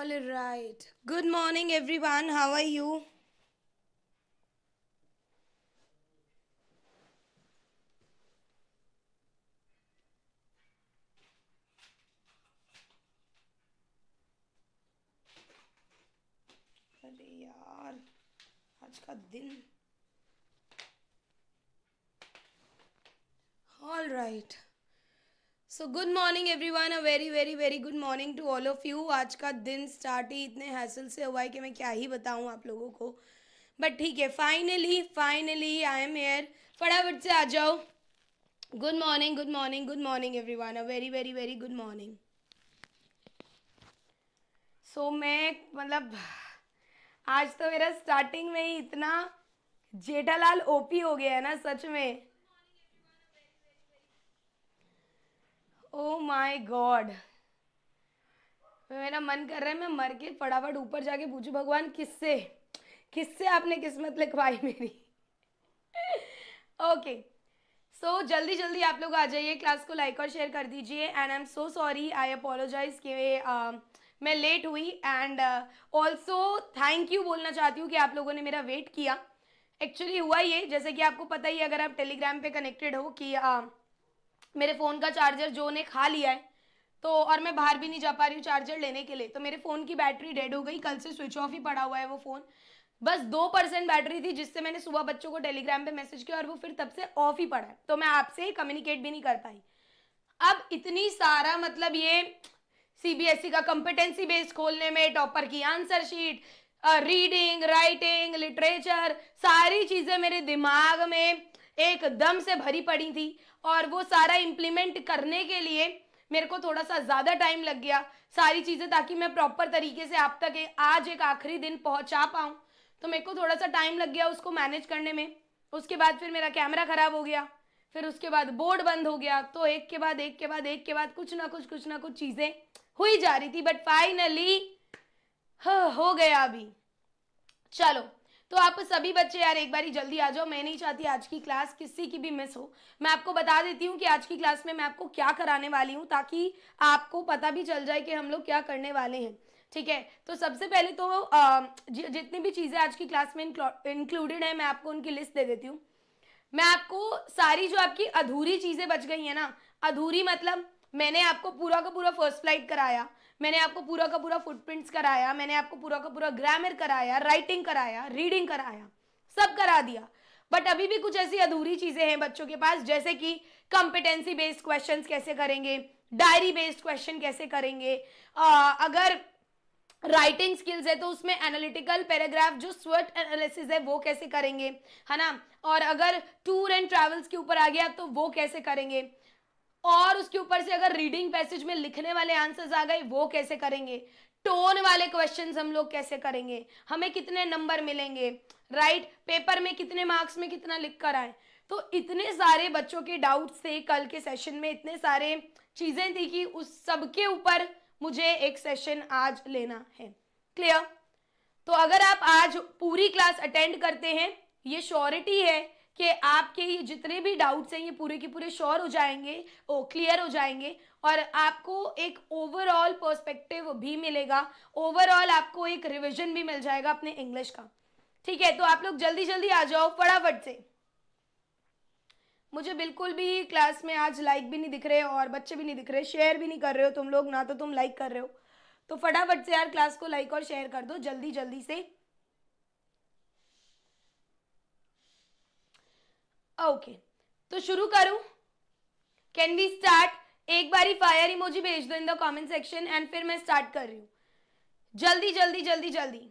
All right. Good morning, everyone. How are you? अरे यार आज का दिन so good morning everyone a very very very good morning to all of you आज का दिन स्टार्ट ही इतने हैसल से हुआ है कि मैं क्या ही बताऊँ आप लोगों को बट ठीक है finally finally I am here फटाफट से आ जाओ good morning good morning good morning everyone a very very very good morning so मैं मतलब आज तो मेरा स्टार्टिंग में ही इतना जेठालाल ओपी हो गया है ना सच में ओ माय गॉड मेरा मन कर रहा है मैं मर के फटाफट ऊपर जाके पूछू भगवान किससे किससे आपने किस्मत लिखवाई मेरी ओके सो so, जल्दी जल्दी आप लोग आ जाइए क्लास को लाइक और शेयर कर दीजिए and I am so sorry I apologize कि मैं लेट हुई एंड ऑल्सो थैंक यू बोलना चाहती हूँ कि आप लोगों ने मेरा वेट किया एक्चुअली हुआ ये जैसे कि आपको पता ही अगर आप टेलीग्राम पे कनेक्टेड हो कि uh, मेरे फ़ोन का चार्जर जो ने खा लिया है तो और मैं बाहर भी नहीं जा पा रही हूँ चार्जर लेने के लिए तो मेरे फ़ोन की बैटरी डेड हो गई कल से स्विच ऑफ ही पड़ा हुआ है वो फ़ोन बस दो परसेंट बैटरी थी जिससे मैंने सुबह बच्चों को टेलीग्राम पे मैसेज किया और वो फिर तब से ऑफ ही पड़ा है तो मैं आपसे कम्युनिकेट भी नहीं कर पाई अब इतनी सारा मतलब ये सीबीएसई e का कंपिटेंसी बेस खोलने में टॉपर की answer sheet reading writing literature सारी चीज़ें मेरे दिमाग में एकदम से भरी पड़ी थी और वो सारा इम्प्लीमेंट करने के लिए मेरे को थोड़ा सा ज़्यादा टाइम लग गया सारी चीज़ें ताकि मैं प्रॉपर तरीके से आप तक आज एक आखिरी दिन पहुँचा पाऊँ तो मेरे को थोड़ा सा टाइम लग गया उसको मैनेज करने में उसके बाद फिर मेरा कैमरा ख़राब हो गया फिर उसके बाद बोर्ड बंद हो गया तो एक के बाद एक के बाद एक के बाद कुछ ना कुछ कुछ ना कुछ चीज़ें हुई जा रही थी बट फाइनली हाँ, हो गया अभी चलो तो आप सभी बच्चे यार एक बारी जल्दी आ जाओ मैं नहीं चाहती आज की क्लास किसी की भी मिस हो मैं आपको बता देती हूँ कि आज की क्लास में मैं आपको क्या कराने वाली हूँ ताकि आपको पता भी चल जाए कि हम लोग क्या करने वाले हैं ठीक है तो सबसे पहले तो जितनी भी चीज़ें आज की क्लास में इंक्लूडेड है मैं आपको उनकी लिस्ट दे देती हूँ मैं आपको सारी जो आपकी अधूरी चीज़ें बच गई हैं ना अधूरी मतलब मैंने आपको पूरा का पूरा फर्स्ट फ्लाइट कराया मैंने आपको पूरा का पूरा फुटप्रिंट्स कराया मैंने आपको पूरा का पूरा ग्रामर कराया राइटिंग कराया रीडिंग कराया सब करा दिया बट अभी भी कुछ ऐसी अधूरी चीज़ें हैं बच्चों के पास जैसे कि कॉम्पिटेंसी बेस्ड क्वेश्चंस कैसे करेंगे डायरी बेस्ड क्वेश्चन कैसे करेंगे आ, अगर राइटिंग स्किल्स है तो उसमें एनालिटिकल पैराग्राफ जो स्वर्ट एनालिसिस है वो कैसे करेंगे है ना और अगर टूर एंड ट्रैवल्स के ऊपर आ गया तो वो कैसे करेंगे और उसके ऊपर से अगर रीडिंग पैसेज में लिखने वाले आंसर्स आ गए वो कैसे करेंगे टोन वाले क्वेश्चंस हम लोग कैसे करेंगे हमें कितने नंबर मिलेंगे राइट right? पेपर में कितने मार्क्स में कितना लिख कर आए तो इतने सारे बच्चों के डाउट्स थे कल के सेशन में इतने सारे चीज़ें थी कि उस सबके ऊपर मुझे एक सेशन आज लेना है क्लियर तो अगर आप आज पूरी क्लास अटेंड करते हैं ये श्योरिटी है कि आपके ये जितने भी डाउट्स हैं ये पूरे के पूरे श्योर हो जाएंगे ओ क्लियर हो जाएंगे और आपको एक ओवरऑल पर्सपेक्टिव भी मिलेगा ओवरऑल आपको एक रिविजन भी मिल जाएगा अपने इंग्लिश का ठीक है तो आप लोग जल्दी जल्दी आ जाओ फटाफट से मुझे बिल्कुल भी क्लास में आज लाइक भी नहीं दिख रहे और बच्चे भी नहीं दिख रहे शेयर भी नहीं कर रहे हो तुम लोग ना तो तुम लाइक कर रहे हो तो फटाफट से यार क्लास को लाइक और शेयर कर दो जल्दी जल्दी से ओके तो शुरू करूं कैन वी स्टार्ट एक बारी फायर इमोजी भेज दो in the comment section and फिर मैं स्टार्ट कर रही हूं जल्दी जल्दी जल्दी जल्दी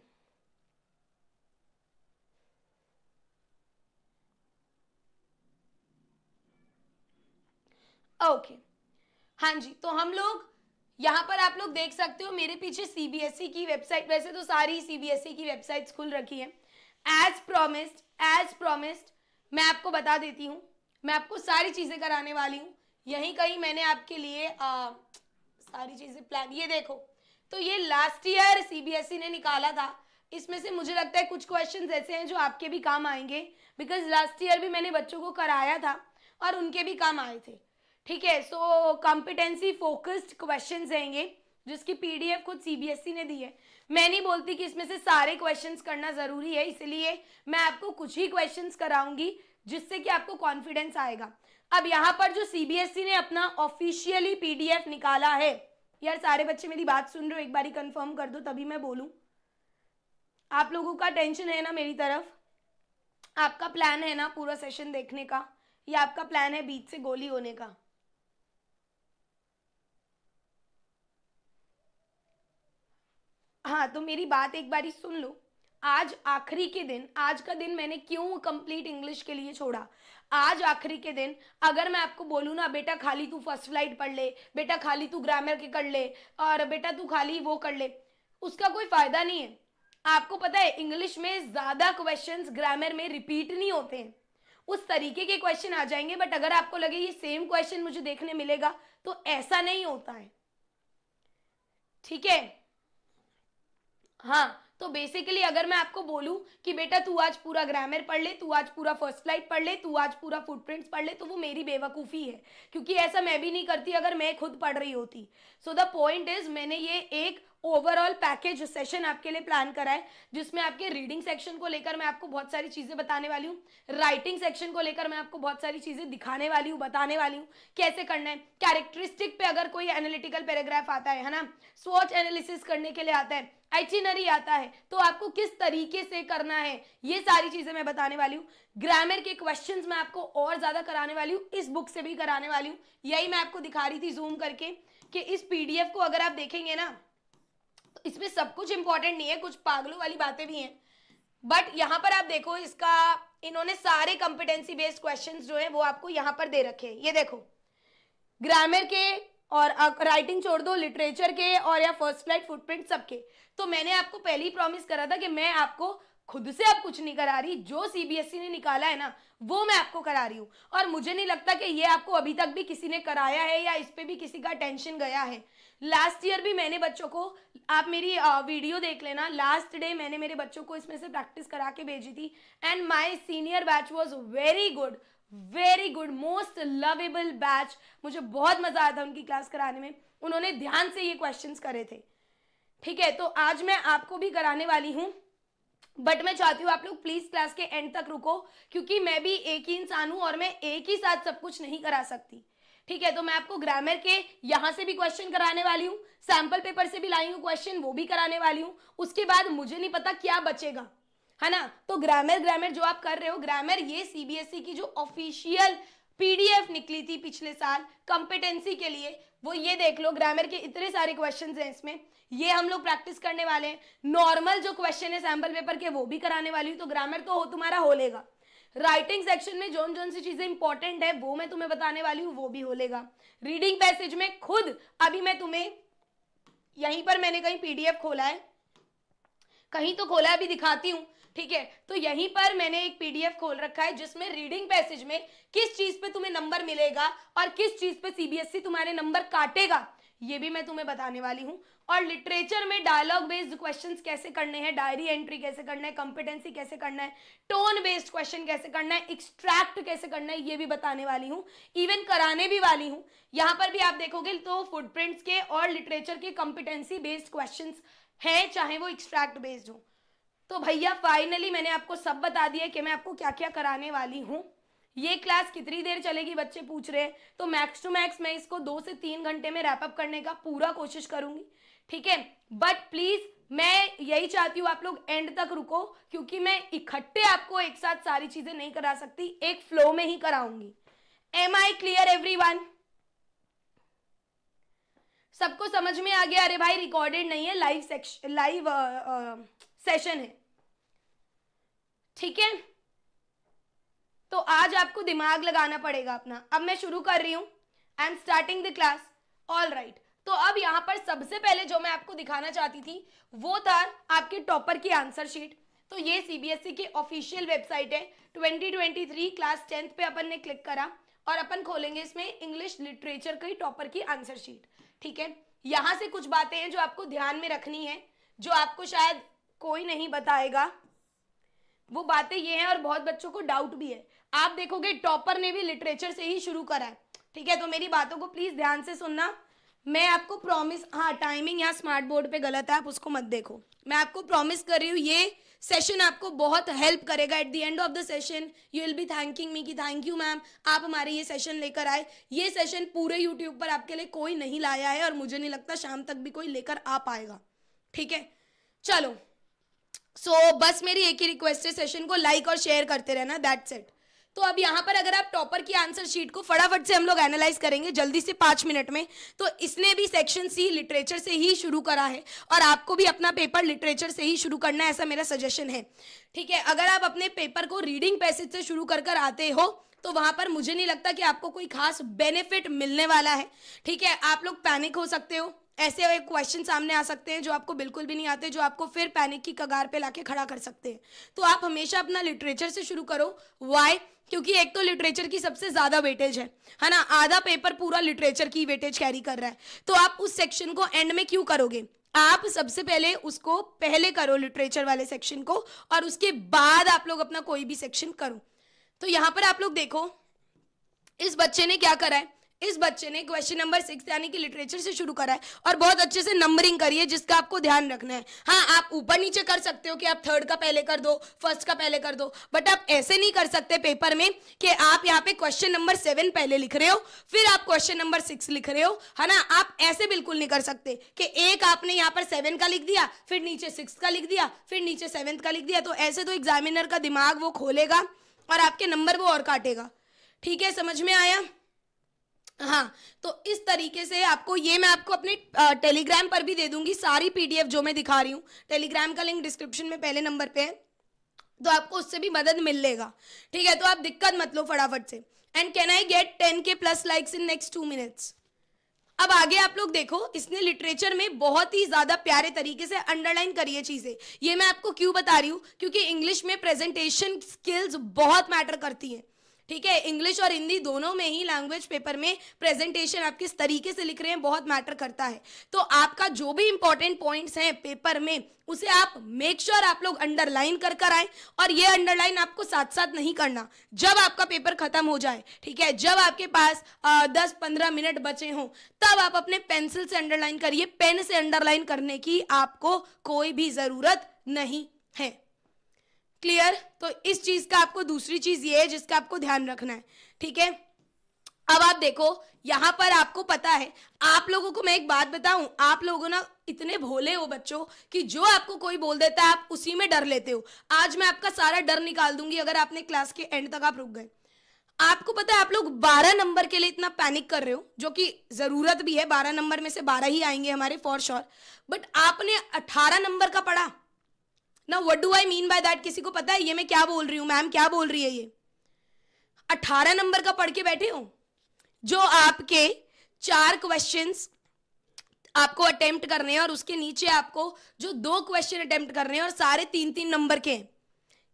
ओके okay. हाँ जी तो हम लोग यहाँ पर आप लोग देख सकते हो मेरे पीछे सीबीएसई e की वेबसाइट वैसे तो सारी सीबीएसई e की वेबसाइट्स खुल रखी है एज प्रोमिस्ड एज प्रोमिस्ड मैं आपको बता देती हूँ मैं आपको सारी चीज़ें कराने वाली हूँ यहीं कहीं मैंने आपके लिए आ, सारी चीज़ें प्लान ये देखो तो ये लास्ट ईयर सीबीएसई ने निकाला था इसमें से मुझे लगता है कुछ क्वेश्चन ऐसे हैं जो आपके भी काम आएंगे बिकॉज लास्ट ईयर भी मैंने बच्चों को कराया था और उनके भी काम आए थे ठीक है सो कॉम्पिटेंसी फोकस्ड क्वेश्चन हैं ये जिसकी पीडीएफ खुद सीबीएसई e ने दी है मैं नहीं बोलती कि इसमें से सारे क्वेश्चंस करना ज़रूरी है इसलिए मैं आपको कुछ ही क्वेश्चंस कराऊंगी जिससे कि आपको कॉन्फिडेंस आएगा अब यहाँ पर जो सीबीएसई e ने अपना ऑफिशियली पीडीएफ निकाला है यार सारे बच्चे मेरी बात सुन रहे हो एक बार कंफर्म कर दो तभी मैं बोलू आप लोगों का टेंशन है ना मेरी तरफ आपका प्लान है ना पूरा सेशन देखने का या आपका प्लान है बीच से गोली होने का हाँ तो मेरी बात एक बारी सुन लो आज आखिरी के दिन आज का दिन मैंने क्यों कंप्लीट इंग्लिश के लिए छोड़ा आज आखिरी के दिन अगर मैं आपको बोलूँ ना बेटा खाली तू फर्स्ट फ्लाइट पढ़ ले बेटा खाली तू ग्रामर के कर ले और बेटा तू खाली वो कर ले उसका कोई फायदा नहीं है आपको पता है इंग्लिश में ज़्यादा क्वेश्चंस ग्रामर में रिपीट नहीं होते हैं उस तरीके के क्वेश्चन आ जाएंगे बट अगर आपको लगे ये सेम क्वेश्चन मुझे देखने मिलेगा तो ऐसा नहीं होता है ठीक है हाँ तो बेसिकली अगर मैं आपको बोलूं कि बेटा तू आज पूरा ग्रामर पढ़ ले तू आज पूरा फर्स्ट लाइट पढ़ ले तू आज पूरा फुटप्रिंट्स पढ़ ले तो वो मेरी बेवकूफ़ी है क्योंकि ऐसा मैं भी नहीं करती अगर मैं खुद पढ़ रही होती सो द पॉइंट इज मैंने ये एक ओवरऑल पैकेज सेशन आपके लिए प्लान करा है जिसमें आपके रीडिंग सेक्शन को लेकर मैं आपको बहुत सारी चीज़ें बताने वाली हूँ राइटिंग सेक्शन को लेकर मैं आपको बहुत सारी चीज़ें दिखाने वाली हूँ बताने वाली हूँ कैसे करना है कैरेक्टरिस्टिक पे अगर कोई एनालिटिकल पैराग्राफ आता है है ना स्वच एनालिसिस करने के लिए आता है आइटिनरी आता है तो आपको किस तरीके से करना है ये सारी चीज़ें मैं बताने वाली हूँ ग्रामर के क्वेश्चंस मैं आपको और ज़्यादा कराने वाली हूँ इस बुक से भी कराने वाली हूँ यही मैं आपको दिखा रही थी जूम करके कि इस पीडीएफ को अगर आप देखेंगे ना तो इसमें सब कुछ इंपॉर्टेंट नहीं है कुछ पागलों वाली बातें भी हैं बट यहाँ पर आप देखो इसका इन्होंने सारे कॉम्पिटेंसी बेस्ड क्वेश्चन जो है वो आपको यहाँ पर दे रखे हैं ये देखो ग्रामर के और राइटिंग छोड़ दो लिटरेचर के और या फर्स्ट फ्लाइट फुटप्रिंट सबके तो मैंने आपको पहले ही प्रॉमिस करा था कि मैं आपको खुद से अब कुछ नहीं करा रही जो सीबीएसई e ने निकाला है ना वो मैं आपको करा रही हूँ और मुझे नहीं लगता कि ये आपको अभी तक भी किसी ने कराया है या इस पर भी किसी का टेंशन गया है लास्ट ईयर भी मैंने बच्चों को आप मेरी वीडियो देख लेना लास्ट डे मैंने मेरे बच्चों को इसमें से प्रैक्टिस करा के भेजी थी and my senior batch was very good very good most lovable batch मुझे बहुत मज़ा आया था उनकी क्लास कराने में उन्होंने ध्यान से ये क्वेश्चंस करे थे ठीक है तो आज मैं आपको भी कराने वाली हूँ बट मैं चाहती हूँ आप लोग प्लीज़ क्लास के एंड तक रुको क्योंकि मैं भी एक ही इंसान हूँ और मैं एक ही साथ सब कुछ नहीं करा सकती ठीक है तो मैं आपको ग्रामर के यहां से भी क्वेश्चन कराने वाली हूँ सैंपल पेपर से भी लाई हूँ क्वेश्चन वो भी कराने वाली हूँ उसके बाद मुझे नहीं पता क्या बचेगा है ना तो ग्रामर ग्रामर जो आप कर रहे हो ग्रामर ये सीबीएसई e की जो ऑफिशियल पीडीएफ निकली थी पिछले साल कंपिटेंसी के लिए वो ये देख लो ग्रामर के इतने सारे क्वेश्चंस हैं इसमें ये हम लोग प्रैक्टिस करने वाले हैं नॉर्मल जो क्वेश्चन है सैंपल पेपर के वो भी कराने वाली हूँ तो ग्रामर तो हो तुम्हारा हो लेगा राइटिंग सेक्शन में जोन जोन सी चीजें इंपॉर्टेंट है वो मैं तुम्हें बताने वाली हूँ वो भी हो लेगा रीडिंग पैसेज में खुद अभी मैं तुम्हें यहीं पर मैंने कहीं पीडीएफ खोला है कहीं तो खोला अभी दिखाती हूँ ठीक है तो यहीं पर मैंने एक पीडीएफ खोल रखा है जिसमें रीडिंग पैसेज में किस चीज पे तुम्हें नंबर मिलेगा और किस चीज पे सीबीएसई e तुम्हारे नंबर काटेगा ये भी मैं तुम्हें बताने वाली हूँ और लिटरेचर में डायलॉग बेस्ड क्वेश्चन कैसे करने हैं डायरी एंट्री कैसे करना है कॉम्पिटेंसी कैसे करना है टोन बेस्ड क्वेश्चन कैसे करना है एक्सट्रैक्ट कैसे करना है ये भी बताने वाली हूँ इवन कराने भी वाली हूँ यहाँ पर भी आप देखोगे तो फुटप्रिंट्स के और लिटरेचर के कॉम्पिटेंसी बेस्ड क्वेश्चन है चाहे वो एक्सट्रैक्ट बेस्ड हो तो भैया फाइनली मैंने आपको सब बता दिया कि मैं आपको क्या क्या कराने वाली हूँ ये क्लास कितनी देर चलेगी बच्चे पूछ रहे हैं तो मैक्स टू मैक्स मैं इसको दो से तीन घंटे में रैपअप करने का पूरा कोशिश करूंगी ठीक है बट प्लीज मैं यही चाहती हूँ आप लोग एंड तक रुको क्योंकि मैं इकट्ठे आपको एक साथ सारी चीजें नहीं करा सकती एक फ्लो में ही कराऊंगी am I clear everyone सबको समझ में आ गया अरे भाई रिकॉर्डेड नहीं है लाइव सेक्शन लाइव सेशन है ठीक है तो आज आपको दिमाग लगाना पड़ेगा अपना अब मैं शुरू कर रही हूं I am starting the class all right तो अब यहाँ पर सबसे पहले जो मैं आपको दिखाना चाहती थी वो था आपके टॉपर की आंसर शीट तो ये सीबीएसई e की ऑफिशियल वेबसाइट है 2023 क्लास टेंथ पे अपन ने क्लिक करा और अपन खोलेंगे इसमें इंग्लिश लिटरेचर की टॉपर की आंसर शीट ठीक है यहाँ से कुछ बातें हैं जो आपको ध्यान में रखनी है जो आपको शायद कोई नहीं बताएगा वो बातें ये हैं और बहुत बच्चों को डाउट भी है आप देखोगे टॉपर ने भी लिटरेचर से ही शुरू करा है ठीक है तो मेरी बातों को प्लीज ध्यान से सुनना मैं आपको प्रॉमिस हाँ टाइमिंग यहाँ स्मार्ट बोर्ड पे गलत है आप उसको मत देखो मैं आपको प्रॉमिस कर रही हूँ ये सेशन आपको बहुत हेल्प करेगा at the end of the session you will be thanking me कि थैंक यू मैम आप हमारे ये सेशन लेकर आए ये सेशन पूरे यूट्यूब पर आपके लिए कोई नहीं लाया है और मुझे नहीं लगता शाम तक भी कोई लेकर आ पाएगा ठीक है चलो सो so, बस मेरी एक ही रिक्वेस्ट है सेशन को लाइक और शेयर करते रहना दैट्स इट तो अब यहाँ पर अगर आप टॉपर की आंसर शीट को फटाफट से हम लोग एनालाइज करेंगे जल्दी से पांच मिनट में तो इसने भी सेक्शन सी लिटरेचर से ही शुरू करा है और आपको भी अपना पेपर लिटरेचर से ही शुरू करना है ऐसा मेरा सजेशन है ठीक है अगर आप अपने पेपर को रीडिंग पैसेज से शुरू कर कर आते हो तो वहां पर मुझे नहीं लगता कि आपको कोई खास बेनिफिट मिलने वाला है ठीक है आप लोग पैनिक हो सकते हो ऐसे क्वेश्चन सामने आ सकते हैं जो आपको बिल्कुल भी नहीं आते जो आपको फिर पैनिक की कगार पे लाके खड़ा कर सकते हैं तो आप हमेशा अपना लिटरेचर से शुरू करो वाई क्योंकि एक तो लिटरेचर की सबसे ज़्यादा वेटेज है है ना आधा पेपर पूरा लिटरेचर की वेटेज कैरी कर रहा है तो आप उस सेक्शन को एंड में क्यों करोगे आप सबसे पहले उसको पहले करो लिटरेचर वाले सेक्शन को और उसके बाद आप लोग अपना कोई भी सेक्शन करो तो यहां पर आप लोग देखो इस बच्चे ने क्या करा है इस बच्चे ने क्वेश्चन नंबर सिक्स यानी कि लिटरेचर से शुरू करा है और बहुत अच्छे से नंबरिंग करिए जिसका आपको ध्यान रखना है हाँ आप ऊपर नीचे कर सकते हो कि आप थर्ड का पहले कर दो फर्स्ट का पहले कर दो बट आप ऐसे नहीं कर सकते पेपर में कि आप यहाँ पे क्वेश्चन नंबर सेवन पहले लिख रहे हो फिर आप क्वेश्चन नंबर सिक्स लिख रहे हो है ना आप ऐसे बिल्कुल नहीं कर सकते कि एक आपने यहाँ पर सेवन का लिख दिया फिर नीचे सिक्स का लिख दिया फिर नीचे सेवन्थ का लिख दिया तो ऐसे तो एग्जामिनर का दिमाग वो खोलेगा और आपके नंबर वो और काटेगा ठीक है समझ में आया हाँ तो इस तरीके से आपको ये मैं आपको अपने टेलीग्राम पर भी दे दूंगी सारी पीडीएफ जो मैं दिखा रही हूँ टेलीग्राम का लिंक डिस्क्रिप्शन में पहले नंबर पे है तो आपको उससे भी मदद मिल लेगा ठीक है तो आप दिक्कत मत लो फटाफट से and can I get ten K plus likes in next two minutes अब आगे आप लोग देखो इसने लिटरेचर में बहुत ही ज़्यादा प्यारे तरीके से अंडरलाइन करी है चीज़ें ये मैं आपको क्यों बता रही हूँ क्योंकि इंग्लिश में प्रेजेंटेशन स्किल्स बहुत मैटर करती हैं ठीक है इंग्लिश और हिंदी दोनों में ही लैंग्वेज पेपर में प्रेजेंटेशन आप किस तरीके से लिख रहे हैं बहुत मैटर करता है तो आपका जो भी इंपॉर्टेंट पॉइंट्स हैं पेपर में उसे आप मेक श्योर sure आप लोग अंडरलाइन कर कर आए और ये अंडरलाइन आपको साथ साथ नहीं करना जब आपका पेपर खत्म हो जाए ठीक है जब आपके पास आ, दस पंद्रह मिनट बचे हों तब आप अपने पेंसिल से अंडरलाइन करिए पेन से अंडरलाइन करने की आपको कोई भी जरूरत नहीं है क्लियर तो इस चीज का आपको दूसरी चीज ये है जिसका आपको ध्यान रखना है ठीक है अब आप देखो यहाँ पर आपको पता है आप लोगों को मैं एक बात बताऊं आप लोगों ना इतने भोले हो बच्चों कि जो आपको कोई बोल देता है आप उसी में डर लेते हो आज मैं आपका सारा डर निकाल दूंगी अगर आपने क्लास के एंड तक आप रुक गए आपको पता है आप लोग 12 नंबर के लिए इतना पैनिक कर रहे हो जो कि ज़रूरत भी है 12 नंबर में से 12 ही आएंगे हमारे फॉर श्योर बट आपने 18 नंबर का पढ़ा ना what do I mean by that किसी को पता है ये मैं क्या बोल रही हूँ मैम क्या बोल रही है ये अठारह नंबर का पढ़ के बैठे हो जो आपके चार क्वेश्चन आपको अटेम्प्ट करने हैं और उसके नीचे आपको जो दो क्वेश्चन अटेम्प्ट करने हैं और सारे तीन तीन नंबर के हैं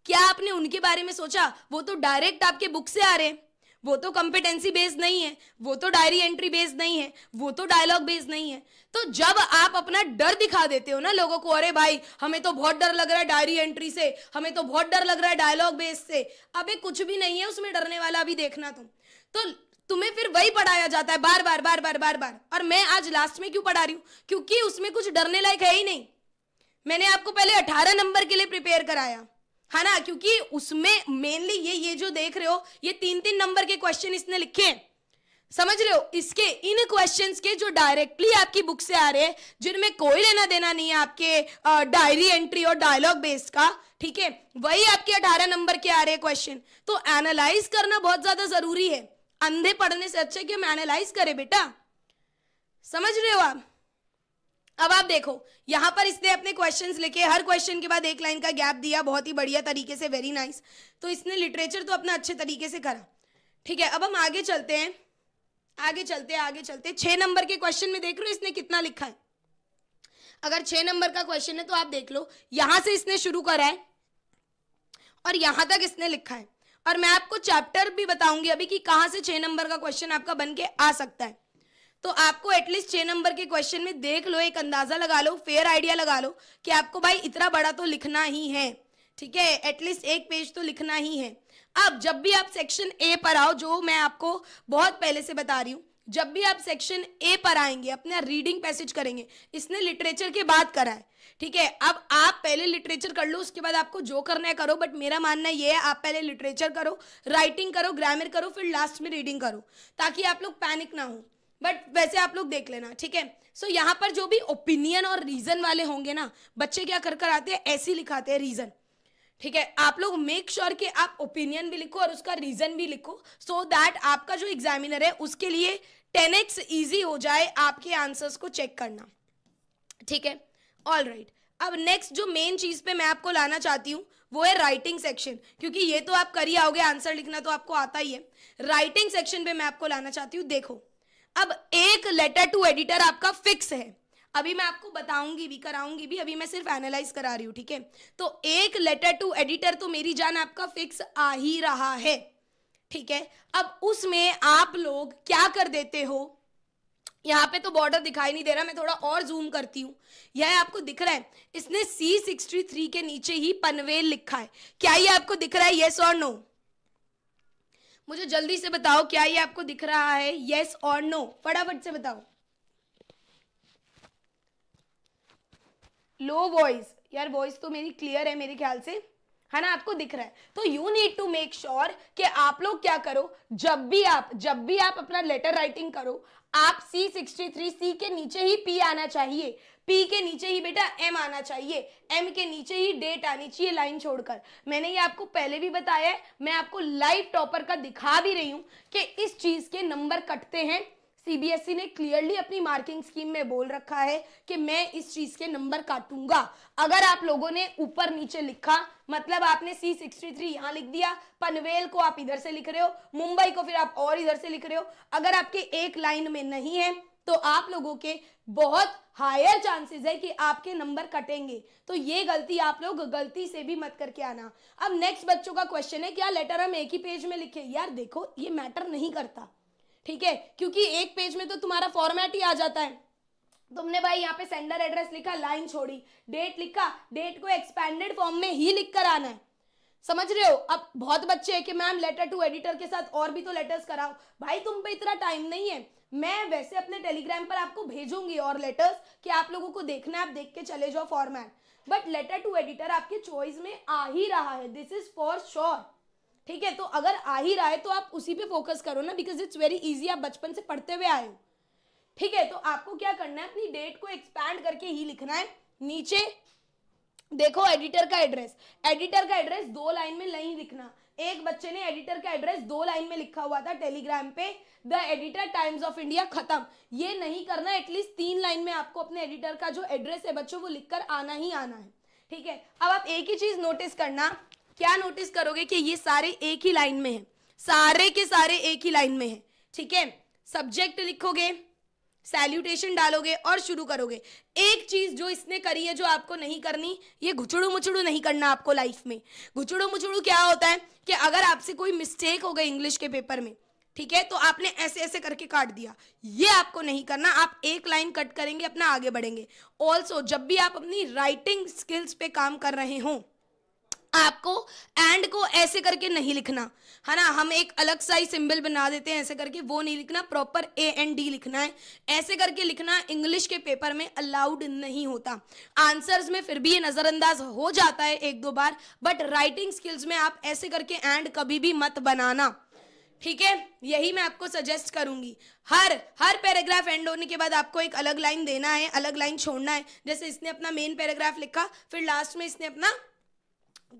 क्या आपने उनके बारे में सोचा वो तो डायरेक्ट आपके बुक से आ रहे हैं वो तो कॉम्पिटेंसी बेस्ड नहीं है वो तो डायरी एंट्री बेस्ड नहीं है वो तो डायलॉग बेस्ड नहीं है तो जब आप अपना डर दिखा देते हो ना लोगों को अरे भाई हमें तो बहुत डर लग रहा है डायरी एंट्री से हमें तो बहुत डर लग रहा है डायलॉग बेस्ड से अब कुछ भी नहीं है उसमें डरने वाला अभी देखना तुम तो तुम्हें फिर वही पढ़ाया जाता है बार बार बार बार बार बार और मैं आज लास्ट में क्यों पढ़ा रही हूं क्योंकि उसमें कुछ डरने लायक है ही नहीं मैंने आपको पहले अठारह नंबर के लिए प्रिपेयर कराया है हाँ ना क्योंकि उसमें मेनली ये ये जो देख रहे हो ये तीन तीन नंबर के क्वेश्चन इसने लिखे हैं समझ रहे हो इसके इन क्वेश्चंस के जो डायरेक्टली आपकी बुक से आ रहे हैं जिनमें कोई लेना देना नहीं है आपके डायरी एंट्री और डायलॉग बेस का ठीक है वही आपके अठारह नंबर के आ रहे हैं क्वेश्चन तो एनालाइज करना बहुत ज्यादा जरूरी है अंधे पढ़ने से अच्छा कि हम एनालाइज करें बेटा समझ रहे हो आप अब आप देखो यहां पर इसने अपने क्वेश्चंस लिखे हर क्वेश्चन के बाद एक लाइन का गैप दिया बहुत ही बढ़िया तरीके से वेरी नाइस तो इसने लिटरेचर तो अपना अच्छे तरीके से करा ठीक है अब हम आगे चलते हैं आगे चलते हैं आगे चलते हैं छह नंबर के क्वेश्चन में देख रहे हो इसने कितना लिखा है अगर छह नंबर का क्वेश्चन है तो आप देख लो यहां से इसने शुरू करा है और यहां तक इसने लिखा है और मैं आपको चैप्टर भी बताऊंगी अभी कि कहां से छह नंबर का क्वेश्चन आपका बन के आ सकता है तो आपको एटलीस्ट छह नंबर के क्वेश्चन में देख लो एक अंदाज़ा लगा लो फेयर आइडिया लगा लो कि आपको भाई इतना बड़ा तो लिखना ही है ठीक है एटलीस्ट एक पेज तो लिखना ही है अब जब भी आप सेक्शन ए पर आओ जो मैं आपको बहुत पहले से बता रही हूँ जब भी आप सेक्शन ए पर आएंगे अपना रीडिंग पैसेज करेंगे इसने लिटरेचर के बाद करा है ठीक है अब आप पहले लिटरेचर कर लो उसके बाद आपको जो करना है करो बट मेरा मानना ये है आप पहले लिटरेचर करो राइटिंग करो ग्रामर करो फिर लास्ट में रीडिंग करो ताकि आप लोग पैनिक ना हो बट वैसे आप लोग देख लेना ठीक है सो यहाँ पर जो भी ओपिनियन और रीजन वाले होंगे ना बच्चे क्या कर कर आते हैं ऐसे लिखाते हैं रीजन ठीक है आप लोग मेक श्योर sure कि आप ओपिनियन भी लिखो और उसका रीजन भी लिखो सो so दैट आपका जो एग्जामिनर है उसके लिए टेन एक्स ईजी हो जाए आपके आंसर्स को चेक करना ठीक है ऑल राइट अब नेक्स्ट जो मेन चीज पे मैं आपको लाना चाहती हूँ वो है राइटिंग सेक्शन क्योंकि ये तो आप कर ही आओगे आंसर लिखना तो आपको आता ही है राइटिंग सेक्शन पे मैं आपको लाना चाहती हूँ देखो अब एक लेटर टू एडिटर आपका फिक्स है अभी मैं आपको बताऊंगी भी कराऊंगी भी अभी मैं सिर्फ एनालाइज करा रही हूँ ठीक है तो एक लेटर टू एडिटर तो मेरी जान आपका फिक्स आ ही रहा है ठीक है अब उसमें आप लोग क्या कर देते हो यहाँ पे तो बॉर्डर दिखाई नहीं दे रहा मैं थोड़ा और जूम करती हूँ यह आपको दिख रहा है इसने सी सिक्सटी थ्री के नीचे ही पनवेल लिखा है क्या ये आपको दिख रहा है येस और नो मुझे जल्दी से बताओ क्या ये आपको दिख रहा है यस और नो फटाफट से बताओ लो वॉइस यार वॉइस तो मेरी क्लियर है मेरे ख्याल से है ना आपको दिख रहा है तो you need to make sure कि आप लोग क्या करो जब भी आप जब भी आप अपना लेटर राइटिंग करो आप सी सिक्सटी थ्री सी के नीचे ही पी आना चाहिए पी के नीचे ही बेटा एम आना चाहिए एम के नीचे ही डेट आनी चाहिए लाइन छोड़कर मैंने ये आपको पहले भी बताया है मैं आपको लाइव टॉपर का दिखा भी रही हूँ कि इस चीज़ के नंबर कटते हैं सीबीएसई e ने क्लियरली अपनी मार्किंग स्कीम में बोल रखा है कि मैं इस चीज के नंबर काटूंगा अगर आप लोगों ने ऊपर नीचे लिखा मतलब आपने सी सिक्सटी थ्री यहाँ लिख दिया पनवेल को आप इधर से लिख रहे हो मुंबई को फिर आप और इधर से लिख रहे हो अगर आपके एक लाइन में नहीं है तो आप लोगों के बहुत हायर चांसेस है कि आपके नंबर कटेंगे तो ये गलती आप लोग गलती से भी मत करके आना अब नेक्स्ट बच्चों का क्वेश्चन है क्या लेटर हम एक ही पेज में लिखे यार देखो ये मैटर नहीं करता ठीक है क्योंकि एक पेज में तो तुम्हारा फॉर्मेट ही आ जाता है तुमने भाई यहाँ पे सेंडर एड्रेस लिखा लाइन छोड़ी डेट लिखा डेट को एक्सपेंडेड फॉर्म में ही लिख कर आना है समझ रहे हो अब बहुत बच्चे हैं कि मैम लेटर टू एडिटर के साथ और भी तो लेटर्स कराओ भाई तुम पे इतना टाइम नहीं है मैं वैसे अपने टेलीग्राम पर आपको भेजूंगी और लेटर्स कि आप लोगों को देखना आप देख के चले जाओ format but letter to editor आपके चॉइस में आ ही रहा है दिस इज फॉर श्योर ठीक है तो अगर आ ही रहा है तो आप उसी पे फोकस करो ना बिकॉज इट्स वेरी इजी आप बचपन से पढ़ते हुए आए ठीक है तो आपको क्या करना है अपनी डेट को एक्सपैंड करके ही लिखना है नीचे देखो एडिटर का एड्रेस एडिटर का एड्रेस दो लाइन में नहीं लिखना एक बच्चे ने एडिटर का एड्रेस दो लाइन में लिखा हुआ था टेलीग्राम पे the editor Times of India खत्म ये नहीं करना एटलीस्ट तीन लाइन में आपको अपने एडिटर का जो एड्रेस है बच्चों वो लिखकर आना ही आना है ठीक है अब आप एक ही चीज नोटिस करना क्या नोटिस करोगे कि ये सारे एक ही लाइन में है सारे के सारे एक ही लाइन में है ठीक है सब्जेक्ट लिखोगे सैल्यूटेशन डालोगे और शुरू करोगे एक चीज जो इसने करी है जो आपको नहीं करनी ये घुचड़ू मुचड़ू नहीं करना आपको लाइफ में घुचड़ू मुचड़ू क्या होता है कि अगर आपसे कोई मिस्टेक हो गई इंग्लिश के पेपर में ठीक है तो आपने ऐसे ऐसे करके काट दिया ये आपको नहीं करना आप एक लाइन कट करेंगे अपना आगे बढ़ेंगे ऑल्सो जब भी आप अपनी राइटिंग स्किल्स पे काम कर रहे हों आपको एंड को ऐसे करके नहीं लिखना है ना हम एक अलग सा ही सिंबल बना देते हैं ऐसे करके वो नहीं लिखना प्रॉपर ए एंड डी लिखना है ऐसे करके लिखना इंग्लिश के पेपर में अलाउड नहीं होता आंसर्स में फिर भी ये नज़रअंदाज हो जाता है एक दो बार बट राइटिंग स्किल्स में आप ऐसे करके एंड कभी भी मत बनाना ठीक है यही मैं आपको सजेस्ट करूंगी हर हर पैराग्राफ एंड होने के बाद आपको एक अलग लाइन देना है अलग लाइन छोड़ना है जैसे इसने अपना मेन पैराग्राफ लिखा फिर लास्ट में इसने अपना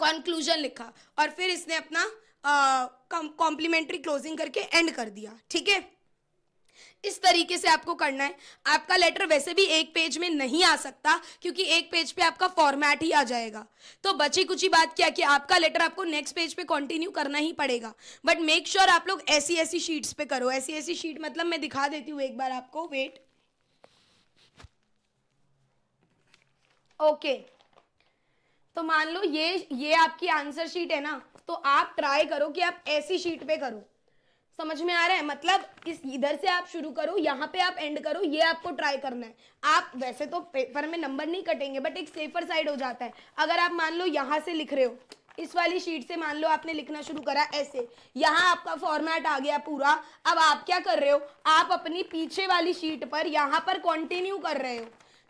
कंक्लूजन लिखा और फिर इसने अपना कॉम्प्लीमेंट्री क्लोजिंग करके एंड कर दिया ठीक है इस तरीके से आपको करना है आपका लेटर वैसे भी एक पेज में नहीं आ सकता क्योंकि एक पेज पे आपका फॉर्मेट ही आ जाएगा तो बची कुछ ही बात क्या कि आपका लेटर आपको नेक्स्ट पेज पे कंटिन्यू करना ही पड़ेगा बट मेक श्योर आप लोग ऐसी ऐसी शीट्स पे करो ऐसी ऐसी शीट मतलब मैं दिखा देती हूँ एक बार आपको वेट ओके okay. तो मान लो ये ये आपकी आंसर शीट है ना तो आप ट्राई करो कि आप ऐसी शीट पे करो समझ में आ रहा है मतलब इस इधर से आप शुरू करो यहाँ पे आप एंड करो ये आपको ट्राई करना है आप वैसे तो पेपर में नंबर नहीं कटेंगे बट एक सेफर साइड हो जाता है अगर आप मान लो यहाँ से लिख रहे हो इस वाली शीट से मान लो आपने लिखना शुरू करा ऐसे यहाँ आपका फॉर्मेट आ गया पूरा अब आप क्या कर रहे हो आप अपनी पीछे वाली शीट पर यहाँ पर कंटिन्यू कर रहे हो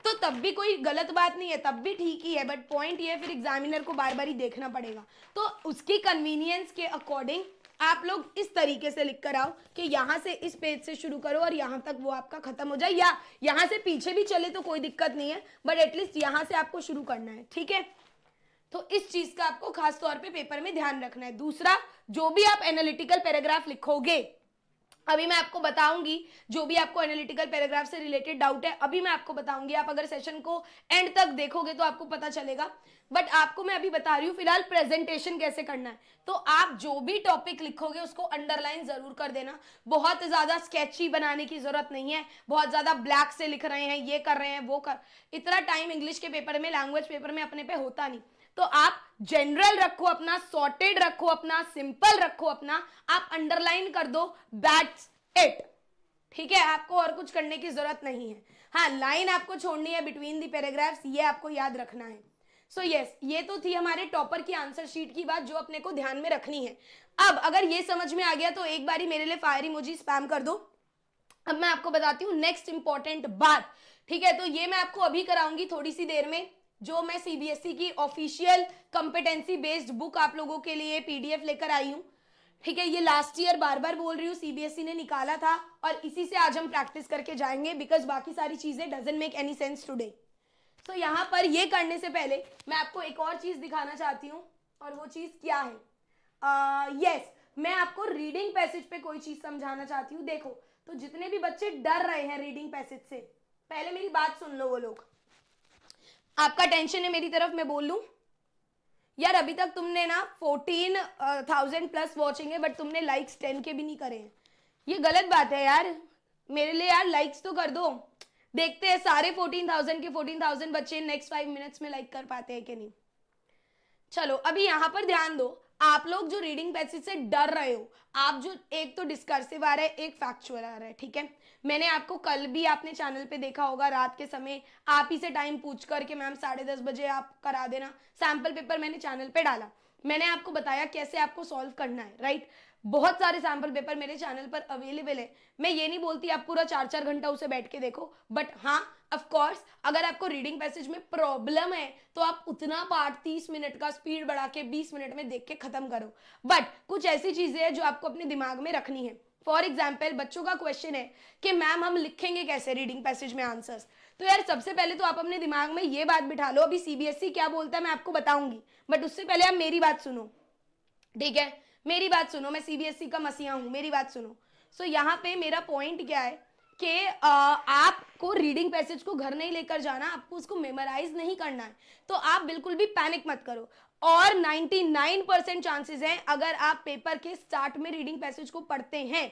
तो तब भी कोई गलत बात नहीं है तब भी ठीक ही है बट पॉइंट ये फिर एग्जामिनर को बार बार ही देखना पड़ेगा तो उसकी कन्वीनियंस के अकॉर्डिंग आप लोग इस तरीके से लिख कर आओ कि यहाँ से इस पेज से शुरू करो और यहाँ तक वो आपका खत्म हो जाए या यहाँ से पीछे भी चले तो कोई दिक्कत नहीं है बट एटलीस्ट यहाँ से आपको शुरू करना है ठीक है तो इस चीज का आपको खास तौर पे पेपर में ध्यान रखना है दूसरा जो भी आप एनालिटिकल पैराग्राफ लिखोगे अभी मैं आपको बताऊंगी जो भी आपको एनालिटिकल पैराग्राफ से रिलेटेड डाउट है अभी मैं आपको बताऊंगी आप अगर सेशन को एंड तक देखोगे तो आपको पता चलेगा बट आपको मैं अभी बता रही हूँ फिलहाल प्रेजेंटेशन कैसे करना है तो आप जो भी टॉपिक लिखोगे उसको अंडरलाइन जरूर कर देना बहुत ज़्यादा स्केची बनाने की ज़रूरत नहीं है बहुत ज़्यादा ब्लैक से लिख रहे हैं ये कर रहे हैं वो कर इतना टाइम इंग्लिश के पेपर में लैंग्वेज पेपर में अपने पे होता नहीं तो आप जनरल रखो अपना सॉर्टेड रखो अपना सिंपल रखो अपना आप अंडरलाइन कर दो दैट्स इट ठीक है आपको और कुछ करने की जरूरत नहीं है हाँ लाइन आपको छोड़नी है बिटवीन दी पैराग्राफ्स ये आपको याद रखना है सो so, यस yes, ये तो थी हमारे टॉपर की आंसर शीट की बात जो अपने को ध्यान में रखनी है अब अगर ये समझ में आ गया तो एक बारी मेरे लिए फायर इमोजी स्पैम कर दो अब मैं आपको बताती हूँ नेक्स्ट इंपॉर्टेंट बात ठीक है तो ये मैं आपको अभी कराऊंगी थोड़ी सी देर में जो मैं सीबीएसई e की ऑफिशियल कंपिटेंसी बेस्ड बुक आप लोगों के लिए पीडीएफ लेकर आई हूँ ठीक है ये लास्ट ईयर बार बार बोल रही हूँ सीबीएसई e ने निकाला था और इसी से आज हम प्रैक्टिस करके जाएंगे बिकॉज बाकी सारी चीजें doesn't make any sense today तो यहाँ पर ये करने से पहले मैं आपको एक और चीज दिखाना चाहती हूँ और वो चीज क्या है यस uh, yes, मैं आपको रीडिंग पैसेज पे कोई चीज समझाना चाहती हूँ देखो तो जितने भी बच्चे डर रहे हैं रीडिंग पैसेज से पहले मेरी बात सुन लो वो लोग आपका टेंशन है मेरी तरफ मैं बोल लूँ यार अभी तक तुमने ना फोर्टीन थाउजेंड प्लस वॉचिंग है बट तुमने लाइक्स टेन के भी नहीं करे हैं ये गलत बात है यार मेरे लिए यार लाइक्स तो कर दो देखते हैं सारे फोर्टीन थाउजेंड के फोर्टीन थाउजेंड बच्चे नेक्स्ट फाइव मिनट्स में लाइक कर पाते हैं कि नहीं चलो अभी यहाँ पर ध्यान दो आप लोग जो रीडिंग पैसेज से डर रहे हो आप जो एक तो डिस्कर्सिव आ रहा है एक फैक्चुअल आ रहा है ठीक है मैंने आपको कल भी आपने चैनल पे देखा होगा रात के समय आप ही से टाइम पूछ करके मैम साढ़े दस बजे आप करा देना सैम्पल पेपर मैंने चैनल पे डाला मैंने आपको बताया कैसे आपको सॉल्व करना है राइट बहुत सारे सैम्पल पेपर मेरे चैनल पर अवेलेबल है मैं ये नहीं बोलती आप पूरा चार चार घंटा उसे बैठ के देखो बट हाँ अफकोर्स अगर आपको रीडिंग पैसेज में प्रॉब्लम है तो आप उतना पार्ट तीस मिनट का स्पीड बढ़ा के बीस मिनट में देख के खत्म करो बट कुछ ऐसी चीजें हैं जो आपको अपने दिमाग में रखनी है फॉर एग्जाम्पल बच्चों का क्वेश्चन है कि मैम हम लिखेंगे कैसे रीडिंग पैसेज में आंसर्स तो यार सबसे पहले तो आप अपने दिमाग में ये बात बिठा लो अभी सीबीएसई क्या बोलता है मैं आपको बताऊंगी बट उससे पहले आप मेरी बात सुनो ठीक है मेरी बात सुनो मैं सीबीएसई का मसीहा हूँ मेरी बात सुनो सो so, यहाँ पे मेरा पॉइंट क्या है कि आपको रीडिंग पैसेज को घर नहीं लेकर जाना आपको उसको मेमोराइज नहीं करना है तो आप बिल्कुल भी पैनिक मत करो और 99 परसेंट चांसेस हैं अगर आप पेपर के स्टार्ट में रीडिंग पैसेज को पढ़ते हैं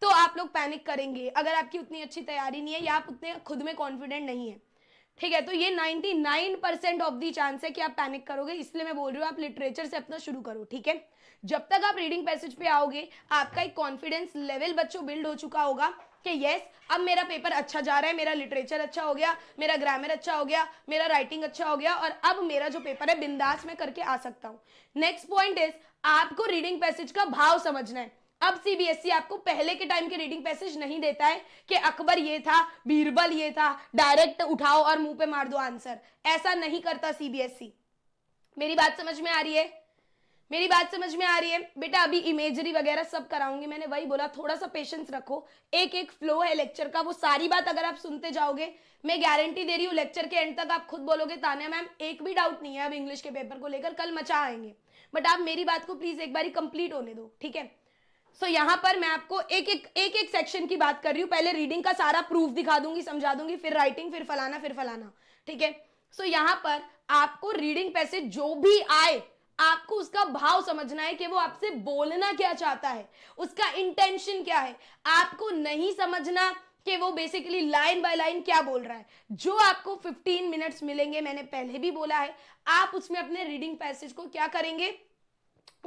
तो आप लोग पैनिक करेंगे अगर आपकी उतनी अच्छी तैयारी नहीं है या आप उतने खुद में कॉन्फिडेंट नहीं है ठीक है तो ये 99 परसेंट ऑफ दी चांस है कि आप पैनिक करोगे इसलिए मैं बोल रही हूँ आप लिटरेचर से अपना शुरू करो ठीक है जब तक आप रीडिंग पैसेज पे आओगे आपका एक कॉन्फिडेंस लेवल बच्चों बिल्ड हो चुका होगा कि यस अब मेरा पेपर अच्छा जा रहा है मेरा लिटरेचर अच्छा हो गया मेरा ग्रामर अच्छा हो गया मेरा राइटिंग अच्छा हो गया और अब मेरा जो पेपर है बिंदास में करके आ सकता हूँ नेक्स्ट पॉइंट इज आपको रीडिंग पैसेज का भाव समझना है अब सीबीएसई e आपको पहले के टाइम के रीडिंग पैसेज नहीं देता है कि अकबर ये था बीरबल ये था डायरेक्ट उठाओ और मुंह पे मार दो आंसर ऐसा नहीं करता सीबीएसई e। मेरी बात समझ में आ रही है मेरी बात समझ में आ रही है बेटा अभी इमेजरी वगैरह सब कराऊंगी मैंने वही बोला थोड़ा सा पेशेंस रखो एक एक फ्लो है लेक्चर का वो सारी बात अगर आप सुनते जाओगे मैं गारंटी दे रही हूँ लेक्चर के एंड तक आप खुद बोलोगे तान्या मैम एक भी डाउट नहीं है अब इंग्लिश के पेपर को लेकर कल मचा आएंगे बट आप मेरी बात को प्लीज एक बार कंप्लीट होने दो ठीक है सो so, यहाँ पर मैं आपको एक एक एक एक सेक्शन की बात कर रही हूँ पहले रीडिंग का सारा प्रूफ दिखा दूंगी समझा दूंगी फिर राइटिंग फिर फलाना फिर फलाना ठीक है सो यहाँ पर आपको रीडिंग पैसे जो भी आए आपको उसका भाव समझना है कि वो आपसे बोलना क्या चाहता है उसका इंटेंशन क्या है आपको नहीं समझना कि वो बेसिकली लाइन बाय लाइन क्या बोल रहा है जो आपको 15 मिनट्स मिलेंगे मैंने पहले भी बोला है आप उसमें अपने रीडिंग पैसेज को क्या करेंगे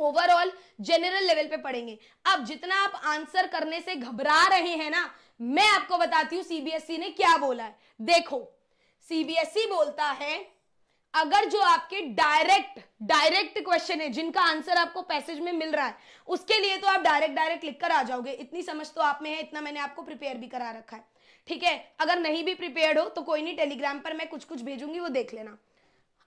ओवरऑल जनरल लेवल पे पढ़ेंगे अब जितना आप आंसर करने से घबरा रहे हैं ना मैं आपको बताती हूँ सीबीएसई e ने क्या बोला है देखो सीबीएसई e बोलता है अगर जो आपके डायरेक्ट डायरेक्ट क्वेश्चन है जिनका आंसर आपको पैसेज में मिल रहा है उसके लिए तो आप डायरेक्ट डायरेक्ट लिख कर आ जाओगे इतनी समझ तो आप में है इतना मैंने आपको प्रिपेयर भी करा रखा है ठीक है अगर नहीं भी प्रिपेयर हो तो कोई नहीं टेलीग्राम पर मैं कुछ कुछ भेजूंगी वो देख लेना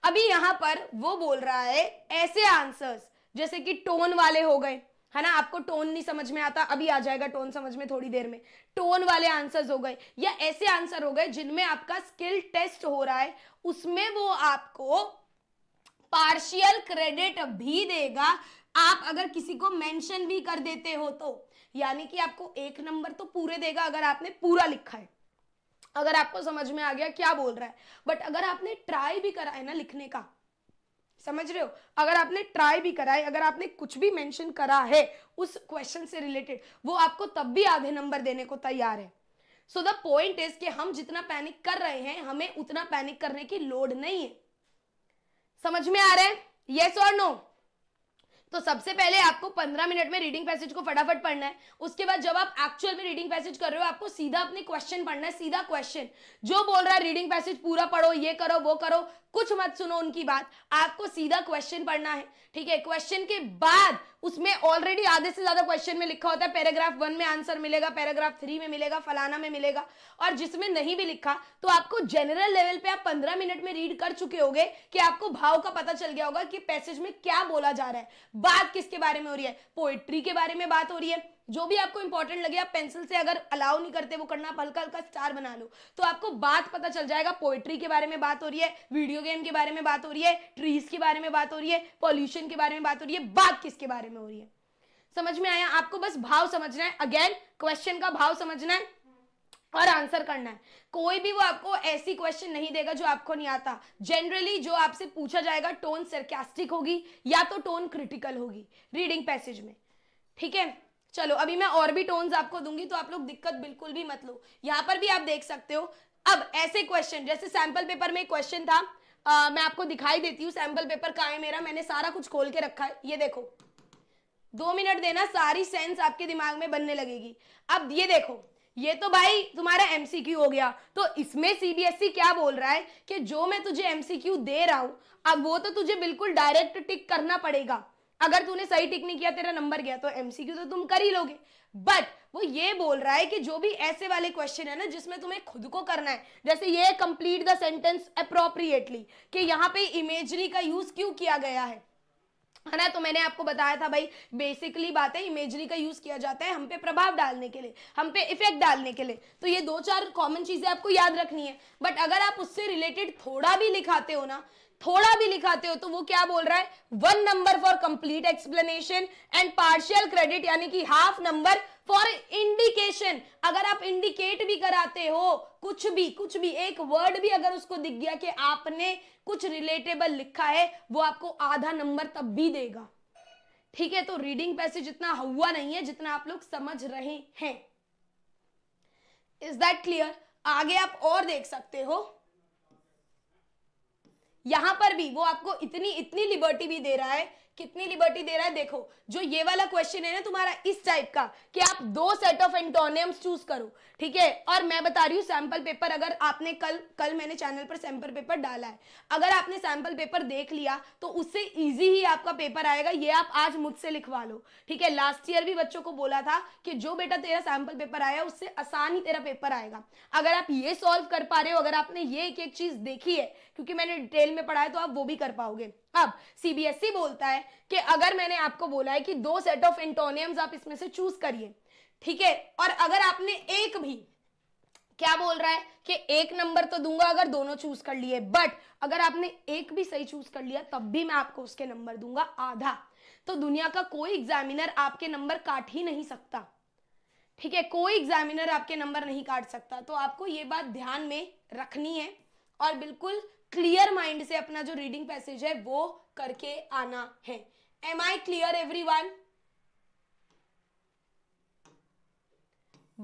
अभी यहां पर वो बोल रहा है ऐसे आंसर्स जैसे कि टोन वाले हो गए है ना आपको टोन नहीं समझ में आता अभी आ जाएगा टोन समझ में थोड़ी देर में टोन वाले आंसर्स हो गए या ऐसे आंसर हो गए जिनमें आपका स्किल टेस्ट हो रहा है उसमें वो आपको पार्शियल क्रेडिट भी देगा आप अगर किसी को मेंशन भी कर देते हो तो यानी कि आपको एक नंबर तो पूरे देगा अगर आपने पूरा लिखा है अगर आपको समझ में आ गया क्या बोल रहा है बट अगर आपने ट्राई भी करा है ना लिखने का समझ रहे हो अगर आपने ट्राई भी करा है अगर आपने कुछ भी मेंशन करा है उस क्वेश्चन से रिलेटेड वो आपको तब भी आधे नंबर देने को तैयार है सो द पॉइंट इज कि हम जितना पैनिक कर रहे हैं हमें उतना पैनिक करने की लोड नहीं है समझ में आ रहा है येस और नो तो सबसे पहले आपको 15 मिनट में रीडिंग पैसेज को फटाफट पढ़ना है उसके बाद जब आप एक्चुअल में रीडिंग पैसेज कर रहे हो आपको सीधा अपने क्वेश्चन पढ़ना है सीधा क्वेश्चन जो बोल रहा है रीडिंग पैसेज पूरा पढ़ो ये करो वो करो कुछ मत सुनो उनकी बात आपको सीधा क्वेश्चन पढ़ना है ठीक है क्वेश्चन के बाद उसमें ऑलरेडी आधे से ज्यादा क्वेश्चन में लिखा होता है पैराग्राफ वन में आंसर मिलेगा पैराग्राफ थ्री में मिलेगा फलाना में मिलेगा और जिसमें नहीं भी लिखा तो आपको जनरल लेवल पे आप पंद्रह मिनट में रीड कर चुके होंगे कि आपको भाव का पता चल गया होगा कि पैसेज में क्या बोला जा रहा है बात किसके बारे में हो रही है पोएट्री के बारे में बात हो रही है जो भी आपको इंपॉर्टेंट लगे आप पेंसिल से अगर अलाउ नहीं करते वो करना आप हल्का हल्का स्टार बना लो तो आपको बात पता चल जाएगा पोइट्री के बारे में बात हो रही है वीडियो गेम के बारे में बात हो रही है ट्रीज के बारे में बात हो रही है पॉल्यूशन के बारे में बात हो रही है बात किसके बारे में हो रही है समझ में आया आपको बस भाव समझना है अगेन क्वेश्चन का भाव समझना है और आंसर करना है कोई भी वो आपको ऐसी क्वेश्चन नहीं देगा जो आपको नहीं आता जनरली जो आपसे पूछा जाएगा टोन सरकास्टिक होगी या तो टोन क्रिटिकल होगी रीडिंग पैसेज में ठीक है चलो अभी मैं और भी टोन्स आपको दूंगी तो आप लोग दिक्कत बिल्कुल भी मत लो यहाँ पर भी आप देख सकते हो अब ऐसे क्वेश्चन जैसे सैंपल पेपर में क्वेश्चन था आ, मैं आपको दिखाई देती हूँ सैंपल पेपर कहाँ है मेरा मैंने सारा कुछ खोल के रखा है ये देखो दो मिनट देना सारी सेंस आपके दिमाग में बनने लगेगी अब ये देखो ये तो भाई तुम्हारा एमसीक्यू हो गया तो इसमें सीबीएसई e क्या बोल रहा है कि जो मैं तुझे एमसीक्यू दे रहा हूं अब वो तो तुझे बिल्कुल डायरेक्ट टिक करना पड़ेगा अगर तूने सही टिक नहीं किया तेरा नंबर गया तो एमसीक्यू तो तुम कर ही लोगे बट वो ये बोल रहा है कि जो भी ऐसे वाले क्वेश्चन है ना जिसमें तुम्हें खुद को करना है जैसे ये कंप्लीट द सेंटेंस अप्रोप्रिएटली कि यहाँ पे इमेजरी का यूज क्यों किया गया है है ना तो मैंने आपको बताया था भाई बेसिकली बात है इमेजरी का यूज किया जाता है हम पे प्रभाव डालने के लिए हम पे इफेक्ट डालने के लिए तो ये दो चार कॉमन चीजें आपको याद रखनी है बट अगर आप उससे रिलेटेड थोड़ा भी लिखाते हो ना थोड़ा भी लिखाते हो तो वो क्या बोल रहा है one number for complete explanation and partial credit यानी कि हाफ नंबर फॉर इंडिकेशन अगर आप इंडिकेट भी कराते हो कुछ भी कुछ भी एक वर्ड भी अगर उसको दिख गया कि आपने कुछ रिलेटेबल लिखा है वो आपको आधा नंबर तब भी देगा ठीक है तो रीडिंग पैसे जितना हुआ नहीं है जितना आप लोग समझ रहे हैं इज दैट क्लियर आगे आप और देख सकते हो यहां पर भी वो आपको इतनी इतनी लिबर्टी भी दे रहा है कितनी लिबर्टी दे रहा है देखो जो ये वाला क्वेश्चन है ना तुम्हारा इस टाइप का कि आप दो सेट ऑफ एंटोनियम्स चूज करो ठीक है और मैं बता रही हूँ सैंपल पेपर अगर आपने कल कल मैंने चैनल पर सैंपल पेपर डाला है अगर आपने सैंपल पेपर देख लिया तो उससे इजी ही आपका पेपर आएगा ये आप आज मुझसे लिखवा लो ठीक है लास्ट ईयर भी बच्चों को बोला था कि जो बेटा तेरा सैंपल पेपर आया उससे आसान ही तेरा पेपर आएगा अगर आप ये सॉल्व कर पा रहे हो अगर आपने ये एक एक चीज देखी है क्योंकि मैंने डिटेल में पढ़ा है तो आप वो भी कर पाओगे अब सीबीएसई e बोलता है कि अगर मैंने आपको बोला है कि दो सेट ऑफ इंटोनियम्स आप इसमें से चूज करिए ठीक है और अगर आपने एक भी क्या बोल रहा है कि एक नंबर तो दूंगा अगर दोनों चूज कर लिए बट अगर आपने एक भी सही चूज कर लिया तब भी मैं आपको उसके नंबर दूंगा आधा तो दुनिया का कोई एग्जामिनर आपके नंबर काट ही नहीं सकता ठीक है कोई एग्जामिनर आपके नंबर नहीं काट सकता तो आपको ये बात ध्यान में रखनी है और बिल्कुल क्लियर माइंड से अपना जो रीडिंग पैसेज है वो करके आना है एम आई क्लियर एवरी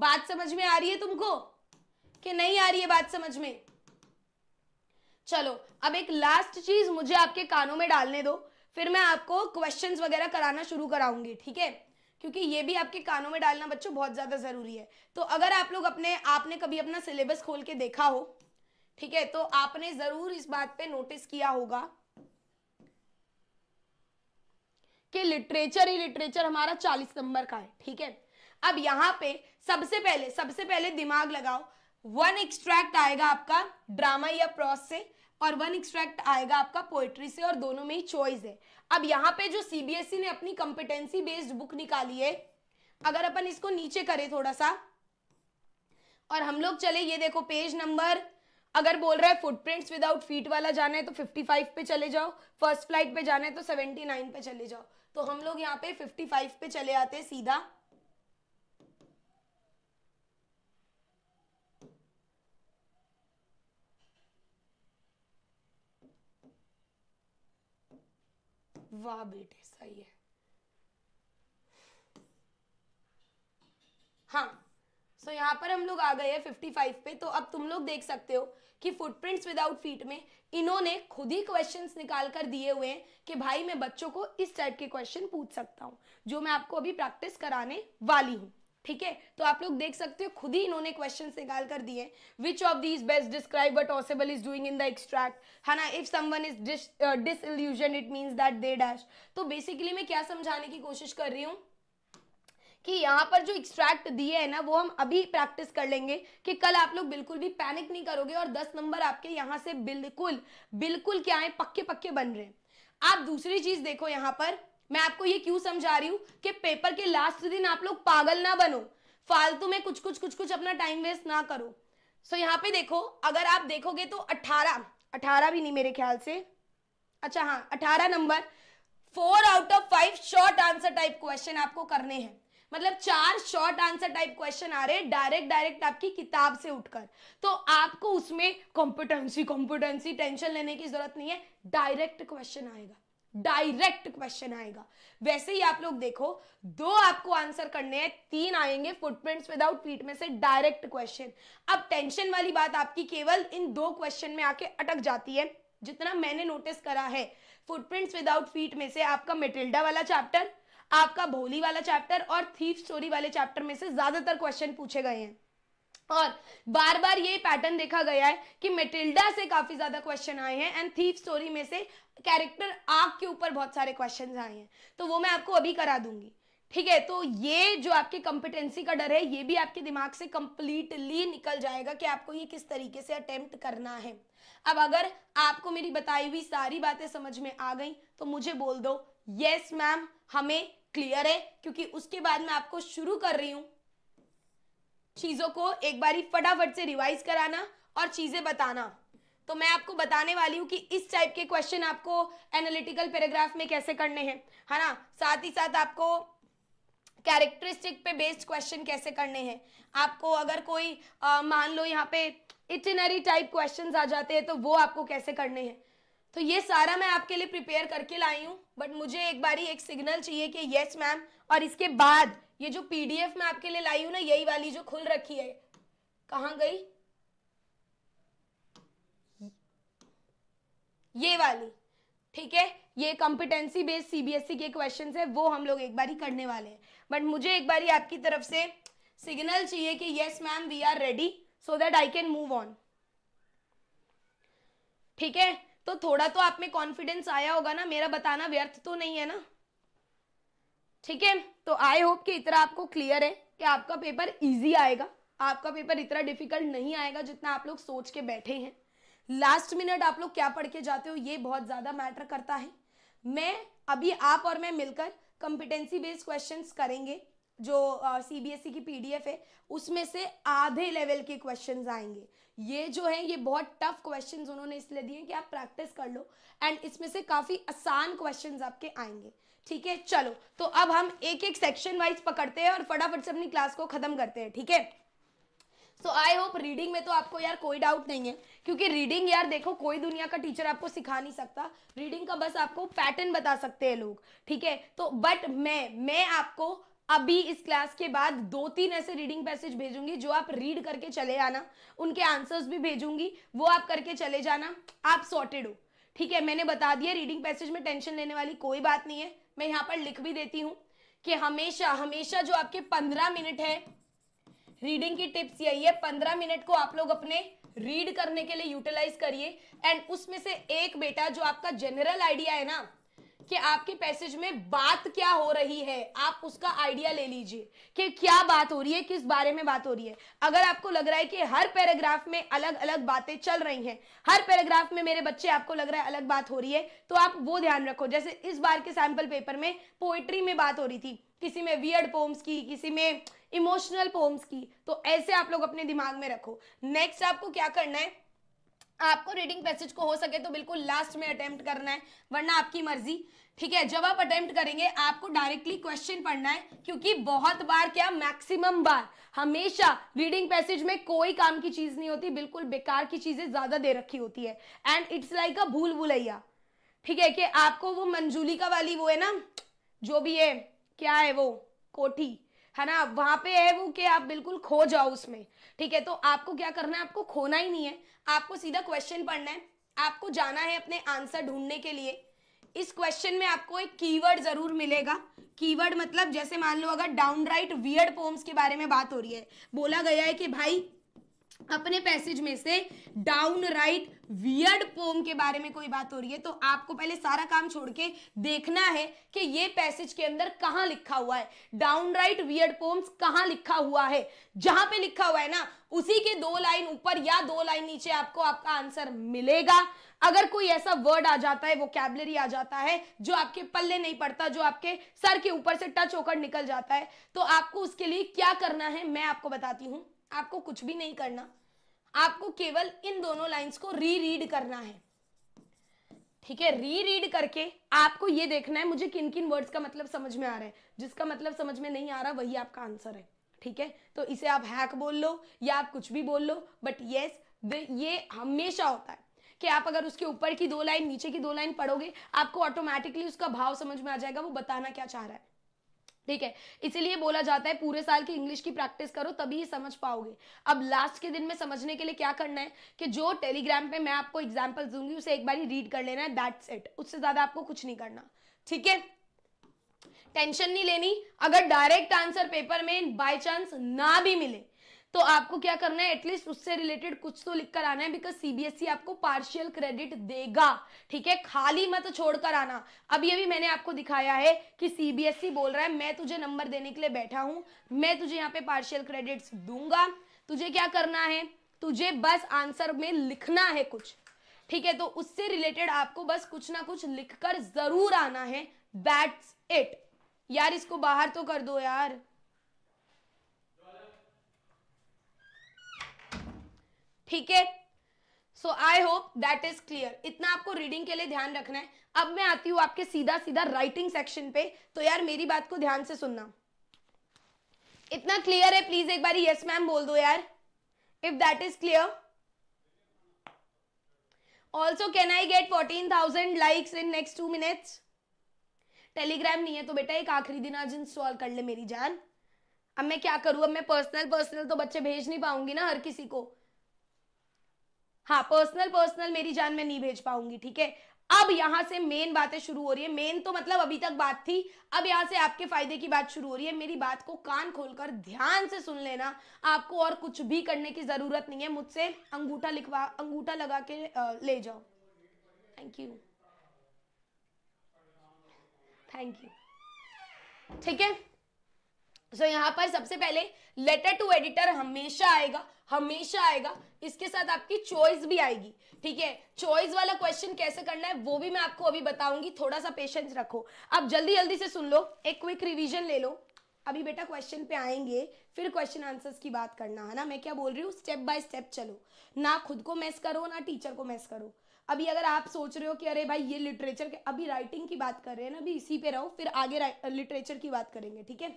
बात समझ में आ रही है तुमको कि नहीं आ रही है बात समझ में चलो अब एक लास्ट चीज मुझे आपके कानों में डालने दो फिर मैं आपको क्वेश्चंस वगैरह कराना शुरू कराऊंगी ठीक है क्योंकि ये भी आपके कानों में डालना बच्चों बहुत ज़्यादा ज़रूरी है तो अगर आप लोग अपने आपने कभी अपना सिलेबस खोल के देखा हो ठीक है तो आपने जरूर इस बात पे नोटिस किया होगा कि लिटरेचर ही लिटरेचर हमारा चालीस नंबर का है ठीक है अब यहां पे सबसे पहले सबसे पहले दिमाग लगाओ वन एक्सट्रैक्ट आएगा आपका ड्रामा या प्रॉस से और वन एक्सट्रैक्ट आएगा आपका पोएट्री से और दोनों में ही चॉइस है अब यहाँ पे जो सीबीएसई e ने अपनी कॉम्पिटेंसी बेस्ड बुक निकाली है अगर अपन इसको नीचे करें थोड़ा सा और हम लोग चले ये देखो पेज नंबर अगर बोल रहा है फुटप्रिंट्स विदाउट फीट वाला जाना है तो 55 पे चले जाओ फर्स्ट फ्लाइट पे जाना है तो 79 पे चले जाओ तो हम लोग यहाँ पे 55 पे चले आते हैं सीधा वाह बेटे सही है हाँ सो so, यहाँ पर हम लोग आ गए हैं 55 पे तो अब तुम लोग देख सकते हो कि फुटप्रिंट्स विदाउट फीट में इन्होंने खुद ही क्वेश्चंस निकाल कर दिए हुए हैं कि भाई मैं बच्चों को इस टाइप के क्वेश्चन पूछ सकता हूँ जो मैं आपको अभी प्रैक्टिस कराने वाली हूँ ठीक है तो आप लोग देख सकते हो खुद ही इन्होंने क्वेश्चन निकाल कर दिए which of these best describe what Osable is doing in the extract है ना if someone is dis it means that they dash तो बेसिकली मैं क्या समझाने की कोशिश कर रही हूँ कि यहाँ पर जो एक्सट्रैक्ट दिए है ना वो हम अभी प्रैक्टिस कर लेंगे कि कल आप लोग बिल्कुल भी पैनिक नहीं करोगे और दस नंबर आपके यहाँ से बिल्कुल बिल्कुल क्या है पक्के पक्के बन रहे हैं आप दूसरी चीज देखो यहाँ पर मैं आपको ये क्यों समझा रही हूँ कि पेपर के लास्ट दिन आप लोग पागल ना बनो फालतू में कुछ कुछ कुछ कुछ अपना टाइम वेस्ट ना करो सो so, यहाँ पे देखो अगर आप देखोगे तो अठारह अठारह भी नहीं मेरे ख्याल से अच्छा हाँ अठारह number four out of five short answer type question आपको करने हैं मतलब चार शॉर्ट आंसर टाइप क्वेश्चन आ रहे डायरेक्ट डायरेक्ट आपकी किताब से उठकर तो आपको उसमें कॉम्पिटेंसी कॉम्पिटेंसी टेंशन लेने की जरूरत नहीं है डायरेक्ट क्वेश्चन आएगा डायरेक्ट क्वेश्चन आएगा वैसे ही आप लोग देखो दो आपको आंसर करने हैं तीन आएंगे फुटप्रिंट्स विदाउट फीट में से डायरेक्ट क्वेश्चन अब टेंशन वाली बात आपकी केवल इन दो क्वेश्चन में आके अटक जाती है जितना मैंने नोटिस करा है फुटप्रिंट्स विदाउट फीट में से आपका मेटिल्डा वाला चैप्टर आपका भोली वाला चैप्टर और थीफ स्टोरी वाले चैप्टर में से ज्यादातर क्वेश्चन पूछे गए हैं और बार बार ये पैटर्न देखा गया है कि मेटिल्डा से काफी ज्यादा क्वेश्चन आए हैं एंड थीफ स्टोरी में से कैरेक्टर आग के ऊपर बहुत सारे क्वेश्चन आए हैं तो वो मैं आपको अभी करा दूंगी ठीक है तो ये जो आपके कॉम्पिटेंसी का डर है ये भी आपके दिमाग से कंप्लीटली निकल जाएगा कि आपको ये किस तरीके से अटेम्प्ट करना है अब अगर आपको मेरी बताई हुई सारी बातें समझ में आ गई तो मुझे बोल दो यस मैम हमें क्लियर है क्योंकि उसके बाद मैं आपको शुरू कर रही हूं चीज़ों को एक बारी फटाफट से रिवाइज कराना और चीज़ें बताना तो मैं आपको बताने वाली हूँ कि इस टाइप के क्वेश्चन आपको एनालिटिकल पैराग्राफ में कैसे करने हैं है ना साथ ही साथ आपको कैरेक्टरिस्टिक पे बेस्ड क्वेश्चन कैसे करने हैं आपको अगर कोई मान लो यहाँ पे इटिनरी टाइप क्वेश्चन आ जाते हैं तो वो आपको कैसे करने हैं तो ये सारा मैं आपके लिए प्रिपेयर करके लाई हूँ बट मुझे एक बारी एक सिग्नल चाहिए कि यस मैम और इसके बाद ये जो पीडीएफ मैं आपके लिए लाई हूं ना यही वाली जो खुल रखी है कहा गई ये वाली ठीक है ये कॉम्पिटेंसी बेस्ड सीबीएसई के क्वेश्चन है वो हम लोग एक बारी करने वाले हैं बट मुझे एक बारी आपकी तरफ से सिग्नल चाहिए कि yes ma'am we are ready so that I can move on ठीक है तो थोड़ा तो आप में कॉन्फिडेंस आया होगा ना मेरा बताना व्यर्थ तो नहीं है ना ठीक है तो आई होप कि इतना आपको क्लियर है कि आपका पेपर इजी आएगा आपका पेपर इतना डिफिकल्ट नहीं आएगा जितना आप लोग सोच के बैठे हैं लास्ट मिनट आप लोग क्या पढ़ के जाते हो ये बहुत ज़्यादा मैटर करता है मैं अभी आप और मैं मिलकर कंपिटेंसी बेस्ड क्वेश्चंस करेंगे जो सीबीएसई uh, e की पीडीएफ है उसमें से आधे लेवल के क्वेश्चंस आएंगे ये जो है ये बहुत टफ क्वेश्चंस उन्होंने इसलिए दिए कि आप प्रैक्टिस कर लो एंड इसमें से काफ़ी आसान क्वेश्चंस आपके आएंगे ठीक है चलो तो अब हम एक एक सेक्शन वाइज पकड़ते हैं और फटाफट से अपनी क्लास को ख़त्म करते हैं ठीक है सो आई होप रीडिंग में तो आपको यार कोई डाउट नहीं है क्योंकि रीडिंग यार देखो कोई दुनिया का टीचर आपको सिखा नहीं सकता रीडिंग का बस आपको पैटर्न बता सकते हैं लोग ठीक है तो बट मैं मैं आपको अभी इस क्लास के बाद दो तीन ऐसे रीडिंग पैसेज भेजूंगी जो आप रीड करके चले आना उनके आंसर्स भी भेजूंगी वो आप करके चले जाना आप सॉर्टेड हो ठीक है मैंने बता दिया रीडिंग पैसेज में टेंशन लेने वाली कोई बात नहीं है मैं यहाँ पर लिख भी देती हूँ कि हमेशा हमेशा जो आपके पंद्रह मिनट है रीडिंग की टिप्स यही है पंद्रह मिनट को आप लोग अपने रीड करने के लिए यूटिलाइज करिए एंड उसमें से एक बेटा जो आपका जनरल आइडिया है ना कि आपके पैसेज में बात क्या हो रही है आप उसका आइडिया ले लीजिए कि क्या बात हो रही है किस बारे में बात हो रही है अगर आपको लग रहा है कि हर पैराग्राफ में अलग अलग बातें चल रही हैं हर पैराग्राफ में मेरे बच्चे आपको लग रहा है अलग बात हो रही है तो आप वो ध्यान रखो जैसे इस बार के सैम्पल पेपर में पोइट्री में बात हो रही थी किसी में वियर्ड पोम्स की किसी में इमोशनल पोम्स की तो ऐसे आप लोग अपने दिमाग में रखो नेक्स्ट आपको क्या करना है आपको रीडिंग पैसेज को हो सके तो बिल्कुल लास्ट में अटेम्प्ट करना है वरना आपकी मर्जी ठीक है जब आप अटेम्प्ट करेंगे आपको डायरेक्टली क्वेश्चन पढ़ना है क्योंकि बहुत बार क्या मैक्सिमम बार हमेशा रीडिंग पैसेज में कोई काम की चीज नहीं होती बिल्कुल बेकार की चीजें ज्यादा दे रखी होती है एंड इट्स लाइक अ भूल भुलैया ठीक है कि आपको वो मंजुलिका वाली वो है ना जो भी है क्या है वो कोठी है ना वहां पे है वो कि आप बिल्कुल खो जाओ उसमें ठीक है तो आपको क्या करना है आपको खोना ही नहीं है आपको सीधा क्वेश्चन पढ़ना है आपको जाना है अपने आंसर ढूंढने के लिए इस क्वेश्चन में आपको एक कीवर्ड जरूर मिलेगा कीवर्ड मतलब जैसे मान लो अगर डाउन राइट वियर्ड पोम्स के बारे में बात हो रही है बोला गया है कि भाई अपने पैसेज में से डाउन राइट वियर्ड पोम के बारे में कोई बात हो रही है तो आपको पहले सारा काम छोड़ के देखना है कि ये पैसेज के अंदर कहां लिखा हुआ है डाउन राइट वियर्ड पोम्स कहां लिखा हुआ है जहां पे लिखा हुआ है ना उसी के दो लाइन ऊपर या दो लाइन नीचे आपको आपका आंसर मिलेगा अगर कोई ऐसा वर्ड आ जाता है वो कैबलरी आ जाता है जो आपके पल्ले नहीं पड़ता जो आपके सर के ऊपर से टच होकर निकल जाता है तो आपको उसके लिए क्या करना है मैं आपको बताती हूँ आपको कुछ भी नहीं करना आपको केवल इन दोनों लाइंस को री रीड करना है ठीक है री रीड करके आपको ये देखना है मुझे किन किन वर्ड्स का मतलब समझ में आ रहा है जिसका मतलब समझ में नहीं आ रहा वही आपका आंसर है ठीक है तो इसे आप हैक बोल लो या आप कुछ भी बोल लो बट येस ये हमेशा होता है कि आप अगर उसके ऊपर की दो लाइन नीचे की दो लाइन पढ़ोगे आपको ऑटोमेटिकली उसका भाव समझ में आ जाएगा वो बताना क्या चाह रहा है ठीक है इसीलिए बोला जाता है पूरे साल की इंग्लिश की प्रैक्टिस करो तभी समझ पाओगे अब लास्ट के दिन में समझने के लिए क्या करना है कि जो टेलीग्राम पे मैं आपको एग्जाम्पल दूंगी उसे एक बार रीड कर लेना है दैट सेट उससे ज्यादा आपको कुछ नहीं करना ठीक है टेंशन नहीं लेनी अगर डायरेक्ट आंसर पेपर में बाय चांस ना भी मिले तो आपको क्या करना है एटलीस्ट उससे रिलेटेड कुछ तो लिख कर आना है बिकॉज सीबीएसई e आपको पार्शियल क्रेडिट देगा ठीक है खाली मत छोड़कर आना अब ये भी मैंने आपको दिखाया है कि सीबीएसई e बोल रहा है मैं तुझे नंबर देने के लिए बैठा हूं मैं तुझे यहाँ पे पार्शियल क्रेडिट दूंगा तुझे क्या करना है तुझे बस आंसर में लिखना है कुछ ठीक है तो उससे रिलेटेड आपको बस कुछ ना कुछ लिखकर जरूर आना है दैट्स इट यार इसको बाहर तो कर दो यार ठीक है so I hope that is clear इतना आपको रीडिंग के लिए ध्यान रखना है अब मैं आती हूं आपके सीधा सीधा राइटिंग सेक्शन पे तो यार मेरी बात को ध्यान से सुनना इतना क्लियर है प्लीज एक बार यस मैम बोल दो यार if that is clear also can I get fourteen thousand likes in next two minutes Telegram नहीं है तो बेटा एक आखिरी दिन आज इंस्टॉल कर ले मेरी जान अब मैं क्या करूं अब मैं पर्सनल पर्सनल तो बच्चे भेज नहीं पाऊंगी ना हर किसी को हाँ पर्सनल पर्सनल मेरी जान में नहीं भेज पाऊंगी ठीक है अब यहाँ से मेन बातें शुरू हो रही है मेन तो मतलब अभी तक बात थी अब यहाँ से आपके फायदे की बात शुरू हो रही है मेरी बात को कान खोलकर ध्यान से सुन लेना आपको और कुछ भी करने की जरूरत नहीं है मुझसे अंगूठा लिखवा अंगूठा लगा के ले जाओ थैंक यू थैंक यू ठीक है सो so, यहाँ पर सबसे पहले लेटर टू एडिटर हमेशा आएगा हमेशा आएगा इसके साथ आपकी चॉइस भी आएगी ठीक है चॉइस वाला क्वेश्चन कैसे करना है वो भी मैं आपको अभी बताऊंगी थोड़ा सा पेशेंस रखो आप जल्दी जल्दी से सुन लो एक क्विक रिवीजन ले लो अभी बेटा क्वेश्चन पे आएंगे फिर क्वेश्चन आंसर्स की बात करना है ना मैं क्या बोल रही हूँ स्टेप बाय स्टेप चलो ना खुद को मैस करो ना टीचर को मैस करो अभी अगर आप सोच रहे हो कि अरे भाई ये लिटरेचर के अभी राइटिंग की बात कर रहे हैं ना अभी इसी पे रहो फिर आगे लिटरेचर की बात करेंगे ठीक है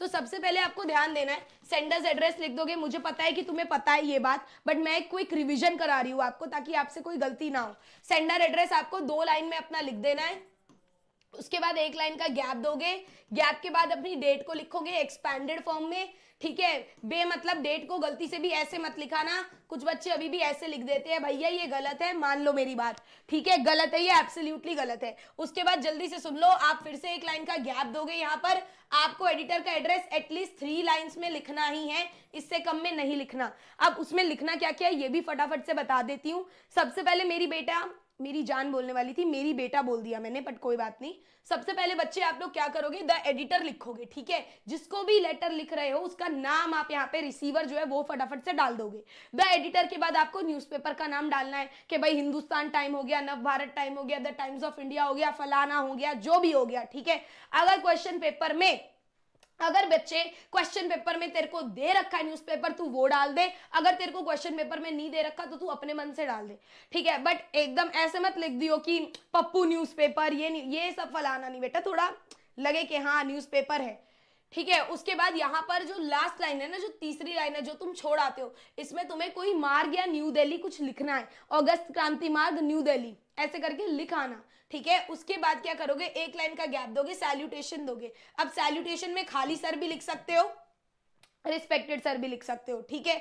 तो सबसे पहले आपको ध्यान देना है सेंडर्स एड्रेस लिख दोगे मुझे पता है कि तुम्हें पता है ये बात बट मैं एक क्विक रिविजन करा रही हूँ आपको ताकि आपसे कोई गलती ना हो सेंडर एड्रेस आपको दो लाइन में अपना लिख देना है उसके बाद एक लाइन का गैप दोगे गैप के बाद अपनी डेट को लिखोगे एक्सपैंडेड फॉर्म में ठीक है बे मतलब डेट को गलती से भी ऐसे मत लिखाना कुछ बच्चे अभी भी ऐसे लिख देते हैं भैया ये गलत है मान लो मेरी बात ठीक है गलत है ये एब्सोल्युटली गलत है उसके बाद जल्दी से सुन लो आप फिर से एक लाइन का गैप दोगे यहाँ पर आपको एडिटर का एड्रेस एटलीस्ट थ्री लाइन्स में लिखना ही है इससे कम में नहीं लिखना अब उसमें लिखना क्या क्या है ये भी फटाफट से बता देती हूँ सबसे पहले मेरी बेटा मेरी जान बोलने वाली थी मेरी बेटा बोल दिया मैंने बट कोई बात नहीं सबसे पहले बच्चे आप लोग क्या करोगे द एडिटर लिखोगे ठीक है जिसको भी लेटर लिख रहे हो उसका नाम आप यहाँ पे रिसीवर जो है वो फटाफट से डाल दोगे द एडिटर के बाद आपको न्यूज़पेपर का नाम डालना है कि भाई हिंदुस्तान टाइम हो गया नव भारत टाइम हो गया द टाइम्स ऑफ इंडिया हो गया फलाना हो गया जो भी हो गया ठीक है अगर क्वेश्चन पेपर में अगर बच्चे क्वेश्चन पेपर में तेरे को दे रखा है न्यूज़पेपर तू वो डाल दे अगर तेरे को क्वेश्चन पेपर में नहीं दे रखा तो तू अपने मन से डाल दे ठीक है बट एकदम ऐसे मत लिख दियो कि पप्पू न्यूज़पेपर ये ये सब फलाना नहीं बेटा थोड़ा लगे कि हाँ न्यूज़पेपर है ठीक है उसके बाद यहाँ पर जो लास्ट लाइन है ना जो तीसरी लाइन है जो तुम छोड़ आते हो इसमें तुम्हें कोई मार्ग या न्यू दिल्ली कुछ लिखना है अगस्त क्रांति मार्ग न्यू दिल्ली ऐसे करके लिख आना ठीक है उसके बाद क्या करोगे एक लाइन का गैप दोगे सैल्यूटेशन दोगे अब सैल्यूटेशन में खाली सर भी लिख सकते हो रिस्पेक्टेड सर भी लिख सकते हो ठीक है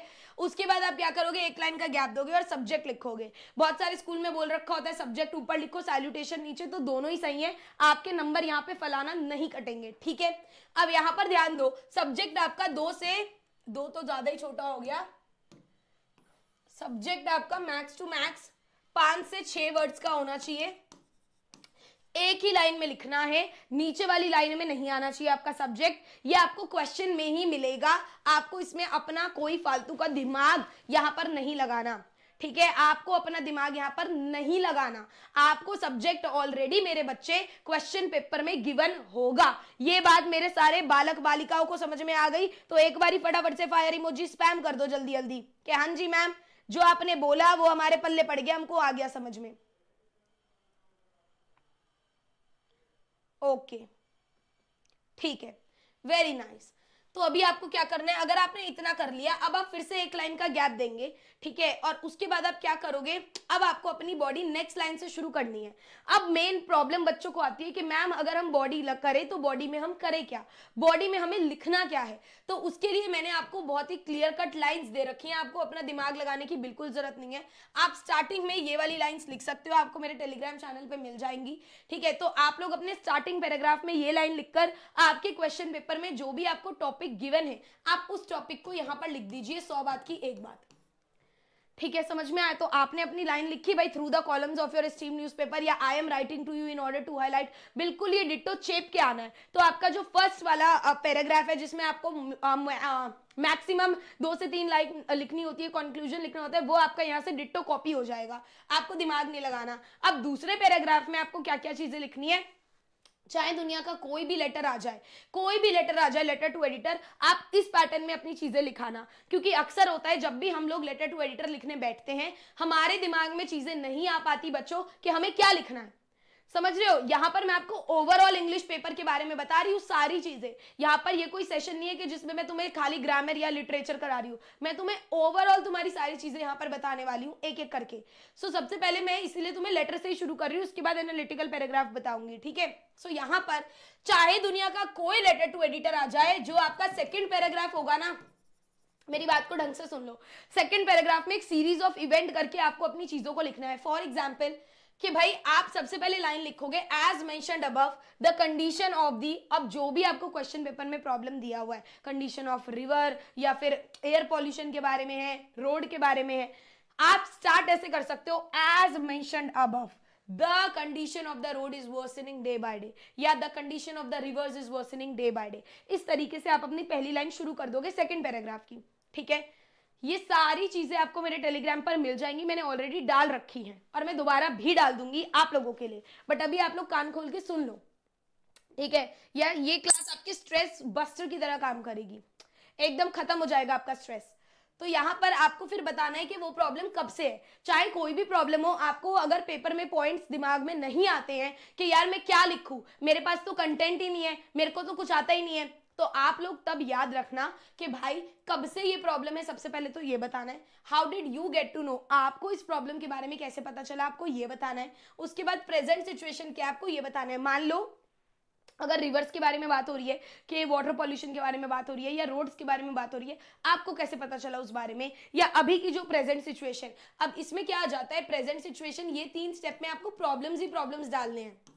उसके बाद आप क्या करोगे एक लाइन का गैप दोगे और सब्जेक्ट लिखोगे बहुत सारे स्कूल में बोल रखा होता है सब्जेक्ट ऊपर लिखो सैल्यूटेशन नीचे तो दोनों ही सही है आपके नंबर यहाँ पे फलाना नहीं कटेंगे ठीक है अब यहाँ पर ध्यान दो सब्जेक्ट आपका दो से दो तो ज्यादा ही छोटा हो गया सब्जेक्ट आपका मैक्स टू मैक्स पांच से छह वर्ड्स का होना चाहिए एक ही लाइन में लिखना है नीचे वाली लाइन में नहीं आना चाहिए आपका सब्जेक्ट ये आपको क्वेश्चन में ही मिलेगा आपको इसमें अपना कोई फालतू का दिमाग यहाँ पर नहीं लगाना ठीक है आपको अपना दिमाग यहाँ पर नहीं लगाना आपको सब्जेक्ट ऑलरेडी मेरे बच्चे क्वेश्चन पेपर में गिवन होगा ये बात मेरे सारे बालक बालिकाओं को समझ में आ गई तो एक बार फटाफट से फायर इमोजी स्पैम कर दो जल्दी जल्दी कि हाँ जी मैम जो आपने बोला वो हमारे पल्ले पड़ गया हमको आ गया समझ में ओके ठीक है वेरी नाइस nice. तो अभी आपको क्या करना है अगर आपने इतना कर लिया अब आप फिर से एक लाइन का गैप देंगे ठीक है और उसके बाद आप क्या करोगे अब आपको अपनी बॉडी नेक्स्ट लाइन से शुरू करनी है अब मेन प्रॉब्लम बच्चों को आती है कि मैम अगर हम बॉडी करें तो बॉडी में हम करें क्या बॉडी में हमें लिखना क्या है तो उसके लिए मैंने आपको बहुत ही क्लियर कट लाइन्स दे रखी हैं आपको अपना दिमाग लगाने की बिल्कुल जरूरत नहीं है आप स्टार्टिंग में ये वाली लाइन्स लिख सकते हो आपको मेरे टेलीग्राम चैनल पर मिल जाएंगी ठीक है तो आप लोग अपने स्टार्टिंग पैराग्राफ में ये लाइन लिखकर आपके क्वेश्चन पेपर में जो भी आपको टॉपिक टॉपिक गिवन है आप उस टॉपिक को यहाँ पर लिख दीजिए सौ बात की एक बात ठीक है समझ में आया तो आपने अपनी लाइन लिखी भाई through the columns of your esteemed newspaper या I am writing to you in order to highlight बिल्कुल ये डिटो चेप के आना है तो आपका जो फर्स्ट वाला पैराग्राफ है जिसमें आपको मैक्सिमम दो से तीन लाइन लिखनी होती है कंक्लूजन लिखना होता है वो आपका यहाँ से डिटो कॉपी हो जाएगा आपको दिमाग नहीं लगाना अब दूसरे पैराग्राफ में आपको क्या क्या चीज़ें लिखनी है चाहे दुनिया का कोई भी लेटर आ जाए कोई भी लेटर आ जाए लेटर टू एडिटर आप इस पैटर्न में अपनी चीज़ें लिखाना क्योंकि अक्सर होता है जब भी हम लोग लेटर टू एडिटर लिखने बैठते हैं हमारे दिमाग में चीज़ें नहीं आ पाती बच्चों कि हमें क्या लिखना है समझ रहे हो यहाँ पर मैं आपको ओवरऑल इंग्लिश पेपर के बारे में बता रही हूँ सारी चीजें यहाँ पर ये कोई सेशन नहीं है कि जिसमें मैं तुम्हें खाली ग्रामर या लिटरेचर करा रही हूँ मैं तुम्हें ओवरऑल तुम्हारी सारी चीजें यहाँ पर बताने वाली हूँ एक एक करके सो so, सबसे पहले मैं इसीलिए तुम्हें लेटर से ही शुरू कर रही हूँ उसके बाद एनालिटिकल पैराग्राफ बताऊंगी ठीक है सो so, यहाँ पर चाहे दुनिया का कोई लेटर टू एडिटर आ जाए जो आपका सेकेंड पैराग्राफ होगा ना मेरी बात को ढंग से सुन लो सेकंड पैराग्राफ में एक सीरीज ऑफ इवेंट करके आपको अपनी चीजों को लिखना है फॉर एग्जाम्पल कि भाई आप सबसे पहले लाइन लिखोगे as mention above the condition of the अब जो भी आपको क्वेश्चन पेपर में प्रॉब्लम दिया हुआ है कंडीशन ऑफ रिवर या फिर एयर पॉल्यूशन के बारे में है रोड के बारे में है आप स्टार्ट ऐसे कर सकते हो एज मैं above the condition of the road is worsening day by day या the condition of the rivers is worsening day by day इस तरीके से आप अपनी पहली लाइन शुरू कर दोगे सेकेंड पैराग्राफ की ठीक है ये सारी चीजें आपको मेरे टेलीग्राम पर मिल जाएंगी मैंने ऑलरेडी डाल रखी हैं और मैं दोबारा भी डाल दूंगी आप लोगों के लिए बट अभी आप लोग कान खोल के सुन लो ठीक है या ये क्लास आपके स्ट्रेस बस्टर की तरह काम करेगी एकदम खत्म हो जाएगा आपका स्ट्रेस तो यहाँ पर आपको फिर बताना है कि वो प्रॉब्लम कब से है चाहे कोई भी प्रॉब्लम हो आपको अगर पेपर में पॉइंट्स दिमाग में नहीं आते हैं कि यार मैं क्या लिखूं मेरे पास तो कंटेंट ही नहीं है मेरे को तो कुछ आता ही नहीं है तो आप लोग तब याद रखना कि भाई कब से ये प्रॉब्लम है सबसे पहले तो ये बताना है how did you get to know आपको इस प्रॉब्लम के बारे में कैसे पता चला आपको ये बताना है उसके बाद प्रेजेंट सिचुएशन क्या आपको ये बताना है मान लो अगर रिवर्स के बारे में बात हो रही है कि वाटर पॉल्यूशन के बारे में बात हो रही है या रोड्स के बारे में बात हो रही है आपको कैसे पता चला उस बारे में या अभी की जो प्रेजेंट सिचुएशन अब इसमें क्या आ जाता है प्रेजेंट सिचुएशन ये तीन स्टेप में आपको प्रॉब्लम्स ही प्रॉब्लम्स डालने हैं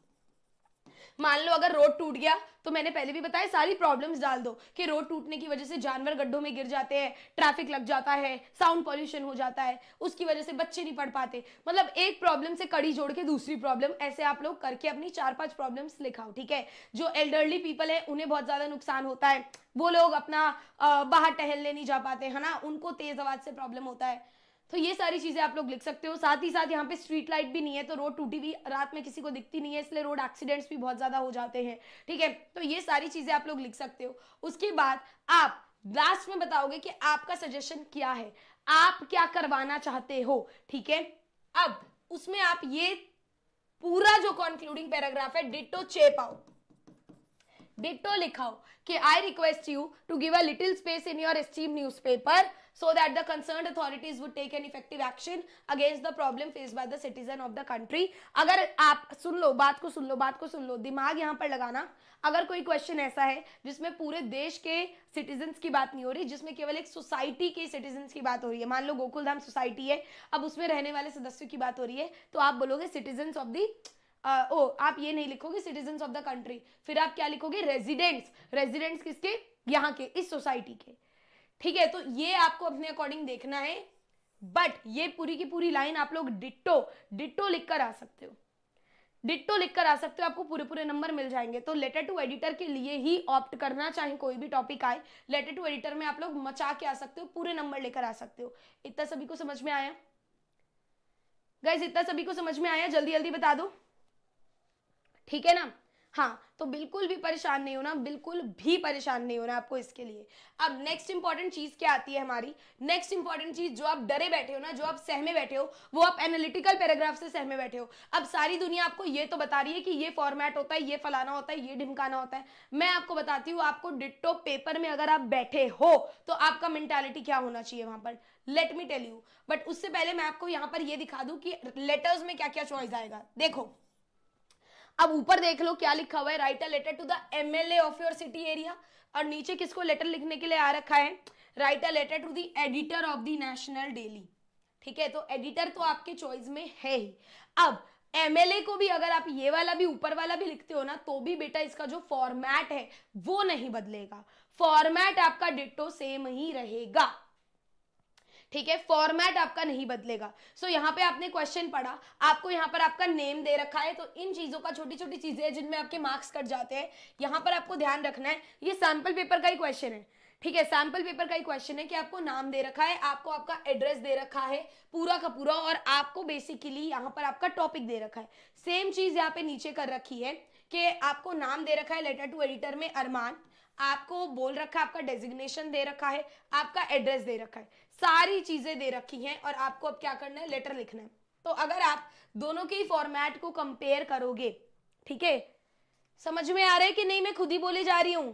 मान लो अगर रोड टूट गया तो मैंने पहले भी बताया सारी प्रॉब्लम्स डाल दो कि रोड टूटने की वजह से जानवर गड्ढों में गिर जाते हैं ट्रैफिक लग जाता है साउंड पॉल्यूशन हो जाता है उसकी वजह से बच्चे नहीं पढ़ पाते मतलब एक प्रॉब्लम से कड़ी जोड़ के दूसरी प्रॉब्लम ऐसे आप लोग करके अपनी चार पांच प्रॉब्लम्स लिखाओ ठीक है जो एल्डरली पीपल है उन्हें बहुत ज्यादा नुकसान होता है वो लोग अपना बाहर टहलने नहीं जा पाते है ना उनको तेज आवाज से प्रॉब्लम होता है तो ये सारी चीज़ें आप लोग लिख सकते हो साथ ही साथ यहाँ पे स्ट्रीट लाइट भी नहीं है तो रोड टूटी हुई रात में किसी को दिखती नहीं है इसलिए रोड एक्सीडेंट्स भी बहुत ज़्यादा हो जाते हैं ठीक है तो ये सारी चीज़ें आप लोग लिख सकते हो उसके बाद आप लास्ट में बताओगे कि आपका सजेशन क्या है आप क्या करवाना चाहते हो ठीक है अब उसमें आप ये पूरा जो कंक्लूडिंग पैराग्राफ है डिटो चेप आउट डिटो लिखाओ कि I request you to give a little space in your esteemed newspaper so that the concern authorities would take an effective action against the problem face by the citizen of the country अगर आप सुन लो बात को सुन लो बात को सुन लो दिमाग यहाँ पर लगाना अगर कोई क्वेश्चन ऐसा है जिसमें पूरे देश के सिटीजन की बात नहीं हो रही जिसमें केवल एक सोसाइटी के सिटीजन की बात हो रही है मान लो गोकुलधाम सोसाइटी है अब उसमें रहने वाले सदस्यों की बात हो रही है तो आप बोलोगे सिटीजन ऑफ दी ओ uh, आप ये नहीं लिखोगे सिटीजन ऑफ द कंट्री फिर आप क्या लिखोगे रेजिडेंट्स रेजिडेंट्स किसके यहाँ के इस सोसाइटी के ठीक है तो ये आपको अपने अकॉर्डिंग देखना है बट ये पूरी की पूरी लाइन आप लोग डिट्टो डिट्टो लिखकर आ सकते हो डिट्टो लिखकर आ सकते हो आपको पूरे पूरे नंबर मिल जाएंगे तो लेटर टू एडिटर के लिए ही ऑप्ट करना चाहे कोई भी टॉपिक आए लेटर टू एडिटर में आप लोग मचा के आ सकते हो पूरे नंबर लेकर आ सकते हो इतना सभी को समझ में आया गैस इतना सभी को समझ में आया जल्दी जल्दी बता दो ठीक है ना हाँ तो बिल्कुल भी परेशान नहीं होना बिल्कुल भी परेशान नहीं होना आपको इसके लिए अब नेक्स्ट इंपॉर्टेंट चीज क्या आती है हमारी नेक्स्ट इंपॉर्टेंट चीज जो आप डरे बैठे हो ना जो आप सहमे बैठे हो वो आप एनालिटिकल पैराग्राफ से सहमे बैठे हो अब सारी दुनिया आपको ये तो बता रही है कि ये फॉर्मेट होता है ये फलाना होता है ये ढिमकाना होता है मैं आपको बताती हूँ आपको डिट्टो पेपर में अगर आप बैठे हो तो आपका मेंटेलिटी क्या होना चाहिए वहां पर let me tell you but उससे पहले मैं आपको यहाँ पर यह दिखा दूँ कि लेटर्स में क्या क्या चॉइस आएगा देखो अब ऊपर देख लो क्या लिखा हुआ है write a letter to the MLA of your city area और नीचे किसको लेटर लिखने के लिए आ रखा है write a letter to the editor of the national daily ठीक है तो एडिटर तो आपके चॉइस में है ही अब एमएलए को भी अगर आप ये वाला भी ऊपर वाला भी लिखते हो ना तो भी बेटा इसका जो फॉर्मेट है वो नहीं बदलेगा फॉर्मेट आपका डिटो सेम ही रहेगा ठीक है फॉर्मेट आपका नहीं बदलेगा सो so, यहाँ पे आपने क्वेश्चन पढ़ा आपको यहाँ पर आपका नेम दे रखा है तो इन चीज़ों का छोटी छोटी चीज़ें जिनमें आपके मार्क्स कट जाते हैं यहाँ पर आपको ध्यान रखना है ये सैम्पल पेपर का ही क्वेश्चन है ठीक है सैम्पल पेपर का ही क्वेश्चन है कि आपको नाम दे रखा है आपको आपका एड्रेस दे रखा है पूरा का पूरा और आपको बेसिकली यहाँ पर आपका टॉपिक दे रखा है सेम चीज़ यहाँ पे नीचे कर रखी है कि आपको नाम दे रखा है लेटर टू एडिटर में अरमान आपको बोल रखा है आपका डेजिग्नेशन दे रखा है आपका एड्रेस दे रखा है सारी चीजें दे रखी हैं और आपको अब क्या करना है लेटर लिखना है तो अगर आप दोनों के फॉर्मेट को कंपेयर करोगे ठीक है समझ में आ रहा है कि नहीं मैं खुद ही बोले जा रही हूं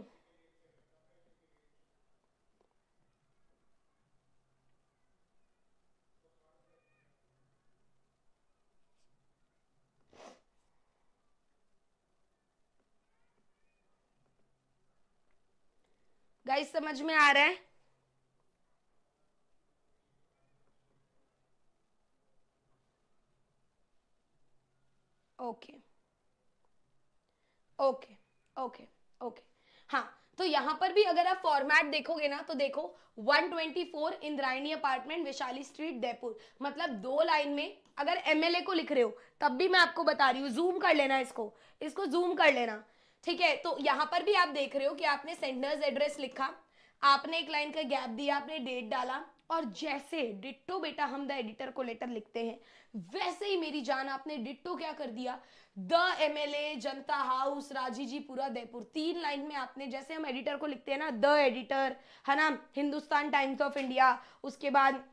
गाइस समझ में आ रहा है ओके ओके ओके ओके हाँ तो यहाँ पर भी अगर आप फॉर्मेट देखोगे ना तो देखो 124 इंद्रायणी अपार्टमेंट वैशाली स्ट्रीट जयपुर मतलब दो लाइन में अगर एमएलए को लिख रहे हो तब भी मैं आपको बता रही हूँ जूम कर लेना इसको इसको जूम कर लेना ठीक है तो यहाँ पर भी आप देख रहे हो कि आपने सेंडर्स एड्रेस लिखा आपने एक लाइन का गैप दिया आपने डेट डाला और जैसे डिट्टो बेटा हम द एडिटर को लेटर लिखते हैं वैसे ही मेरी जान आपने डिट्टो क्या कर दिया द एमएलए जनता हाउस राजी जी पूरा देपुर तीन लाइन में आपने जैसे हम एडिटर को लिखते हैं ना द एडिटर है ना हिंदुस्तान टाइम्स ऑफ इंडिया उसके बाद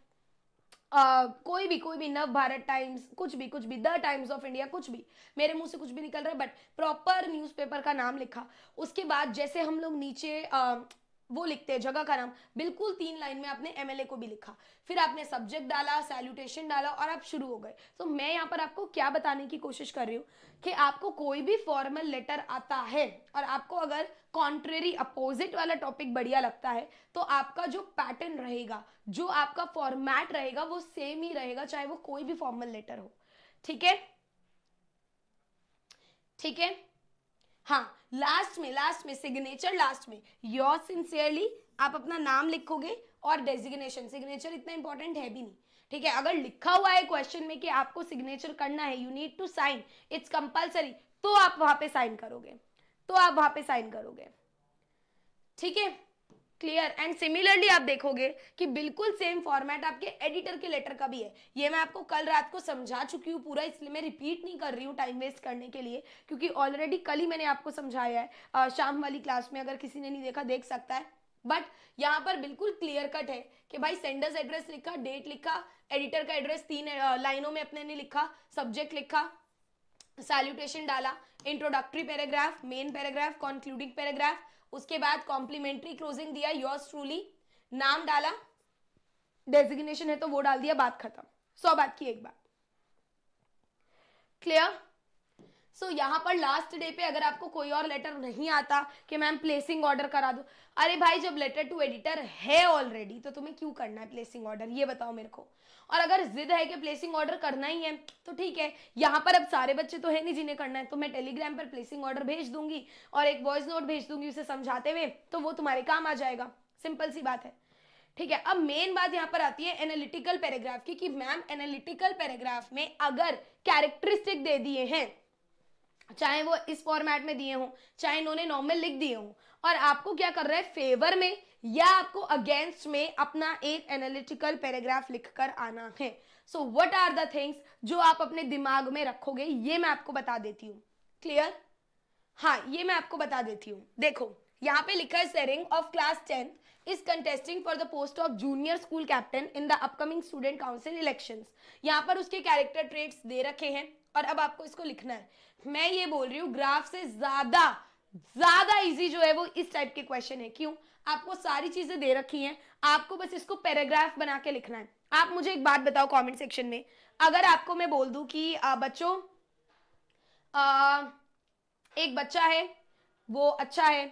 आ, कोई भी कोई भी नव भारत टाइम्स कुछ भी कुछ भी द टाइम्स ऑफ इंडिया कुछ भी मेरे मुंह से कुछ भी निकल रहा है बट प्रॉपर न्यूज़पेपर का नाम लिखा उसके बाद जैसे हम लोग नीचे आ, वो लिखते हैं जगह का नाम बिल्कुल तीन लाइन में आपने एमएलए को भी लिखा फिर आपने सब्जेक्ट डाला सैल्यूटेशन डाला और आप शुरू हो गए तो मैं यहाँ पर आपको क्या बताने की कोशिश कर रही हूँ कि आपको कोई भी फॉर्मल लेटर आता है और आपको अगर कॉन्ट्रेरी अपोजिट वाला टॉपिक बढ़िया लगता है तो आपका जो पैटर्न रहेगा जो आपका फॉर्मैट रहेगा वो सेम ही रहेगा चाहे वो कोई भी फॉर्मल लेटर हो ठीक है ठीक है हाँ लास्ट में लास्ट में सिग्नेचर लास्ट में योर सिंसियरली आप अपना नाम लिखोगे और डेजिग्नेशन सिग्नेचर इतना इंपॉर्टेंट है भी नहीं ठीक है अगर लिखा हुआ है क्वेश्चन में कि आपको सिग्नेचर करना है you need to sign it's compulsory तो आप वहां पे साइन करोगे तो आप वहां पे साइन करोगे ठीक है क्लियर एंड सिमिलरली आप देखोगे कि बिल्कुल सेम फॉर्मेट आपके एडिटर के लेटर का भी है ये मैं आपको कल रात को समझा चुकी हूँ पूरा इसलिए मैं रिपीट नहीं कर रही हूँ टाइम वेस्ट करने के लिए क्योंकि ऑलरेडी कल ही मैंने आपको समझाया है आ, शाम वाली क्लास में अगर किसी ने नहीं देखा देख सकता है बट यहाँ पर बिल्कुल क्लियर कट है कि भाई सेंडर्स एड्रेस लिखा डेट लिखा एडिटर का एड्रेस तीन लाइनों में अपने ने लिखा सब्जेक्ट लिखा सैल्यूटेशन डाला introductory paragraph main paragraph concluding paragraph उसके बाद कॉम्प्लीमेंट्री क्लोजिंग दिया योर्स ट्रूली नाम डाला डेजिग्नेशन है तो वो डाल दिया बात खत्म सौ बात की एक बात क्लियर सो so, यहाँ पर लास्ट डे पे अगर आपको कोई और लेटर नहीं आता कि मैम प्लेसिंग ऑर्डर करा दो अरे भाई जब लेटर टू एडिटर है ऑलरेडी तो तुम्हें क्यों करना है प्लेसिंग ऑर्डर ये बताओ मेरे को और अगर जिद है कि प्लेसिंग ऑर्डर करना ही है तो ठीक है यहाँ पर अब सारे बच्चे तो है नहीं जिन्हें करना है तो मैं टेलीग्राम पर प्लेसिंग ऑर्डर भेज दूंगी और एक वॉइस नोट भेज दूंगी उसे समझाते हुए तो वो तुम्हारे काम आ जाएगा सिंपल सी बात है ठीक है अब मेन बात यहाँ पर आती है एनालिटिकल पैराग्राफ की कि मैम एनालिटिकल पैराग्राफ में अगर कैरेक्टरिस्टिक दे दिए हैं चाहे वो इस फॉर्मेट में दिए हों चाहे इन्होंने नॉर्मल लिख दिए हों और आपको क्या कर रहा है फेवर में या आपको अगेंस्ट में अपना एक एनालिटिकल पैराग्राफ लिखकर आना है so what are the things जो आप अपने दिमाग में रखोगे ये मैं आपको बता देती हूँ क्लियर हाँ ये मैं आपको बता देती हूँ देखो यहाँ पे लिखा है सेरिंग of class tenth is contesting for the post of junior school captain in the upcoming student council election यहाँ पर उसके कैरेक्टर ट्रेट्स दे रखे हैं और अब आपको इसको लिखना है मैं ये बोल रही हूँ ग्राफ से ज्यादा ज्यादा इजी जो है वो इस टाइप के क्वेश्चन है क्यों आपको सारी चीजें दे रखी हैं आपको बस इसको पैराग्राफ बना के लिखना है आप मुझे एक बात बताओ कमेंट सेक्शन में अगर आपको मैं बोल दूं कि बच्चों एक बच्चा है वो अच्छा है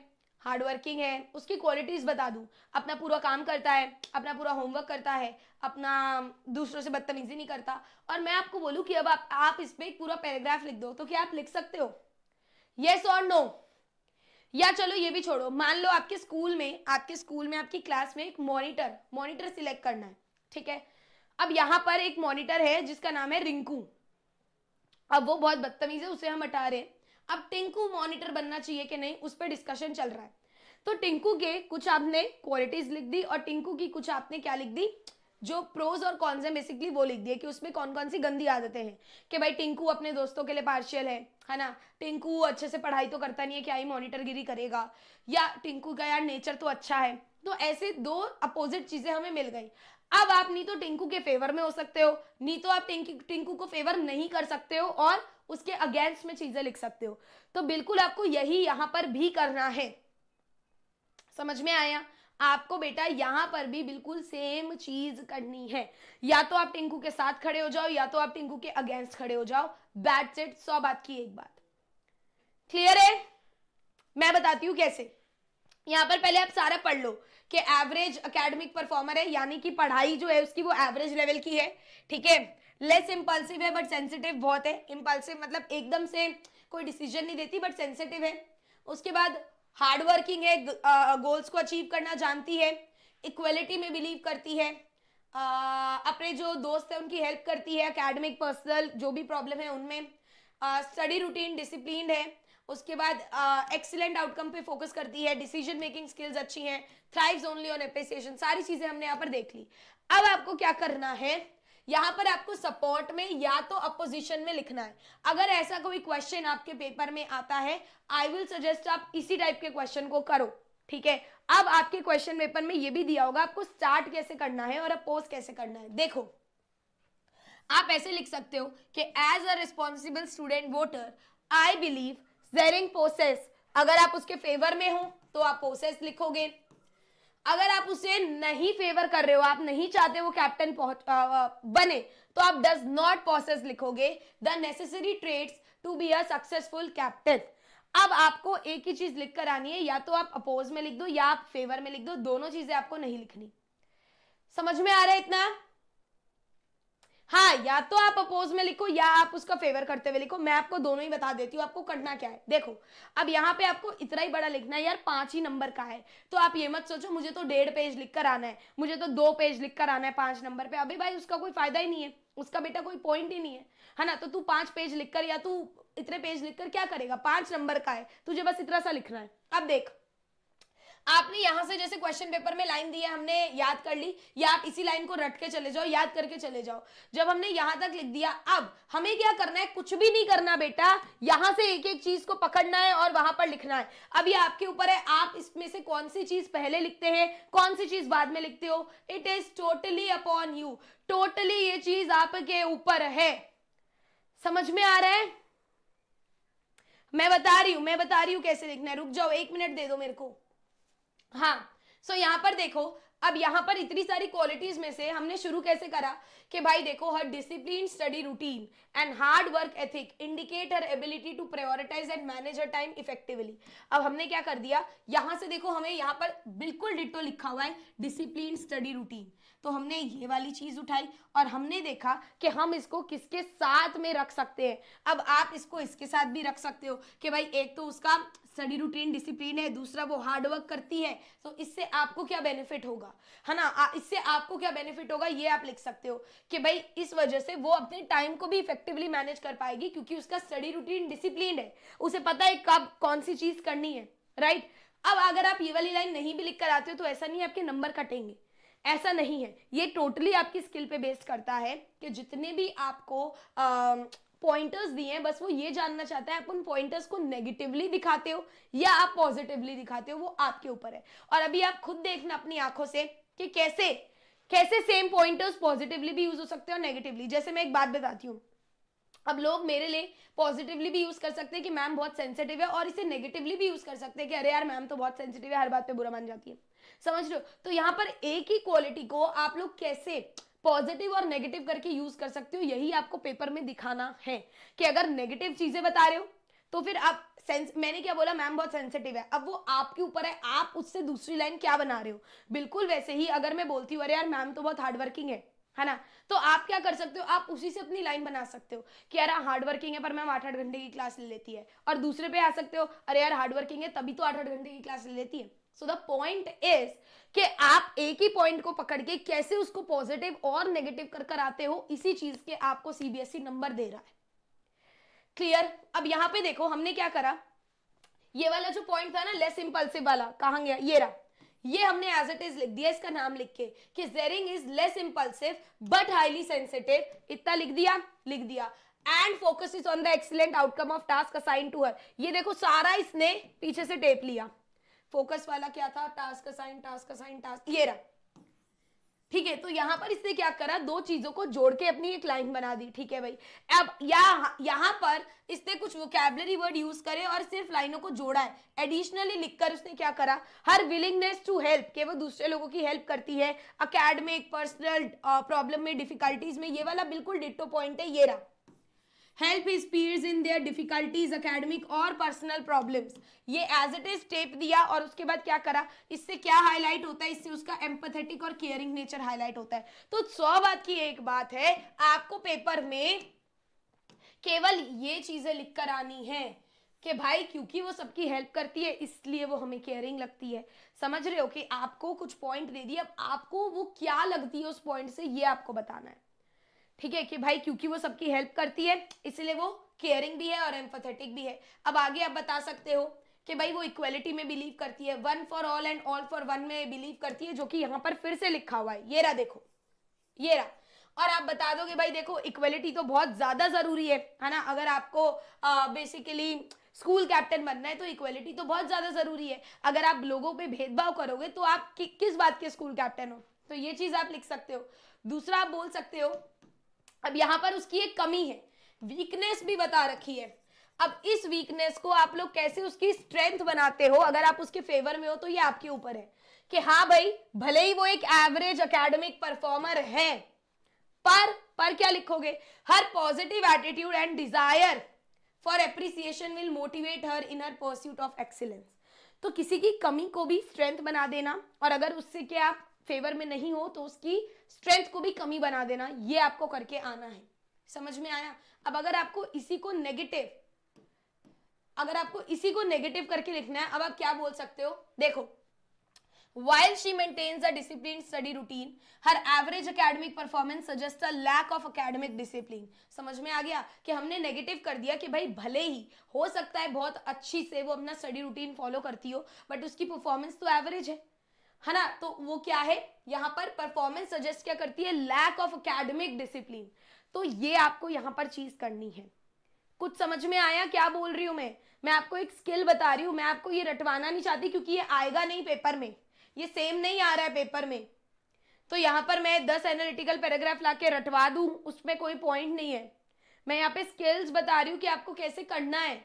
हार्डवर्किंग है उसकी क्वालिटीज़ बता दूँ अपना पूरा काम करता है अपना पूरा होमवर्क करता है अपना दूसरों से बदतमीजी नहीं करता और मैं आपको बोलूँ कि अब आप, आप इस पर एक पूरा पैराग्राफ लिख दो तो क्या आप लिख सकते हो येस और नो या चलो ये भी छोड़ो मान लो आपके स्कूल में आपके स्कूल में आपकी क्लास में एक मॉनिटर मॉनिटर सिलेक्ट करना है ठीक है अब यहाँ पर एक मॉनिटर है जिसका नाम है रिंकू अब वो बहुत बदतमीज है उसे हम हटा रहे हैं अब टिंकू मॉनिटर बनना चाहिए कि नहीं उस पर डिस्कशन चल रहा है तो टिंकू के कुछ आपने क्वालिटीज लिख दी और टिंकू की कुछ आपने क्या लिख दी जो प्रोज और कॉन्स है बेसिकली वो लिख दिए कि उसमें कौन कौन सी गंदी आदतें हैं कि भाई टिंकू अपने दोस्तों के लिए पार्शियल है है ना टिंकू अच्छे से पढ़ाई तो करता नहीं है क्या ही मॉनिटर गिरी करेगा या टिंकू का यार नेचर तो अच्छा है तो ऐसे दो अपोजिट चीजें हमें मिल गई अब आप नहीं तो टिंकू के फेवर में हो सकते हो नहीं तो आप टिंकू को फेवर नहीं कर सकते हो और उसके अगेंस्ट में चीजें लिख सकते हो तो बिल्कुल आपको यही यहाँ पर भी करना है समझ में आया आपको बेटा यहाँ पर भी बिल्कुल सेम चीज करनी है या तो आप टिंकू के साथ खड़े हो जाओ या तो आप टिंकू के अगेंस्ट खड़े हो जाओ बैट सेट सौ बात की एक बात क्लियर है मैं बताती हूँ कैसे यहाँ पर पहले आप सारा पढ़ लो कि एवरेज अकेडमिक परफॉर्मर है यानी कि पढ़ाई जो है उसकी वो एवरेज लेवल की है ठीक है लेस इम्पल्सिव है बट सेंसिटिव बहुत है इम्पल्सिव मतलब एकदम से कोई डिसीजन नहीं देती बट सेंसिटिव है उसके बाद हार्डवर्किंग है गोल्स को अचीव करना जानती है इक्वलिटी में बिलीव करती है अपने जो दोस्त है उनकी हेल्प करती है अकेडमिक पर्सनल जो भी प्रॉब्लम है उनमें स्टडी रूटीन डिसिप्लिन है उसके बाद एक्सीलेंट आउटकम पे फोकस करती है डिसीजन मेकिंग स्किल्स अच्छी हैं थ्राइव्स ओनली ऑन एप्रिसिएशन सारी चीजें हमने यहाँ पर देख ली अब आपको क्या करना है यहाँ पर आपको सपोर्ट में या तो अपोजिशन में लिखना है अगर ऐसा कोई क्वेश्चन आपके पेपर में आता है आई विल सजेस्ट आप इसी टाइप के क्वेश्चन को करो ठीक है अब आपके क्वेश्चन पेपर में ये भी दिया होगा आपको स्टार्ट कैसे करना है और अपोज कैसे करना है देखो आप ऐसे लिख सकते हो कि as a responsible student voter I believe जेरिंग पोसेस अगर आप उसके फेवर में हो तो आप पोसेस लिखोगे अगर आप उसे नहीं फेवर कर रहे हो आप नहीं चाहते वो कैप्टन बने तो आप डज नॉट प्रोसेस लिखोगे the necessary traits to be a successful captain अब आपको एक ही चीज लिख कर आनी है या तो आप अपोज में लिख दो या आप फेवर में लिख दो दोनों चीजें आपको नहीं लिखनी समझ में आ रहा है इतना हाँ या तो आप अपोज में लिखो या आप उसका फेवर करते हुए लिखो मैं आपको दोनों ही बता देती हूँ आपको करना क्या है देखो अब यहाँ पे आपको इतना ही बड़ा लिखना है यार पांच ही नंबर का है तो आप ये मत सोचो मुझे तो डेढ़ पेज लिख कर आना है मुझे तो दो पेज लिख कर आना है पांच नंबर पे अभी भाई उसका कोई फायदा ही नहीं है उसका बेटा कोई पॉइंट ही नहीं है है ना तो तू पांच पेज लिख कर या तू इतने पेज लिख कर क्या करेगा पांच नंबर का है तुझे बस इतना सा लिखना है अब देख आपने यहां से जैसे क्वेश्चन पेपर में लाइन दी है हमने याद कर ली या आप इसी लाइन को रट के चले जाओ याद करके चले जाओ जब हमने यहां तक लिख दिया अब हमें क्या करना है कुछ भी नहीं करना बेटा यहां से एक एक चीज को पकड़ना है और वहां पर लिखना है अब ये आपके ऊपर है आप इसमें से कौन सी चीज पहले लिखते हैं कौन सी चीज बाद में लिखते हो it is totally upon you totally ये चीज आपके ऊपर है समझ में आ रहा है मैं बता रही हूं मैं बता रही हूं कैसे लिखना है रुक जाओ एक मिनट दे दो मेरे को हाँ सो so, यहाँ पर देखो अब यहाँ पर इतनी सारी क्वालिटीज में से हमने शुरू कैसे करा कि भाई देखो her discipline study routine and hard work ethic indicate her ability to prioritize and manage her time effectively अब हमने क्या कर दिया यहाँ से देखो हमें यहाँ पर बिल्कुल डिटो लिखा हुआ है डिसिप्लिन स्टडी रूटीन तो हमने ये वाली चीज़ उठाई और हमने देखा कि हम इसको किसके साथ में रख सकते हैं अब आप इसको इसके साथ भी रख सकते हो कि भाई एक तो उसका स्टडी रूटीन डिसिप्लिन है दूसरा वो हार्डवर्क करती है तो इससे आपको क्या बेनिफिट होगा है ना इससे आपको क्या बेनिफिट होगा ये आप लिख सकते हो कि भाई इस वजह से वो अपने टाइम को भी इफेक्टिवली मैनेज कर पाएगी क्योंकि उसका स्टडी रूटीन डिसिप्लिन है उसे पता है कब कौन सी चीज़ करनी है राइट अब अगर आप ये वाली लाइन नहीं भी लिख कर आते हो तो ऐसा नहीं है आपके नंबर कटेंगे ऐसा नहीं है ये टोटली आपकी स्किल पे बेस्ड करता है कि जितने भी आपको पॉइंटर्स दिए हैं बस वो ये जानना चाहता है आप उन पॉइंटर्स को नेगेटिवली दिखाते हो या आप पॉजिटिवली दिखाते हो वो आपके ऊपर है और अभी आप खुद देखना अपनी आंखों से कि कैसे कैसे सेम पॉइंटर्स पॉजिटिवली भी यूज हो सकते हैं और नेगेटिवली जैसे मैं एक बात बताती हूँ अब लोग मेरे लिए पॉजिटिवली भी यूज़ कर सकते हैं कि मैम बहुत सेंसिटिव है और इसे नेगेटिवली भी यूज़ कर सकते हैं कि अरे यार मैम तो बहुत सेंसिटिव है हर बात पे बुरा मान जाती है समझ रहे हो तो यहाँ पर एक ही क्वालिटी को आप लोग कैसे पॉजिटिव और नेगेटिव करके यूज कर सकते हो यही आपको पेपर में दिखाना है कि अगर नेगेटिव चीजें बता रहे हो तो फिर आप सेंस मैंने क्या बोला मैम बहुत सेंसिटिव है अब वो आपके ऊपर है आप उससे दूसरी लाइन क्या बना रहे हो बिल्कुल वैसे ही अगर मैं बोलती हूँ अरे यार मैम तो बहुत हार्डवर्किंग है है ना तो आप क्या कर सकते हो आप उसी से अपनी लाइन बना सकते हो कि यार हार्ड वर्किंग है पर मैम आठ आठ घंटे की क्लास ले लेती है और दूसरे पे आ सकते हो अरे यार हार्ड वर्किंग है तभी तो आठ आठ घंटे की क्लास ले लेती है सो द पॉइंट इज कि आप एक ही पॉइंट को पकड़ के कैसे उसको पॉजिटिव और नेगेटिव कर कर आते हो इसी चीज के आपको सीबीएसई नंबर e दे रहा है क्लियर अब यहां पे देखो हमने क्या करा ये वाला जो पॉइंट था ना लेस इम्पल्सिव वाला कहा गया ये रहा ये हमने एज इट इज लिख दिया इसका नाम लिख के कि जेरिंग is less impulsive but highly sensitive इतना लिख दिया लिख दिया and focus is on the excellent outcome of task assign to her ये देखो सारा इसने पीछे से टेप लिया फोकस वाला क्या था task assign task assign task ये रहा ठीक है तो यहाँ पर इसने क्या करा दो चीजों को जोड़ के अपनी एक लाइन बना दी ठीक है भाई अब या यहाँ पर इसने कुछ वोकेबलरी वर्ड यूज करे और सिर्फ लाइनों को जोड़ा है एडिशनली लिखकर उसने क्या करा हर विलिंगनेस टू हेल्प के वो दूसरे लोगों की हेल्प करती है अकेडमिक पर्सनल प्रॉब्लम में डिफिकल्टीज में ये वाला बिल्कुल डिटो पॉइंट है ये रहा help his peers in their difficulties academic और पर्सनल प्रॉब्लम्स ये एज इट इज टेप दिया और उसके बाद क्या करा इससे क्या हाईलाइट होता है इससे उसका एम्पथेटिक और केयरिंग नेचर हाईलाइट होता है तो सौ बात की एक बात है आपको पेपर में केवल ये चीजें लिख कर आनी है कि भाई क्योंकि वो सबकी हेल्प करती है इसलिए वो हमें केयरिंग लगती है समझ रहे हो कि आपको कुछ पॉइंट दे दिए अब आपको वो क्या लगती है उस पॉइंट से ये आपको बताना है ठीक है कि भाई क्योंकि वो सबकी हेल्प करती है इसलिए वो केयरिंग भी है और एम्पथेटिक भी है अब आगे आप बता सकते हो कि भाई वो इक्वेलिटी में बिलीव करती है one for all and all for one में बिलीव करती है जो कि यहाँ पर फिर से लिखा हुआ है ये रहा देखो ये रहा और आप बता दो कि भाई देखो इक्वेलिटी तो बहुत ज़्यादा ज़रूरी है है ना अगर आपको आ, बेसिकली स्कूल कैप्टन बनना है तो इक्वलिटी तो बहुत ज़्यादा ज़रूरी है अगर आप लोगों पर भेदभाव करोगे तो आप कि, किस बात के स्कूल कैप्टन हो तो ये चीज़ आप लिख सकते हो दूसरा आप बोल सकते हो अब यहां पर उसकी एक कमी है वीकनेस भी बता रखी है अब इस वीकनेस को आप लोग कैसे उसकी स्ट्रेंथ बनाते हो अगर आप उसके फेवर में हो तो ये आपके ऊपर है कि हाँ भाई भले ही वो एक एवरेज एकेडमिक परफॉर्मर है पर पर क्या लिखोगे her positive attitude and desire for appreciation will motivate her in her pursuit of excellence तो किसी की कमी को भी स्ट्रेंथ बना देना और अगर उससे क्या आप फेवर में नहीं हो तो उसकी स्ट्रेंथ को भी कमी बना देना ये आपको करके आना है समझ में आया अब अगर आपको इसी को नेगेटिव अगर आपको इसी को नेगेटिव करके लिखना है अब आप क्या बोल सकते हो देखो while she maintains a disciplined study routine her average academic performance suggests a lack of academic discipline समझ में आ गया कि हमने नेगेटिव कर दिया कि भाई भले ही हो सकता है बहुत अच्छी से वो अपना स्टडी रूटीन फॉलो करती हो बट उसकी परफॉर्मेंस तो एवरेज है है ना तो वो क्या है यहाँ पर परफॉर्मेंस सजेस्ट क्या करती है लैक ऑफ अकेडमिक डिसिप्लिन तो ये आपको यहाँ पर चीज करनी है कुछ समझ में आया क्या बोल रही हूँ मैं मैं आपको एक स्किल बता रही हूँ मैं आपको ये रटवाना नहीं चाहती क्योंकि ये आएगा नहीं पेपर में ये सेम नहीं आ रहा है पेपर में तो यहाँ पर मैं दस एनालिटिकल पैराग्राफ लाके रटवा दू उसमें कोई पॉइंट नहीं है मैं यहाँ पे स्किल्स बता रही हूँ कि आपको कैसे करना है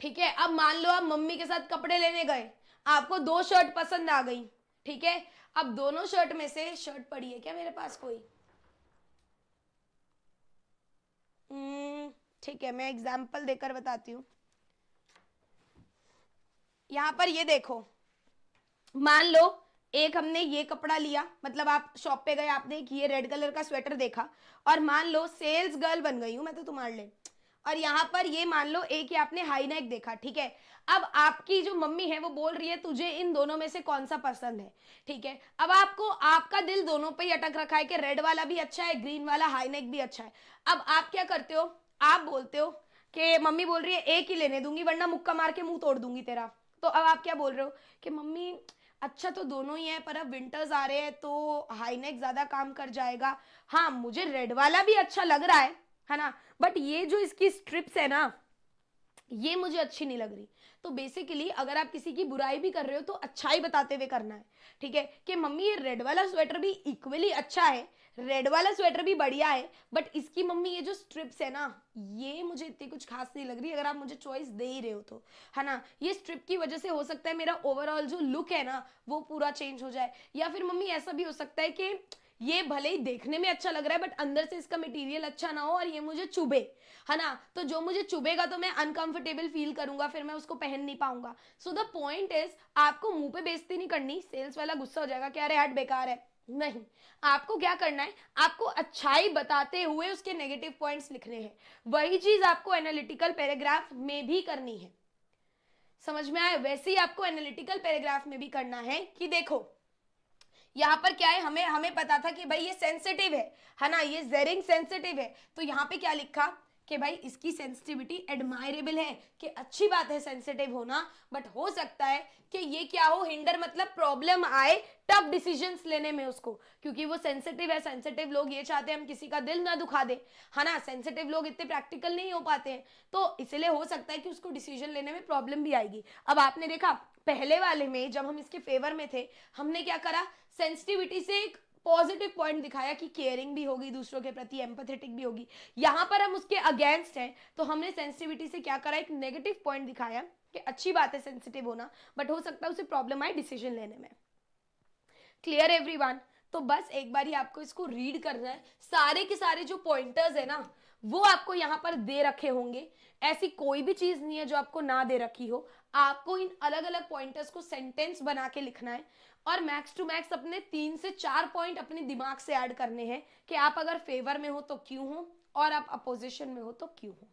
ठीक है अब मान लो आप मम्मी के साथ कपड़े लेने गए आपको दो शर्ट पसंद आ गई ठीक है अब दोनों शर्ट में से शर्ट पड़ी है क्या मेरे पास कोई हम्म, ठीक है मैं एग्जाम्पल देकर बताती हूँ यहाँ पर ये देखो मान लो एक हमने ये कपड़ा लिया मतलब आप शॉप पे गए आपने ये रेड कलर का स्वेटर देखा और मान लो सेल्स गर्ल बन गई हूं मैं तो तुम्हारे लिए और यहाँ पर ये मान लो एक ही आपने हाई नेक देखा ठीक है अब आपकी जो मम्मी है वो बोल रही है तुझे इन दोनों में से कौन सा पसंद है ठीक है अब आपको आपका दिल दोनों पे ही अटक रखा है कि रेड वाला भी अच्छा है ग्रीन वाला हाई नेक भी अच्छा है अब आप क्या करते हो आप बोलते हो कि मम्मी बोल रही है एक ही लेने दूंगी वरना मुक्का मार के मुंह तोड़ दूंगी तेरा तो अब आप क्या बोल रहे हो कि मम्मी अच्छा तो दोनों ही है पर अब विंटर्स आ रहे हैं तो हाईनेक ज़्यादा काम कर जाएगा हाँ मुझे रेड वाला भी अच्छा लग रहा है है ना बट ये जो इसकी स्ट्रिप्स है ना ये मुझे अच्छी नहीं लग रही तो बेसिकली अगर आप किसी की बुराई भी कर रहे हो तो अच्छाई बताते हुए करना है ठीक है कि मम्मी ये रेड वाला स्वेटर भी इक्वली अच्छा है रेड वाला स्वेटर भी बढ़िया है बट इसकी मम्मी ये जो स्ट्रिप्स है ना ये मुझे इतनी कुछ खास नहीं लग रही अगर आप मुझे चॉइस दे ही रहे हो तो है ना ये स्ट्रिप की वजह से हो सकता है मेरा ओवरऑल जो लुक है ना वो पूरा चेंज हो जाए या फिर मम्मी ऐसा भी हो सकता है कि ये भले ही देखने में अच्छा लग रहा है बट अंदर से इसका मटेरियल अच्छा ना हो और ये मुझे चुभे है ना तो जो मुझे चुभेगा तो मैं अनकंफर्टेबल फील करूंगा फिर मैं उसको पहन नहीं पाऊंगा सो द पॉइंट इज आपको मुंह पे बेइज्जती नहीं करनी सेल्स वाला गुस्सा हो जाएगा कि अरे हट बेकार है नहीं आपको क्या करना है आपको अच्छाई बताते हुए उसके नेगेटिव पॉइंट्स लिखने हैं वही चीज आपको एनालिटिकल पैराग्राफ में भी करनी है समझ में आया वैसे ही आपको एनालिटिकल पैराग्राफ में भी करना है कि देखो यहाँ पर क्या है हमें हमें पता था कि भाई ये सेंसिटिव है है ना ये जेरिंग सेंसिटिव है तो यहाँ पे क्या लिखा कि भाई इसकी सेंसिटिविटी एडमायरेबल है कि अच्छी बात है सेंसिटिव होना बट हो सकता है कि ये क्या हो हिंडर मतलब प्रॉब्लम आए टफ डिसीजन लेने में उसको क्योंकि वो सेंसिटिव है सेंसिटिव लोग ये चाहते हैं हम किसी का दिल ना दुखा दें है ना सेंसिटिव लोग इतने प्रैक्टिकल नहीं हो पाते हैं तो इसलिए हो सकता है कि उसको डिसीजन लेने में प्रॉब्लम भी आएगी अब आपने देखा पहले वाले में जब हम इसके फेवर में थे हमने क्या करा सेंसिटिविटी से एक पॉजिटिव पॉइंट दिखाया कि केयरिंग भी होगी दूसरों के प्रति एम्पथेटिक भी होगी यहाँ पर हम उसके अगेंस्ट हैं तो हमने सेंसिटिविटी से क्या करा एक नेगेटिव पॉइंट दिखाया कि अच्छी बात है सेंसिटिव होना बट हो सकता है उसे प्रॉब्लम आए डिसीजन लेने में क्लियर एवरी तो बस एक बार ही आपको इसको रीड करना है सारे के सारे जो पॉइंटर्स है ना वो आपको यहाँ पर दे रखे होंगे ऐसी कोई भी चीज़ नहीं है जो आपको ना दे रखी हो आपको इन अलग अलग पॉइंटर्स को सेंटेंस बना के लिखना है और मैक्स टू मैक्स अपने तीन से चार पॉइंट अपने दिमाग से ऐड करने हैं कि आप अगर फेवर में हो तो क्यों हो और आप अपोजिशन में हो तो क्यों हो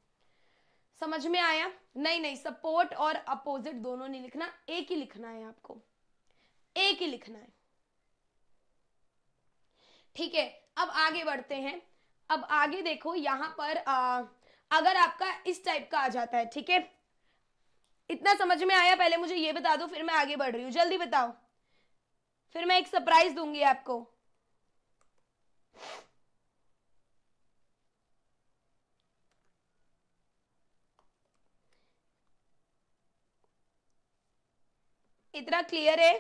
समझ में आया नहीं नहीं सपोर्ट और अपोजिट दोनों नहीं लिखना एक ही लिखना है आपको एक ही लिखना है ठीक है अब आगे बढ़ते हैं अब आगे देखो यहां पर आ, अगर आपका इस टाइप का आ जाता है ठीक है इतना समझ में आया पहले मुझे ये बता दो फिर मैं आगे बढ़ रही हूँ जल्दी बताओ फिर मैं एक सरप्राइज दूंगी आपको इतना क्लियर है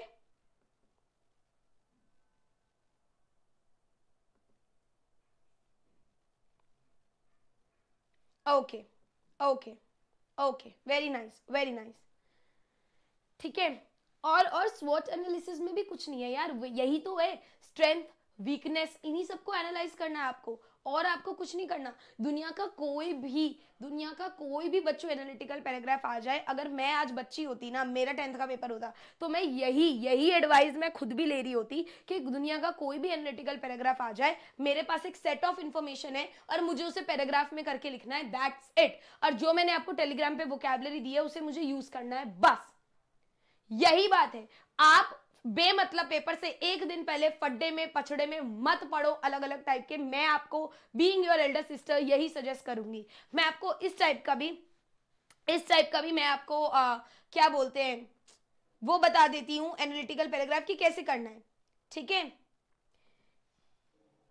okay okay okay very nice very nice ठीक है और और स्वॉट एनालिसिस में भी कुछ नहीं है यार यही तो है स्ट्रेंथ वीकनेस इन्हीं सबको एनालाइज करना है आपको और आपको कुछ नहीं करना दुनिया का कोई भी दुनिया का कोई भी बच्चों एनालिटिकल पैराग्राफ आ जाए अगर मैं आज बच्ची होती ना मेरा टेंथ का पेपर होता तो मैं यही यही एडवाइस मैं खुद भी ले रही होती कि दुनिया का कोई भी एनालिटिकल पैराग्राफ आ जाए मेरे पास एक सेट ऑफ इन्फॉर्मेशन है और मुझे उसे पैराग्राफ में करके लिखना है दैट्स इट और जो मैंने आपको टेलीग्राम पर वोकेबलरी दी है उसे मुझे यूज करना है बस यही बात है आप बेमतलब पेपर से एक दिन पहले फड्डे में पछड़े में मत पढ़ो अलग अलग टाइप के मैं आपको बीइंग योर एल्डर सिस्टर यही सजेस्ट करूंगी मैं आपको इस टाइप का भी इस टाइप का भी मैं आपको आ, क्या बोलते हैं वो बता देती हूँ एनालिटिकल पैराग्राफ की कैसे करना है ठीक है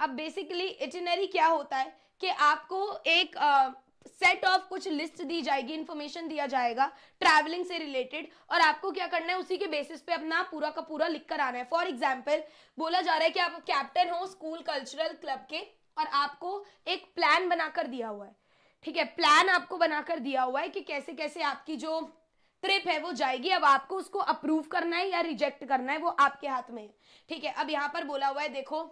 अब बेसिकली इटिनरी क्या होता है कि आपको एक आ, सेट ऑफ कुछ लिस्ट दी जाएगी इन्फॉर्मेशन दिया जाएगा ट्रैवलिंग से रिलेटेड और आपको क्या करना है उसी के बेसिस पे अपना पूरा का पूरा लिख कर आना है फॉर एग्जाम्पल बोला जा रहा है कि आप कैप्टन हो स्कूल कल्चरल क्लब के और आपको एक प्लान बनाकर दिया हुआ है ठीक है प्लान आपको बनाकर दिया हुआ है कि कैसे कैसे आपकी जो ट्रिप है वो जाएगी अब आपको उसको अप्रूव करना है या रिजेक्ट करना है वो आपके हाथ में है ठीक है अब यहाँ पर बोला हुआ है देखो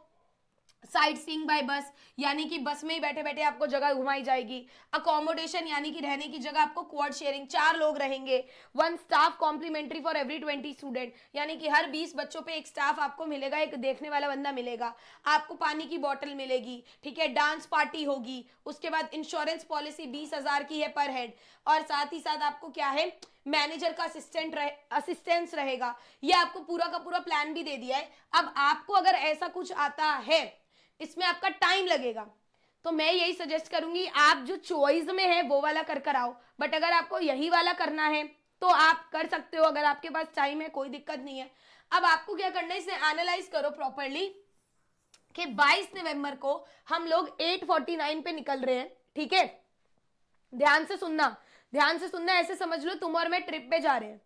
साइट सींग बाय बस यानी कि बस में ही बैठे बैठे आपको जगह घुमाई जाएगी अकोमोडेशन यानी कि रहने की जगह आपको क्वाड शेयरिंग चार लोग रहेंगे one staff complimentary for every twenty student यानी कि हर बीस बच्चों पे एक स्टाफ आपको मिलेगा एक देखने वाला बंदा मिलेगा आपको पानी की बॉटल मिलेगी ठीक है डांस पार्टी होगी उसके बाद इंश्योरेंस पॉलिसी बीस हजार की है पर हेड और साथ ही साथ आपको क्या है मैनेजर का असिस्टेंट रहे असिस्टेंस रहेगा ये आपको पूरा का पूरा प्लान भी दे दिया है अब आपको अगर ऐसा कुछ आता है इसमें आपका टाइम लगेगा तो मैं यही सजेस्ट करूंगी आप जो चॉइस में है वो वाला कर कर आओ बट अगर आपको यही वाला करना है तो आप कर सकते हो अगर आपके पास टाइम है कोई दिक्कत नहीं है अब आपको क्या करना है इसे एनालाइज करो प्रॉपरली कि 22 नवंबर को हम लोग 849 पे निकल रहे हैं ठीक है ध्यान से सुनना ध्यान से सुनना ऐसे समझ लो तुम और मैं ट्रिप पे जा रहे हैं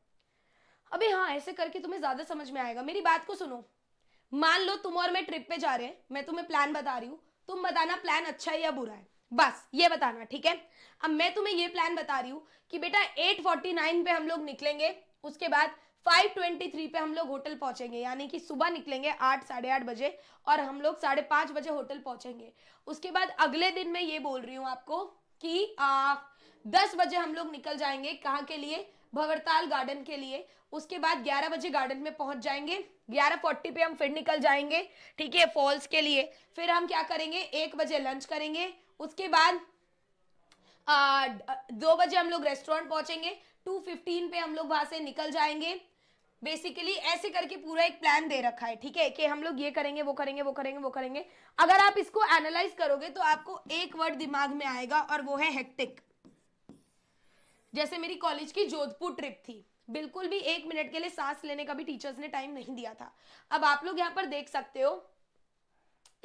अभी हाँ ऐसे करके तुम्हें ज्यादा समझ में आएगा मेरी बात को सुनो मान लो तुम और मैं ट्रिप पे जा रहे हैं मैं तुम्हें प्लान बता रही हूँ तुम बताना प्लान अच्छा है या बुरा है बस ये बताना ठीक है अब मैं तुम्हें ये प्लान बता रही हूँ कि बेटा 8:49 पे हम लोग निकलेंगे उसके बाद 5:23 पे हम लोग होटल पहुंचेंगे यानी कि सुबह निकलेंगे आठ साढ़े आठ बजे और हम लोग साढ़े पाँच बजे होटल पहुंचेंगे उसके बाद अगले दिन मैं ये बोल रही हूँ आपको कि आ, दस बजे हम लोग निकल जाएंगे कहाँ के लिए भवरताल गार्डन के लिए उसके बाद 11 बजे गार्डन में पहुंच जाएंगे 11:40 पे हम फिर निकल जाएंगे ठीक है फॉल्स के लिए फिर हम क्या करेंगे एक बजे लंच करेंगे उसके बाद आ, दो बजे हम लोग रेस्टोरेंट पहुंचेंगे 2:15 पे हम लोग वहां से निकल जाएंगे बेसिकली ऐसे करके पूरा एक प्लान दे रखा है ठीक है कि हम लोग ये करेंगे वो करेंगे वो करेंगे वो करेंगे अगर आप इसको एनालाइज करोगे तो आपको एक वर्ड दिमाग में आएगा और वो है हेक्टिक जैसे मेरी कॉलेज की जोधपुर ट्रिप थी बिल्कुल भी एक मिनट के लिए सांस लेने का भी टीचर्स ने टाइम नहीं दिया था अब आप लोग यहाँ पर देख सकते हो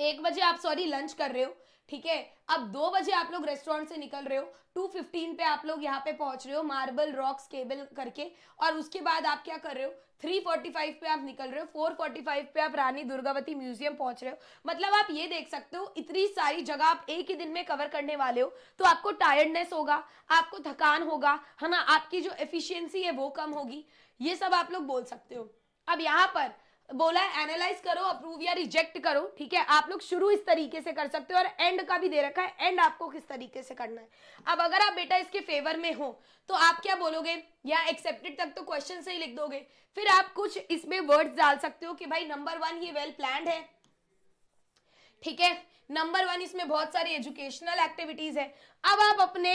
एक बजे आप सॉरी लंच कर रहे हो ठीक है अब दो बजे आप लोग रेस्टोरेंट से निकल रहे हो टू फिफ्टीन पे आप लोग यहाँ पे पहुंच रहे हो मार्बल रॉक्स केबल करके और उसके बाद आप क्या कर रहे हो थ्री फोर्टी फाइव पे आप निकल रहे हो फोर फोर्टी फाइव पे आप रानी दुर्गावती म्यूजियम पहुंच रहे हो मतलब आप ये देख सकते हो इतनी सारी जगह आप एक ही दिन में कवर करने वाले हो तो आपको टायर्डनेस होगा आपको थकान होगा है ना आपकी जो एफिशियंसी है वो कम होगी ये सब आप लोग बोल सकते हो अब यहाँ पर बोला है एनालाइज करो अप्रूव या रिजेक्ट करो ठीक है आप लोग शुरू इस तरीके से कर सकते हो और एंड का भी दे रखा है एंड आपको किस तरीके से करना है अब अगर आप बेटा इसके फेवर में हो तो आप क्या बोलोगे या एक्सेप्टेड तक तो क्वेश्चन से ही लिख दोगे फिर आप कुछ इसमें वर्ड्स डाल सकते हो कि भाई नंबर वन ये वेल well प्लान है ठीक है नंबर वन इसमें बहुत सारी एजुकेशनल एक्टिविटीज है अब आप अपने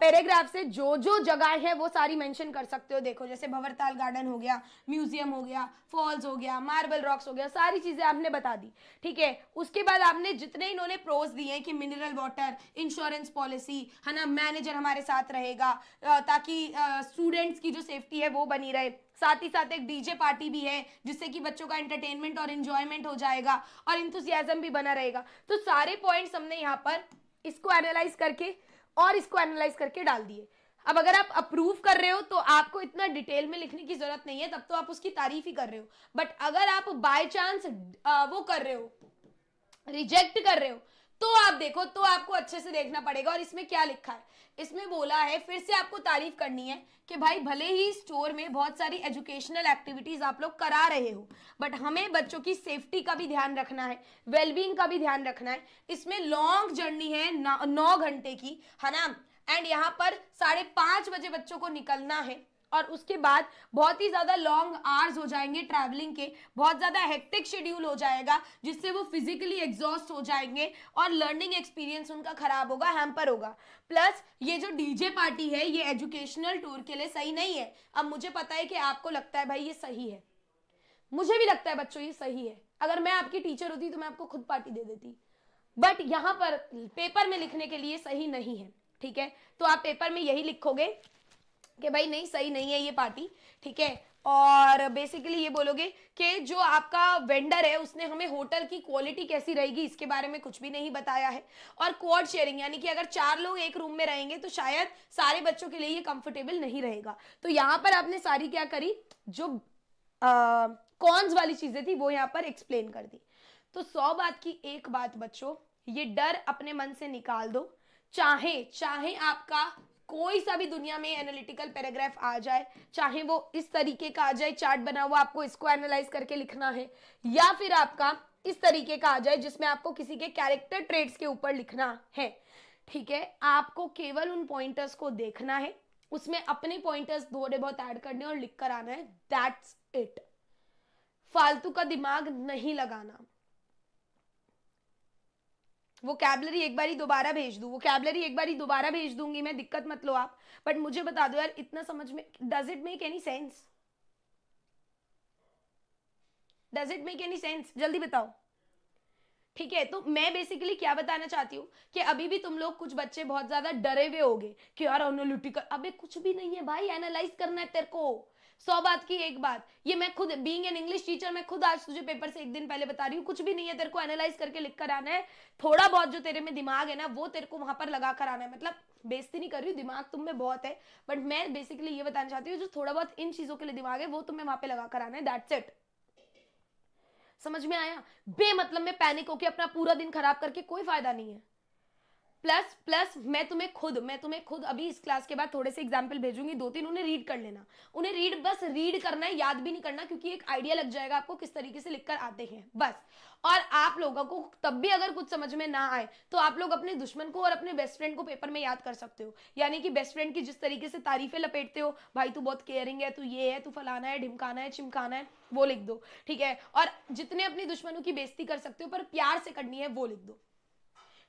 पैराग्राफ से जो जो जगह है वो सारी मेंशन कर सकते हो देखो जैसे भंवरताल गार्डन हो गया म्यूजियम हो गया फॉल्स हो गया मार्बल रॉक्स हो गया सारी चीज़ें आपने बता दी ठीक है उसके बाद आपने जितने इन्होंने प्रोज दिए कि मिनरल वाटर इंश्योरेंस पॉलिसी है ना मैनेजर हमारे साथ रहेगा ताकि स्टूडेंट्स की जो सेफ्टी है वो बनी रहे साथ ही साथ एक डीजे पार्टी भी है जिससे कि बच्चों का एंटरटेनमेंट और इंजॉयमेंट हो जाएगा और इंथुसियाजम भी बना रहेगा तो सारे पॉइंट्स हमने यहाँ पर इसको एनालाइज करके और इसको एनालाइज करके डाल दिए अब अगर आप अप्रूव कर रहे हो तो आपको इतना डिटेल में लिखने की जरूरत नहीं है तब तो आप उसकी तारीफ ही कर रहे हो बट अगर आप बाय चांस वो कर रहे हो रिजेक्ट कर रहे हो तो आप देखो तो आपको अच्छे से देखना पड़ेगा और इसमें क्या लिखा है इसमें बोला है फिर से आपको तारीफ करनी है कि भाई भले ही स्टोर में बहुत सारी एजुकेशनल एक्टिविटीज आप लोग करा रहे हो बट हमें बच्चों की सेफ्टी का भी ध्यान रखना है वेलबींग का भी ध्यान रखना है इसमें लॉन्ग जर्नी है नौ घंटे की है ना एंड यहाँ पर साढ़े पांच बजे बच्चों को निकलना है और उसके बाद बहुत ही ज़्यादा लॉन्ग आवर्स हो जाएंगे ट्रैवलिंग के बहुत ज़्यादा हेक्टिक शेड्यूल हो जाएगा जिससे वो फिजिकली एग्जॉस्ट हो जाएंगे और लर्निंग एक्सपीरियंस उनका ख़राब होगा हैम्पर होगा प्लस ये जो डीजे पार्टी है ये एजुकेशनल टूर के लिए सही नहीं है अब मुझे पता है कि आपको लगता है भाई ये सही है मुझे भी लगता है बच्चों ये सही है अगर मैं आपकी टीचर होती तो मैं आपको खुद पार्टी दे देती बट यहाँ पर पेपर में लिखने के लिए सही नहीं है ठीक है तो आप पेपर में यही लिखोगे कि भाई नहीं सही नहीं है ये पार्टी ठीक है और बेसिकली ये बोलोगे कि जो आपका वेंडर है उसने हमें होटल की क्वालिटी कैसी रहेगी इसके बारे में कुछ भी नहीं बताया है और क्वाड शेयरिंग यानी कि अगर चार लोग एक रूम में रहेंगे तो शायद सारे बच्चों के लिए ये कंफर्टेबल नहीं रहेगा तो यहाँ पर आपने सारी क्या करी जो कॉन्स वाली चीज़ें थी वो यहाँ पर एक्सप्लेन कर दी तो सौ बात की एक बात बच्चों ये डर अपने मन से निकाल दो चाहे चाहे आपका कोई सा भी दुनिया में एनालिटिकल पैराग्राफ आ जाए चाहे वो इस तरीके का आ जाए चार्ट बना हुआ आपको इसको एनालाइज करके लिखना है या फिर आपका इस तरीके का आ जाए जिसमें आपको किसी के कैरेक्टर ट्रेड्स के ऊपर लिखना है ठीक है आपको केवल उन पॉइंटर्स को देखना है उसमें अपने पॉइंटर्स थोड़े बहुत ऐड करने और लिख कर आना है दैट्स इट फालतू का दिमाग नहीं लगाना वो कैबलरी एक बारी दोबारा भेज दूँ वो कैबलरी एक बारी दोबारा भेज दूंगी मैं दिक्कत मत लो आप बट मुझे बता दो यार इतना समझ में does it make any sense does it make any sense जल्दी बताओ ठीक है तो मैं बेसिकली क्या बताना चाहती हूँ कि अभी भी तुम लोग कुछ बच्चे बहुत ज्यादा डरे हुए हो कि यार एनालिटिकल अबे कुछ भी नहीं है भाई एनालाइज करना है तेरे को सौ बात की एक बात ये मैं खुद बींग एन इंग्लिश टीचर मैं खुद आज तुझे पेपर से एक दिन पहले बता रही हूँ कुछ भी नहीं है तेरे को एनालाइज करके लिख कर आना है थोड़ा बहुत जो तेरे में दिमाग है ना वो तेरे को वहां पर लगा कर आना है मतलब बेजती नहीं कर रही हूँ दिमाग तुम में बहुत है बट मैं बेसिकली ये बताना चाहती हूँ जो थोड़ा बहुत इन चीजों के लिए दिमाग है वो तुम्हें वहां पर लगा कर आना है दैट्स इट समझ में आया बेमतलब में पैनिक होके अपना पूरा दिन खराब करके कोई फायदा नहीं है प्लस प्लस मैं तुम्हें खुद मैं तुम्हें खुद अभी इस क्लास के बाद थोड़े से एग्जाम्पल भेजूंगी दो तीन उन्हें रीड कर लेना उन्हें रीड बस रीड करना है याद भी नहीं करना क्योंकि एक आइडिया लग जाएगा आपको किस तरीके से लिखकर आते हैं बस और आप लोगों को तब भी अगर कुछ समझ में ना आए तो आप लोग अपने दुश्मन को और अपने बेस्ट फ्रेंड को पेपर में याद कर सकते हो यानी कि बेस्ट फ्रेंड की जिस तरीके से तारीफें लपेटते हो भाई तू बहुत केयरिंग है तू ये है तू फलाना है ढिमकाना है चिमकाना है वो लिख दो ठीक है और जितने अपने दुश्मनों की बेजती कर सकते हो पर प्यार से करनी है वो लिख दो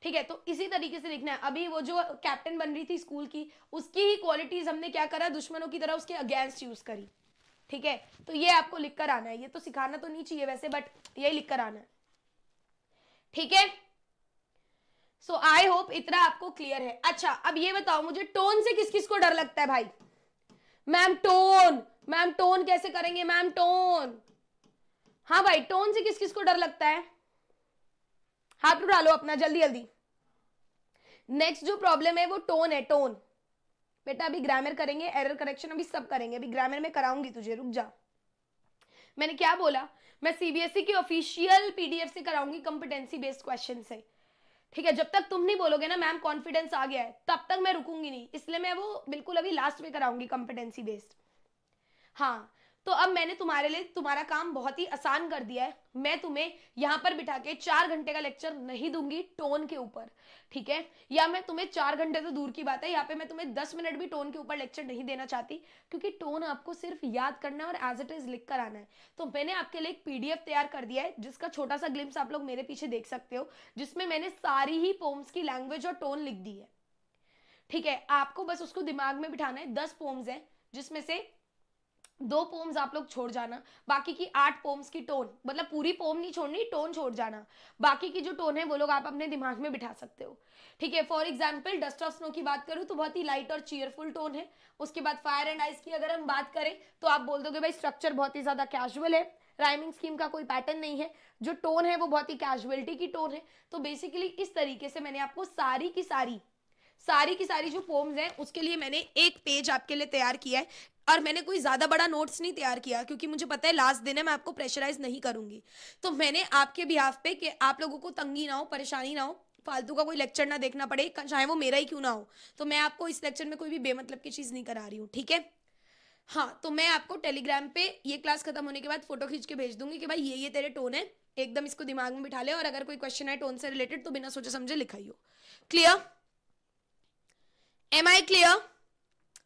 ठीक है तो इसी तरीके से लिखना है अभी वो जो कैप्टन बन रही थी स्कूल की उसकी ही क्वालिटीज हमने क्या करा दुश्मनों की तरह उसके अगेंस्ट यूज करी ठीक है तो ये आपको लिख कर आना है ये तो सिखाना तो नहीं चाहिए वैसे बट यही लिख कर आना है ठीक है सो आई होप इतना आपको क्लियर है अच्छा अब ये बताओ मुझे टोन से किस किस को डर लगता है भाई मैम टोन मैम टोन कैसे करेंगे मैम टोन हाँ भाई टोन से किस किस को डर लगता है हाथ उठा लो अपना जल्दी जल्दी नेक्स्ट जो प्रॉब्लम है वो टोन है टोन बेटा अभी ग्रामर करेंगे एरर करेक्शन अभी सब करेंगे अभी ग्रामर में कराऊंगी तुझे रुक जा मैंने क्या बोला मैं सीबीएसई e की ऑफिशियल पीडीएफ से कराऊंगी कॉम्पिटेंसी बेस्ड क्वेश्चन से ठीक है जब तक तुम नहीं बोलोगे ना मैम कॉन्फिडेंस आ गया है तब तक मैं रुकूंगी नहीं इसलिए मैं वो बिल्कुल अभी लास्ट में कराऊंगी कॉम्पिटेंसी बेस्ड हाँ तो अब मैंने तुम्हारे लिए तुम्हारा काम बहुत ही आसान कर दिया है मैं तुम्हें यहाँ पर बिठा के चार घंटे का लेक्चर नहीं दूंगी टोन के ऊपर ठीक है या मैं तुम्हें चार घंटे तो दूर की बात है यहाँ पे मैं तुम्हें दस मिनट भी टोन के ऊपर लेक्चर नहीं देना चाहती क्योंकि टोन आपको सिर्फ याद करना और एज इट इज लिख कर आना है तो मैंने आपके लिए एक पीडीएफ तैयार कर दिया है जिसका छोटा सा ग्लिम्स आप लोग मेरे पीछे देख सकते हो जिसमें मैंने सारी ही पोम्स की लैंग्वेज और टोन लिख दी है ठीक है आपको बस उसको दिमाग में बिठाना है दस पोम्स है जिसमें से दो पोम्स आप लोग छोड़ जाना बाकी की आठ पोम्स की टोन मतलब पूरी पोम नहीं छोड़नी टोन छोड़ जाना बाकी की जो टोन है वो लोग आप अपने दिमाग में बिठा सकते हो ठीक है for example dust of snow की बात करूँ तो बहुत ही लाइट और चीयरफुल टोन है उसके बाद फायर एंड आइस की अगर हम बात करें तो आप बोल दोगे भाई स्ट्रक्चर बहुत ही ज़्यादा कैजुअल है राइमिंग स्कीम का कोई पैटर्न नहीं है जो टोन है वो बहुत ही कैजुअलिटी की टोन है तो बेसिकली इस तरीके से मैंने आपको सारी की सारी सारी की सारी जो पोम्स हैं उसके लिए मैंने एक पेज आपके लिए तैयार किया है और मैंने कोई ज़्यादा बड़ा नोट्स नहीं तैयार किया क्योंकि मुझे पता है लास्ट दिन है मैं आपको प्रेशराइज नहीं करूँगी तो मैंने आपके बिहाफ पे कि आप लोगों को तंगी ना हो परेशानी ना हो फालतू का कोई लेक्चर ना देखना पड़े चाहे वो मेरा ही क्यों ना हो तो मैं आपको इस लेक्चर में कोई भी बेमतलब की चीज़ नहीं करा रही हूँ ठीक है हाँ तो मैं आपको टेलीग्राम पे ये क्लास खत्म होने के बाद फोटो खींच के भेज दूंगी कि भाई ये ये तेरे टोन है एकदम इसको दिमाग में बिठा ले और अगर कोई क्वेश्चन है टोन से रिलेटेड तो बिना सोचे समझे लिखाइयो clear am I clear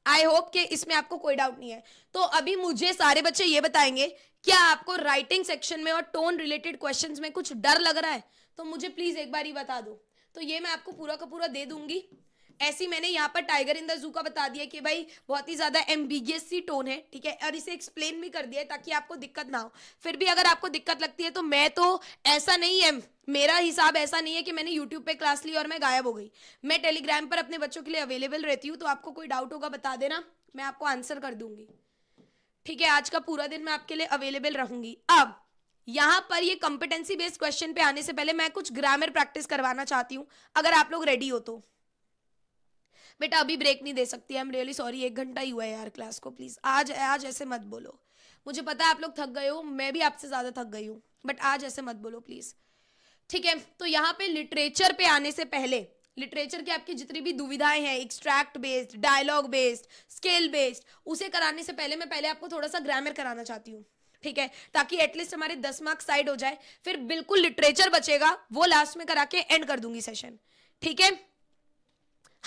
I hope कि इसमें आपको कोई डाउट नहीं है तो अभी मुझे सारे बच्चे ये बताएंगे क्या आपको राइटिंग सेक्शन में और टोन रिलेटेड क्वेश्चन में कुछ डर लग रहा है तो मुझे प्लीज एक बार ही बता दो तो ये मैं आपको पूरा का पूरा दे दूंगी ऐसे ही मैंने यहाँ पर टाइगर इन द जू का बता दिया कि भाई बहुत ही ज़्यादा एम्बिगियस सी टोन है ठीक है और इसे एक्सप्लेन भी कर दिया है ताकि आपको दिक्कत ना हो फिर भी अगर आपको दिक्कत लगती है तो मैं तो ऐसा नहीं है मेरा हिसाब ऐसा नहीं है कि मैंने यूट्यूब पे क्लास ली और मैं गायब हो गई मैं टेलीग्राम पर अपने बच्चों के लिए अवेलेबल रहती हूँ तो आपको कोई डाउट होगा बता देना मैं आपको आंसर कर दूंगी ठीक है आज का पूरा दिन मैं आपके लिए अवेलेबल रहूंगी अब यहाँ पर ये कॉम्पिटेंसी बेस्ड क्वेश्चन पे आने से पहले मैं कुछ ग्रामर प्रैक्टिस करवाना चाहती हूँ अगर आप लोग रेडी हो तो बेटा अभी ब्रेक नहीं दे सकती आई एम रियली सॉरी एक घंटा ही हुआ है यार क्लास को प्लीज़ आज आज ऐसे मत बोलो मुझे पता है आप लोग थक गए हो मैं भी आपसे ज़्यादा थक गई हूँ बट आज ऐसे मत बोलो प्लीज़ ठीक है तो यहाँ पे लिटरेचर पे आने से पहले लिटरेचर की आपकी जितनी भी दुविधाएं हैं extract based dialogue based scale based उसे कराने से पहले मैं पहले आपको थोड़ा सा ग्रामर कराना चाहती हूँ ठीक है ताकि एटलीस्ट हमारे दस मार्क्स साइड हो जाए फिर बिल्कुल लिटरेचर बचेगा वो लास्ट में करा के एंड कर दूंगी सेशन ठीक है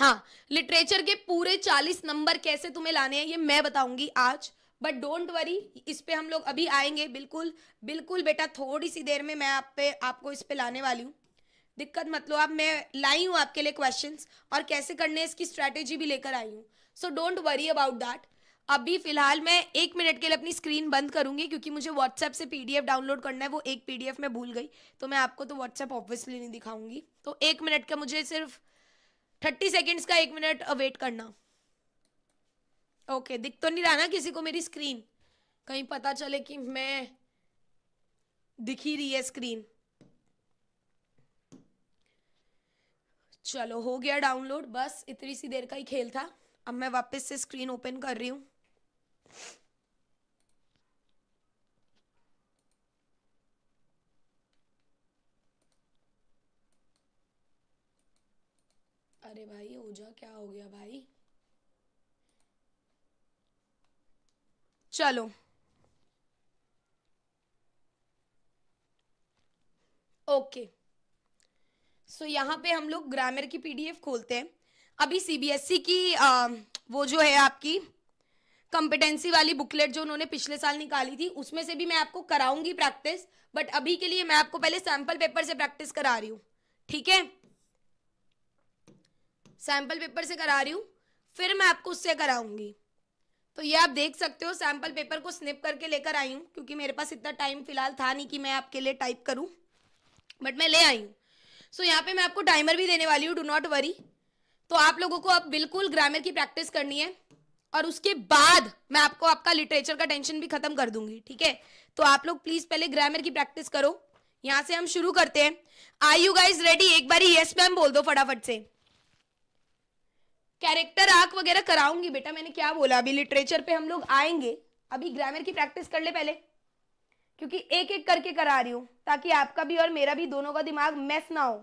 हाँ लिटरेचर के पूरे चालीस नंबर कैसे तुम्हें लाने हैं ये मैं बताऊंगी आज बट डोंट वरी इस पर हम लोग अभी आएंगे बिल्कुल बिल्कुल बेटा थोड़ी सी देर में मैं आप पे आपको इस पर लाने वाली हूँ दिक्कत मत लो आप मैं लाई हूँ आपके लिए क्वेश्चन और कैसे करने इसकी स्ट्रैटेजी भी लेकर आई हूँ so don't worry about that अभी फिलहाल मैं एक मिनट के लिए अपनी स्क्रीन बंद करूंगी क्योंकि मुझे व्हाट्सएप से पीडीएफ डाउनलोड करना है वो एक पीडीएफ में भूल गई तो मैं आपको तो व्हाट्सएप ऑब्वियसली नहीं दिखाऊंगी तो एक मिनट का मुझे सिर्फ थर्टी सेकेंड्स का एक मिनट वेट करना ओके okay, दिख तो नहीं रहा ना किसी को मेरी स्क्रीन कहीं पता चले कि मैं दिख ही रही है स्क्रीन चलो हो गया डाउनलोड बस इतनी सी देर का ही खेल था अब मैं वापस से स्क्रीन ओपन कर रही हूँ अरे भाई ओझा क्या हो गया भाई चलो ओके सो यहाँ पे हम लोग ग्रामर की पीडीएफ खोलते हैं अभी सीबीएसई e की आ, वो जो है आपकी कॉम्पिटेंसी वाली बुकलेट जो उन्होंने पिछले साल निकाली थी उसमें से भी मैं आपको कराऊंगी प्रैक्टिस बट अभी के लिए मैं आपको पहले सैंपल पेपर से प्रैक्टिस करा रही हूँ ठीक है सैम्पल पेपर से करा रही हूँ फिर मैं आपको उससे कराऊंगी तो ये आप देख सकते हो सैम्पल पेपर को स्निप करके लेकर आई हूँ क्योंकि मेरे पास इतना टाइम फिलहाल था नहीं कि मैं आपके लिए टाइप करूँ बट मैं ले आई हूँ सो so, यहाँ पे मैं आपको टाइमर भी देने वाली हूँ डू नॉट वरी तो आप लोगों को अब बिल्कुल ग्रामर की प्रैक्टिस करनी है और उसके बाद मैं आपको आपका लिटरेचर का टेंशन भी खत्म कर दूंगी ठीक है तो आप लोग प्लीज पहले ग्रामर की प्रैक्टिस करो यहाँ से हम शुरू करते हैं आई यू गाइज रेडी एक बार येस मैम बोल दो फटाफट से कैरेक्टर आर्क वगैरह कराऊंगी बेटा मैंने क्या बोला अभी लिटरेचर पे हम लोग आएंगे अभी ग्रामर की प्रैक्टिस कर ले पहले क्योंकि एक एक करके करा रही हूं ताकि आपका भी और मेरा भी दोनों का दिमाग मैस ना हो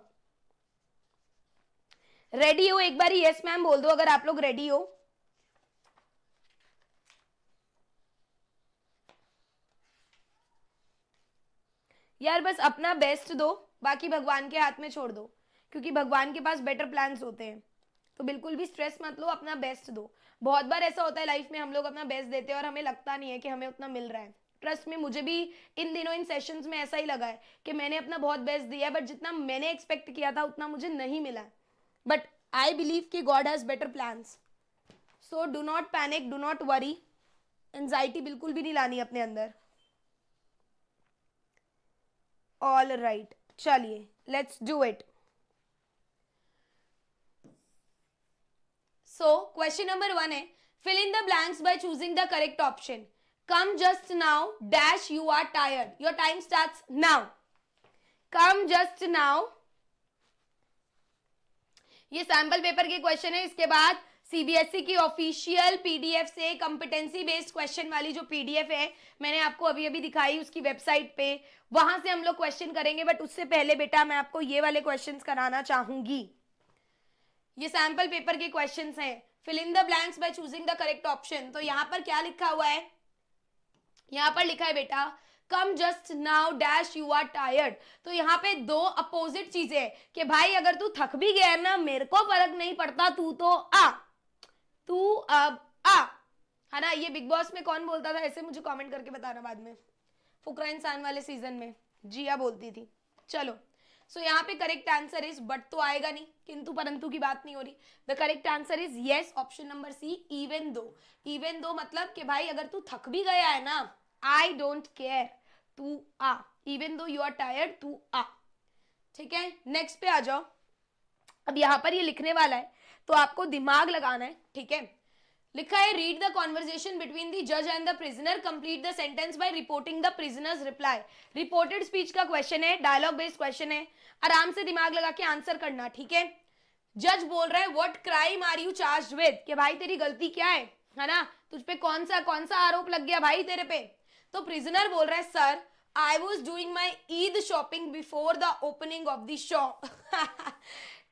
रेडी हो एक बार यस मैम बोल दो अगर आप लोग रेडी हो यार बस अपना बेस्ट दो बाकी भगवान के हाथ में छोड़ दो क्योंकि भगवान के पास बेटर प्लान्स होते हैं तो बिल्कुल भी स्ट्रेस मत लो अपना बेस्ट दो बहुत बार ऐसा होता है लाइफ में हम लोग अपना बेस्ट देते हैं और हमें लगता नहीं है कि हमें उतना मिल रहा है ट्रस्ट में मुझे भी इन दिनों इन सेशंस में ऐसा ही लगा है कि मैंने अपना बहुत बेस्ट दिया है बट जितना मैंने एक्सपेक्ट किया था उतना मुझे नहीं मिला है बट आई बिलीव कि God has better plan so do not panic do not worry anxiety बिल्कुल भी नहीं लानी अपने अंदर ऑल राइट right. चलिए let's do it so question number one है fill in the blanks by choosing the correct option come just now dash you are tired your time start now come just now ये sample paper के question है इसके बाद CBSE e की official PDF से competency based question वाली जो PDF है मैंने आपको अभी अभी दिखाई उसकी वेबसाइट पे वहां से हम लोग क्वेश्चन करेंगे बट उससे पहले बेटा मैं आपको ये वाले क्वेश्चंस कराना चाहूंगी ये सैम्पल पेपर के क्वेश्चन है fill in the blanks by choosing the correct option तो यहाँ पर क्या लिखा हुआ है यहाँ पर लिखा है बेटा come just now dash you are tired तो यहाँ पे दो अपोजिट चीजें कि भाई अगर तू थक भी गया ना मेरे को फर्क नहीं पड़ता तू तो आ तू अब आ है ना ये बिग बॉस में कौन बोलता था ऐसे मुझे कमेंट करके बताना बाद में फुकरा इंसान वाले सीजन में जिया बोलती थी चलो सो so, यहाँ पे करेक्ट आंसर इज बट तो आएगा नहीं किंतु परंतु की बात नहीं हो रही the correct answer is yes option number C even though even though मतलब कि भाई अगर तू थक भी गया है ना आई डोंट केयर तू आ even though you are tired तू आ ठीक है नेक्स्ट पे आ जाओ अब यहाँ पर ये लिखने वाला है तो आपको दिमाग लगाना है ठीक है लिखा है read the conversation between the जज and the prisoner complete the sentence by reporting the prisoner's reply reported speech का क्वेश्चन है डायलॉग बेस्ड क्वेश्चन है आराम से दिमाग लगा के आंसर करना ठीक है जज बोल रहा है what crime are you charge with कि भाई तेरी गलती क्या है है ना तुझ पे कौन सा कौन सा आरोप लग गया भाई तेरे पे तो प्रिजनर बोल रहा है sir I was doing my Eid shopping before the opening of the shop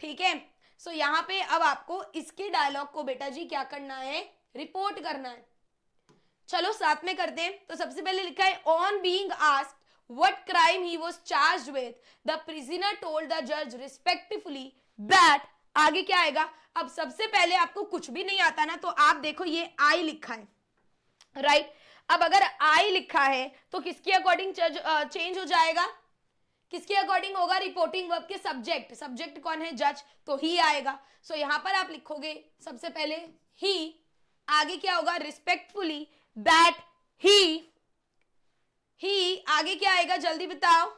ठीक है सो so, यहाँ पे अब आपको इसके डायलॉग को बेटा जी क्या करना है रिपोर्ट करना है चलो साथ में करते हैं तो सबसे पहले लिखा है on being asked what crime he was charged with the prisoner told the जज respectfully दैट आगे क्या आएगा अब सबसे पहले आपको कुछ भी नहीं आता ना तो आप देखो ये आई लिखा है राइट right? अब अगर आई लिखा है तो किसके अकॉर्डिंग चेंज हो जाएगा किसके अकॉर्डिंग होगा रिपोर्टिंग वर्ब के सब्जेक्ट सब्जेक्ट कौन है जज तो ही आएगा सो so, यहां पर आप लिखोगे सबसे पहले ही आगे क्या होगा रिस्पेक्टफुली दैट ही ही आगे क्या आएगा जल्दी बताओ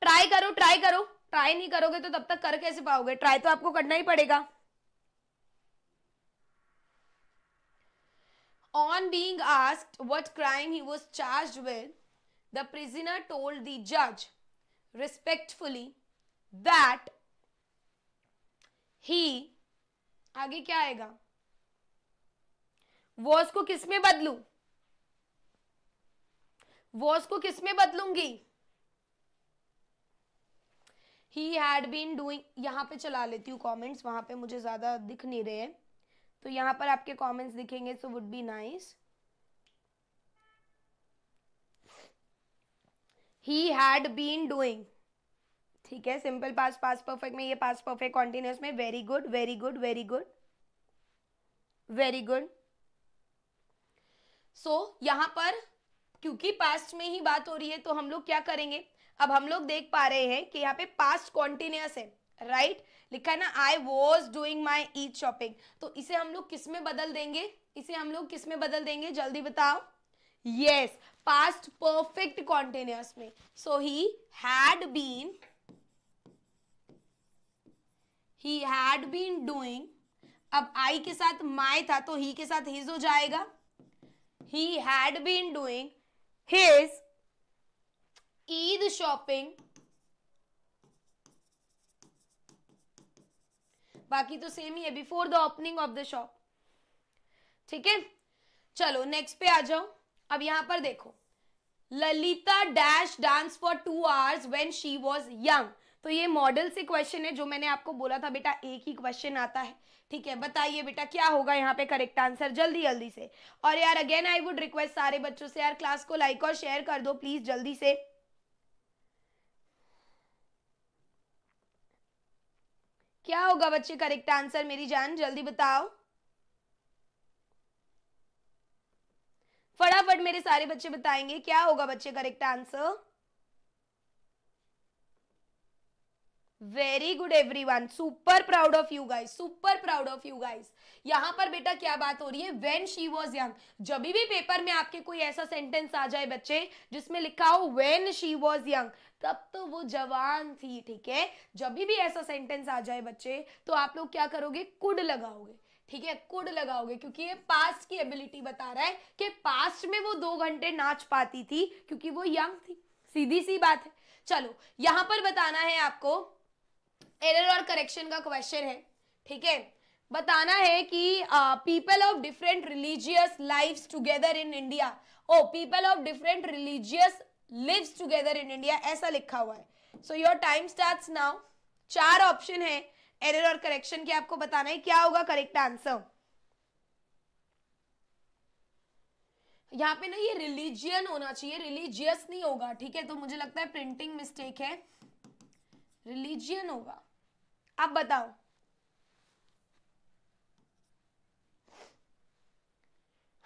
ट्राई करो ट्राई करो ट्राई नहीं करोगे तो तब तक कर कैसे पाओगे ट्राई तो आपको करना ही पड़ेगा on being asked what crime he was charge with the prisoner told the जज रिस्पेक्टफुली दैट ही आगे क्या आएगा वॉज को किस में बदलू वॉज को किस में बदलूंगी ही हैड बीन डूइंग यहां पे चला लेती हूँ कॉमेंट्स वहां पे मुझे ज़्यादा दिख नहीं रहे हैं तो यहां पर आपके कॉमेंट्स दिखेंगे so would be nice he had been doing ठीक है सिंपल पास पास परफेक्ट में ये पास परफेक्ट कॉन्टिन्यूस में very good very good very good very good so यहां पर क्योंकि पास्ट में ही बात हो रही है तो हम लोग क्या करेंगे अब हम लोग देख पा रहे हैं कि यहाँ पे पास्ट कॉन्टिन्यूस है राइट right? लिखा है ना I was doing my Eid shopping तो इसे हम लोग किस में बदल देंगे इसे हम लोग किस में बदल देंगे जल्दी बताओ यस पास्ट परफेक्ट कॉन्टिन्यूस में so he had been he had been doing अब आई के साथ माई था तो ही के साथ हिज हो जाएगा he had been doing his Eid shopping बाकी तो सेम ही है before the opening of the shop ठीक है चलो नेक्स्ट पे आ जाओ अब यहां पर देखो Lalita dash dance for two hours when she was young तो ये मॉडल से क्वेश्चन है जो मैंने आपको बोला था बेटा एक ही क्वेश्चन आता है ठीक है बताइए बेटा क्या होगा यहाँ पे करेक्ट आंसर जल्दी जल्दी से और यार अगेन आई वुड रिक्वेस्ट सारे बच्चों से यार क्लास को लाइक और शेयर कर दो प्लीज जल्दी से क्या होगा बच्चे करेक्ट आंसर मेरी जान जल्दी बताओ फटाफट मेरे सारे बच्चे बताएंगे क्या होगा बच्चे correct answer very good everyone super proud of you guys super proud of you guys यहाँ पर बेटा क्या बात हो रही है वेन शी वॉज यंग जब भी पेपर में आपके कोई ऐसा सेंटेंस आ जाए बच्चे जिसमें लिखा हो वेन शी वॉज यंग तब तो वो जवान थी ठीक है जब भी ऐसा सेंटेंस आ जाए बच्चे तो आप लोग क्या करोगे कुड लगाओगे ठीक है कुड लगाओगे क्योंकि ये पास्ट की एबिलिटी बता रहा है कि पास्ट में वो दो घंटे नाच पाती थी क्योंकि वो यंग थी सीधी सी बात है चलो यहां पर बताना है आपको एरर और करेक्शन का क्वेश्चन है ठीक है बताना है कि people of different religious lives together in India oh people of different religious lives together in India ऐसा लिखा हुआ है so your time start now चार ऑप्शन है एरर और करेक्शन के आपको बताना है क्या होगा करेक्ट आंसर यहाँ पे ना ये रिलीजियन होना चाहिए रिलीजियस नहीं होगा ठीक है तो मुझे लगता है प्रिंटिंग मिस्टेक है रिलीजियन होगा अब बताओ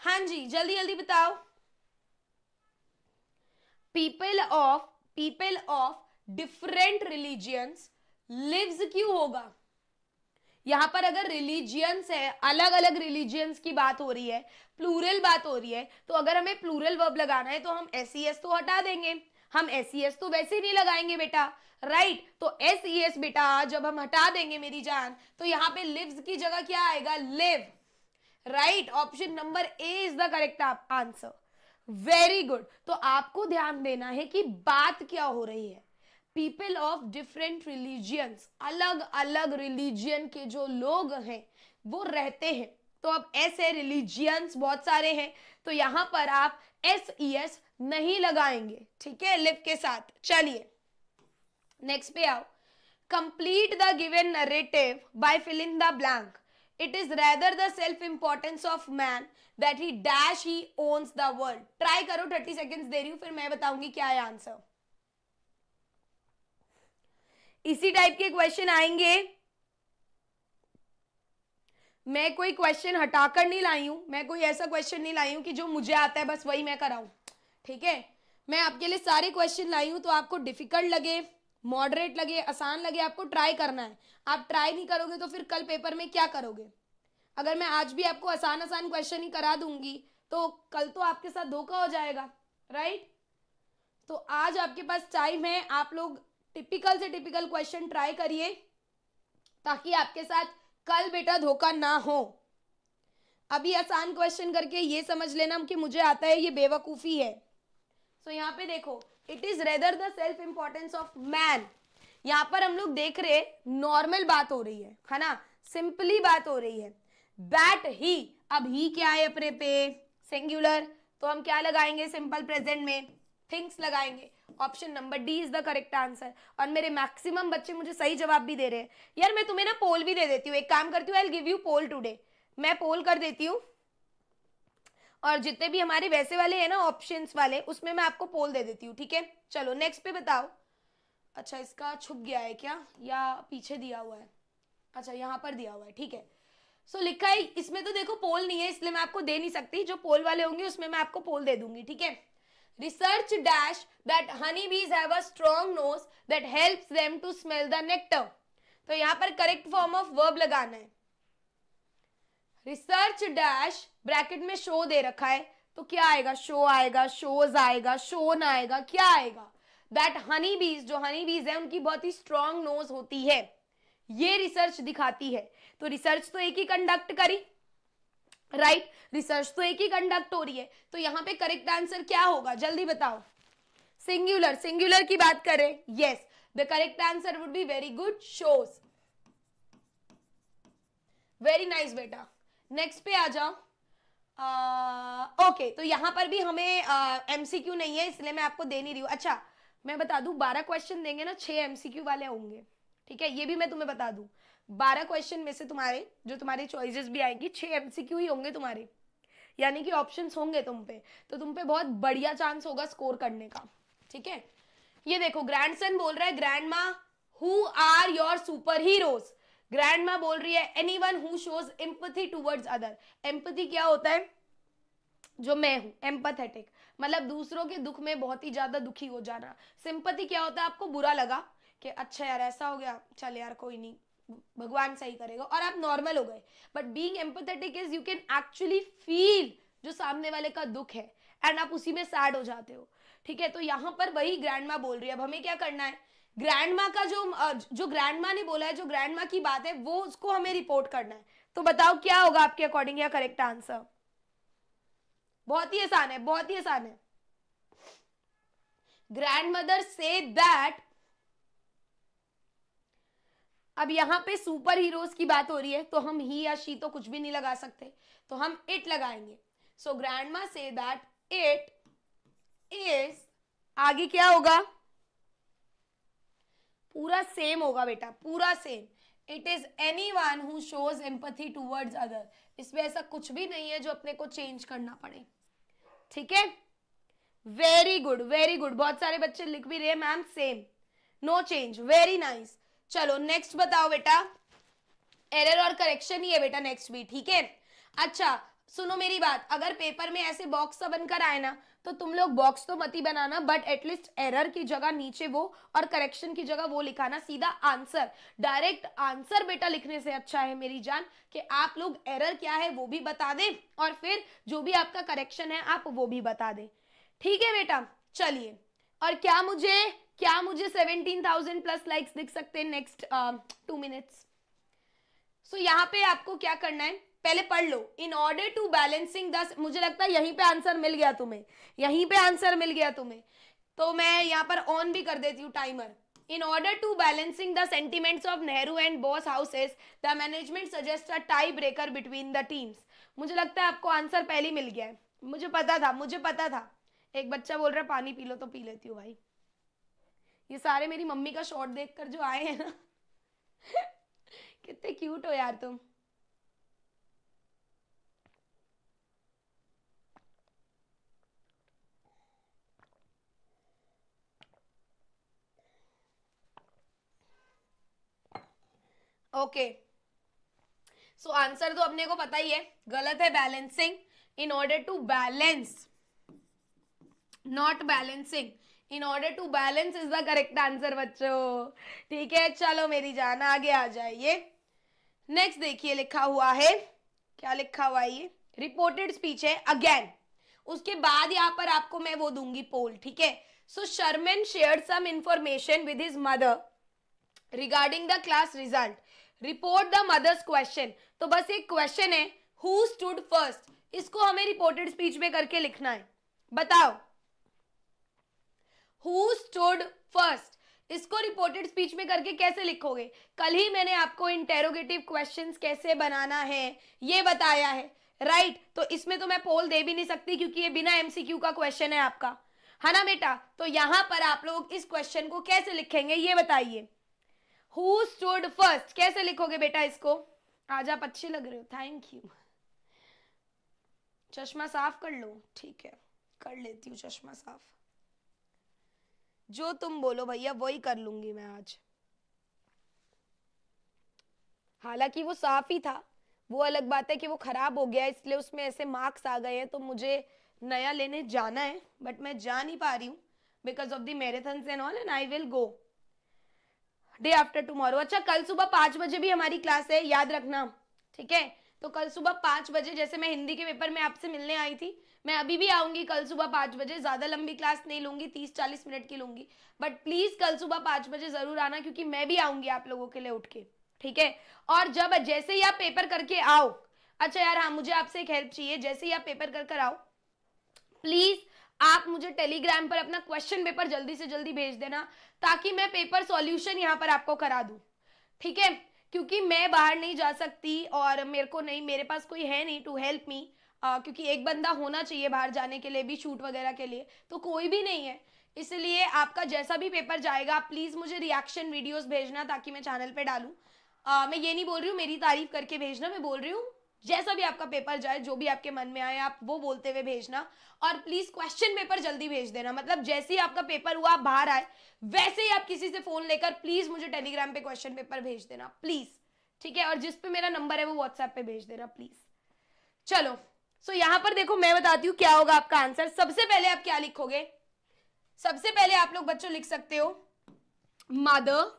हां जी जल्दी जल्दी बताओ people of people of different religions lives क्यों होगा यहां पर अगर रिलीजियंस है अलग अलग रिलीजियंस की बात हो रही है प्लूरल बात हो रही है तो अगर हमें प्लूरल वर्ब लगाना है तो हम एस e तो हटा देंगे हम एस e तो वैसे नहीं लगाएंगे बेटा राइट तो एस ई एस बेटा जब हम हटा देंगे मेरी जान तो यहाँ पे लिव्स की जगह क्या आएगा live right option number A is the correct answer very good तो आपको ध्यान देना है कि बात क्या हो रही है पीपल ऑफ डिफरेंट रिलीजियंस अलग अलग रिलीजियन के जो लोग हैं वो रहते हैं तो अब ऐसे रिलीजियंस बहुत सारे हैं तो यहाँ पर आप एस ई एस नहीं लगाएंगे ठीक है लिव के साथ चलिए नेक्स्ट पे आओ complete the given narrative by filling the blank it is rather the self importance of man that he dash he owns the world try करो 30 seconds दे रही हूं फिर मैं बताऊंगी क्या है आंसर इसी टाइप के क्वेश्चन आएंगे मैं कोई क्वेश्चन हटाकर नहीं लाई हूं मैं कोई ऐसा क्वेश्चन नहीं लाई हूं कि जो मुझे आता है बस वही मैं कराऊं ठीक है मैं आपके लिए सारे क्वेश्चन लाई हूं तो आपको डिफिकल्ट लगे मॉडरेट लगे आसान लगे आपको ट्राई करना है आप ट्राई नहीं करोगे तो फिर कल पेपर में क्या करोगे अगर मैं आज भी आपको आसान आसान क्वेश्चन ही करा दूंगी तो कल तो आपके साथ धोखा हो जाएगा राइट तो आज आपके पास टाइम है आप लोग टिपिकल से टिपिकल क्वेश्चन ट्राई करिए ताकि आपके साथ कल बेटा धोखा ना हो अभी आसान क्वेश्चन करके ये समझ लेना कि मुझे आता है ये बेवकूफ़ी है सो so, यहाँ पे देखो it is rather the self importance of man यहाँ पर हम लोग देख रहे नॉर्मल बात हो रही है है ना सिंपली बात हो रही है बैट ही अब ही क्या है अपने पे सिंगुलर तो हम क्या लगाएंगे सिंपल प्रेजेंट में थिंग्स लगाएंगे option number D is the correct answer और मेरे मैक्सिमम बच्चे मुझे सही जवाब भी दे रहे हैं यार मैं तुम्हें ना पोल भी दे देती हूँ एक काम करती हूँ I give you poll today मैं पोल कर देती हूँ और जितने भी हमारे वैसे वाले हैं ना ऑप्शन वाले उसमें मैं आपको पोल दे देती हूँ ठीक है चलो नेक्स्ट पे बताओ अच्छा इसका छुप गया है क्या या पीछे दिया हुआ है अच्छा यहाँ पर दिया हुआ है ठीक है सो so, लिखा है इसमें तो देखो पोल नहीं है इसलिए मैं आपको दे नहीं सकती जो पोल वाले होंगे उसमें मैं आपको पोल दे दूंगी ठीक है research dash that honey bees have a strong nose that help them to smell the nectar तो यहाँ पर करेक्ट फॉर्म ऑफ वर्ब लगाना है रिसर्च डैश ब्रैकेट में शो दे रखा है तो क्या आएगा शो आएगा शोज आएगा शोन आएगा क्या आएगा दैट हनी बीज जो हनी बीज है उनकी बहुत ही स्ट्रॉन्ग नोज होती है ये रिसर्च दिखाती है तो रिसर्च तो एक ही कंडक्ट करी राइट right? रिसर्च तो एक ही कंडक्ट हो रही है तो यहाँ पे करेक्ट आंसर क्या होगा जल्दी बताओ सिंगुलर सिंगुलर की बात करें yes the correct answer would be very good shows very nice बेटा नेक्स्ट पे आ जाओ ओके तो यहाँ पर भी हमें एमसीक्यू नहीं है इसलिए मैं आपको दे नहीं रही हूँ अच्छा मैं बता दूँ बारह क्वेश्चन देंगे ना सी एमसीक्यू वाले होंगे ठीक है ये भी मैं तुम्हें बता दूँ बारह क्वेश्चन में से तुम्हारे जो तुम्हारे चॉइसेस भी आएंगी सी एमसीक्यू ही होंगे तुम्हारे यानी कि ऑप्शन होंगे तुम पे तो तुम पे बहुत बढ़िया चांस होगा स्कोर करने का ठीक है ये देखो ग्रैंडसन बोल रहा है grandma who are your superheroes grandma बोल रही है anyone who shows empathy towards other empathy क्या होता है जो मैं हूँ एम्पथेटिक मतलब दूसरों के दुख में बहुत ही ज्यादा दुखी हो जाना सिंपथी क्या होता है आपको बुरा लगा कि अच्छा यार ऐसा हो गया चल यार कोई नहीं भगवान सही करेगा और आप नॉर्मल हो गए but being empathetic is you can actually feel जो सामने वाले का दुख है एंड आप उसी में सैड हो जाते हो ठीक है तो यहाँ पर वही ग्रैंड बोल रही है अब हमें क्या करना है ग्रैंड माँ का जो जो ग्रैंड माँ ने बोला है जो ग्रैंड माँ की बात है वो उसको हमें रिपोर्ट करना है तो बताओ क्या होगा आपके अकॉर्डिंग या करेक्ट आंसर बहुत ही आसान है बहुत ही आसान है ग्रैंड मदर से दैट अब यहाँ पे सुपर हीरोज की बात हो रही है तो हम ही या शी तो कुछ भी नहीं लगा सकते तो हम इट लगाएंगे सो ग्रैंड मा से दैट इट इज आगे क्या होगा पूरा सेम होगा बेटा पूरा same it is anyone who shows empathy towards other इसमें ऐसा कुछ भी नहीं है जो अपने को चेंज करना पड़े ठीक है वेरी गुड वेरी गुड बहुत सारे बच्चे लिख भी रहे ma'am same no change very nice चलो नेक्स्ट बताओ बेटा एरर और करेक्शन ही है बेटा नेक्स्ट भी ठीक है अच्छा सुनो मेरी बात अगर पेपर में ऐसे बॉक्स सा बनकर आए ना तो तुम लोग बॉक्स तो मत ही बनाना बट एटलीस्ट एरर की जगह नीचे वो और करेक्शन की जगह वो लिखाना सीधा आंसर डायरेक्ट आंसर बेटा लिखने से अच्छा है मेरी जान कि आप लोग एरर क्या है वो भी बता दें और फिर जो भी आपका करेक्शन है आप वो भी बता दें ठीक है बेटा चलिए और क्या मुझे क्या मुझे सेवनटीन थाउजेंड प्लस लाइक्स दिख सकते हैं नेक्स्ट टू मिनट्स सो यहाँ पे आपको क्या करना है पहले पढ़ लो इन ऑर्डर टू बैलेंसिंग दस मुझे लगता है यहीं पे आंसर मिल गया तुम्हें यहीं पे आंसर मिल गया तुम्हें तो मैं यहाँ पर ऑन भी कर देती हूँ timer In order to balancing the sentiments of Nehru and Bose houses, the management suggests a tie-breaker between the teams. मुझे लगता है आपको आंसर पहले मिल गया है मुझे पता था मुझे पता था एक बच्चा बोल रहा है पानी पी लो तो पी लेती हूँ भाई ये सारे मेरी मम्मी का शॉट देखकर जो आए हैं ना कितने क्यूट हो यार तुम ओके सो आंसर तो अपने को पता ही है गलत है balancing in order to balance not balancing in order to balance is the correct answer बच्चों ठीक है चलो मेरी जान आगे आ जाइए नेक्स्ट देखिए लिखा हुआ है क्या लिखा हुआ है ये रिपोर्टेड स्पीच है अगेन उसके बाद यहाँ पर आपको मैं वो दूंगी पोल ठीक है so Sherman share some information with his mother regarding the class result report the mother's question तो बस एक क्वेश्चन है हु स्टूड फर्स्ट इसको हमें रिपोर्टेड स्पीच में करके लिखना है बताओ हु स्टूड फर्स्ट इसको रिपोर्टेड स्पीच में करके कैसे लिखोगे कल ही मैंने आपको इंटेरोगेटिव क्वेश्चंस कैसे बनाना है ये बताया है राइट right, तो इसमें तो मैं पोल दे भी नहीं सकती क्योंकि ये बिना एमसीक्यू का क्वेश्चन है आपका है ना बेटा तो यहां पर आप लोग इस क्वेश्चन को कैसे लिखेंगे ये बताइए हु स्टूड फर्स्ट कैसे लिखोगे बेटा इसको आज आप अच्छे लग रहे हो थैंक यू चश्मा साफ कर लो ठीक है कर लेती हूँ चश्मा साफ जो तुम बोलो भैया वही कर लूंगी मैं आज हालांकि वो साफ ही था वो अलग बात है कि वो खराब हो गया इसलिए उसमें ऐसे मार्क्स आ गए हैं तो मुझे नया लेने जाना है बट मैं जा नहीं पा रही हूँ बिकॉज ऑफ दैरेथन and all and I will go day after tomorrow अच्छा कल सुबह पांच बजे भी हमारी क्लास है याद रखना ठीक है तो कल सुबह पांच बजे जैसे मैं हिंदी के पेपर में आपसे मिलने आई थी मैं अभी भी आऊंगी कल सुबह पांच बजे ज़्यादा लंबी क्लास नहीं लूंगी तीस चालीस मिनट की लूंगी बट प्लीज़ कल सुबह पांच बजे ज़रूर आना क्योंकि मैं भी आऊंगी आप लोगों के लिए उठ के ठीक है और जब जैसे ही आप पेपर करके आओ अच्छा यार हाँ मुझे आपसे एक हेल्प चाहिए जैसे ही आप पेपर कर कर आओ प्लीज़ आप मुझे टेलीग्राम पर अपना क्वेश्चन पेपर जल्दी से जल्दी भेज देना ताकि मैं पेपर सॉल्यूशन यहाँ पर आपको करा दूँ ठीक है क्योंकि मैं बाहर नहीं जा सकती और मेरे को नहीं मेरे पास कोई है नहीं टू हेल्प मी क्योंकि एक बंदा होना चाहिए बाहर जाने के लिए भी शूट वगैरह के लिए तो कोई भी नहीं है इसलिए आपका जैसा भी पेपर जाएगा प्लीज़ मुझे रिएक्शन वीडियोस भेजना ताकि मैं चैनल पे डालूँ मैं ये नहीं बोल रही हूँ मेरी तारीफ करके भेजना मैं बोल रही हूँ जैसा भी आपका पेपर जाए जो भी आपके मन में आए आप वो बोलते हुए भेजना और प्लीज क्वेश्चन पेपर जल्दी भेज देना मतलब जैसे ही आपका पेपर हुआ आप बाहर आए वैसे ही आप किसी से फोन लेकर प्लीज मुझे टेलीग्राम पे क्वेश्चन पेपर भेज देना प्लीज ठीक है और जिस पे मेरा नंबर है वो व्हाट्सएप पे भेज देना प्लीज चलो सो यहां पर देखो मैं बताती हूँ क्या होगा आपका आंसर सबसे पहले आप क्या लिखोगे सबसे पहले आप लोग बच्चों लिख सकते हो मदर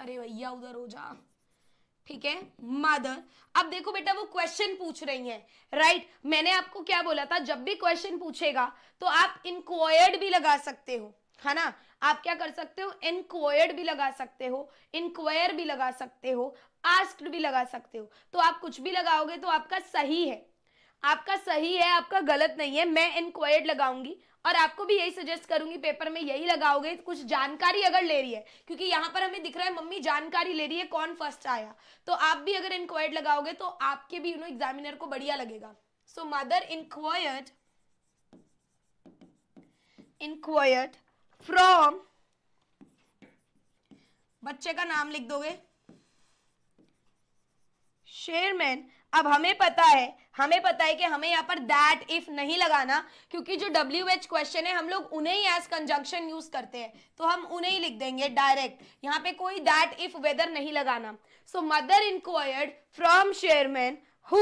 अरे भैया उधर हो जा ठीक है मदर अब देखो बेटा वो क्वेश्चन पूछ रही है राइट right? मैंने आपको क्या बोला था जब भी क्वेश्चन पूछेगा तो आप इनक्वायर्ड भी लगा सकते हो है ना आप क्या कर सकते हो इनक्वायर्ड भी लगा सकते हो इनक्वायर भी लगा सकते हो आस्क्ड भी लगा सकते हो तो आप कुछ भी लगाओगे तो आपका सही है आपका सही है आपका गलत नहीं है मैं इनक्वायर्ड लगाऊंगी और आपको भी यही सजेस्ट करूंगी पेपर में यही लगाओगे कुछ जानकारी अगर ले रही है क्योंकि यहाँ पर हमें दिख रहा है मम्मी जानकारी ले रही है कौन फर्स्ट आया तो आप भी अगर इंक्वायर्ड लगाओगे तो आपके भी नो एग्जामिनर को बढ़िया लगेगा so mother inquired inquired from बच्चे का नाम लिख दोगे शेयरमैन अब हमें पता है हमें पता है कि हमें यहाँ पर दैट इफ नहीं लगाना क्योंकि जो डब्ल्यू एच क्वेश्चन है हम लोग उन्हें ही एज कंजंक्शन यूज करते हैं तो हम उन्हें ही लिख देंगे डायरेक्ट यहाँ पे कोई दैट इफ वेदर नहीं लगाना so mother inquired from Sherman who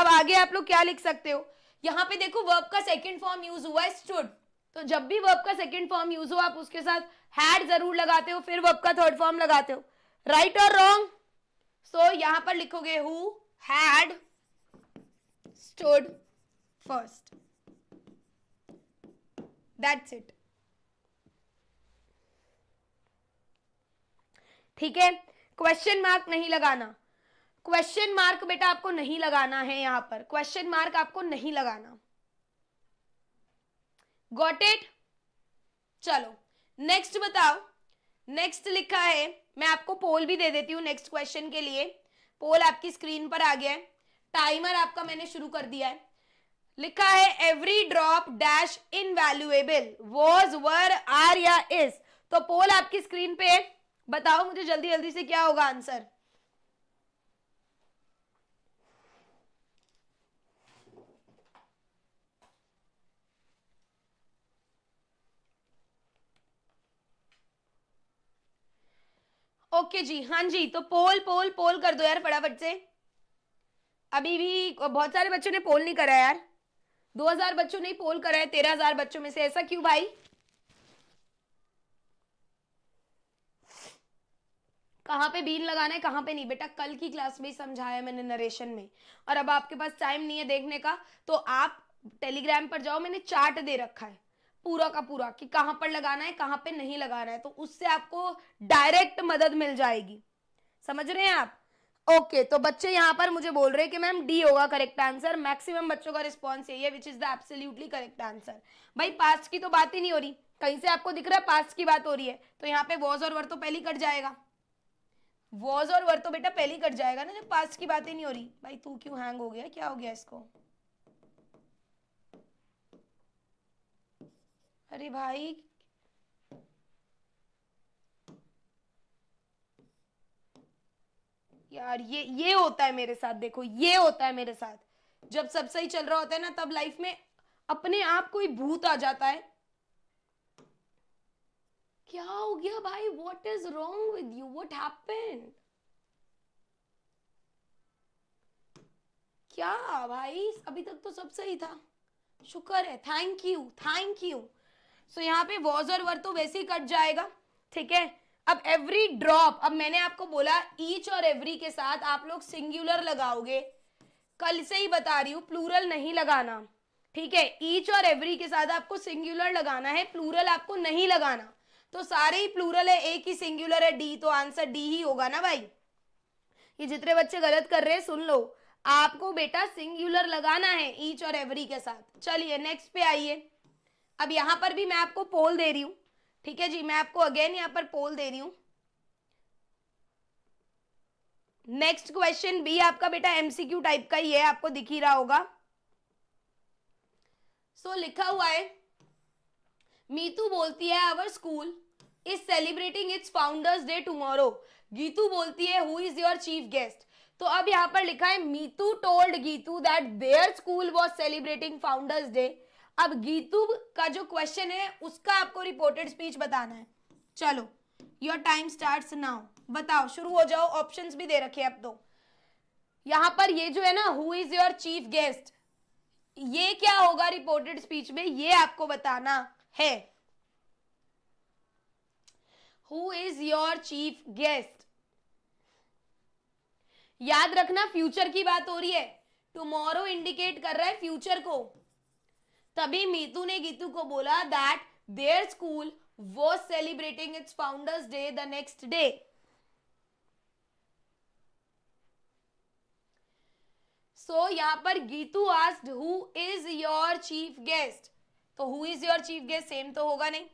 अब आगे आप लोग क्या लिख सकते हो यहाँ पे देखो वर्ब का सेकेंड फॉर्म यूज हुआ है स्टूड तो जब भी वर्ब का सेकेंड फॉर्म यूज हो आप उसके साथ हैड जरूर लगाते हो फिर वर्ब का थर्ड फॉर्म लगाते हो राइट और रॉन्ग सो यहाँ पर लिखोगे who had stood first. That's it. ठीक है क्वेश्चन मार्क नहीं लगाना क्वेश्चन मार्क बेटा आपको नहीं लगाना है यहां पर क्वेश्चन मार्क आपको नहीं लगाना गॉट इट चलो नेक्स्ट बताओ नेक्स्ट लिखा है मैं आपको पोल भी दे देती हूं नेक्स्ट क्वेश्चन के लिए पोल आपकी स्क्रीन पर आ गया है टाइमर आपका मैंने शुरू कर दिया है लिखा है every drop dash in valuable was were are या इज तो पोल आपकी स्क्रीन पे है बताओ मुझे जल्दी जल्दी से क्या होगा आंसर ओके okay जी हाँ जी तो पोल पोल पोल कर दो यार फटाफट से अभी भी बहुत सारे बच्चों ने पोल नहीं करा यार 2000 बच्चों ने पोल करा है 13000 बच्चों में से ऐसा क्यों भाई कहां पे बीन लगाना है कहां पे नहीं बेटा कल की क्लास में समझाया मैंने नरेशन में और अब आपके पास टाइम नहीं है देखने का तो आप टेलीग्राम पर जाओ मैंने चार्ट दे रखा है पूरा का पूरा कि कहां पर लगाना है कहां पे नहीं लगाना है तो उससे आपको डायरेक्ट मदद मिल जाएगी समझ रहे हैं आप ओके okay, तो बच्चे यहाँ पर मुझे बोल रहे हैं कि मैम डी होगा करेक्ट आंसर मैक्सिमम बच्चों का रिस्पॉन्स यही है which is the absolutely correct answer भाई पास्ट की तो बात ही नहीं हो रही कहीं से आपको दिख रहा है पास्ट की बात हो रही है तो यहाँ पे वॉज और वर तो पहले कट जाएगा वॉज और वर तो बेटा पहली कट जाएगा ना जब पास्ट की बात ही नहीं हो रही भाई तू क्यों हैंग हो गया क्या हो गया इसको अरे भाई यार ये ये होता है मेरे साथ देखो ये होता है मेरे साथ जब सब सही चल रहा होता है ना तब लाइफ में अपने आप कोई भूत आ जाता है क्या हो गया भाई what is wrong with you what happened क्या भाई अभी तक तो सब सही था शुक्र है thank you thank you so यहाँ पे वॉज और वर तो वैसे ही कट जाएगा ठीक है अब एवरी ड्रॉप अब मैंने आपको बोला ईच और एवरी के साथ आप लोग सिंगुलर लगाओगे कल से ही बता रही हूँ प्लूरल नहीं लगाना ठीक है ईच और एवरी के साथ आपको सिंगुलर लगाना है प्लूरल आपको नहीं लगाना तो सारे ही प्लूरल है एक ही सिंगुलर है डी तो आंसर डी ही होगा ना भाई ये जितने बच्चे गलत कर रहे हैं सुन लो आपको बेटा सिंगुलर लगाना है ईच और एवरी के साथ चलिए नेक्स्ट पे आइए अब यहाँ पर भी मैं आपको पोल दे रही हूँ ठीक है जी मैं आपको अगेन यहाँ पर पोल दे रही हूँ नेक्स्ट क्वेश्चन बी आपका बेटा एमसीक्यू टाइप का ही है आपको दिख ही रहा होगा सो so, लिखा हुआ है मीतू बोलती है our school is celebrating its founder's day tomorrow Geetu बोलती है who is your chief guest तो अब यहाँ पर लिखा है Meetu told Geetu that their school was celebrating founder's day अब गीतू का जो क्वेश्चन है उसका आपको रिपोर्टेड स्पीच बताना है चलो योर टाइम स्टार्ट नाउ बताओ शुरू हो जाओ ऑप्शंस भी दे रखे अब दो तो। यहां पर ये जो है ना who is your chief guest ये क्या होगा रिपोर्टेड स्पीच में ये आपको बताना है who is your chief guest याद रखना फ्यूचर की बात हो रही है टुमोरो इंडिकेट कर रहा है फ्यूचर को तभी मीतू ने गीतू को बोला that their school was celebrating its founder's day the next day so यहाँ पर Geetu asked who is your chief guest तो who is your chief guest same तो होगा नहीं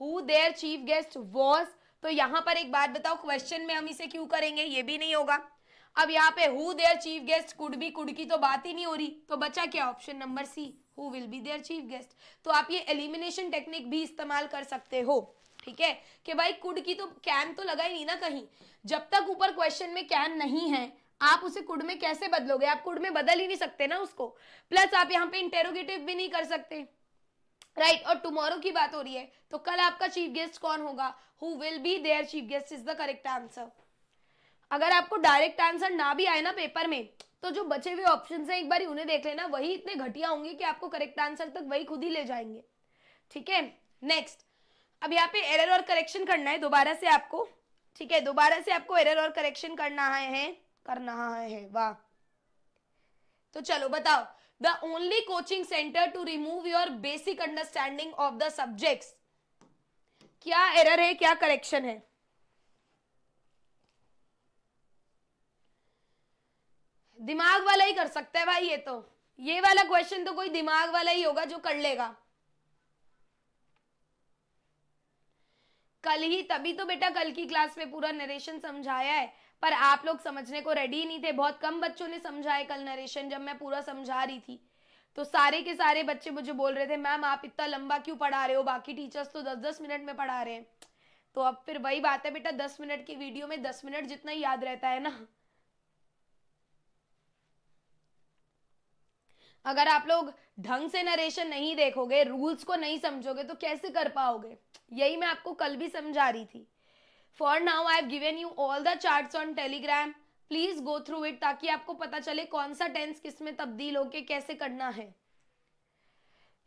who their chief guest was तो यहां पर एक बात बताओ क्वेश्चन में हम इसे क्यों करेंगे ये भी नहीं होगा अब यहाँ पे who their chief guest could be could की तो बात ही नहीं हो रही तो बचा क्या option number C who will be their chief guest तो आप ये एलिमिनेशन टेक्निक भी इस्तेमाल कर सकते हो ठीक है कि भाई कुड की तो कैन तो लगा ही नहीं ना कहीं जब तक ऊपर क्वेश्चन में कैन नहीं है आप उसे कुड में कैसे बदलोगे आप कुड में बदल ही नहीं सकते ना उसको प्लस आप यहाँ पे इंटेरोगेटिव भी नहीं कर सकते राइट right, और टुमारो की बात हो रही है तो कल आपका चीफ गेस्ट कौन होगा who will be their chief guest is the correct answer अगर आपको डायरेक्ट आंसर ना भी आए ना पेपर में तो जो बचे हुए ऑप्शन हैं एक बार उन्हें देख लेना वही इतने घटिया होंगे कि आपको करेक्ट आंसर तक वही खुद ही ले जाएंगे ठीक है नेक्स्ट अब यहाँ पे एरर और करेक्शन करना है दोबारा से आपको ठीक है दोबारा से आपको एरर और करेक्शन करना है करना है वाह तो चलो बताओ the only coaching centre to remove your basic understanding of the subject क्या एरर है क्या करेक्शन है दिमाग वाला ही कर सकता है भाई ये तो ये वाला क्वेश्चन तो कोई दिमाग वाला ही होगा जो कर लेगा कल ही तभी तो बेटा कल की क्लास में पूरा नरेशन समझाया है पर आप लोग समझने को रेडी ही नहीं थे बहुत कम बच्चों ने समझाया कल नरेशन जब मैं पूरा समझा रही थी तो सारे के सारे बच्चे मुझे बोल रहे थे मैम आप इतना लंबा क्यों पढ़ा रहे हो बाकी टीचर्स तो दस दस मिनट में पढ़ा रहे हैं तो अब फिर वही बात है बेटा दस मिनट की वीडियो में दस मिनट जितना याद रहता है ना अगर आप लोग ढंग से नरेशन नहीं देखोगे रूल्स को नहीं समझोगे तो कैसे कर पाओगे यही मैं आपको कल भी समझा रही थी for now I have you all the chart on Telegram please go through it ताकि आपको पता चले कौन सा टेंस किस में तब्दील होके कैसे करना है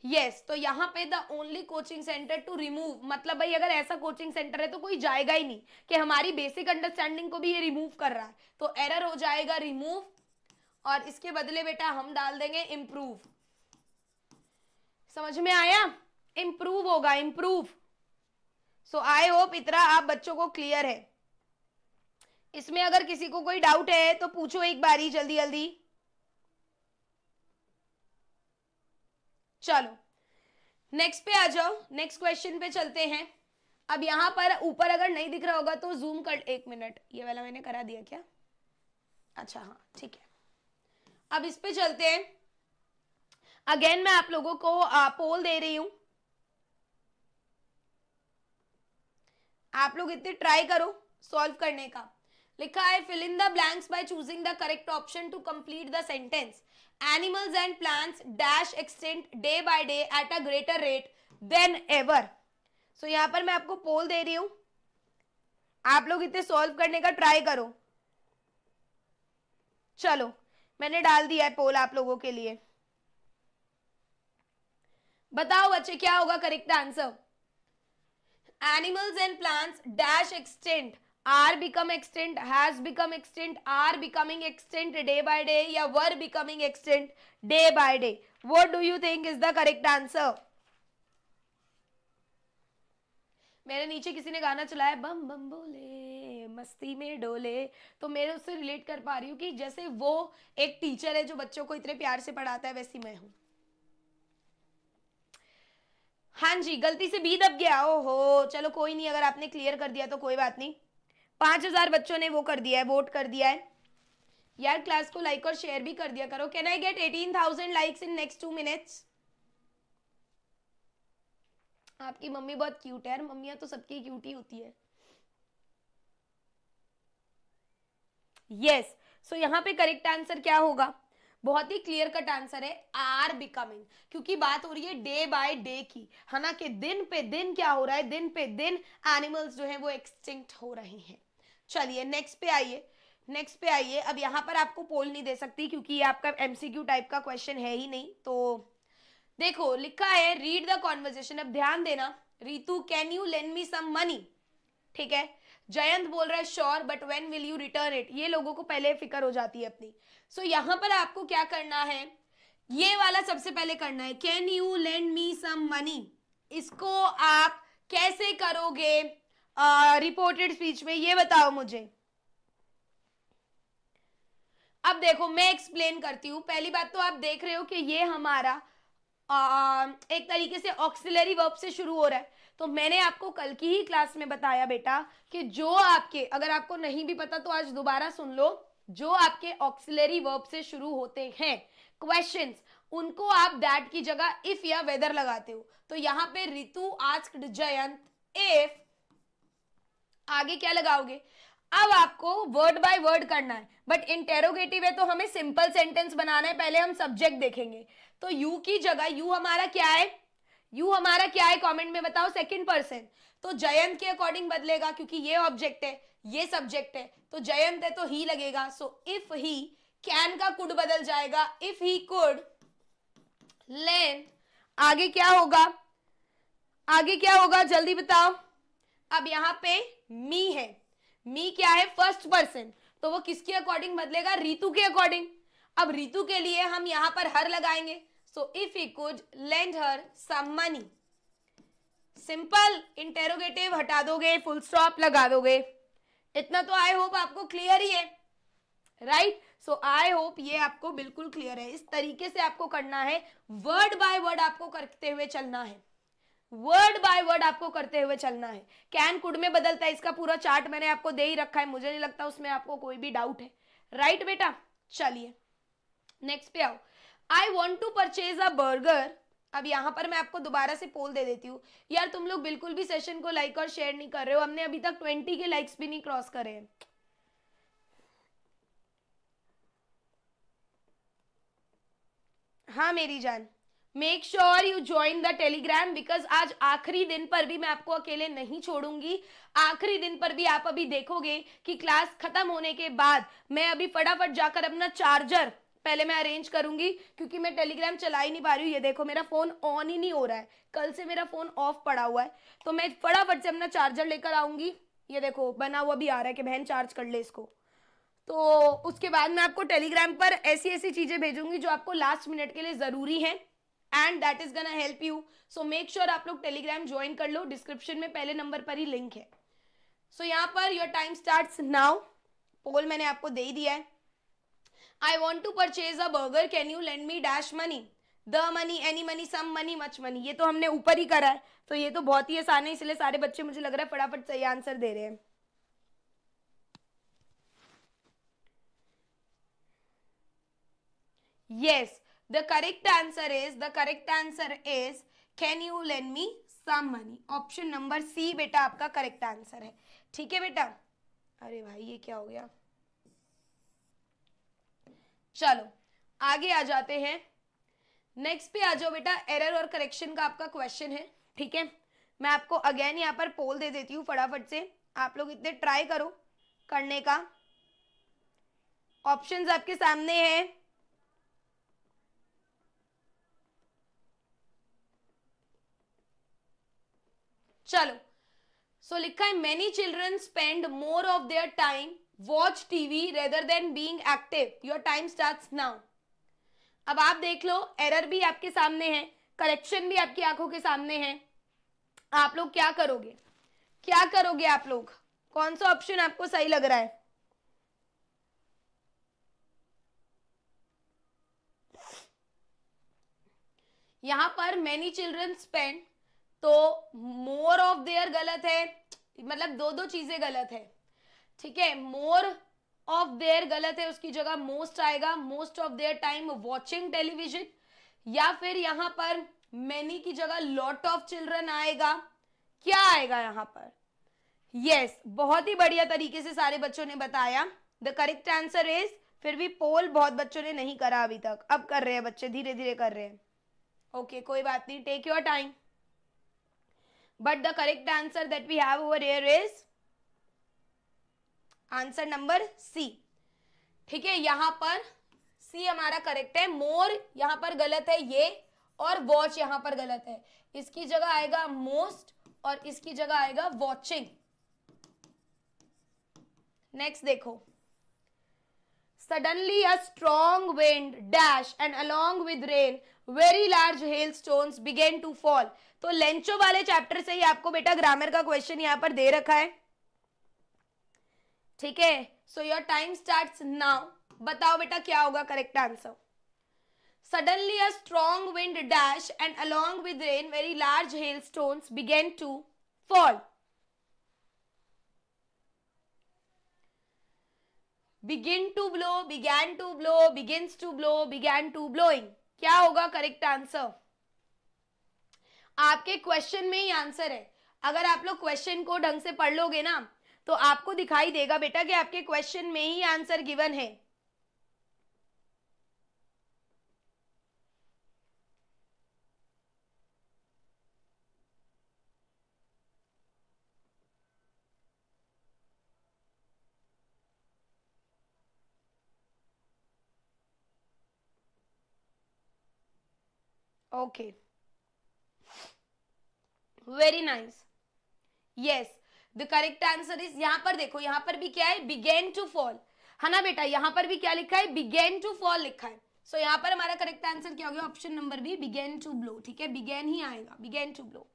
यस yes, तो यहाँ पे the only coaching centre to remove मतलब भाई अगर ऐसा कोचिंग सेंटर है तो कोई जाएगा ही नहीं कि हमारी बेसिक अंडरस्टैंडिंग को भी ये रिमूव कर रहा है तो एरर हो जाएगा रिमूव और इसके बदले बेटा हम डाल देंगे इम्प्रूव समझ में आया इम्प्रूव होगा इम्प्रूव सो आई होप इतना आप बच्चों को क्लियर है इसमें अगर किसी को कोई डाउट है तो पूछो एक बारी जल्दी जल्दी चलो नेक्स्ट पे आ जाओ नेक्स्ट क्वेश्चन पे चलते हैं अब यहां पर ऊपर अगर नहीं दिख रहा होगा तो जूम कर एक मिनट ये वाला मैंने करा दिया क्या अच्छा हाँ ठीक है अब इस पे चलते हैं अगेन मैं आप लोगों को आ, पोल दे रही हूं आप लोग इतने ट्राई करो सॉल्व करने का लिखा है fill in the blanks by choosing the correct option to complete the sentence animals and plants dash extinct day by day at a greater rate than ever so यहां पर मैं आपको पोल दे रही हूं आप लोग इतने सॉल्व करने का ट्राई करो चलो मैंने डाल दिया है पोल आप लोगों के लिए बताओ बच्चे क्या होगा correct answer animals and plants dash extinct are become extinct has become extinct are becoming extinct day by day या were becoming extinct day by day what do you think is the correct answer मेरे नीचे किसी ने गाना चलाया बम बम बोले मस्ती में डोले तो मेरे उससे रिलेट कर पा रही हूँ कि जैसे वो एक टीचर है जो बच्चों को इतने प्यार से पढ़ाता है वैसी मैं हूँ हाँ जी गलती से भी दब गया ओ हो चलो कोई नहीं अगर आपने क्लियर कर दिया तो कोई बात नहीं पांच हज़ार बच्चों ने वो कर दिया है वोट कर दिया है यार क्लास को लाइक और शेयर भी कर दिया करो can I get eighteen thousand likes in next two minutes आपकी मम्मी बहुत क्यूट है यार मम्मियां तो सबकी क्यूट ही होती है यस सो यहाँ पे करेक्ट आंसर क्या होगा बहुत ही क्लियर कट आंसर है आर बिकमिंग क्योंकि बात हो रही है डे बाय डे की है ना कि दिन पे दिन क्या हो रहा है दिन पे दिन एनिमल्स जो है वो एक्सटिंक्ट हो रहे हैं चलिए नेक्स्ट पे आइए नेक्स्ट पे आइए अब यहाँ पर आपको पोल नहीं दे सकती क्योंकि ये आपका एमसीक्यू टाइप का क्वेश्चन है ही नहीं तो देखो लिखा है रीड द कॉन्वर्जेशन अब ध्यान देना Ritu can you lend me some money ठीक है जयंत बोल रहा है sure but when will you return it ये लोगों को पहले फिक्र हो जाती है अपनी सो so, यहाँ पर आपको क्या करना है ये वाला सबसे पहले करना है can you lend me some money इसको आप कैसे करोगे रिपोर्टेड uh, स्पीच में ये बताओ मुझे अब देखो मैं एक्सप्लेन करती हूँ पहली बात तो आप देख रहे हो कि ये हमारा uh, एक तरीके से ऑक्सिलरी वर्ब से शुरू हो रहा है तो मैंने आपको कल की ही क्लास में बताया बेटा कि जो आपके अगर आपको नहीं भी पता तो आज दोबारा सुन लो जो आपके ऑक्सिलरी वर्ब से शुरू होते हैं क्वेश्चन उनको आप दैट की जगह इफ या वेदर लगाते हो तो यहाँ पे रितु आस्क्ड जयंत इफ आगे क्या लगाओगे अब आपको वर्ड बाय वर्ड करना है बट इंटेरोगेटिव है तो हमें सिंपल सेंटेंस बनाना है पहले हम सब्जेक्ट देखेंगे तो यू की जगह यू हमारा क्या है यू हमारा क्या है कमेंट में बताओ सेकंड पर्सन तो जयंत के अकॉर्डिंग बदलेगा क्योंकि ये ऑब्जेक्ट है ये सब्जेक्ट है तो जयंत है तो ही लगेगा सो इफ ही कैन का कुड बदल जाएगा इफ ही कुड लेन आगे क्या होगा आगे क्या होगा जल्दी बताओ अब यहाँ पे मी है मी क्या है फर्स्ट पर्सन तो वो किसके अकॉर्डिंग बदलेगा ऋतु के अकॉर्डिंग अब ऋतु के लिए हम यहाँ पर हर लगाएंगे so if he could lend her some money simple interrogative हटा दोगे फुल स्टॉप लगा दोगे इतना तो आई होप आपको क्लियर ही है राइट सो आई होप ये आपको बिल्कुल क्लियर है इस तरीके से आपको करना है वर्ड बाय वर्ड आपको करते हुए चलना है वर्ड बाय वर्ड आपको करते हुए चलना है कैन कुड में बदलता है इसका पूरा चार्ट मैंने आपको दे ही रखा है मुझे नहीं लगता उसमें आपको कोई भी डाउट है राइट right, बेटा चलिए नेक्स्ट पे आओ I want to purchase a burger अब यहाँ पर मैं आपको दोबारा से पोल दे देती हूँ यार तुम लोग बिल्कुल भी सेशन को लाइक और शेयर नहीं कर रहे हो हमने अभी तक ट्वेंटी के लाइक्स भी नहीं क्रॉस करे हैं हाँ मेरी जान make sure you join the Telegram because आज आखिरी दिन पर भी मैं आपको अकेले नहीं छोड़ूंगी आखिरी दिन पर भी आप अभी देखोगे कि क्लास खत्म होने के बाद मैं अभी फटाफट जाकर अपना चार्जर पहले मैं अरेंज करूंगी क्योंकि मैं टेलीग्राम चला ही नहीं पा रही हूँ ये देखो मेरा फ़ोन ऑन ही नहीं हो रहा है कल से मेरा फ़ोन ऑफ पड़ा हुआ है तो मैं फटाफट से अपना चार्जर लेकर आऊंगी ये देखो बना हुआ भी आ रहा है कि बहन चार्ज कर ले इसको तो उसके बाद मैं आपको टेलीग्राम पर ऐसी ऐसी चीज़ें भेजूंगी जो आपको लास्ट मिनट के लिए ज़रूरी है and that is gonna help you so make sure आप लोग टेलीग्राम ज्वाइन कर लो डिस्क्रिप्शन में पहले नंबर पर ही लिंक है सो so, यहाँ पर your time start now poll मैंने आपको दे दिया है I want to purchase a burger. Can you lend me dash money? The money any money some money much money ये तो हमने ऊपर ही करा है तो ये तो बहुत ही आसान है इसलिए सारे बच्चे मुझे लग रहा है फटाफट सही आंसर दे रहे हैं yes the correct answer is the correct answer is can you lend me some money option number c बेटा आपका correct answer है ठीक है बेटा अरे भाई ये क्या हो गया चलो आगे आ जाते हैं नेक्स्ट पे आ जाओ बेटा एरर और करेक्शन का आपका क्वेश्चन है ठीक है मैं आपको अगेन यहाँ पर पोल दे देती हूँ फटाफट से आप लोग इतने ट्राई करो करने का ऑप्शंस आपके सामने हैं चलो सो so, लिखा है many children spend more of their time watch TV rather than being active your time start now अब आप देख लो एरर भी आपके सामने है करेक्शन भी आपकी आंखों के सामने है आप लोग क्या करोगे क्या करोगे आप लोग कौन सा ऑप्शन आपको सही लग रहा है यहां पर मेनी चिल्ड्रन स्पेंड तो मोर ऑफ देयर गलत है मतलब दो दो चीजें गलत है ठीक है मोर ऑफ देयर गलत है उसकी जगह मोस्ट आएगा most of their time watching television या फिर यहां पर मैनी की जगह लॉट ऑफ चिल्ड्रन आएगा क्या आएगा यहां पर यस yes, बहुत ही बढ़िया तरीके से सारे बच्चों ने बताया द करेक्ट आंसर इज फिर भी पोल बहुत बच्चों ने नहीं करा अभी तक अब कर रहे हैं बच्चे धीरे धीरे कर रहे हैं ओके okay, कोई बात नहीं take your time but the correct answer that we have over here is answer number C ठीक है यहां पर सी हमारा करेक्ट है मोर यहां पर गलत है ये और वॉच यहां पर गलत है इसकी जगह आएगा मोस्ट और इसकी जगह आएगा वॉचिंग नेक्स्ट देखो a strong wind dash and along with rain very large hailstone began to fall तो लेंचो वाले चैप्टर से ही आपको बेटा ग्रामर का क्वेश्चन यहां पर दे रखा है ठीक है so your time start now बताओ बेटा क्या होगा correct answer suddenly a strong wind dash and along with rain very large hailstone began to fall begin to blow began to blow begin to blow began to blowing क्या होगा correct answer आपके question में ही answer है अगर आप लोग question को ढंग से पढ़ लोगे ना तो आपको दिखाई देगा बेटा कि आपके क्वेश्चन में ही आंसर गिवन है okay very nice yes the correct answer is यहाँ पर देखो यहाँ पर भी क्या है बिगेन टू फॉल है ना बेटा यहाँ पर भी क्या लिखा है बिगेन टू फॉल लिखा है सो so, यहाँ पर हमारा करेक्ट आंसर क्या हो गया option number B began to blow ठीक है बिगेन ही आएगा बिगेन टू ब्लो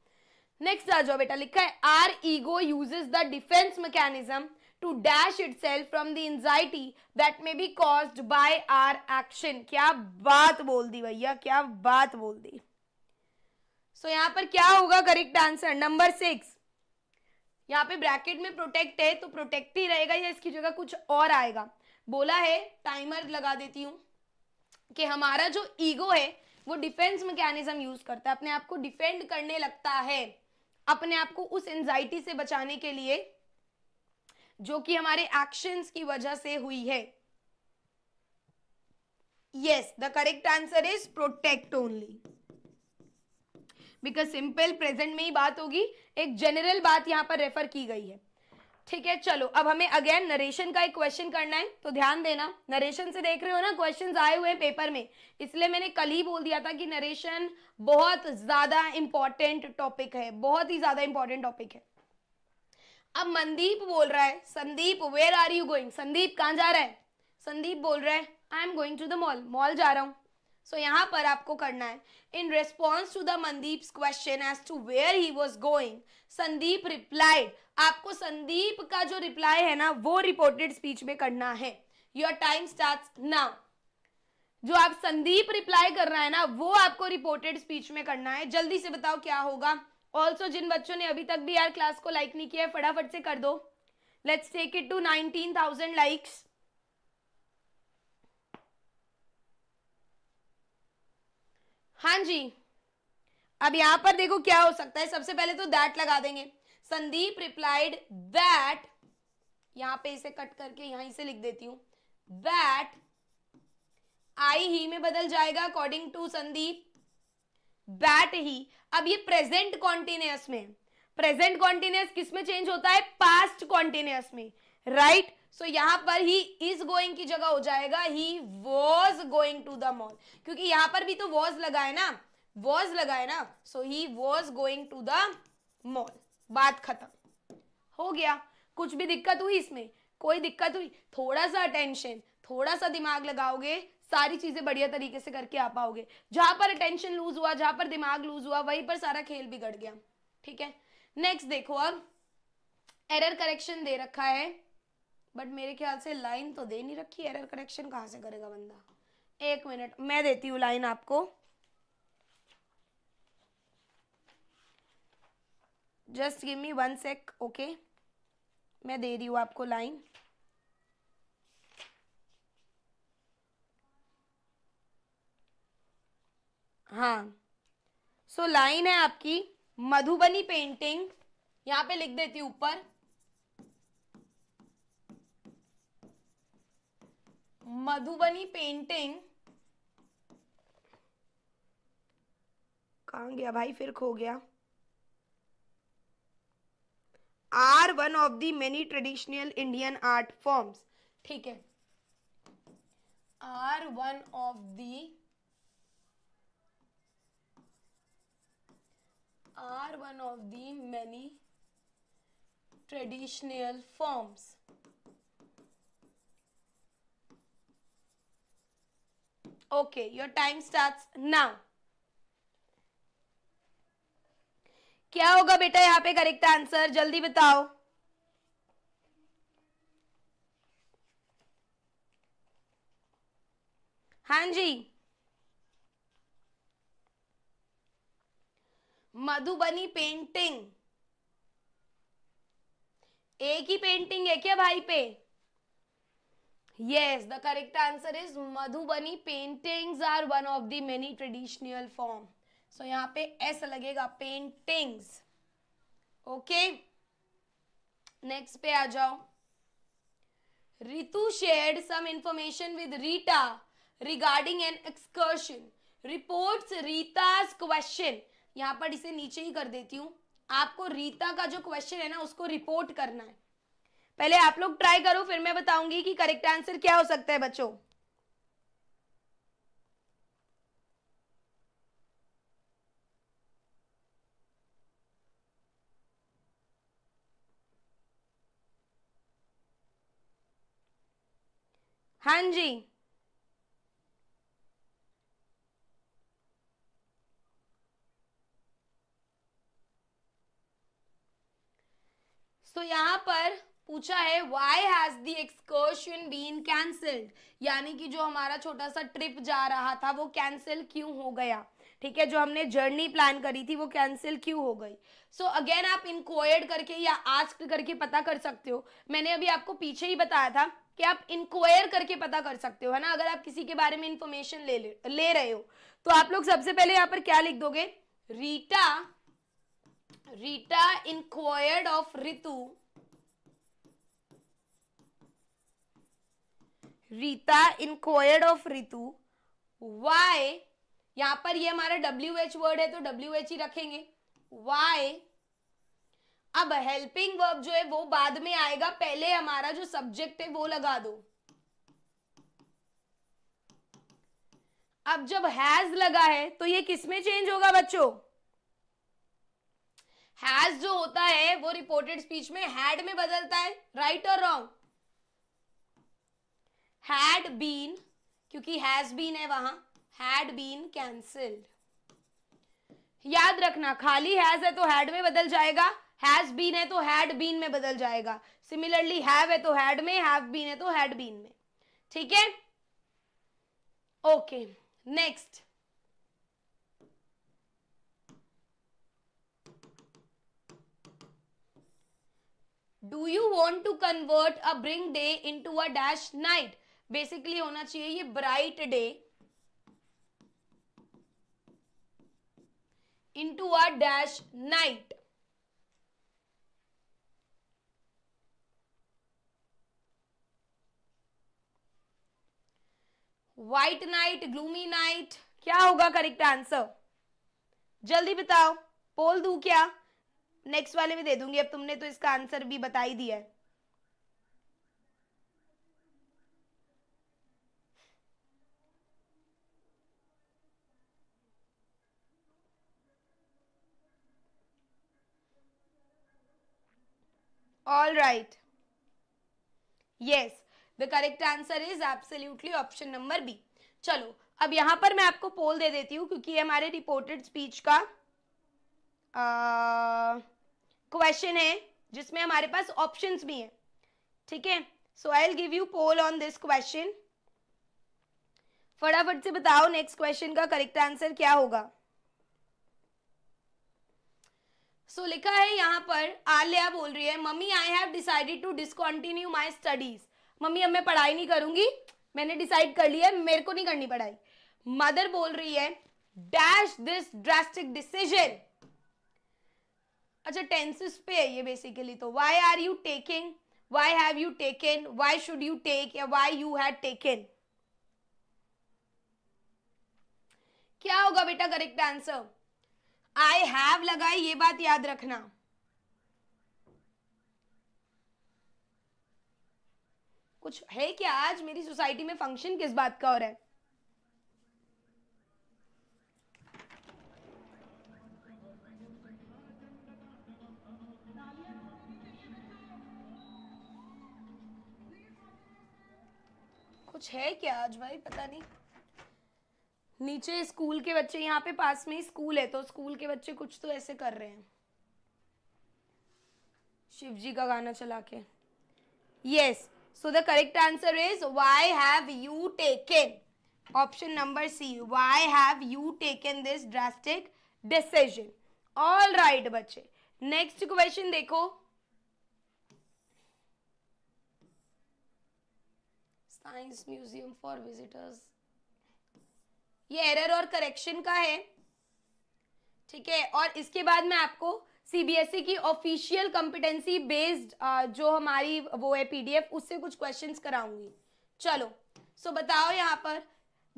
नेक्स्ट आ जाओ बेटा लिखा है our ego uses the defence mechanism to dash itself from the anxiety that may be caused by our action क्या बात बोल दी भैया क्या बात बोल दी सो so, यहाँ पर क्या होगा करेक्ट आंसर नंबर सिक्स यहाँ पे ब्रैकेट में प्रोटेक्ट है तो प्रोटेक्ट ही रहेगा या इसकी जगह कुछ और आएगा बोला है टाइमर लगा देती हूँ कि हमारा जो ईगो है वो डिफेंस मैकेनिज्म यूज करता है अपने आप को डिफेंड करने लगता है अपने आप को उस एंजाइटी से बचाने के लिए जो कि हमारे एक्शंस की वजह से हुई है yes the correct answer is protect only because simple present में ही बात होगी एक जनरल बात यहाँ पर रेफर की गई है ठीक है चलो अब हमें अगेन नरेशन का एक क्वेश्चन करना है तो ध्यान देना नरेशन से देख रहे हो ना क्वेश्चंस आए हुए हैं पेपर में इसलिए मैंने कल ही बोल दिया था कि नरेशन बहुत ज्यादा इंपॉर्टेंट टॉपिक है बहुत ही ज्यादा इंपॉर्टेंट टॉपिक है अब मंदीप बोल रहा है Sandeep where are you going Sandeep कहाँ जा रहा है संदीप बोल रहा है I am going to the mall mall जा रहा हूँ सो so, यहाँ पर आपको करना है in response to the Mandeep question as to where he was going Sandeep replied आपको संदीप का जो रिप्लाई है ना वो रिपोर्टेड स्पीच में करना है योर टाइम स्टार्ट ना जो आप संदीप रिप्लाई कर रहा है ना वो आपको रिपोर्टेड स्पीच में करना है जल्दी से बताओ क्या होगा ऑल्सो जिन बच्चों ने अभी तक भी यार क्लास को लाइक नहीं किया है फटाफट से कर दो let's take it to nineteen thousand likes हाँ जी अब यहां पर देखो क्या हो सकता है सबसे पहले तो दैट लगा देंगे संदीप रिप्लाइड दैट यहां पे इसे कट करके यहीं से लिख देती हूं दैट आई ही में बदल जाएगा according to Sandeep that he अब ये प्रेजेंट कॉन्टिन्यूस में प्रेजेंट कॉन्टिन्यूस किस में चेंज होता है पास्ट कॉन्टिन्यूस में राइट right? सो so, यहाँ पर ही इज गोइंग की जगह हो जाएगा he was going to the mall क्योंकि यहाँ पर भी तो वॉज लगा है ना वॉज लगा है ना so he was going to the mall बात खत्म हो गया कुछ भी दिक्कत हुई इसमें कोई दिक्कत हुई थोड़ा सा अटेंशन थोड़ा सा दिमाग लगाओगे सारी चीजें बढ़िया तरीके से करके आ पाओगे जहां पर अटेंशन लूज हुआ जहां पर दिमाग लूज हुआ वहीं पर सारा खेल बिगड़ गया ठीक है नेक्स्ट देखो अब एरर करेक्शन दे रखा है बट मेरे ख्याल से लाइन तो दे नहीं रखी एरर करेक्शन कहाँ से करेगा बंदा एक मिनट मैं देती हूँ लाइन आपको just give me one sec okay मैं दे रही हूँ आपको लाइन हाँ सो so, लाइन है आपकी मधुबनी पेंटिंग यहाँ पे लिख देती हूँ ऊपर मधुबनी पेंटिंग कहा गया भाई फिर खो गया are one of the many traditional Indian art forms ठीक है are one of the are one of the many traditional forms Okay, your time starts now. क्या होगा बेटा यहाँ पे करेक्ट आंसर जल्दी बताओ हाँ जी मधुबनी पेंटिंग एक ही पेंटिंग है क्या भाई पे Yes, the correct answer is Madhubani paintings are one of the many traditional form. So यहाँ पे S लगेगा paintings. Okay. Next पे आ जाओ. Ritu shared some information with Rita regarding an excursion. Reports Rita's question. यहाँ पर इसे नीचे ही कर देती हूँ आपको rita का जो question है ना उसको report करना है पहले आप लोग ट्राई करो फिर मैं बताऊंगी कि करेक्ट आंसर क्या हो सकता है बच्चों हां जी तो so, पर पूछा है why has the excursion been cancelled यानी कि जो हमारा छोटा सा ट्रिप जा रहा था वो कैंसिल क्यों हो गया ठीक है जो हमने जर्नी प्लान करी थी वो कैंसिल क्यों हो गई सो so, अगेन आप इंक्वायर करके या आस्क करके पता कर सकते हो मैंने अभी आपको पीछे ही बताया था कि आप इंक्वायर करके पता कर सकते हो है ना अगर आप किसी के बारे में इंफॉर्मेशन ले ले रहे हो तो आप लोग सबसे पहले यहाँ पर क्या लिख दोगे Rita Rita inquired of Ritu Rita inquired of Ritu why यहां पर ये हमारा डब्ल्यू एच वर्ड है तो डब्ल्यू एच ही रखेंगे वाई अब हेल्पिंग वर्ब जो है वो बाद में आएगा पहले हमारा जो सब्जेक्ट है वो लगा दो अब जब हैज लगा है तो ये किसमें चेंज होगा बच्चों हैज जो होता है वो रिपोर्टेड स्पीच में हैड में बदलता है राइट और रॉन्ग हैड बीन क्योंकि हैज बीन है वहां हैड बीन कैंसिल्ड याद रखना खाली हैज है तो हैड में बदल जाएगा हैज बीन है तो हैड बीन में बदल जाएगा सिमिलरली हैव है तो हैड में हैव बीन है तो हैड बीन में ठीक है okay next do you want to convert a bright day to a dash night basically होना चाहिए ये bright day into a dash night white night gloomy night क्या होगा करेक्ट आंसर जल्दी बताओ पोल दू क्या नेक्स्ट वाले में दे दूंगी अब तुमने तो इसका आंसर भी बता ही दिया है All right. Yes, the correct answer is absolutely option number B. चलो अब यहां पर मैं आपको पोल दे देती हूँ क्योंकि ये हमारे रिपोर्टेड स्पीच का क्वेश्चन है जिसमें हमारे पास ऑप्शंस भी हैं ठीक है so I will give you poll on this question फटाफट से बताओ नेक्स्ट क्वेश्चन का करेक्ट आंसर क्या होगा सो so, लिखा है यहाँ पर आलिया बोल रही है mummy I have decided to discontinue my studies mummy अब मैं पढ़ाई नहीं करूंगी मैंने डिसाइड कर लिया है मेरे को नहीं करनी पढ़ाई मदर बोल रही है डैश दिस ड्रास्टिक डिसीजन अच्छा टेंसिस पे है ये बेसिकली तो why are you taking why have you taken why should you take या वाई यू हैड टेकन क्या होगा बेटा करेक्ट आंसर आई हैव लगाई ये बात याद रखना कुछ है क्या आज मेरी सोसाइटी में फंक्शन किस बात का हो रहा है कुछ है क्या आज भाई पता नहीं नीचे स्कूल के बच्चे यहाँ पे पास में ही स्कूल है तो स्कूल के बच्चे कुछ तो ऐसे कर रहे हैं शिव जी का गाना चला के yes so the correct answer is why have you taken option number C why have you taken this drastic decision all right बच्चे नेक्स्ट क्वेश्चन देखो साइंस म्यूजियम फॉर विजिटर्स ये एरर और करेक्शन का है ठीक है और इसके बाद मैं आपको सीबीएसई e की ऑफिशियल कॉम्पिटेंसी बेस्ड जो हमारी वो है पीडीएफ उससे कुछ क्वेश्चंस कराऊंगी चलो सो so बताओ यहाँ पर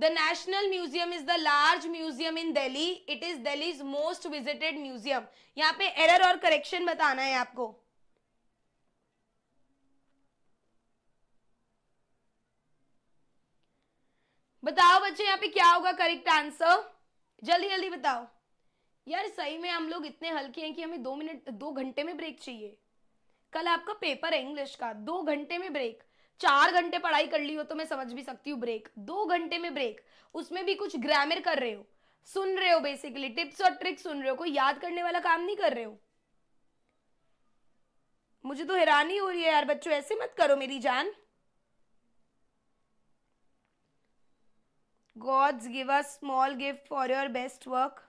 the national museum is the large museum in Delhi it is Delhi most visited museum यहाँ पे एरर और करेक्शन बताना है आपको बताओ बच्चे यहाँ पे क्या होगा करेक्ट आंसर जल्दी जल्दी बताओ यार सही में हम लोग इतने हल्के हैं कि हमें दो मिनट दो घंटे में ब्रेक चाहिए कल आपका पेपर है इंग्लिश का दो घंटे में ब्रेक चार घंटे पढ़ाई कर ली हो तो मैं समझ भी सकती हूँ ब्रेक दो घंटे में ब्रेक उसमें भी कुछ ग्रामर कर रहे हो सुन रहे हो बेसिकली टिप्स और ट्रिक्स सुन रहे हो कोई याद करने वाला काम नहीं कर रहे हो मुझे तो हैरानी हो रही है यार बच्चों ऐसे मत करो मेरी जान Gods give a small gift for your best work.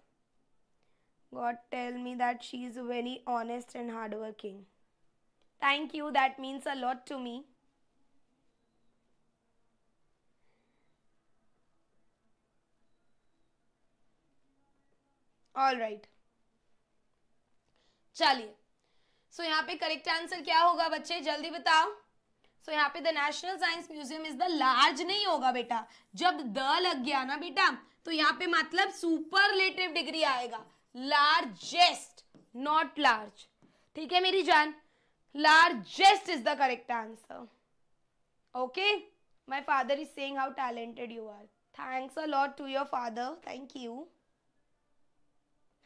God tell me that she is very honest and hardworking. Thank you, that means a lot to me. All right. Right चलिए सो यहाँ पे correct answer क्या होगा बच्चे जल्दी बताओ so यहाँ पे the national science museum is the large नहीं होगा बेटा जब द लग गया ना बेटा तो यहाँ पे मतलब सुपरलेटिव डिग्री आएगा लार्जेस्ट नॉट लार्ज ठीक है मेरी जान largest is the correct answer okay my father is saying how talented you are thanks a lot to your father thank you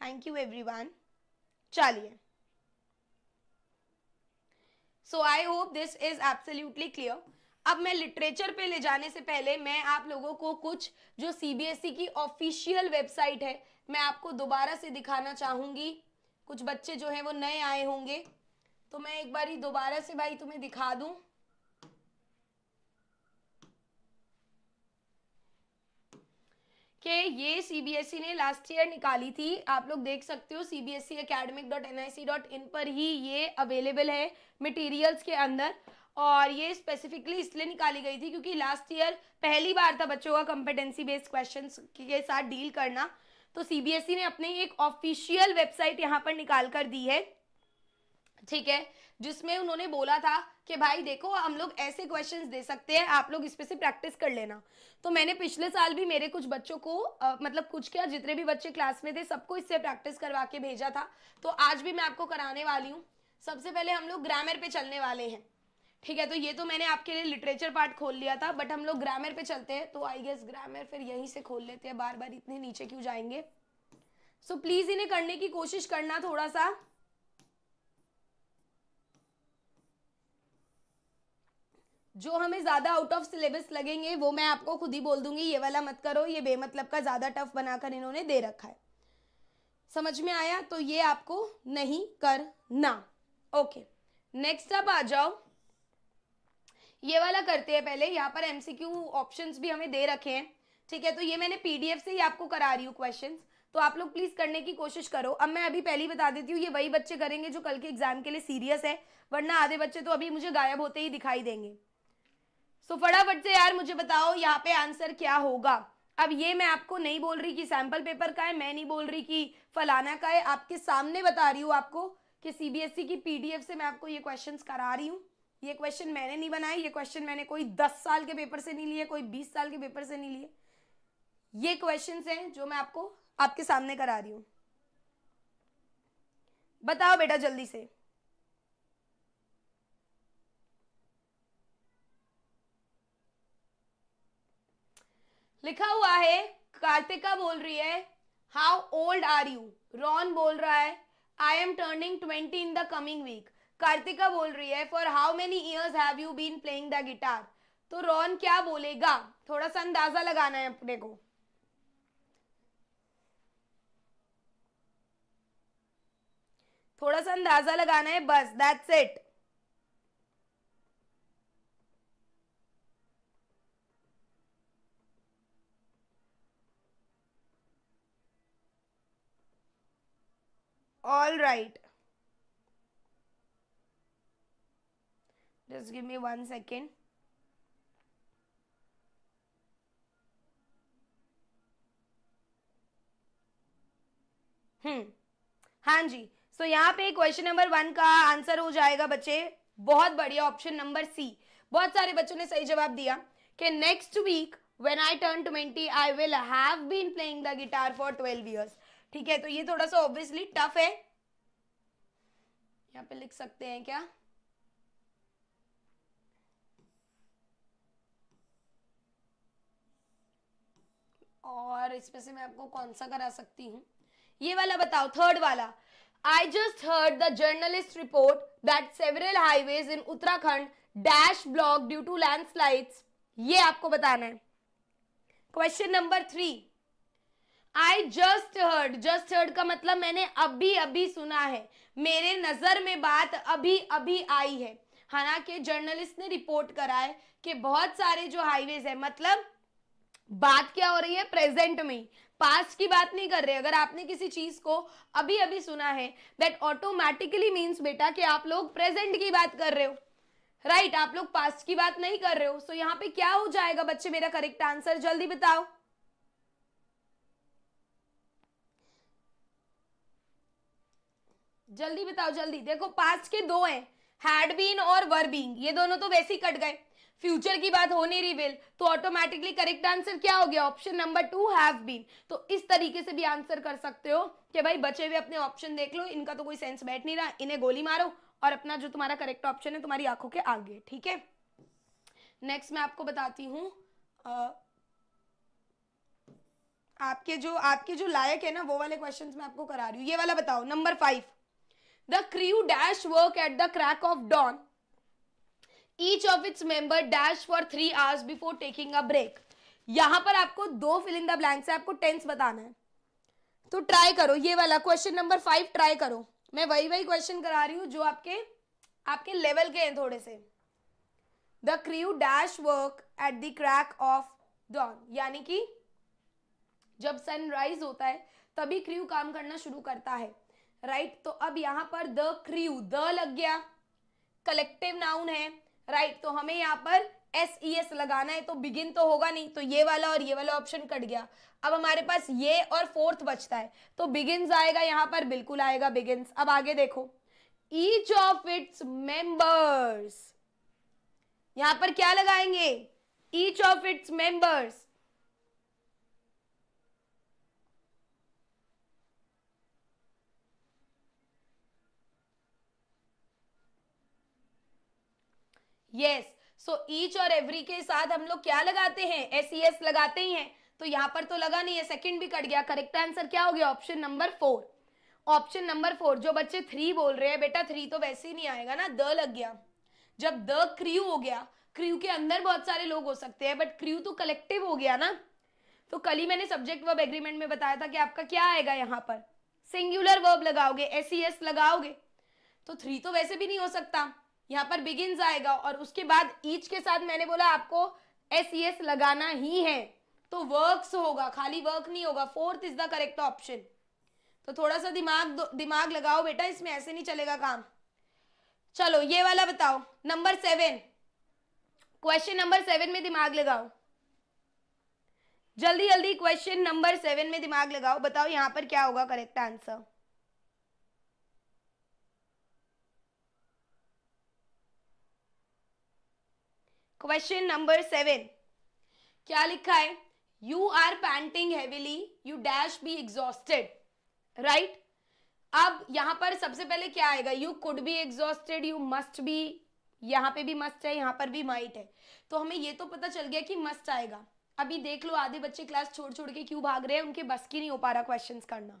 thank you everyone चलिए so I hope this is absolutely clear अब मैं literature पे ले जाने से पहले मैं आप लोगों को कुछ जो सीबीएसई e की ऑफिशियल वेबसाइट है मैं आपको दोबारा से दिखाना चाहूँगी कुछ बच्चे जो हैं वो नए आए होंगे तो मैं एक बार ही दोबारा से भाई तुम्हें दिखा दूँ कि ये सीबीएसई e ने लास्ट ईयर निकाली थी आप लोग देख सकते हो सी बी एस पर ही ये अवेलेबल है मटेरियल्स के अंदर और ये स्पेसिफिकली इसलिए निकाली गई थी क्योंकि लास्ट ईयर पहली बार था बच्चों का कॉम्पिटेंसी बेस्ड क्वेश्चन के साथ डील करना तो सीबीएसई e ने अपनी एक ऑफिशियल वेबसाइट यहाँ पर निकाल कर दी है ठीक है जिसमें उन्होंने बोला था कि भाई देखो हम लोग ऐसे क्वेश्चंस दे सकते हैं आप लोग इस पे से प्रैक्टिस कर लेना तो मैंने पिछले साल भी मेरे कुछ बच्चों को आ, मतलब कुछ क्या जितने भी बच्चे क्लास में थे सबको इससे प्रैक्टिस करवा के भेजा था तो आज भी मैं आपको कराने वाली हूँ सबसे पहले हम लोग ग्रामर पे चलने वाले हैं ठीक है तो ये तो मैंने आपके लिए लिटरेचर पार्ट खोल लिया था बट हम लोग ग्रामर पे चलते हैं तो आई गेस ग्रामर फिर यहीं से खोल लेते हैं बार बार इतने नीचे क्यों जाएंगे सो so, प्लीज़ इन्हें करने की कोशिश करना थोड़ा सा जो हमें ज़्यादा आउट ऑफ सिलेबस लगेंगे वो मैं आपको खुद ही बोल दूंगी ये वाला मत करो ये बेमतलब का ज़्यादा टफ बनाकर इन्होंने दे रखा है समझ में आया तो ये आपको नहीं करना ओके नेक्स्ट आप आ जाओ ये वाला करते हैं पहले यहाँ पर एमसीक्यू ऑप्शंस भी हमें दे रखे हैं ठीक है तो ये मैंने पीडीएफ से ही आपको करा रही हूँ क्वेश्चन तो आप लोग प्लीज करने की कोशिश करो अब मैं अभी पहले ही बता देती हूँ ये वही बच्चे करेंगे जो कल के एग्जाम के लिए सीरियस है वरना आधे बच्चे तो अभी मुझे गायब होते ही दिखाई देंगे सो तो फटाफट से यार मुझे बताओ यहाँ पे आंसर क्या होगा अब ये मैं आपको नहीं बोल रही कि सैम्पल पेपर का है मैं नहीं बोल रही कि फलाना का है आपके सामने बता रही हूँ आपको कि सीबीएसई e की पीडीएफ से मैं आपको ये क्वेश्चन करा रही हूँ ये क्वेश्चन मैंने नहीं बनाए ये क्वेश्चन मैंने कोई दस साल के पेपर से नहीं लिए कोई बीस साल के पेपर से नहीं लिए ये क्वेश्चन है जो मैं आपको आपके सामने करा रही हूँ बताओ बेटा जल्दी से लिखा हुआ है कार्तिका बोल रही है how old are you Ron बोल रहा है I am turning twenty in the coming week Kartika बोल रही है for how many years have you been playing the guitar तो रॉन क्या बोलेगा थोड़ा सा अंदाजा लगाना है अपने को थोड़ा सा अंदाजा लगाना है बस that's it all right just give me one second हम्म हाँ जी सो so, यहाँ पे क्वेश्चन नंबर वन का आंसर हो जाएगा बच्चे बहुत बढ़िया ऑप्शन नंबर सी बहुत सारे बच्चों ने सही जवाब दिया कि next week when I turn twenty I will have been playing the guitar for twelve years ठीक है तो ये थोड़ा सा ऑब्वियसली टफ है यहाँ पे लिख सकते हैं क्या और इसमें से मैं आपको कौन सा करा सकती हूँ ये वाला बताओ थर्ड वाला I just heard the journalist report that several highways in Uttarakhand dash block due to land ये आपको बताना है question number three I just heard just heard का मतलब मैंने अभी अभी सुना है मेरे नज़र में बात अभी अभी आई है हालांकि जर्नलिस्ट ने रिपोर्ट करा है कि बहुत सारे जो हाईवेज है मतलब बात क्या हो रही है प्रेजेंट में पास्ट की बात नहीं कर रहे अगर आपने किसी चीज को अभी अभी सुना है दैट ऑटोमेटिकली मीन्स बेटा कि आप लोग प्रेजेंट की बात कर रहे हो राइट right, आप लोग पास्ट की बात नहीं कर रहे हो सो so, यहाँ पे क्या हो जाएगा बच्चे मेरा करेक्ट आंसर जल्दी बताओ जल्दी बताओ जल्दी देखो पास्ट के दो हैं हैड बीन और वर बीन ये दोनों तो वैसे ही कट गए फ्यूचर की बात हो नहीं रही विल तो ऑटोमेटिकली करेक्ट आंसर क्या हो गया option number two have been तो इस तरीके से भी आंसर कर सकते हो कि भाई बचे हुए अपने ऑप्शन देख लो इनका तो कोई सेंस बैठ नहीं रहा इन्हें गोली मारो और अपना जो तुम्हारा करेक्ट ऑप्शन है तुम्हारी आंखों के आगे ठीक है नेक्स्ट मैं आपको बताती हूँ आपके जो आपके जो लायक है ना वो वाले क्वेश्चंस मैं आपको करा रही हूँ ये वाला बताओ number five The crew dash work at the crack of dawn. Each of its member dash for 3 hours before taking a break. यहां पर आपको दो फिल इन द ब्लैंक्स है आपको टेंस बताना है तो ट्राई करो ये वाला क्वेश्चन नंबर फाइव ट्राई करो मैं वही वही क्वेश्चन करा रही हूँ जो आपके आपके लेवल के हैं थोड़े से the crew dash work at the crack of dawn यानी कि जब सनराइज होता है तभी क्रू काम करना शुरू करता है राइट तो अब यहाँ पर द क्रू द लग गया कलेक्टिव नाउन है राइट तो हमें यहाँ पर एस ई एस लगाना है तो बिगिन तो होगा नहीं तो ये वाला और ये वाला ऑप्शन कट गया अब हमारे पास ये और फोर्थ बचता है तो बिगिन आएगा यहाँ पर बिल्कुल आएगा बिगिन अब आगे देखो ईच ऑफ इट्स मेंबर्स यहाँ पर क्या लगाएंगे each of its members yes so each और एवरी के साथ हम लोग क्या लगाते हैं एस ई एस लगाते ही हैं तो यहाँ पर तो लगा नहीं है सेकंड भी कट गया करेक्ट आंसर क्या हो गया option number four option number four जो बच्चे थ्री बोल रहे हैं बेटा थ्री तो वैसे ही नहीं आएगा ना द लग गया जब द क्रियू हो गया क्रियू के अंदर बहुत सारे लोग हो सकते हैं बट क्रियू तो कलेक्टिव हो गया ना तो कल ही मैंने सब्जेक्ट वर्ब एग्रीमेंट में बताया था कि आपका क्या आएगा यहाँ पर सिंगुलर वर्ब लगाओगे एस e लगाओगे तो थ्री तो वैसे भी नहीं हो सकता यहाँ पर बिगिन आएगा और उसके बाद ईच के साथ मैंने बोला आपको एस ई एस लगाना ही है तो वर्क्स होगा खाली वर्क नहीं होगा fourth is the correct option तो थोड़ा सा दिमाग दिमाग लगाओ बेटा इसमें ऐसे नहीं चलेगा काम चलो ये वाला बताओ number seven question number seven में दिमाग लगाओ जल्दी जल्दी क्वेश्चन नंबर सेवन में दिमाग लगाओ बताओ यहाँ पर क्या होगा correct answer question number seven क्या लिखा है you are panting heavily you dash be exhausted right अब यहां पर सबसे पहले क्या आएगा you could be exhausted you must be यहाँ पे भी मस्ट है यहाँ पर भी माइट है तो हमें ये तो पता चल गया कि मस्ट आएगा अभी देख लो आधे बच्चे क्लास छोड़ छोड़ के क्यों भाग रहे हैं उनके बस की नहीं हो पा रहा क्वेश्चंस करना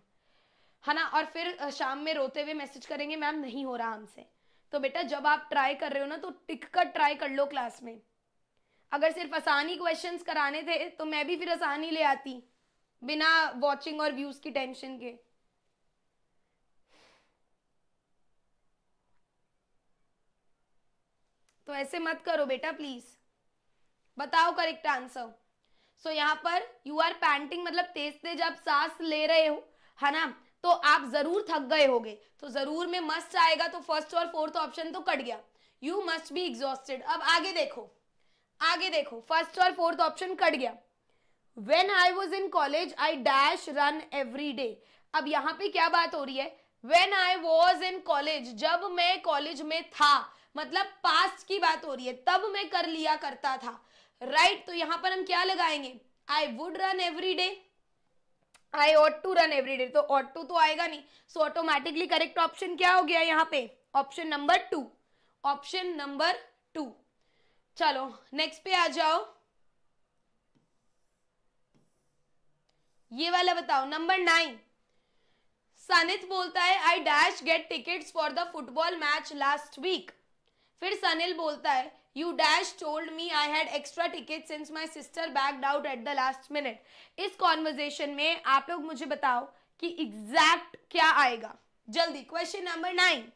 है ना और फिर शाम में रोते हुए मैसेज करेंगे मैम नहीं हो रहा हमसे तो बेटा जब आप ट्राई कर रहे हो ना तो टिक कर ट्राई कर लो क्लास में अगर सिर्फ आसानी क्वेश्चन कराने थे तो मैं भी फिर आसानी ले आती बिना वॉचिंग और व्यूज की टेंशन के तो ऐसे मत करो बेटा प्लीज बताओ करेक्ट आंसर सो यहाँ पर यू आर पैंटिंग मतलब तेज तेज आप सांस ले रहे हो है ना तो आप जरूर थक गए होगे तो जरूर में मस्ट आएगा तो फर्स्ट और फोर्थ ऑप्शन तो कट गया यू मस्ट बी एग्जॉस्टेड अब आगे देखो आगे देखो फर्स्ट और फोर्थ ऑप्शन कट गया when I was in college I dash run every day अब यहाँ पे क्या बात हो रही है when I was in college जब मैं कॉलेज में था मतलब पास्ट की बात हो रही है तब मैं कर लिया करता था राइट right, तो यहाँ पर हम क्या लगाएंगे I would run every day I ought to run every day तो ऑट टू तो आएगा नहीं सो ऑटोमेटिकली करेक्ट ऑप्शन क्या हो गया यहाँ पे option number two option number चलो नेक्स्ट पे आ जाओ ये वाला बताओ नंबर नाइन सनित बोलता है I dash get tickets for the football match last week फिर सनिल बोलता है you dash told me I had extra ticket since my sister backed out at the last minute इस कॉन्वर्जेशन में आप लोग मुझे बताओ कि एग्जैक्ट क्या आएगा जल्दी question number nine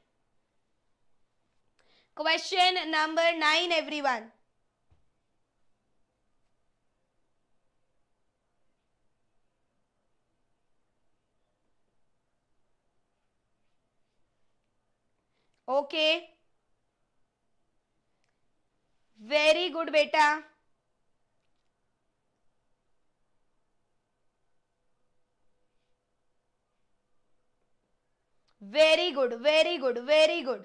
question number nine everyone okay very good बेटा very good very good very good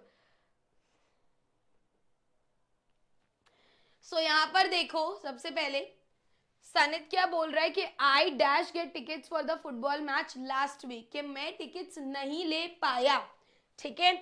so so, यहाँ पर देखो सबसे पहले सनित क्या बोल रहा है कि I dash get ticket for the football match last week कि मैं टिकट्स नहीं ले पाया ठीक है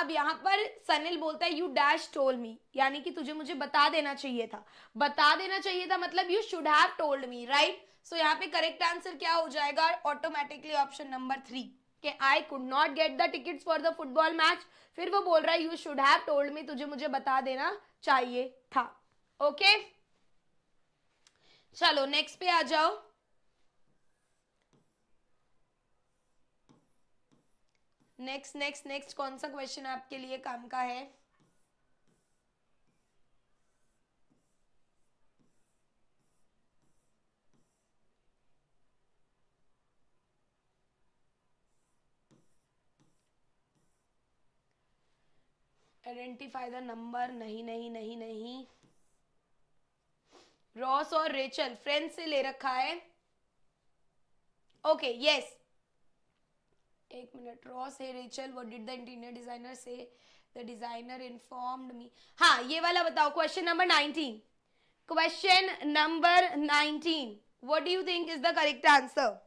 अब यहाँ पर सनिल बोलता है यू डैश टोल मी यानी कि तुझे मुझे बता देना चाहिए था बता देना चाहिए था मतलब you should have told me right so यहाँ पे करेक्ट आंसर क्या हो जाएगा ऑटोमेटिकली ऑप्शन नंबर थ्री कि I could not get the ticket for the football match फिर वो बोल रहा है you should have told me तुझे मुझे बता देना चाहिए था ओके चलो नेक्स्ट पे आ जाओ नेक्स्ट नेक्स्ट नेक्स्ट कौन सा क्वेश्चन आपके लिए काम का है आइडेंटिफाई द नंबर नहीं नहीं नहीं नहीं रॉस और रेचल फ्रेंच से ले रखा है ओके यस एक मिनट रॉस है Rachel what did the interior designer said the designer informed me हाँ ये वाला बताओ question number nineteen question number nineteen what do you think is the correct answer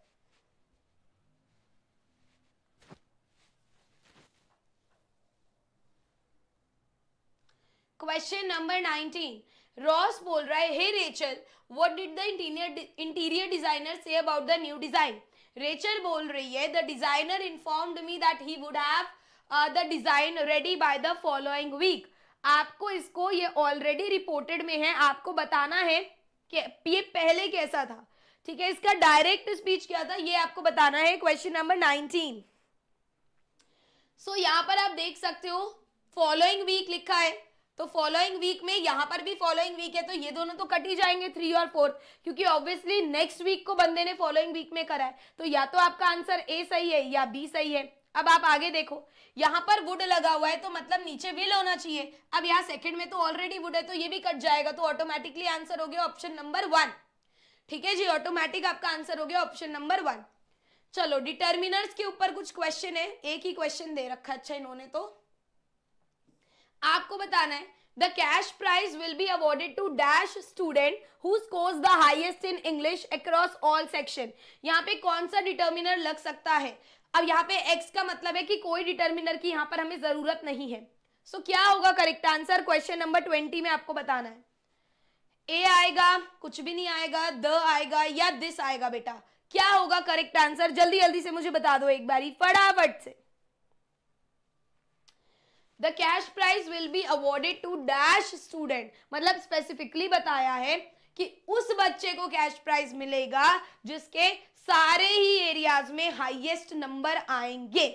question number 19. Ross बोल रहा है hey Rachel what did the interior interior designer said about the new design Rachel बोल रही है the designer informed me that he would have the design ready by the following week आपको इसको ये already reported में है आपको बताना है कि ये पहले कैसा था ठीक है इसका डायरेक्ट स्पीच क्या था ये आपको बताना है क्वेश्चन नंबर नाइनटीन सो यहां यहाँ पर आप देख सकते हो फॉलोइंग वीक लिखा है तो फॉलोइंग वीक में यहाँ पर भी फॉलोइंग वीक है तो ये दोनों तो कट ही जाएंगे थ्री और फोर्थ क्योंकि ऑब्वियसली नेक्स्ट वीक को बंदे ने फॉलोइंग वीक में करा है तो या तो आपका आंसर ए सही है या बी सही है अब आप आगे देखो यहाँ पर वुड लगा हुआ है तो मतलब नीचे विल होना चाहिए अब यहाँ सेकंड में तो ऑलरेडी वुड है तो ये भी कट जाएगा तो ऑटोमेटिकली आंसर हो गया ऑप्शन नंबर वन ठीक है जी ऑटोमेटिक आपका आंसर हो गया ऑप्शन नंबर वन चलो डिटर्मिनर्स के ऊपर कुछ क्वेश्चन है एक ही क्वेश्चन दे रखा अच्छा इन्होंने तो आपको बताना है the cash prize will be awarded to dash student who scores the highest in English across all section यहाँ पे कौन सा डिटर्मिनर लग सकता है अब यहाँ पे एक्स का मतलब है कि कोई डिटर्मिनर की यहाँ पर हमें जरूरत नहीं है सो so, क्या होगा correct answer question number twenty में आपको बताना है ए आएगा कुछ भी नहीं आएगा द आएगा या दिस आएगा बेटा क्या होगा करेक्ट आंसर जल्दी जल्दी से मुझे बता दो एक बारी फटाफट से the cash prize will be awarded to dash student मतलब स्पेसिफिकली बताया है कि उस बच्चे को कैश प्राइज मिलेगा जिसके सारे ही एरियाज में हाईएस्ट नंबर आएंगे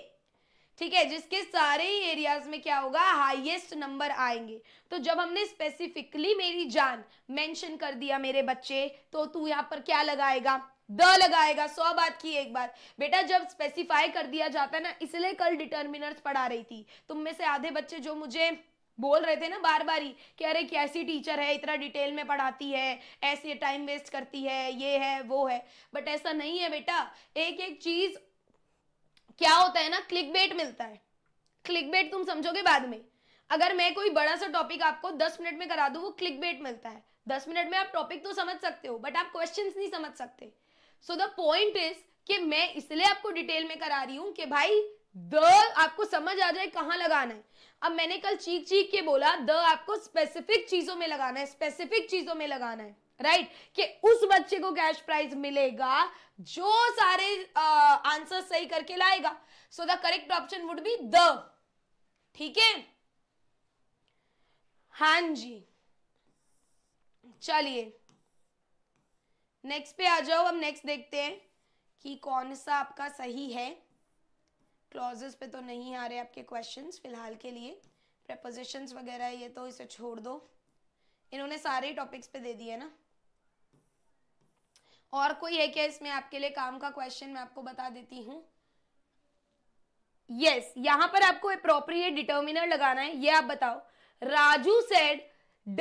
ठीक है जिसके सारे ही एरियाज में क्या होगा हाईएस्ट नंबर आएंगे तो जब हमने स्पेसिफिकली मेरी जान मेंशन कर दिया मेरे बच्चे तो तू यहां पर क्या लगाएगा द लगाएगा सौ बात की एक बात बेटा जब स्पेसिफाई कर दिया जाता है ना इसलिए कल डिटर्मिनर्स पढ़ा रही थी तुम में से आधे बच्चे जो मुझे बोल रहे थे ना बार बार ही कि अरे कैसी टीचर है इतना डिटेल में पढ़ाती है ऐसे टाइम वेस्ट करती है ये है वो है बट ऐसा नहीं है बेटा एक एक चीज क्या होता है ना क्लिक बेट मिलता है क्लिक बेट तुम समझोगे बाद में अगर मैं कोई बड़ा सा टॉपिक आपको दस मिनट में करा दू वो क्लिक बेट मिलता है दस मिनट में आप टॉपिक तो समझ सकते हो बट आप क्वेश्चन नहीं समझ सकते सो द पॉइंट इज कि मैं इसलिए आपको डिटेल में करा रही हूं कि भाई द आपको समझ आ जाए कहाँ लगाना है अब मैंने कल चीख चीख के बोला द आपको स्पेसिफिक चीजों में लगाना है स्पेसिफिक चीजों में लगाना है राइट right? कि उस बच्चे को कैश प्राइज मिलेगा जो सारे आंसर uh, सही करके लाएगा so the correct option would be the ठीक है हां जी चलिए नेक्स्ट पे आ जाओ हम नेक्स्ट देखते हैं कि कौन सा आपका सही है क्लॉजेस पे तो नहीं आ रहे आपके क्वेश्चंस फिलहाल के लिए प्रपोजिशंस वगैरह ये तो इसे छोड़ दो इन्होंने सारे टॉपिक्स पे दे दिए ना और कोई है क्या इसमें आपके लिए काम का क्वेश्चन मैं आपको बता देती हूँ यस yes, यहां पर आपको अप्रोप्रिएट डिटर्मिनर लगाना है ये आप बताओ Raju said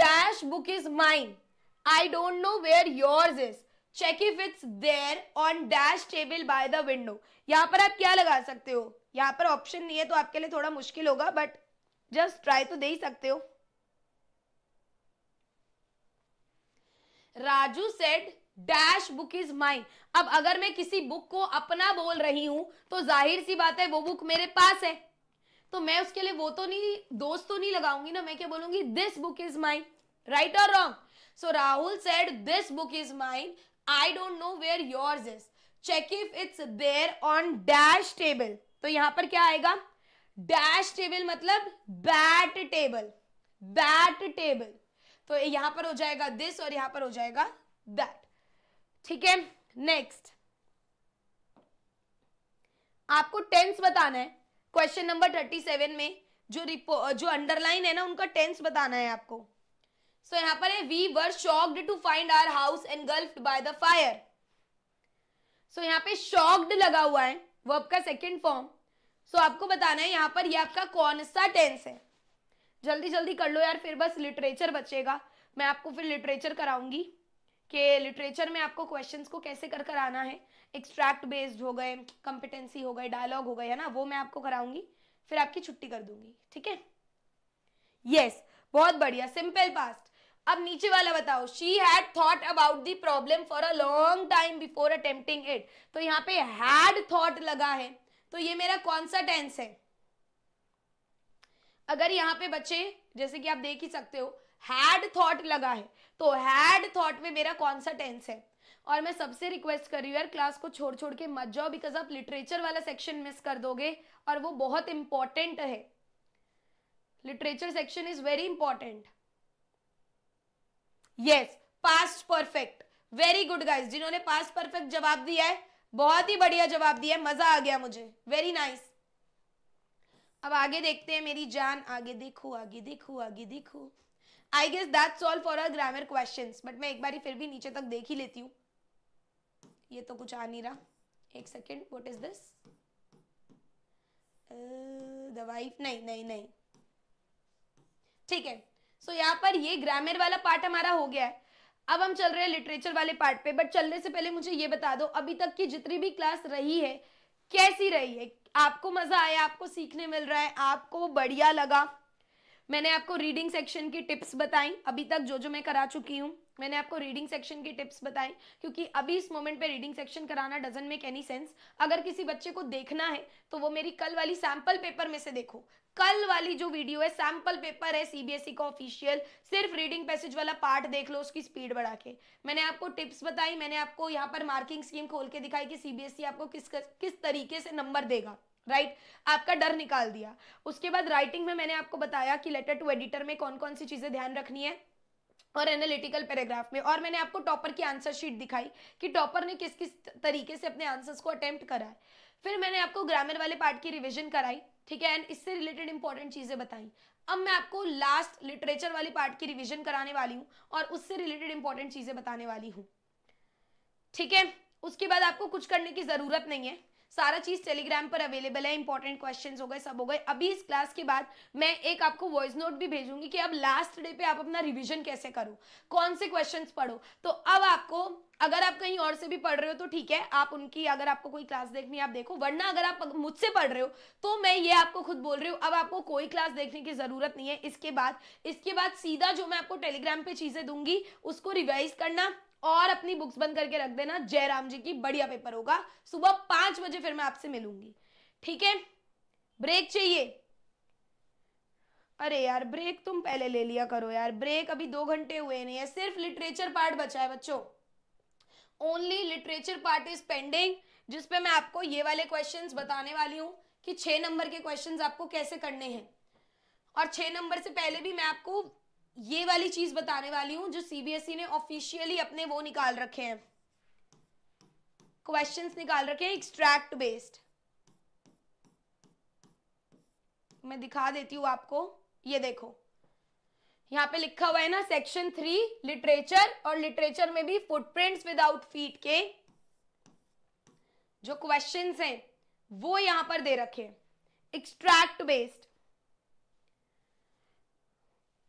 dash book is mine I don't know where yours is check if it's there on dash table by the window यहाँ पर आप क्या लगा सकते हो यहाँ पर ऑप्शन नहीं है तो आपके लिए थोड़ा मुश्किल होगा बट जस्ट ट्राई तो दे ही सकते हो Raju said dash book is my अब अगर मैं किसी बुक को अपना बोल रही हूं तो जाहिर सी बात है वो बुक मेरे पास है तो मैं उसके लिए वो तो नहीं दोस्त तो नहीं लगाऊंगी ना मैं क्या बोलूंगी this book is my right और wrong so Rahul said this book is mine I don't know where yours is check if it's there on dash table तो यहां पर क्या आएगा डैश टेबल मतलब बैट टेबल बैट टेबल तो यहां पर हो जाएगा दिस और यहां पर हो जाएगा दैट ठीक है नेक्स्ट आपको टेंस बताना है क्वेश्चन नंबर थर्टी सेवन में जो रिपो जो अंडरलाइन है ना उनका टेंस बताना है आपको सो so, यहाँ पर है we were shocked to find our house engulfed by the fire so यहाँ पे शॉक्ड लगा हुआ है वो आपका सेकेंड फॉर्म सो आपको बताना है यहाँ पर ये यह आपका कौन सा टेंस है जल्दी जल्दी कर लो यार फिर बस लिटरेचर बचेगा मैं आपको फिर लिटरेचर कराऊंगी कि लिटरेचर में आपको क्वेश्चंस को कैसे कर कर आना है एक्सट्रैक्ट बेस्ड हो गए कॉम्पिटेंसी हो गए डायलॉग हो गए है ना वो मैं आपको कराऊंगी फिर आपकी छुट्टी कर दूंगी ठीक है यस बहुत बढ़िया सिंपल पास्ट अब नीचे वाला बताओ she had thought about the problem for a long time before attempting it तो यहाँ पे हैड थॉट लगा है तो ये मेरा कौन सा टेंस है अगर यहाँ पे बच्चे जैसे कि आप देख ही सकते हो हैड थॉट लगा है तो हैड थॉट में मेरा कौन सा टेंस है और मैं सबसे रिक्वेस्ट कर रही हूँ यार क्लास को छोड़ छोड़ के मत जाओ बिकॉज आप लिटरेचर वाला सेक्शन मिस कर दोगे और वो बहुत इंपॉर्टेंट है literature section is very important yes past perfect very good guys जिन्होंने पास्ट परफेक्ट जवाब दिया है बहुत ही बढ़िया जवाब दिया है मजा आ गया मुझे वेरी नाइस nice. अब आगे देखते हैं मेरी जान आगे देखो आगे देखो आगे देखो I guess that solve for our grammar question but मैं एक बार फिर भी नीचे तक देख ही लेती हूँ ये तो कुछ आ नहीं रहा एक second what is this the wife नहीं नहीं नहीं ठीक है सो so, यहाँ पर ये ग्रामर वाला पार्ट हमारा हो गया है अब हम चल रहे हैं लिटरेचर वाले पार्ट पे बट चलने से पहले मुझे ये बता दो अभी तक की जितनी भी क्लास रही है कैसी रही है आपको मजा आया आपको सीखने मिल रहा है आपको बढ़िया लगा मैंने आपको रीडिंग सेक्शन की टिप्स बताई अभी तक जो जो मैं करा चुकी हूँ मैंने आपको रीडिंग सेक्शन की टिप्स बताई क्योंकि अभी इस मोमेंट पे रीडिंग सेक्शन कराना डजन मेक एनी सेंस अगर किसी बच्चे को देखना है तो वो मेरी कल वाली सैम्पल पेपर में से देखो कल वाली जो वीडियो है सैम्पल पेपर है सीबीएसई e का ऑफिशियल सिर्फ रीडिंग पैसेज वाला पार्ट देख लो उसकी स्पीड बढ़ा के मैंने आपको टिप्स बताई मैंने आपको यहाँ पर मार्किंग स्कीम खोल के दिखाई कि सीबीएसई e आपको किस किस तरीके से नंबर देगा राइट right? आपका डर निकाल दिया उसके बाद राइटिंग में मैंने आपको बताया कि लेटर टू एडिटर में कौन कौन सी चीज़ें ध्यान रखनी है और एनालिटिकल पैराग्राफ में और मैंने आपको टॉपर की आंसर शीट दिखाई कि टॉपर ने किस किस तरीके से अपने आंसर्स को अटेम्प्ट करा है फिर मैंने आपको ग्रामर वाले पार्ट की रिविजन कराई ठीक है एंड इससे रिलेटेड इंपॉर्टेंट चीज़ें बताई अब मैं आपको लास्ट लिटरेचर वाले पार्ट की रिविजन कराने वाली हूँ और उससे रिलेटेड इंपॉर्टेंट चीज़ें बताने वाली हूँ ठीक है उसके बाद आपको कुछ करने की ज़रूरत नहीं है सारा चीज टेलीग्राम पर अवेलेबल है इंपॉर्टेंट क्वेश्चन हो गए सब हो गए अभी इस क्लास के बाद मैं एक आपको वॉइस नोट भी भेजूंगी कि अब लास्ट डे पे आप अपना रिविजन कैसे करो कौन से क्वेश्चन पढ़ो तो अब आपको अगर आप कहीं और से भी पढ़ रहे हो तो ठीक है आप उनकी अगर आपको कोई क्लास देखनी है आप देखो वरना अगर आप मुझसे पढ़ रहे हो तो मैं ये आपको खुद बोल रही हूँ अब आपको कोई क्लास देखने की ज़रूरत नहीं है इसके बाद इसके बाद सीधा जो मैं आपको टेलीग्राम पे चीज़ें दूंगी उसको रिवाइज करना और अपनी बुक्स बंद करके रख देना जयराम जी की बढ़िया पेपर होगा सुबह पांच बजे फिर मैं आपसे मिलूंगी ठीक है ब्रेक चाहिए अरे यार ब्रेक तुम पहले ले लिया करो यार ब्रेक अभी दो घंटे हुए नहीं है सिर्फ लिटरेचर पार्ट बचा है बच्चों only literature part is pending जिसपे मैं आपको ये वाले क्वेश्चन बताने वाली हूँ कि छे नंबर के क्वेश्चन आपको कैसे करने हैं और छह नंबर से पहले भी मैं आपको ये वाली चीज बताने वाली हूं जो सीबीएसई e ने ऑफिशियली अपने वो निकाल रखे हैं क्वेश्चंस निकाल रखे हैं एक्सट्रैक्ट बेस्ड मैं दिखा देती हूँ आपको ये देखो यहाँ पे लिखा हुआ है ना सेक्शन थ्री लिटरेचर और लिटरेचर में भी फुटप्रिंट्स विदाउट फीट के जो क्वेश्चंस हैं वो यहाँ पर दे रखे extract based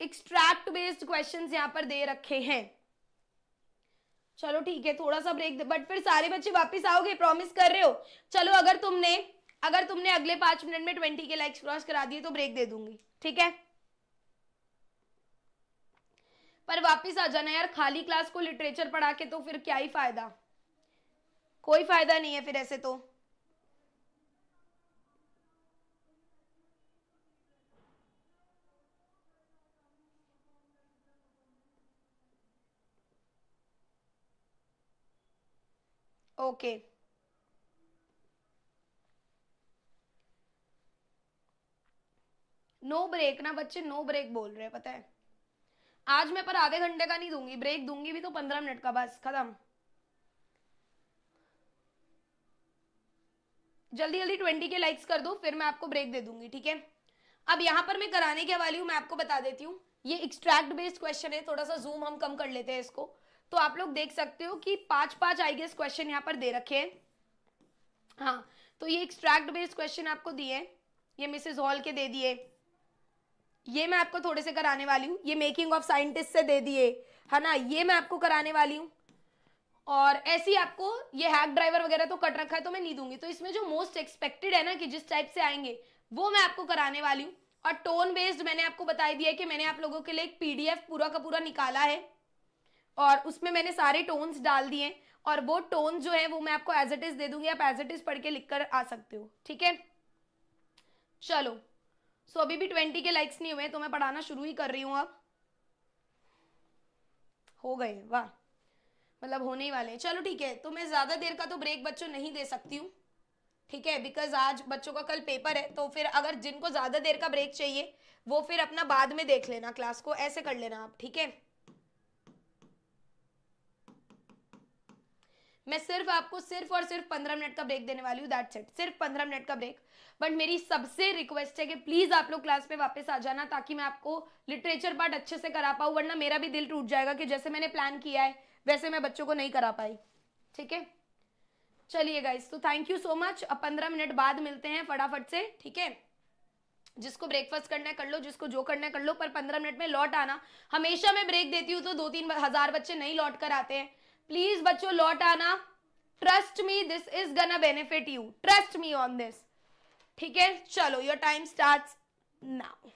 extract based questions यहाँ पर दे रखे हैं चलो ठीक है थोड़ा सा ब्रेक बट फिर सारे बच्चे वापस आओगे प्रॉमिस कर रहे हो चलो अगर तुमने अगर तुमने अगले पांच मिनट में ट्वेंटी के लाइक्स क्रॉस करा दिए तो ब्रेक दे दूंगी ठीक है पर वापस आ जाना यार खाली क्लास को लिटरेचर पढ़ा के तो फिर क्या ही फायदा कोई फायदा नहीं है फिर ऐसे तो ओके नो ब्रेक ना बच्चे नो ब्रेक बोल रहे हैं पता है आज मैं पर आधे घंटे का नहीं दूंगी ब्रेक दूंगी भी तो पंद्रह मिनट का बस खत्म जल्दी जल्दी ट्वेंटी के लाइक्स कर दो फिर मैं आपको ब्रेक दे दूंगी ठीक है अब यहाँ पर मैं कराने के वाली हूँ मैं आपको बता देती हूँ ये एक्सट्रैक्ट बेस्ड क्वेश्चन है थोड़ा सा जूम हम कम कर लेते हैं इसको तो आप लोग देख सकते हो कि पांच पांच आई गेस क्वेश्चन यहाँ पर दे रखे हैं हाँ तो ये एक्सट्रैक्ट बेस्ड क्वेश्चन आपको दिए ये मिसेज हॉल के दे दिए ये मैं आपको थोड़े से कराने वाली हूँ ये मेकिंग ऑफ साइंटिस्ट से दे दिए है ना ये मैं आपको कराने वाली हूँ और ऐसी आपको ये हैक ड्राइवर वगैरह तो कट रखा है तो मैं नहीं दूंगी तो इसमें जो मोस्ट एक्सपेक्टेड है ना कि जिस टाइप से आएंगे वो मैं आपको कराने वाली हूँ और टोन बेस्ड मैंने आपको बताई दिया कि मैंने आप लोगों के लिए एक पीडीएफ पूरा का पूरा निकाला है और उसमें मैंने सारे टोन्स डाल दिए और वो टोन जो है वो मैं आपको एज इट इज दे दूंगी आप एज इट इज पढ़ के लिख कर आ सकते हो ठीक है चलो सो अभी भी ट्वेंटी के लाइक्स नहीं हुए तो मैं पढ़ाना शुरू ही कर रही हूँ अब हो गए वाह मतलब होने ही वाले हैं चलो ठीक है तो मैं ज़्यादा देर का तो ब्रेक बच्चों नहीं दे सकती हूँ ठीक है बिकॉज आज बच्चों का कल पेपर है तो फिर अगर जिनको ज़्यादा देर का ब्रेक चाहिए वो फिर अपना बाद में देख लेना क्लास को ऐसे कर लेना आप ठीक है मैं सिर्फ आपको सिर्फ और सिर्फ पंद्रह मिनट का ब्रेक देने वाली हूँ दैट्स इट सिर्फ पंद्रह मिनट का ब्रेक बट मेरी सबसे रिक्वेस्ट है कि प्लीज़ आप लोग क्लास में वापस आ जाना ताकि मैं आपको लिटरेचर पार्ट अच्छे से करा पाऊँ वरना मेरा भी दिल टूट जाएगा कि जैसे मैंने प्लान किया है वैसे मैं बच्चों को नहीं करा पाई ठीक है चलिए गाइस तो थैंक यू सो मच अब पंद्रह मिनट बाद मिलते हैं फटाफट से ठीक है जिसको ब्रेकफास्ट करना है कर लो जिसको जो करना है कर लो पर पंद्रह मिनट में लौट आना हमेशा मैं ब्रेक देती हूँ तो दो तीन हजार बच्चे नहीं लौट कर आते हैं प्लीज बच्चों लौट आना trust me this is gonna benefit you trust me on this ठीक है चलो your time start now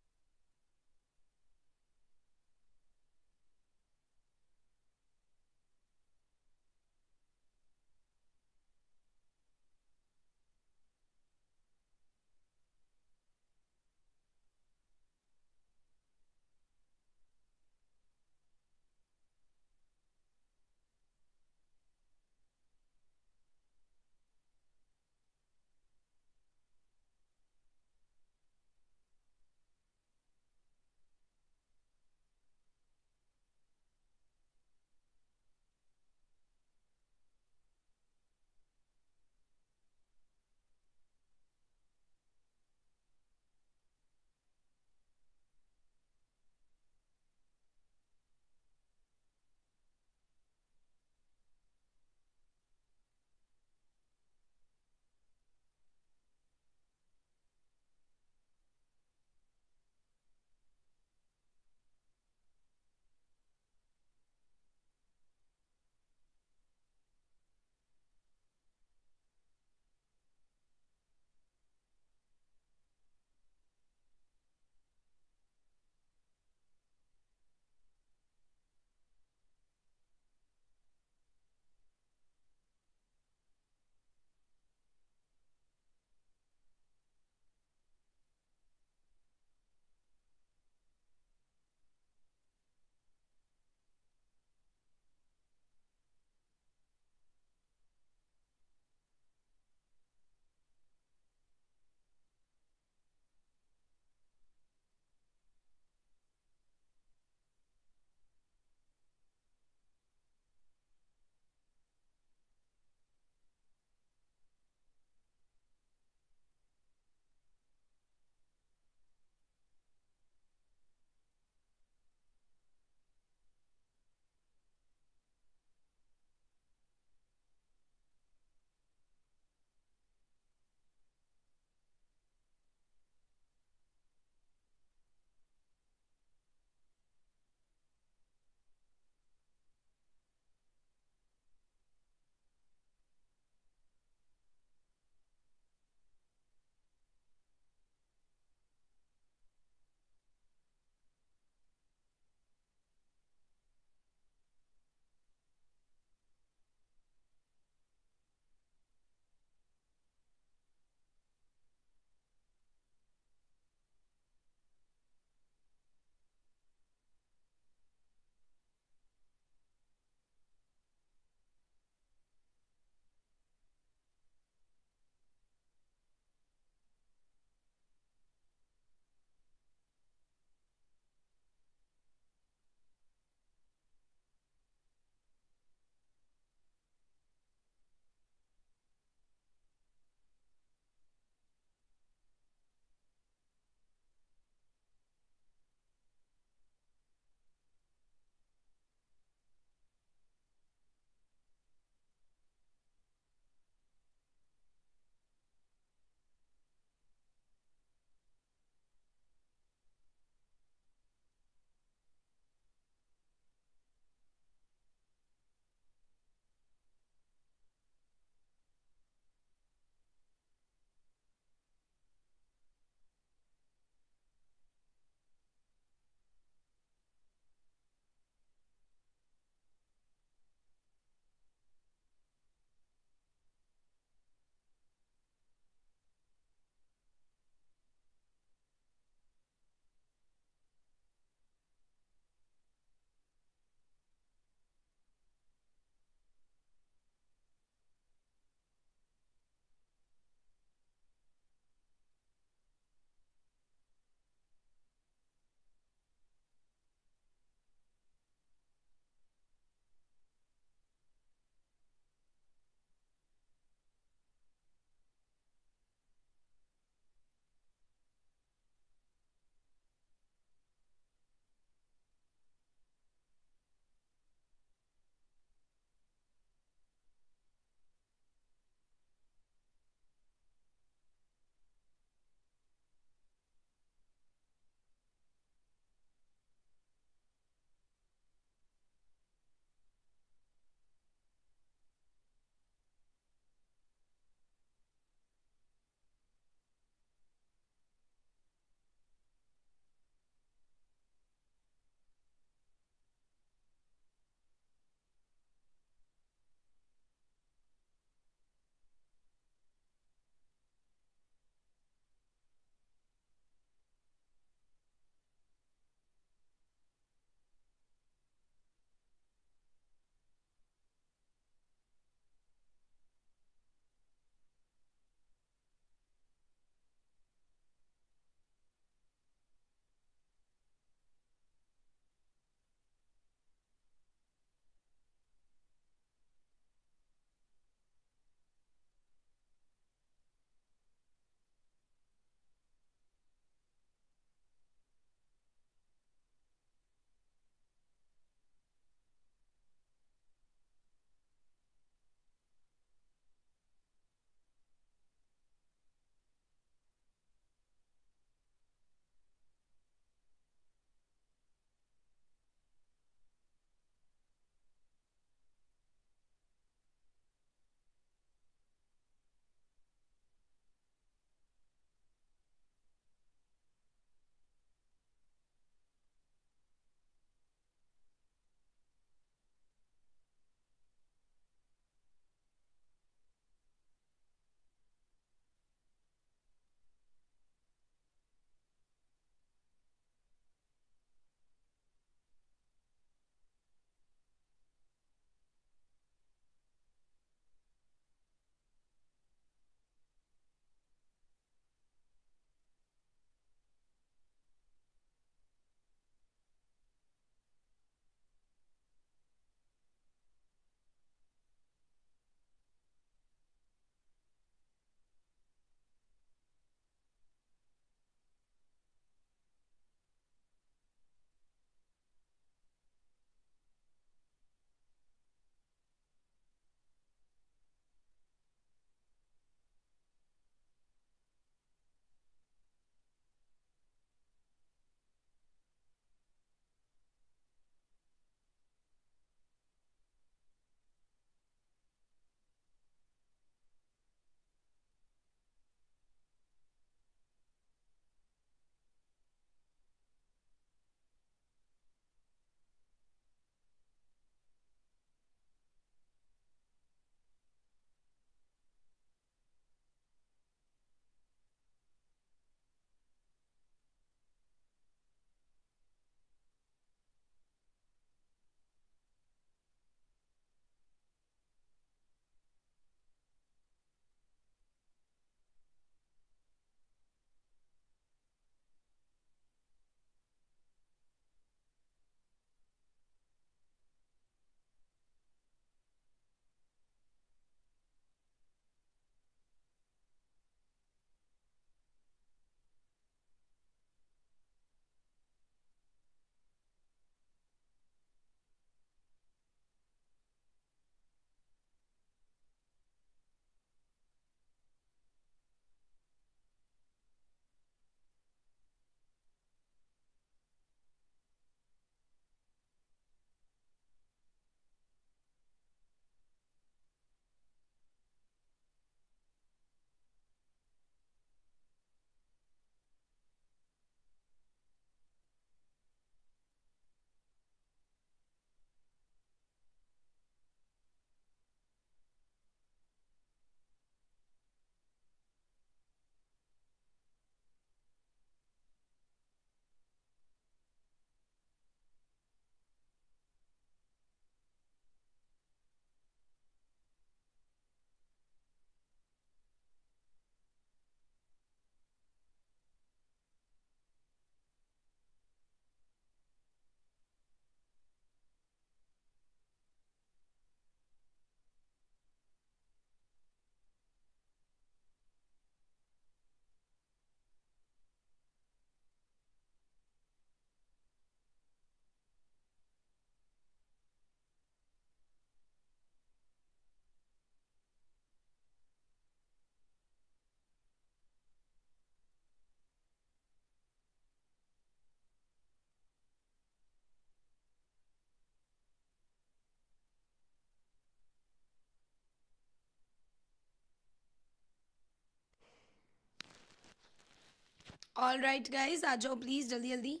all right guys आ जाओ प्लीज़ जल्दी जल्दी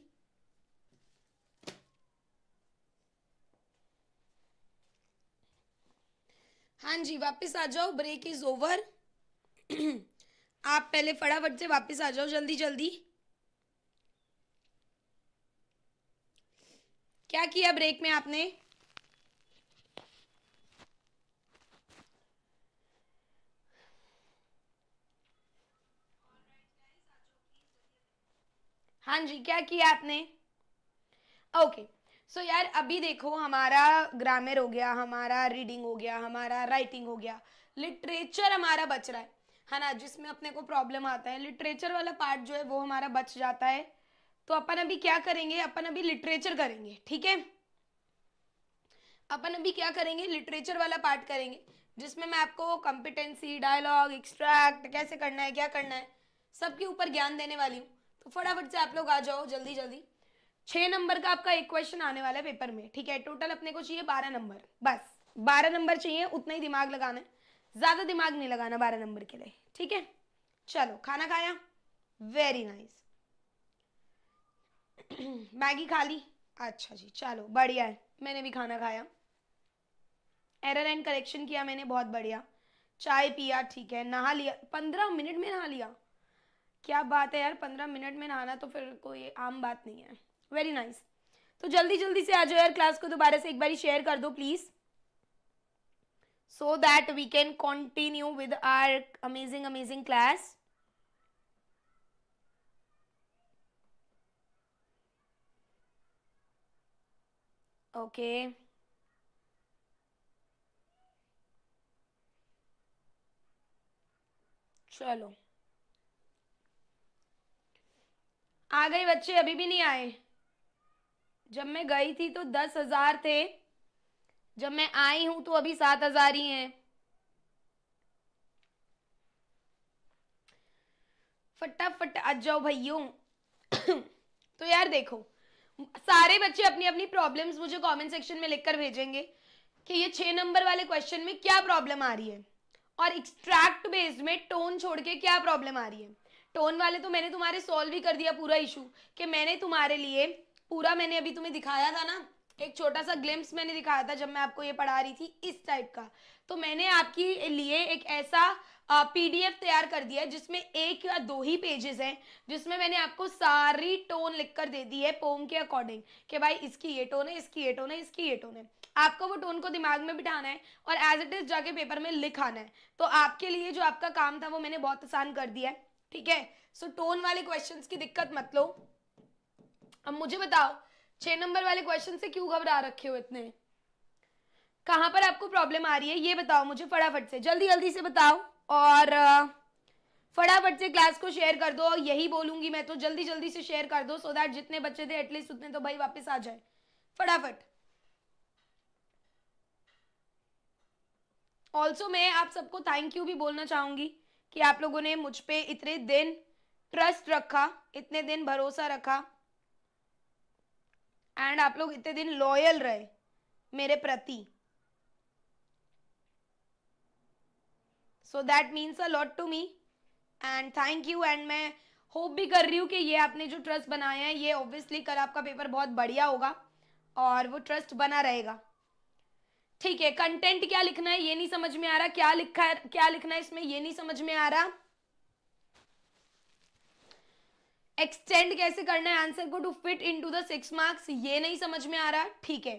हाँ जी वापस आ जाओ ब्रेक इज़ ओवर आप पहले फटाफट से वापस आ जाओ जल्दी जल्दी क्या किया ब्रेक में आपने हाँ जी क्या किया आपने ओके सो so, यार अभी देखो हमारा ग्रामर हो गया हमारा रीडिंग हो गया हमारा राइटिंग हो गया लिटरेचर हमारा बच रहा है है ना जिसमें अपने को प्रॉब्लम आता है लिटरेचर वाला पार्ट जो है वो हमारा बच जाता है तो अपन अभी क्या करेंगे अपन अभी लिटरेचर करेंगे ठीक है अपन अभी क्या करेंगे लिटरेचर वाला पार्ट करेंगे जिसमें मैं आपको कॉम्पिटेंसी डायलॉग एक्सट्रैक्ट कैसे करना है क्या करना है सबके ऊपर ज्ञान देने वाली हूँ तो फटाफट से आप लोग आ जाओ जल्दी जल्दी छह नंबर का आपका एक क्वेश्चन आने वाला है पेपर में ठीक है टोटल अपने को चाहिए बारह नंबर बस बारह नंबर चाहिए उतना ही दिमाग लगाना है ज़्यादा दिमाग नहीं लगाना बारह नंबर के लिए ठीक है चलो खाना खाया वेरी नाइस मैगी खा ली अच्छा जी चलो बढ़िया है मैंने भी खाना खाया एरर एंड करेक्शन किया मैंने बहुत बढ़िया चाय पिया ठीक है नहा लिया पंद्रह मिनट में नहा लिया क्या बात है यार पंद्रह मिनट में नहाना तो फिर कोई आम बात नहीं है वेरी नाइस nice. तो जल्दी जल्दी से आ जाओ यार क्लास को दोबारा से एक बार शेयर कर दो please so that we can continue with our amazing amazing class okay okay. चलो आ गए बच्चे अभी भी नहीं आए जब मैं गई थी तो दस हजार थे जब मैं आई हूं तो अभी सात हजार ही हैं फटाफट आ जाओ भैयों तो यार देखो सारे बच्चे अपनी अपनी प्रॉब्लम्स मुझे कमेंट सेक्शन में लिखकर भेजेंगे कि ये छे नंबर वाले क्वेश्चन में क्या प्रॉब्लम आ रही है और एक्सट्रैक्ट बेस्ड में टोन छोड़ के क्या प्रॉब्लम आ रही है टोन वाले तो मैंने तुम्हारे सॉल्व ही कर दिया पूरा इशू कि मैंने तुम्हारे लिए पूरा मैंने अभी तुम्हें दिखाया था ना एक छोटा सा ग्लिम्स मैंने दिखाया था जब मैं आपको ये पढ़ा रही थी इस टाइप का तो मैंने आपकी लिए एक ऐसा पीडीएफ तैयार कर दिया है जिसमें एक या दो ही पेजेस हैं जिसमें मैंने आपको सारी टोन लिख कर दे दी है पोम के अकॉर्डिंग कि भाई इसकी ये टोन है इसकी ये टोन है इसकी ये टोन है आपको वो टोन को दिमाग में बिठाना है और एज इट इज़ जाके पेपर में लिखाना है तो आपके लिए जो आपका काम था वो मैंने बहुत आसान कर दिया है ठीक है सो टोन वाले क्वेश्चन की दिक्कत मत लो अब मुझे बताओ छह नंबर वाले क्वेश्चन से क्यों घबरा रखे हो इतने कहां पर आपको प्रॉब्लम आ रही है ये बताओ मुझे फटाफट से जल्दी जल्दी से बताओ और फटाफट से क्लास को शेयर कर दो यही बोलूंगी मैं तो जल्दी जल्दी से शेयर कर दो सो दैट जितने बच्चे थे एटलीस्ट उतने तो भाई वापस आ जाए फटाफट ऑल्सो मैं आप सबको थैंक यू भी बोलना चाहूंगी कि आप लोगों ने मुझ पर इतने दिन ट्रस्ट रखा इतने दिन भरोसा रखा एंड आप लोग इतने दिन लॉयल रहे मेरे प्रति so that means a lot to me and thank you and मैं होप भी कर रही हूँ कि ये आपने जो ट्रस्ट बनाया है ये ऑब्वियसली कल आपका पेपर बहुत बढ़िया होगा और वो ट्रस्ट बना रहेगा ठीक है कंटेंट क्या लिखना है ये नहीं समझ में आ रहा क्या लिखा है क्या लिखना है इसमें ये नहीं समझ में आ रहा एक्सटेंड कैसे करना है आंसर को to fit into the six marks ये नहीं समझ में आ रहा ठीक है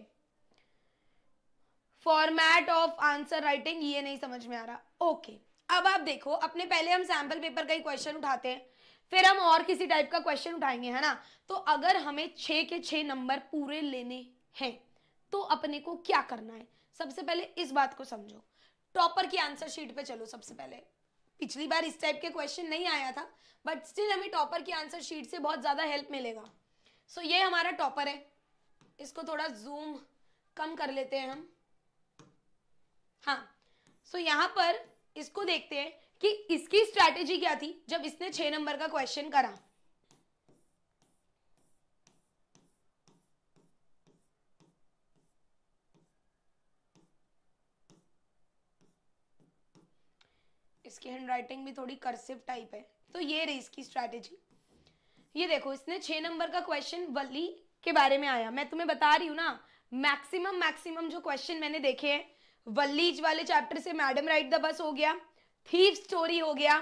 फॉर्मेट ऑफ आंसर राइटिंग ये नहीं समझ में आ रहा ओके okay. अब आप देखो अपने पहले हम सैम्पल पेपर का ही क्वेश्चन उठाते हैं फिर हम और किसी टाइप का क्वेश्चन उठाएंगे है ना तो अगर हमें छे के छ नंबर पूरे लेने हैं तो अपने को क्या करना है सबसे पहले इस बात को समझो टॉपर की आंसर शीट पे चलो सबसे पहले पिछली बार इस टाइप के क्वेश्चन नहीं आया था बट स्टिल हमें टॉपर की आंसर शीट से बहुत ज़्यादा हेल्प मिलेगा सो so, ये हमारा टॉपर है इसको थोड़ा जूम कम कर लेते हैं हम हाँ सो so, यहाँ पर इसको देखते हैं कि इसकी स्ट्रैटेजी क्या थी जब इसने छह नंबर का क्वेश्चन करा इसकी हैंड राइटिंग भी थोड़ी करसिव टाइप है तो ये रही इसकी स्ट्रैटेजी ये देखो इसने छः नंबर का क्वेश्चन वली के बारे में आया मैं तुम्हें बता रही हूँ ना मैक्सिमम मैक्सिमम जो क्वेश्चन मैंने देखे हैं वल्लीज वाले चैप्टर से मैडम राइट द बस हो गया थीव स्टोरी हो गया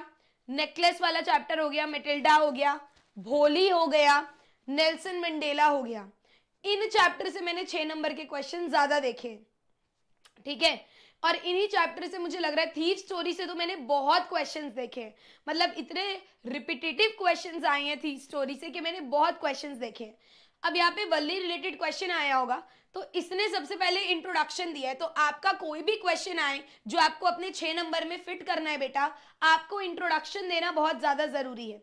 नेकलेस वाला चैप्टर हो गया मेटिल्डा हो गया भोली हो गया नेल्सन मंडेला हो गया इन चैप्टर से मैंने छह नंबर के क्वेश्चन ज़्यादा देखे ठीक है और इन्हीं चैप्टर से मुझे लग रहा है थीव स्टोरी से तो मैंने बहुत क्वेश्चन देखे मतलब इतने रिपीटेटिव क्वेश्चन आए हैं थीव स्टोरी से कि मैंने बहुत क्वेश्चन देखे अब यहाँ पे वल्ली रिलेटेड क्वेश्चन आया होगा तो इसने सबसे पहले इंट्रोडक्शन दिया है तो आपका कोई भी क्वेश्चन आए जो आपको अपने छः नंबर में फिट करना है बेटा आपको इंट्रोडक्शन देना बहुत ज़्यादा ज़रूरी है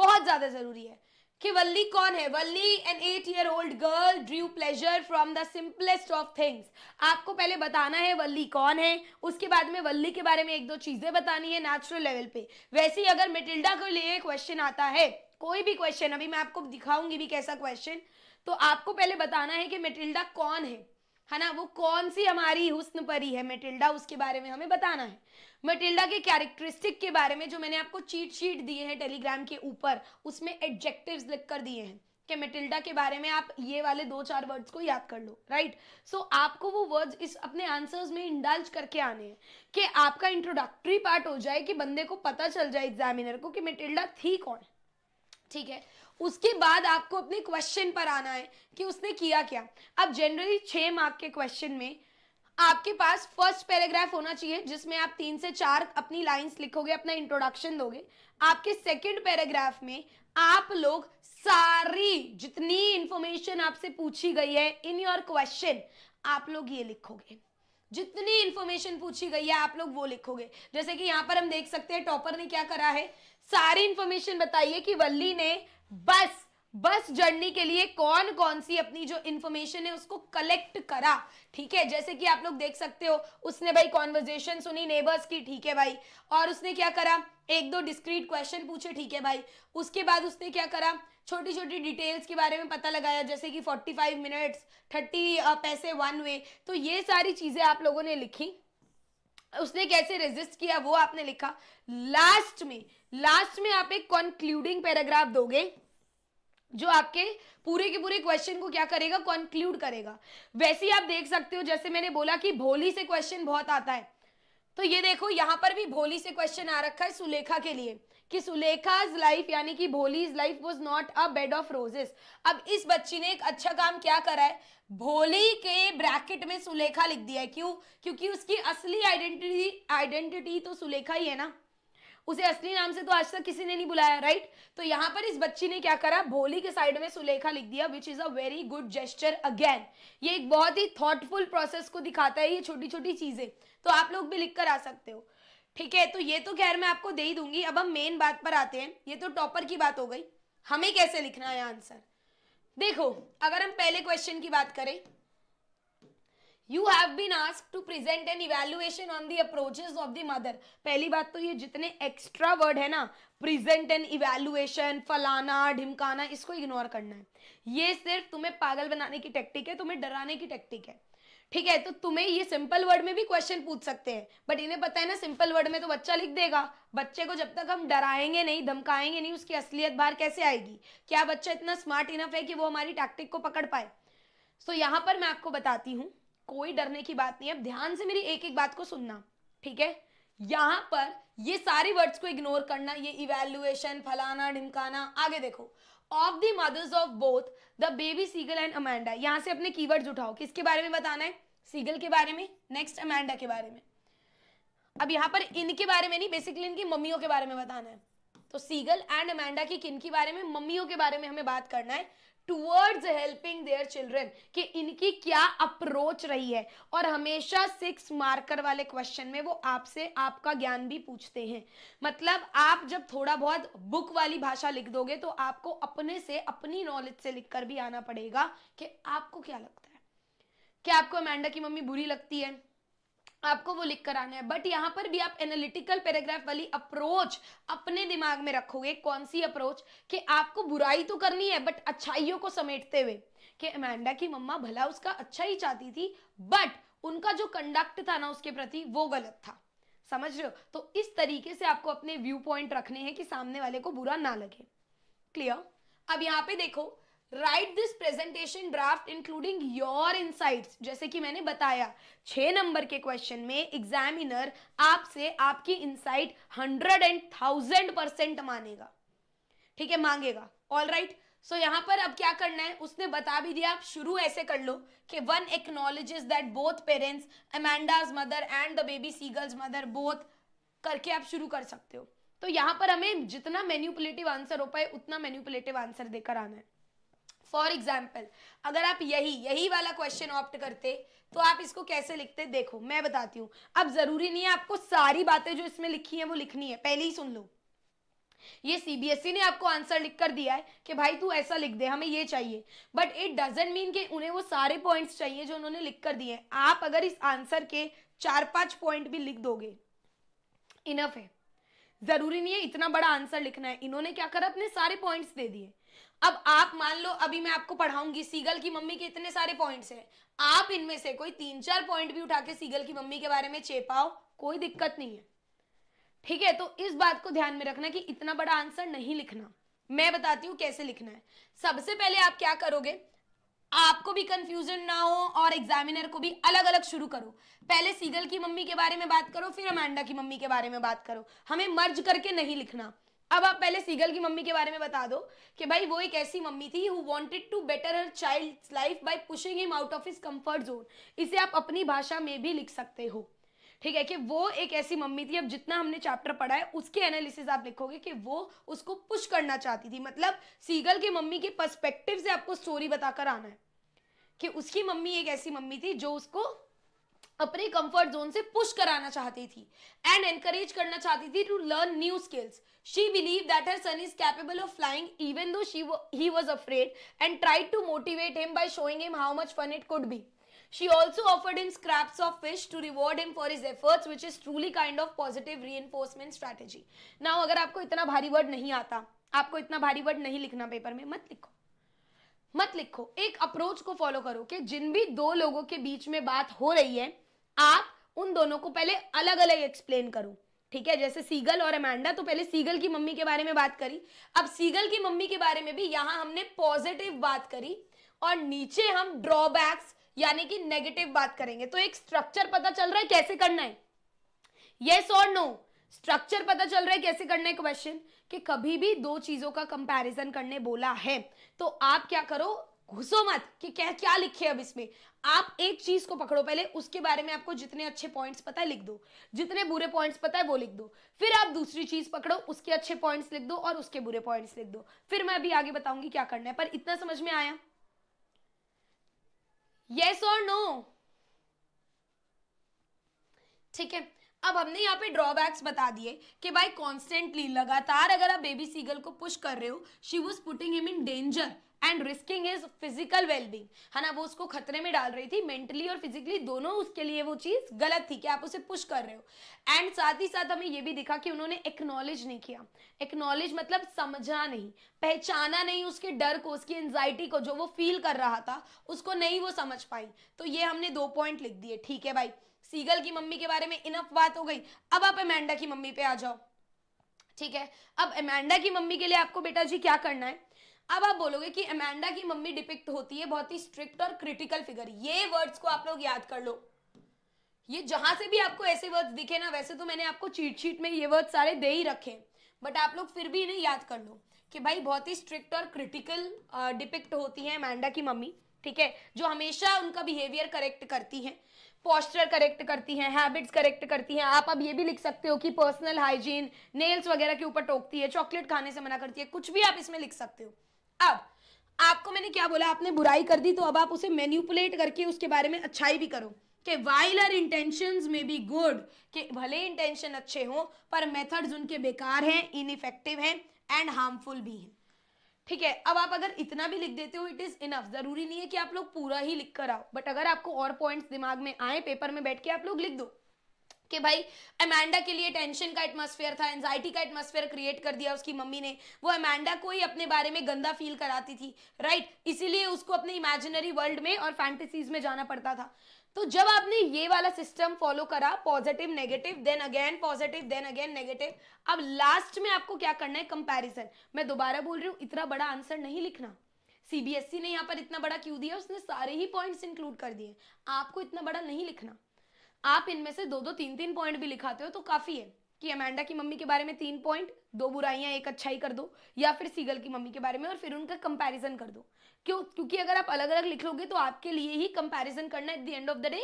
बहुत ज़्यादा ज़रूरी है कि वल्ली कौन है Valli an eight year old girl drew pleasure from the simplest of things आपको पहले बताना है वल्ली कौन है उसके बाद में वल्ली के बारे में एक दो चीज़ें बतानी है नेचुरल लेवल पे वैसे ही अगर मिटिल्डा के लिए क्वेश्चन आता है कोई भी क्वेश्चन अभी मैं आपको दिखाऊंगी भी कैसा क्वेश्चन तो आपको पहले बताना है कि मिटिल्डा कौन है है ना वो कौन सी हमारी हुस्न परी है मेटिल्डा उसके बारे में हमें बताना है मेटिल्डा के कैरेक्टरिस्टिक के बारे में जो मैंने आपको चीट शीट दिए हैं टेलीग्राम के ऊपर उसमें एडजेक्टिव लिख कर दिए हैं कि मेटिल्डा के बारे में आप ये वाले दो चार वर्ड्स को याद कर लो राइट सो so, आपको वो वर्ड्स इस अपने आंसर्स में इंडल्ज करके आने हैं कि आपका इंट्रोडक्टरी पार्ट हो जाए कि बंदे को पता चल जाए एग्जामिनर को कि मेटिल्डा थी कौन ठीक है उसके बाद आपको अपने क्वेश्चन पर आना है कि उसने किया क्या अब जनरली छः मार्क के क्वेश्चन में आपके पास फर्स्ट पैराग्राफ होना चाहिए जिसमें आप तीन से चार अपनी लाइंस लिखोगे अपना इंट्रोडक्शन दोगे आपके सेकंड पैराग्राफ में आप लोग सारी जितनी इंफॉर्मेशन आपसे पूछी गई है इन योर क्वेश्चन आप लोग ये लिखोगे जितनी इंफॉर्मेशन पूछी गई है आप लोग वो लिखोगे जैसे कि यहाँ पर हम देख सकते हैं टॉपर ने क्या करा है सारी इंफॉर्मेशन बताइए कि वल्ली ने बस बस जर्नी के लिए कौन कौन सी अपनी जो इंफॉर्मेशन है उसको कलेक्ट करा ठीक है जैसे कि आप लोग देख सकते हो उसने भाई कॉन्वर्जेशन सुनी नेबर्स की ठीक है भाई और उसने क्या करा एक दो डिस्क्रीट क्वेश्चन पूछे ठीक है भाई उसके बाद उसने क्या करा छोटी छोटी डिटेल्स के बारे में पता लगाया जैसे कि 45 मिनट्स 30 पैसे वन वे तो ये सारी चीज़ें आप लोगों ने लिखी उसने कैसे रेजिस्ट किया वो आपने लिखा लास्ट में लास्ट में आप एक कंक्लूडिंग पैराग्राफ दोगे जो आपके पूरे के पूरे क्वेश्चन को क्या करेगा कंक्लूड करेगा वैसे ही आप देख सकते हो जैसे मैंने बोला कि भोली से क्वेश्चन बहुत आता है तो ये देखो यहाँ पर भी भोली से क्वेश्चन आ रखा है सुलेखा के लिए कि सुलेखाज लाइफ यानी कि Bholi's life was not a bed of roses अब इस बच्ची ने एक अच्छा काम क्या करा है भोली के ब्रैकेट में सुलेखा लिख दिया है क्यों क्योंकि उसकी असली आइडेंटिटी आइडेंटिटी तो सुलेखा ही है ना उसे असली नाम से तो आज तक किसी ने नहीं बुलाया राइट तो यहाँ पर इस बच्ची ने क्या करा भोली के साइड में सुलेखा लिख दिया which is a very good gesture again ये एक बहुत ही थॉटफुल प्रोसेस को दिखाता है ये छोटी छोटी चीजें तो आप लोग भी लिख कर आ सकते हो ठीक है तो ये तो खैर मैं आपको दे ही दूंगी अब हम मेन बात पर आते हैं ये तो टॉपर की बात हो गई हमें कैसे लिखना है आंसर देखो अगर हम पहले क्वेश्चन की बात करें you have been ask to present an evaluation on the approaches of the mother पहली बात तो ये जितने एक्स्ट्रा वर्ड है ना प्रेजेंट एंड इवेल्युएशन फलाना ढिमकाना इसको इग्नोर करना है ये सिर्फ तुम्हें पागल बनाने की टेक्टिक है तुम्हें डराने की टेक्टिक है ठीक है तो तुम्हें ये सिंपल वर्ड में भी क्वेश्चन पूछ सकते हैं बट इन्हें पता है ना सिंपल वर्ड में तो बच्चा लिख देगा बच्चे को जब तक हम डराएंगे नहीं धमकाएंगे नहीं उसकी असलियत बाहर कैसे आएगी क्या बच्चा इतना स्मार्ट इनफ है कि वो हमारी टैक्टिक को पकड़ पाए सो so, यहाँ पर मैं आपको बताती हूँ कोई डरने की बात नहीं है अब ध्यान से मेरी एक एक बात को सुनना ठीक है यहाँ पर ये सारे वर्ड्स को इग्नोर करना ये इवेल्युएशन फलाना ढिमकाना आगे देखो of the mothers of both the baby seagull and Amanda यहाँ से अपने कीवर्ड्स उठाओ किसके बारे में बताना है सीगल के बारे में नेक्स्ट अमेंडा के बारे में अब यहाँ पर इनके बारे में नहीं बेसिकली इनकी मम्मियों के बारे में बताना है तो सीगल एंड अमेंडा की किन के बारे में मम्मियों के बारे में हमें बात करना है टूवर्ड्स हेल्पिंग देयर चिल्ड्रन कि इनकी क्या अप्रोच रही है और हमेशा सिक्स मार्कर वाले क्वेश्चन में वो आपसे आपका ज्ञान भी पूछते हैं मतलब आप जब थोड़ा बहुत बुक वाली भाषा लिख दोगे तो आपको अपने से अपनी नॉलेज से लिख कर भी आना पड़ेगा कि आपको क्या लगता है क्या आपको अमेंडा की मम्मी बुरी लगती है आपको वो लिख कर आना है बट यहाँ पर भी आप एनालिटिकल पैराग्राफ वाली अप्रोच अपने दिमाग में रखोगे कौन सी अप्रोच कि आपको बुराई तो करनी है बट अच्छाइयों को समेटते हुए कि अमेंडा की मम्मा भला उसका अच्छा ही चाहती थी बट उनका जो कंडक्ट था ना उसके प्रति वो गलत था समझ रहे हो तो इस तरीके से आपको अपने व्यू पॉइंट रखने हैं कि सामने वाले को बुरा ना लगे क्लियर अब यहाँ पे देखो right this presentation draft including your insights जैसे कि मैंने बताया छ नंबर के क्वेश्चन में एग्जामिनर आपसे आपकी insight hundred and thousand percent मानेगा ठीक है मांगेगा ऑल राइट सो यहाँ पर अब क्या करना है उसने बता भी दिया आप शुरू ऐसे कर लो कि one acknowledges that both parents Amanda's mother and the baby seagull's mother both करके आप शुरू कर सकते हो तो यहां पर हमें जितना मेन्यूपुलेटिव आंसर हो पाए उतना मेन्यूपुलेटिव आंसर देकर आना है फॉर एग्जाम्पल अगर आप यही यही वाला क्वेश्चन ऑप्ट करते तो आप इसको कैसे लिखते देखो मैं बताती हूँ अब जरूरी नहीं है आपको सारी बातें जो इसमें लिखी है वो लिखनी है पहले ही सुन लो ये सीबीएसई e ने आपको आंसर लिख कर दिया है कि भाई तू ऐसा लिख दे हमें ये चाहिए बट इट डजेंट मीन कि उन्हें वो सारे पॉइंट्स चाहिए जो उन्होंने लिख कर दिए आप अगर इस आंसर के चार पांच पॉइंट भी लिख दोगे इनफ है जरूरी नहीं है इतना बड़ा आंसर लिखना है इन्होंने क्या करा अपने सारे पॉइंट्स दे दिए अब आप मान लो अभी मैं आपको पढ़ाऊंगी सीगल की मम्मी के इतने सारे पॉइंट्स हैं आप इनमें से कोई तीन चार पॉइंट भी उठा के सीगल की मम्मी के बारे में चेपाओ कोई दिक्कत नहीं है ठीक है तो इस बात को ध्यान में रखना कि इतना बड़ा आंसर नहीं लिखना मैं बताती हूँ कैसे लिखना है सबसे पहले आप क्या करोगे आपको भी कंफ्यूजन ना हो और एग्जामिनर को भी अलग अलग शुरू करो पहले सीगल की मम्मी के बारे में बात करो फिर अमांडा की मम्मी के बारे में बात करो हमें मर्ज करके नहीं लिखना अब आप पहले सीगल की मम्मी के बारे में बता दो कि भाई वो एक ऐसी मम्मी थी who wanted to better her child life by pushing him out of his comfort zone इसे आप अपनी भाषा में भी लिख सकते हो ठीक है कि वो एक ऐसी मम्मी थी अब जितना हमने चैप्टर पढ़ा है उसके एनालिसिस आप लिखोगे कि वो उसको पुश करना चाहती थी मतलब सीगल की मम्मी के पर्सपेक्टिव से आपको स्टोरी बताकर आना है कि उसकी मम्मी एक ऐसी मम्मी थी जो उसको अपने कंफर्ट जोन से पुश कराना चाहती थी एंड एनकरेज करना चाहती थी to learn new skills She believed that her son is capable of flying even though she he was afraid and tried to motivate him by showing him how much fun it could be. She also offered him scraps of fish to reward him for his efforts which is truly kind of positive reinforcement strategy. Now agar aapko itna bhari word nahi aata aapko itna bhari word nahi likhna paper mein mat likho मत लिखो एक approach को follow करो कि जिन भी दो लोगों के बीच में बात हो रही है आप उन दोनों को पहले अलग अलग एक्सप्लेन करो ठीक है जैसे सीगल और अमांडा तो पहले सीगल की मम्मी के बारे में बात करी अब सीगल की मम्मी के बारे में भी यहाँ हमने पॉजिटिव बात करी और नीचे हम ड्रॉबैक्स यानी कि नेगेटिव बात करेंगे तो एक स्ट्रक्चर पता चल रहा है कैसे करना है यस और नो स्ट्रक्चर पता चल रहा है कैसे करना है क्वेश्चन कि कभी भी दो चीजों का कंपैरिजन करने बोला है तो आप क्या करो घुसो मत कि क्या क्या लिखे अब इसमें आप एक चीज को पकड़ो पहले उसके बारे में आपको जितने अच्छे पॉइंट्स पता है लिख दो जितने बुरे पॉइंट्स पता है वो लिख दो फिर आप दूसरी चीज पकड़ो उसके अच्छे पॉइंट्स लिख दो और उसके बुरे पॉइंट्स लिख दो फिर मैं अभी आगे बताऊंगी क्या करना है पर इतना समझ में आया यस और नो ठीक है अब हमने यहाँ पे ड्रॉबैक्स बता दिए कि भाई कॉन्स्टेंटली लगातार अगर आप बेबी सीगल को पुश कर रहे हो she was putting him in danger and risking is physical wellbeing है ना वो उसको खतरे में डाल रही थी मेंटली और फिजिकली दोनों उसके लिए वो चीज़ गलत थी कि आप उसे पुश कर रहे हो एंड साथ ही साथ हमें ये भी दिखा कि उन्होंने एक्नॉलेज नहीं किया एक्नॉलेज मतलब समझा नहीं पहचाना नहीं उसके डर को उसकी एनजाइटी को जो वो फील कर रहा था उसको नहीं वो समझ पाई तो ये हमने दो पॉइंट लिख दिए ठीक है भाई सीगल की मम्मी के बारे में इनफ बात हो गई अब आप एमेंडा की मम्मी पे आ जाओ ठीक है अब एमेंडा की मम्मी के लिए आपको बेटा जी क्या करना है अब आप बोलोगे कि अमेंडा की मम्मी डिपिक्ट होती है बहुत ही स्ट्रिक्ट और क्रिटिकल फिगर ये वर्ड्स को आप लोग याद कर लो ये जहां से भी आपको ऐसे वर्ड्स दिखे ना वैसे तो मैंने आपको चीट चीट में ये वर्ड सारे दे ही रखे बट आप लोग फिर भी इन्हें याद कर लो कि भाई बहुत ही स्ट्रिक्ट और क्रिटिकल डिपिक्ट होती है अमेंडा की मम्मी ठीक है जो हमेशा उनका बिहेवियर करेक्ट करती है पोस्टर करेक्ट करती हैं हैबिट्स करेक्ट करती हैं आप अब ये भी लिख सकते हो कि पर्सनल हाइजीन नेल्स वगैरह के ऊपर टोकती है चॉकलेट खाने से मना करती है कुछ भी आप इसमें लिख सकते हो अब आपको मैंने क्या बोला आपने बुराई कर दी तो अब आप उसे मैन्यूपुलेट करके उसके बारे में अच्छाई भी करो कि while our intention may be good कि भले इंटेंशन अच्छे हों पर मेथड्स उनके बेकार हैं इनफेक्टिव हैं एंड हार्मफुल भी हैं ठीक है अब आप अगर इतना भी लिख देते हो इट इज इनफ जरूरी नहीं है कि आप लोग पूरा ही लिख कर आओ बट अगर आपको और पॉइंट्स दिमाग में आए पेपर में बैठ के आप लोग लिख दो कि भाई अमेंडा के लिए टेंशन का एटमोसफेयर था एनजाइटी का एटमोसफेयर क्रिएट कर दिया उसकी मम्मी ने वो अमांडा को ही अपने बारे में गंदा फील कराती थी राइट इसीलिए उसको अपने इमेजिनरी वर्ल्ड में और फैंटेसीज में जाना पड़ता था तो जब आपने ये वाला सिस्टम फॉलो करा positive negative then again positive then again negative अब लास्ट में आपको क्या करना है कंपेरिजन मैं दोबारा बोल रही हूँ इतना बड़ा आंसर नहीं लिखना सीबीएसई e ने यहाँ पर इतना बड़ा क्यों दिया उसने सारे ही पॉइंट्स इंक्लूड कर दिए आपको इतना बड़ा नहीं लिखना आप इनमें से दो दो तीन तीन पॉइंट भी लिखाते हो तो काफ़ी है कि अमेंडा की मम्मी के बारे में तीन पॉइंट दो बुराइयां एक अच्छाई कर दो या फिर सीगल की मम्मी के बारे में और फिर उनका कंपैरिजन कर दो क्यों क्योंकि अगर आप अलग अलग लिख लोगे तो आपके लिए ही कंपैरिजन करना at the end of the day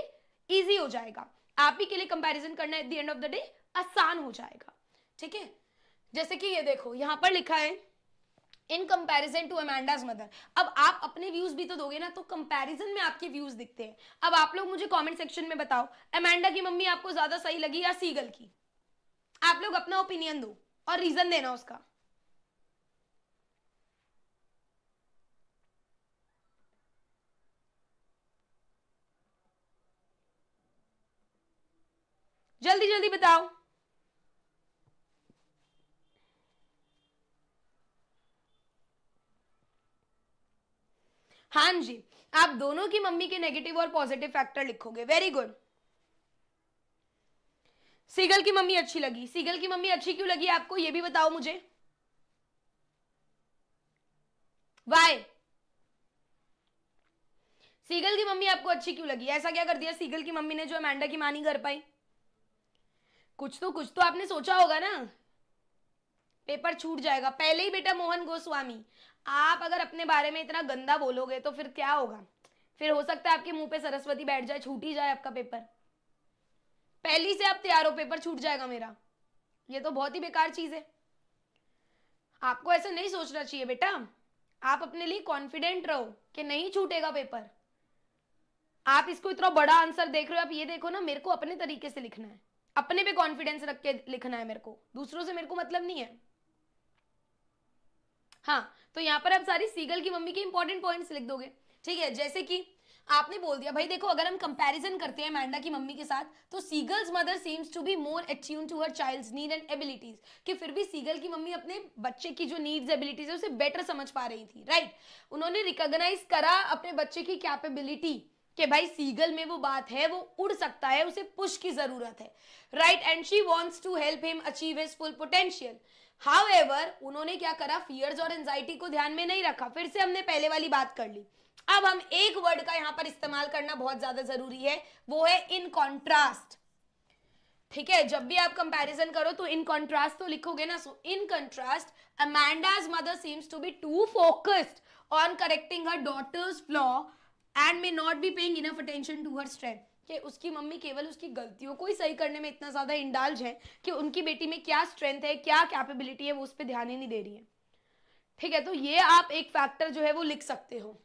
easy हो जाएगा आप ही के लिए कंपैरिजन करना at the end of the day आसान हो जाएगा ठीक है जैसे कि ये देखो यहाँ पर लिखा है in comparison to Amanda's mother अब आप अपने व्यूज भी तो दोगे ना तो कंपैरिजन में आपके व्यूज दिखते हैं अब आप लोग मुझे कमेंट सेक्शन में बताओ अमेंडा की मम्मी आपको ज्यादा सही लगी या सीगल की आप लोग अपना ओपिनियन दो और रीजन देना उसका जल्दी जल्दी बताओ हाँ जी आप दोनों की मम्मी के नेगेटिव और पॉजिटिव फैक्टर लिखोगे वेरी गुड सीगल की मम्मी अच्छी लगी सीगल की मम्मी अच्छी क्यों लगी आपको ये भी बताओ मुझे वाय सीगल की मम्मी आपको अच्छी क्यों लगी ऐसा क्या कर दिया सीगल की मम्मी ने जो अमेंडा की मानी कर पाई कुछ तो कुछ तो आपने सोचा होगा ना पेपर छूट जाएगा पहले ही बेटा मोहन गोस्वामी आप अगर अपने बारे में इतना गंदा बोलोगे तो फिर क्या होगा फिर हो सकता है आपके मुंह पे सरस्वती बैठ जाए छूट ही जाए आपका पेपर पहली से आप तैयार हो पेपर छूट जाएगा मेरा ये तो बहुत ही बेकार चीज है आपको ऐसा नहीं सोचना चाहिए बेटा आप अपने लिए कॉन्फिडेंट रहो कि नहीं छूटेगा पेपर आप इसको इतना बड़ा आंसर देख रहे हो आप ये देखो ना मेरे को अपने तरीके से लिखना है अपने पे कॉन्फिडेंस रख के लिखना है मेरे को दूसरों से मेरे को मतलब नहीं है हाँ तो यहाँ पर आप सारी सीगल की मम्मी के इंपॉर्टेंट पॉइंट्स लिख दोगे ठीक है जैसे कि आपने बोल दिया भाई देखो अगर हम कंपैरिजन करते हैं मैंडा की मम्मी के साथ तो seagull's mother seems to be more attune to her child's need and abilities कि फिर भी सीगल की मम्मी अपने बच्चे की जो नीड्स एबिलिटीज है उसे बेटर समझ पा रही थी राइट उन्होंने रिकॉग्नाइज करा अपने बच्चे की कैपेबिलिटी कि भाई सीगल में वो बात है वो उड़ सकता है उसे पुश की जरूरत है right and she wants to help him achieve his full potential however उन्होंने क्या करा फियर्स और एंजाइटी को ध्यान में नहीं रखा फिर से हमने पहले वाली बात कर ली अब हम एक वर्ड का यहां पर इस्तेमाल करना बहुत ज्यादा जरूरी है वो है इन कॉन्ट्रास्ट ठीक है जब भी आप कंपैरिजन करो तो इन कॉन्ट्रास्ट तो लिखोगे ना so in contrast Amanda's mother seems to be too focused on correcting her daughter's flaw and may not be paying enough attention to her strength कि उसकी मम्मी केवल उसकी गलतियों को ही सही करने में इतना ज़्यादा इंडाल्ज है कि उनकी बेटी में क्या स्ट्रेंथ है क्या कैपेबिलिटी है वो उस पर ध्यान ही नहीं दे रही है ठीक है तो ये आप एक फैक्टर जो है वो लिख सकते हो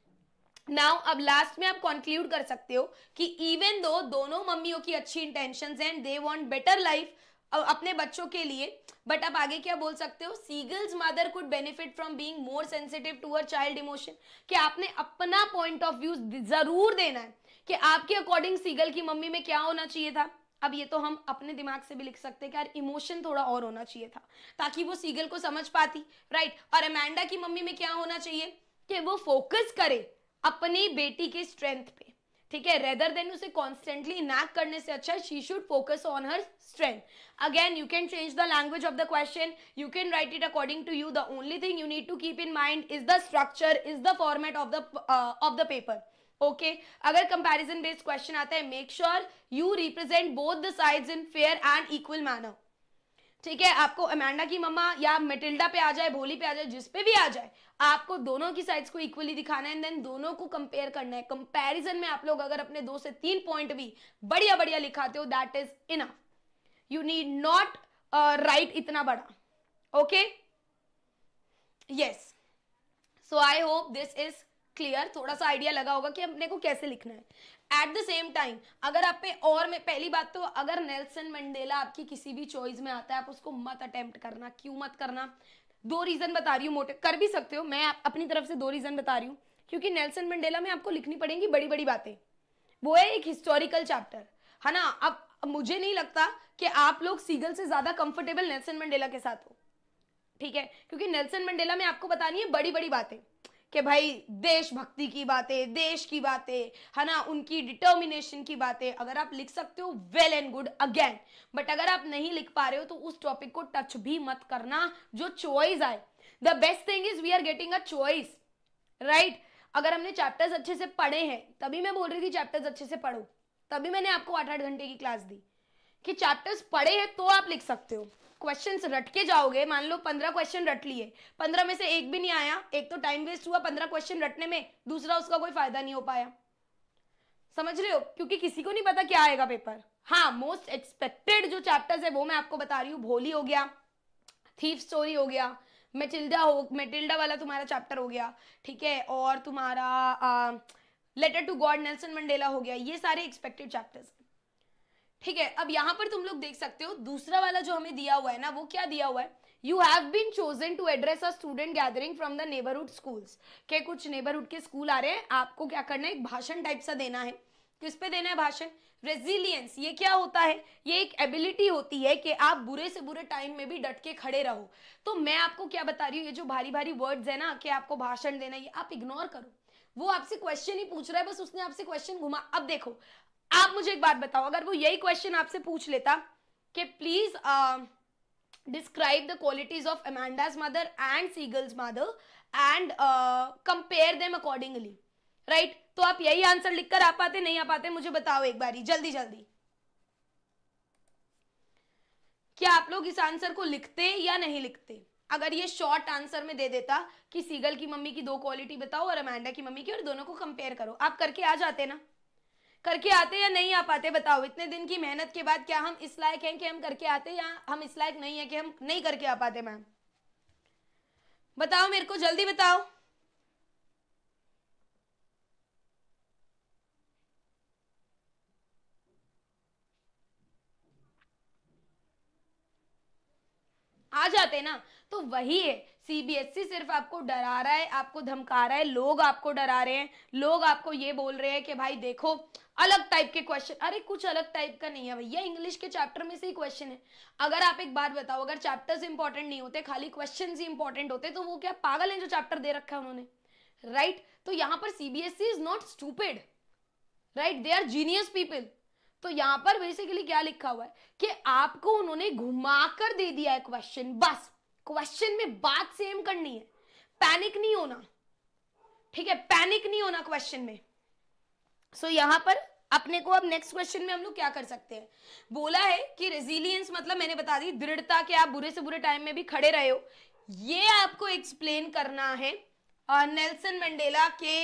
नाउ अब लास्ट में आप कंक्लूड कर सकते हो कि इवन दो दोनों मम्मियों की अच्छी intention and they want better life अपने बच्चों के लिए बट आप आगे क्या बोल सकते हो seagull's mother could benefit from being more sensitive to her child emotion कि आपने अपना पॉइंट ऑफ व्यू जरूर देना है कि आपके अकॉर्डिंग सीगल की मम्मी में क्या होना चाहिए था अब ये तो हम अपने दिमाग से भी लिख सकते हैं कि यार इमोशन थोड़ा और होना चाहिए था ताकि वो सीगल को समझ पाती राइट और अमेंडा की मम्मी में क्या होना चाहिए कि वो फोकस करे अपनी बेटी के स्ट्रेंथ पे ठीक है रेदर देन उसे कॉन्स्टेंटली नैक करने से अच्छा she should focus on her strength again you can change the language of the question you can write it according to you the only thing you need to keep in mind is the structure is the format of the of the paper okay okay. अगर comparison based question आता है make sure you represent both the sides in fair and equal manner ठीक है आपको Amanda की मम्मा या Matilda पे आ जाए भोली पे आ जाए जिस पे भी आ जाए आपको दोनों की साइड्स को इक्वली दिखाना है देन दोनों को कंपेयर करना है कंपैरिजन में आप लोग अगर अपने दो से तीन पॉइंट भी बढ़िया बढ़िया लिखाते हो that is enough you need not write इतना बड़ा okay yes so I hope this is clear थोड़ा सा आइडिया लगा होगा कि अपने को कैसे लिखना है एट द सेम टाइम अगर आप पे और में पहली बात तो अगर नेल्सन मंडेला आपकी किसी भी चॉइस में आता है आप उसको मत अटेम्प्ट करना क्यों मत करना दो रीज़न बता रही हूँ मोटे कर भी सकते हो मैं अपनी तरफ से दो रीज़न बता रही हूँ क्योंकि नेल्सन मंडेला में आपको लिखनी पड़ेंगी बड़ी बड़ी बातें वो है एक हिस्टोरिकल चैप्टर है ना अब मुझे नहीं लगता कि आप लोग सीगल से ज़्यादा कंफर्टेबल नेल्सन मंडेला के साथ हो ठीक है क्योंकि नेल्सन मंडेला में आपको बतानी है बड़ी बड़ी बातें कि भाई देशभक्ति की बातें देश की बातें है ना उनकी डिटर्मिनेशन की बातें अगर आप लिख सकते हो well and good again but अगर आप नहीं लिख पा रहे हो तो उस टॉपिक को टच भी मत करना जो चॉइस आए the best thing is we are getting a choice right अगर हमने चैप्टर्स अच्छे से पढ़े हैं तभी मैं बोल रही थी चैप्टर्स अच्छे से पढ़ो तभी मैंने आपको आठ आठ घंटे की क्लास दी कि चैप्टर्स पढ़े हैं तो आप लिख सकते हो क्वेश्चंस रट के जाओगे मान लो पंद्रह क्वेश्चन रट लिए पंद्रह में से एक भी नहीं आया एक तो टाइम वेस्ट हुआ पंद्रह क्वेश्चन रटने में दूसरा उसका कोई फायदा नहीं हो पाया समझ रहे हो क्योंकि किसी को नहीं पता क्या आएगा पेपर हाँ मोस्ट एक्सपेक्टेड जो चैप्टर्स है वो मैं आपको बता रही हूँ भोली हो गया थीफ स्टोरी हो गया मेटिल्डा हो मेटिल्डा वाला तुम्हारा चैप्टर हो गया ठीक है और तुम्हारा letter to God Nelson Mandela हो गया ये सारे एक्सपेक्टेड चैप्टर्स ठीक है अब यहाँ पर तुम लोग देख सकते हो दूसरा वाला जो हमें दिया हुआ है ना वो क्या दिया हुआ है you have been chosen to address a student gathering from the neighbourhood schools के कुछ नेबरहुड के स्कूल आ रहे हैं आपको क्या करना है एक भाषण टाइप सा देना है किस पे देना है भाषण रेजिलियंस ये क्या होता है ये एक एबिलिटी होती है कि आप बुरे से बुरे टाइम में भी डट के खड़े रहो तो मैं आपको क्या बता रही हूँ ये जो भारी भारी वर्ड्स है ना कि आपको भाषण देना ये आप इग्नोर करो वो आपसे क्वेश्चन ही पूछ रहा है बस उसने आपसे क्वेश्चन घुमा अब देखो आप मुझे एक बात बताओ अगर वो यही क्वेश्चन आपसे पूछ लेता कि please describe the qualities of Amanda's mother and seagull's mother and compare them accordingly right तो आप यही आंसर लिखकर आ पाते नहीं आ पाते मुझे बताओ एक बारी जल्दी जल्दी क्या आप लोग इस आंसर को लिखते या नहीं लिखते अगर ये शॉर्ट आंसर में दे देता कि सीगल की मम्मी की दो क्वालिटी बताओ और अमांडा की मम्मी की और दोनों को कंपेयर करो आप करके आ जाते ना करके आते या नहीं आ पाते बताओ इतने दिन की मेहनत के बाद क्या हम इस लायक हैं कि हम करके आते या हम इस लायक नहीं है कि हम नहीं करके आ पाते मैम बताओ मेरे को जल्दी बताओ आ जाते ना तो वही है सीबीएसई सिर्फ आपको डरा रहा है आपको धमका रहा है लोग आपको डरा रहे हैं लोग आपको ये बोल रहे हैं कि भाई देखो अलग टाइप के क्वेश्चन अरे कुछ अलग टाइप का नहीं है भैया इंग्लिश के चैप्टर में से ही क्वेश्चन है अगर आप एक बात बताओ अगर चैप्टर्स इंपॉर्टेंट नहीं होते खाली क्वेश्चन ही इंपॉर्टेंट होते तो वो क्या पागल है जो चैप्टर दे रखा है उन्होंने राइट right? तो यहाँ पर CBSE is not stupid right they are genius people तो यहाँ पर बेसिकली क्या लिखा हुआ है कि आपको उन्होंने घुमाकर दे दिया है क्वेश्चन बस क्वेश्चन में बात सेम करनी है पैनिक नहीं होना ठीक है पैनिक नहीं होना क्वेश्चन में सो so, यहाँ पर अपने को अब नेक्स्ट क्वेश्चन में हम लोग क्या कर सकते हैं बोला है कि रेजिलियंस मतलब मैंने बता दी दृढ़ता के आप बुरे से बुरे टाइम में भी खड़े रहे हो ये आपको एक्सप्लेन करना है नेल्सन मंडेला के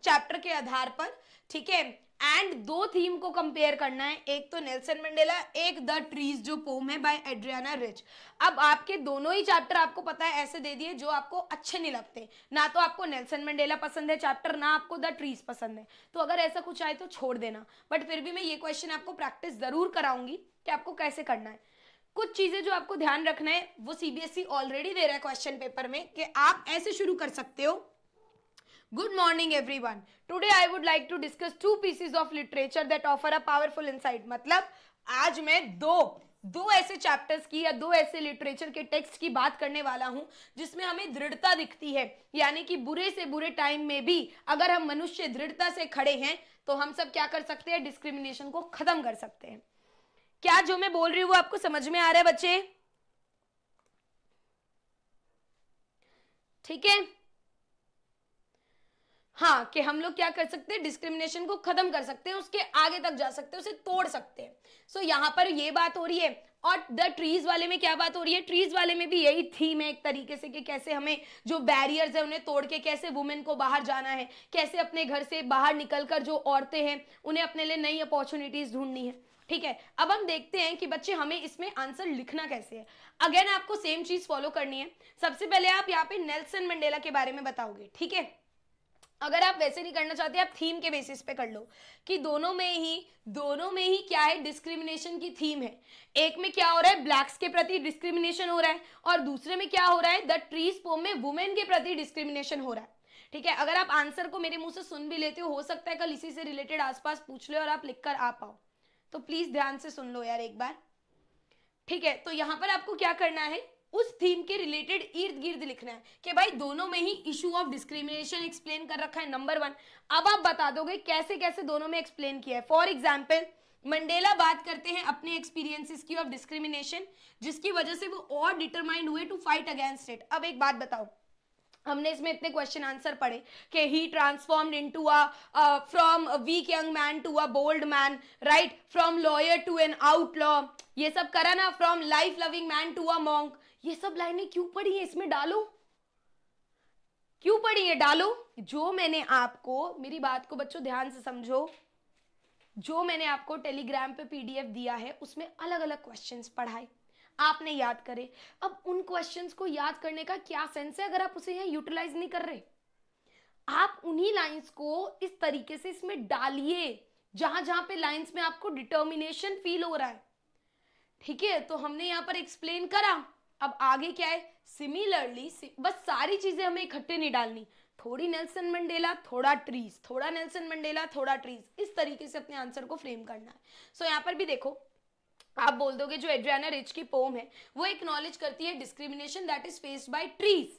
चैप्टर के आधार पर ठीक है एंड दो थीम को कंपेयर करना है एक तो नेल्सन मंडेला एक द ट्रीज जो पोम है बाय एड्रियाना रिच अब आपके दोनों ही चैप्टर आपको पता है ऐसे दे दिए जो आपको अच्छे नहीं लगते ना तो आपको नेल्सन मंडेला पसंद है चैप्टर ना आपको द ट्रीज पसंद है तो अगर ऐसा कुछ आए तो छोड़ देना बट फिर भी मैं ये क्वेश्चन आपको प्रैक्टिस ज़रूर कराऊंगी कि आपको कैसे करना है कुछ चीज़ें जो आपको ध्यान रखना है वो सीबीएसई ऑलरेडी e दे रहा है क्वेश्चन पेपर में कि आप ऐसे शुरू कर सकते हो good morning everyone today I would like to discuss two pieces of literature that offer a powerful insight. मतलब आज मैं दो दो ऐसे चैप्टर्स की या दो ऐसे लिटरेचर के टेक्स्ट की बात करने वाला हूं जिसमें हमें दृढ़ता दिखती है यानी कि बुरे से बुरे टाइम में भी अगर हम मनुष्य दृढ़ता से खड़े हैं तो हम सब क्या कर सकते हैं डिस्क्रिमिनेशन को खत्म कर सकते हैं क्या जो मैं बोल रही हूँ आपको समझ में आ रहा है बच्चे ठीक है हाँ कि हम लोग क्या कर सकते हैं डिस्क्रिमिनेशन को खत्म कर सकते हैं उसके आगे तक जा सकते हैं उसे तोड़ सकते हैं सो so, यहाँ पर ये बात हो रही है और द ट्रीज वाले में क्या बात हो रही है ट्रीज वाले में भी यही थीम है एक तरीके से कि कैसे हमें जो बैरियर्स है उन्हें तोड़ के कैसे वुमेन को बाहर जाना है कैसे अपने घर से बाहर निकलकर जो औरतें हैं उन्हें अपने लिए नई अपॉर्चुनिटीज ढूंढनी है ठीक है अब हम देखते हैं कि बच्चे हमें इसमें आंसर लिखना कैसे है अगेन आपको सेम चीज फॉलो करनी है सबसे पहले आप यहाँ पे नेल्सन मंडेला के बारे में बताओगे ठीक है अगर आप वैसे नहीं करना चाहते आप थीम के बेसिस पे कर लो कि दोनों में ही दोनों में ही क्या है डिस्क्रिमिनेशन की थीम है एक में क्या हो रहा है ब्लैक्स के प्रति डिस्क्रिमिनेशन हो रहा है और दूसरे में क्या हो रहा है द ट्रीज पोम में वुमेन के प्रति डिस्क्रिमिनेशन हो रहा है ठीक है अगर आप आंसर को मेरे मुंह से सुन भी लेते हो हो सकता है कल इसी से रिलेटेड आसपास पूछ लो और आप लिख कर आ पाओ तो प्लीज ध्यान से सुन लो यार एक बार ठीक है तो यहाँ पर आपको क्या करना है उस थीम के रिलेटेड इर्द गिर्द लिखना है कि भाई दोनों में ही इशू ऑफ डिस्क्रिमिनेशन एक्सप्लेन कर रखा है नंबर वन अब आप बता दोगे कैसे कैसे दोनों में एक्सप्लेन किया है फॉर एग्जाम्पल मंडेला बात करते हैं अपने एक्सपीरियंसेस की ऑफ डिस्क्रिमिनेशन जिसकी वजह से वो और डिटरमाइंड हुए टू फाइट अगेंस्ट इट अब एक बात बताओ हमने इसमें इतने क्वेश्चन आंसर पढ़े कि he transformed into a from weak young man to a bold man right from lawyer to an outlaw ये सब करा ना from life loving man to a monk ये सब लाइनें क्यों पड़ी हैं इसमें डालो क्यों पड़ी है डालो जो मैंने आपको मेरी बात को बच्चों ध्यान से समझो जो मैंने आपको टेलीग्राम पे पीडीएफ दिया है उसमें अलग अलग क्वेश्चंस पढ़ाए आपने याद करे अब उन क्वेश्चंस को याद करने का क्या सेंस है अगर आप उसे यहाँ यूटिलाइज नहीं कर रहे आप उन्हीं लाइंस को इस तरीके से इसमें डालिए जहां जहां पे लाइंस में आपको डिटर्मिनेशन फील हो रहा है ठीक है तो हमने यहाँ पर एक्सप्लेन करा अब आगे क्या है सिमिलरली बस सारी चीजें हमें इकट्ठे नहीं डालनी थोड़ी नेल्सन मंडेला थोड़ा ट्रीज थोड़ा नेल्सन मंडेला थोड़ा ट्रीज इस तरीके से अपने आंसर को फ्रेम करना है सो so, यहाँ पर भी देखो आप बोल दोगे जो एड्रियाना रिच की पोम है वो एक्नॉलेज करती है discrimination that is faced by trees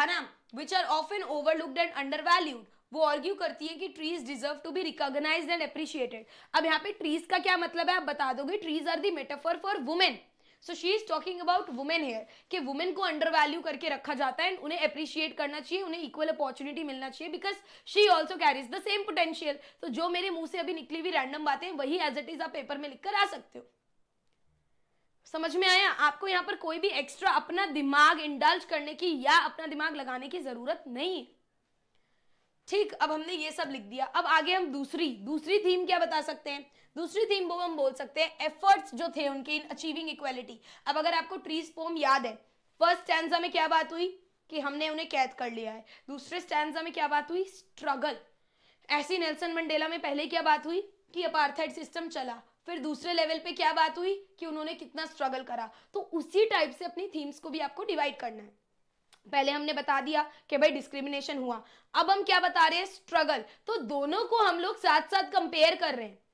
है ना which are often overlooked and undervalued वो ऑर्ग्यू करती है कि trees deserve to be recognised and appreciated अब यहाँ पे ट्रीज का क्या मतलब है आप बता दोगे trees are the metaphor for women so she is talking about women here कि वुमेन को अंडर वैल्यू करके रखा जाता है एंड उन्हें अप्रिशिएट करना चाहिए उन्हें इक्वल अपॉर्चुनिटी मिलना चाहिए because she also carries the same potential तो जो मेरे मुंह से अभी निकली हुई रैंडम बातें वही एज इट इज आप पेपर में लिखकर आ सकते हो समझ में आया आपको यहाँ पर कोई भी एक्स्ट्रा अपना दिमाग इंडल्ज करने की या अपना दिमाग लगाने की जरूरत नहीं ठीक अब हमने ये सब लिख दिया अब आगे हम दूसरी दूसरी थीम क्या बता सकते हैं दूसरी थीम वो हम बोल सकते हैं एफर्ट्स जो थे उनके इन अचीविंग इक्वालिटी अब अगर आपको ट्रीज पोम याद है फर्स्ट स्टैंडा में क्या बात हुई कि हमने उन्हें कैद कर लिया है दूसरे स्टैंडा में क्या बात हुई स्ट्रगल ऐसी नेल्सन मंडेला में पहले क्या बात हुई कि अपार्थाइड सिस्टम चला फिर दूसरे लेवल पे क्या बात हुई कि उन्होंने कितना स्ट्रगल करा तो उसी टाइप से अपनी थीम्स को भी आपको डिवाइड करना है पहले हमने बता दिया कि भाई डिस्क्रिमिनेशन हुआ अब हम क्या बता रहे हैं स्ट्रगल तो दोनों को हम लोग साथ साथ कंपेयर कर रहे हैं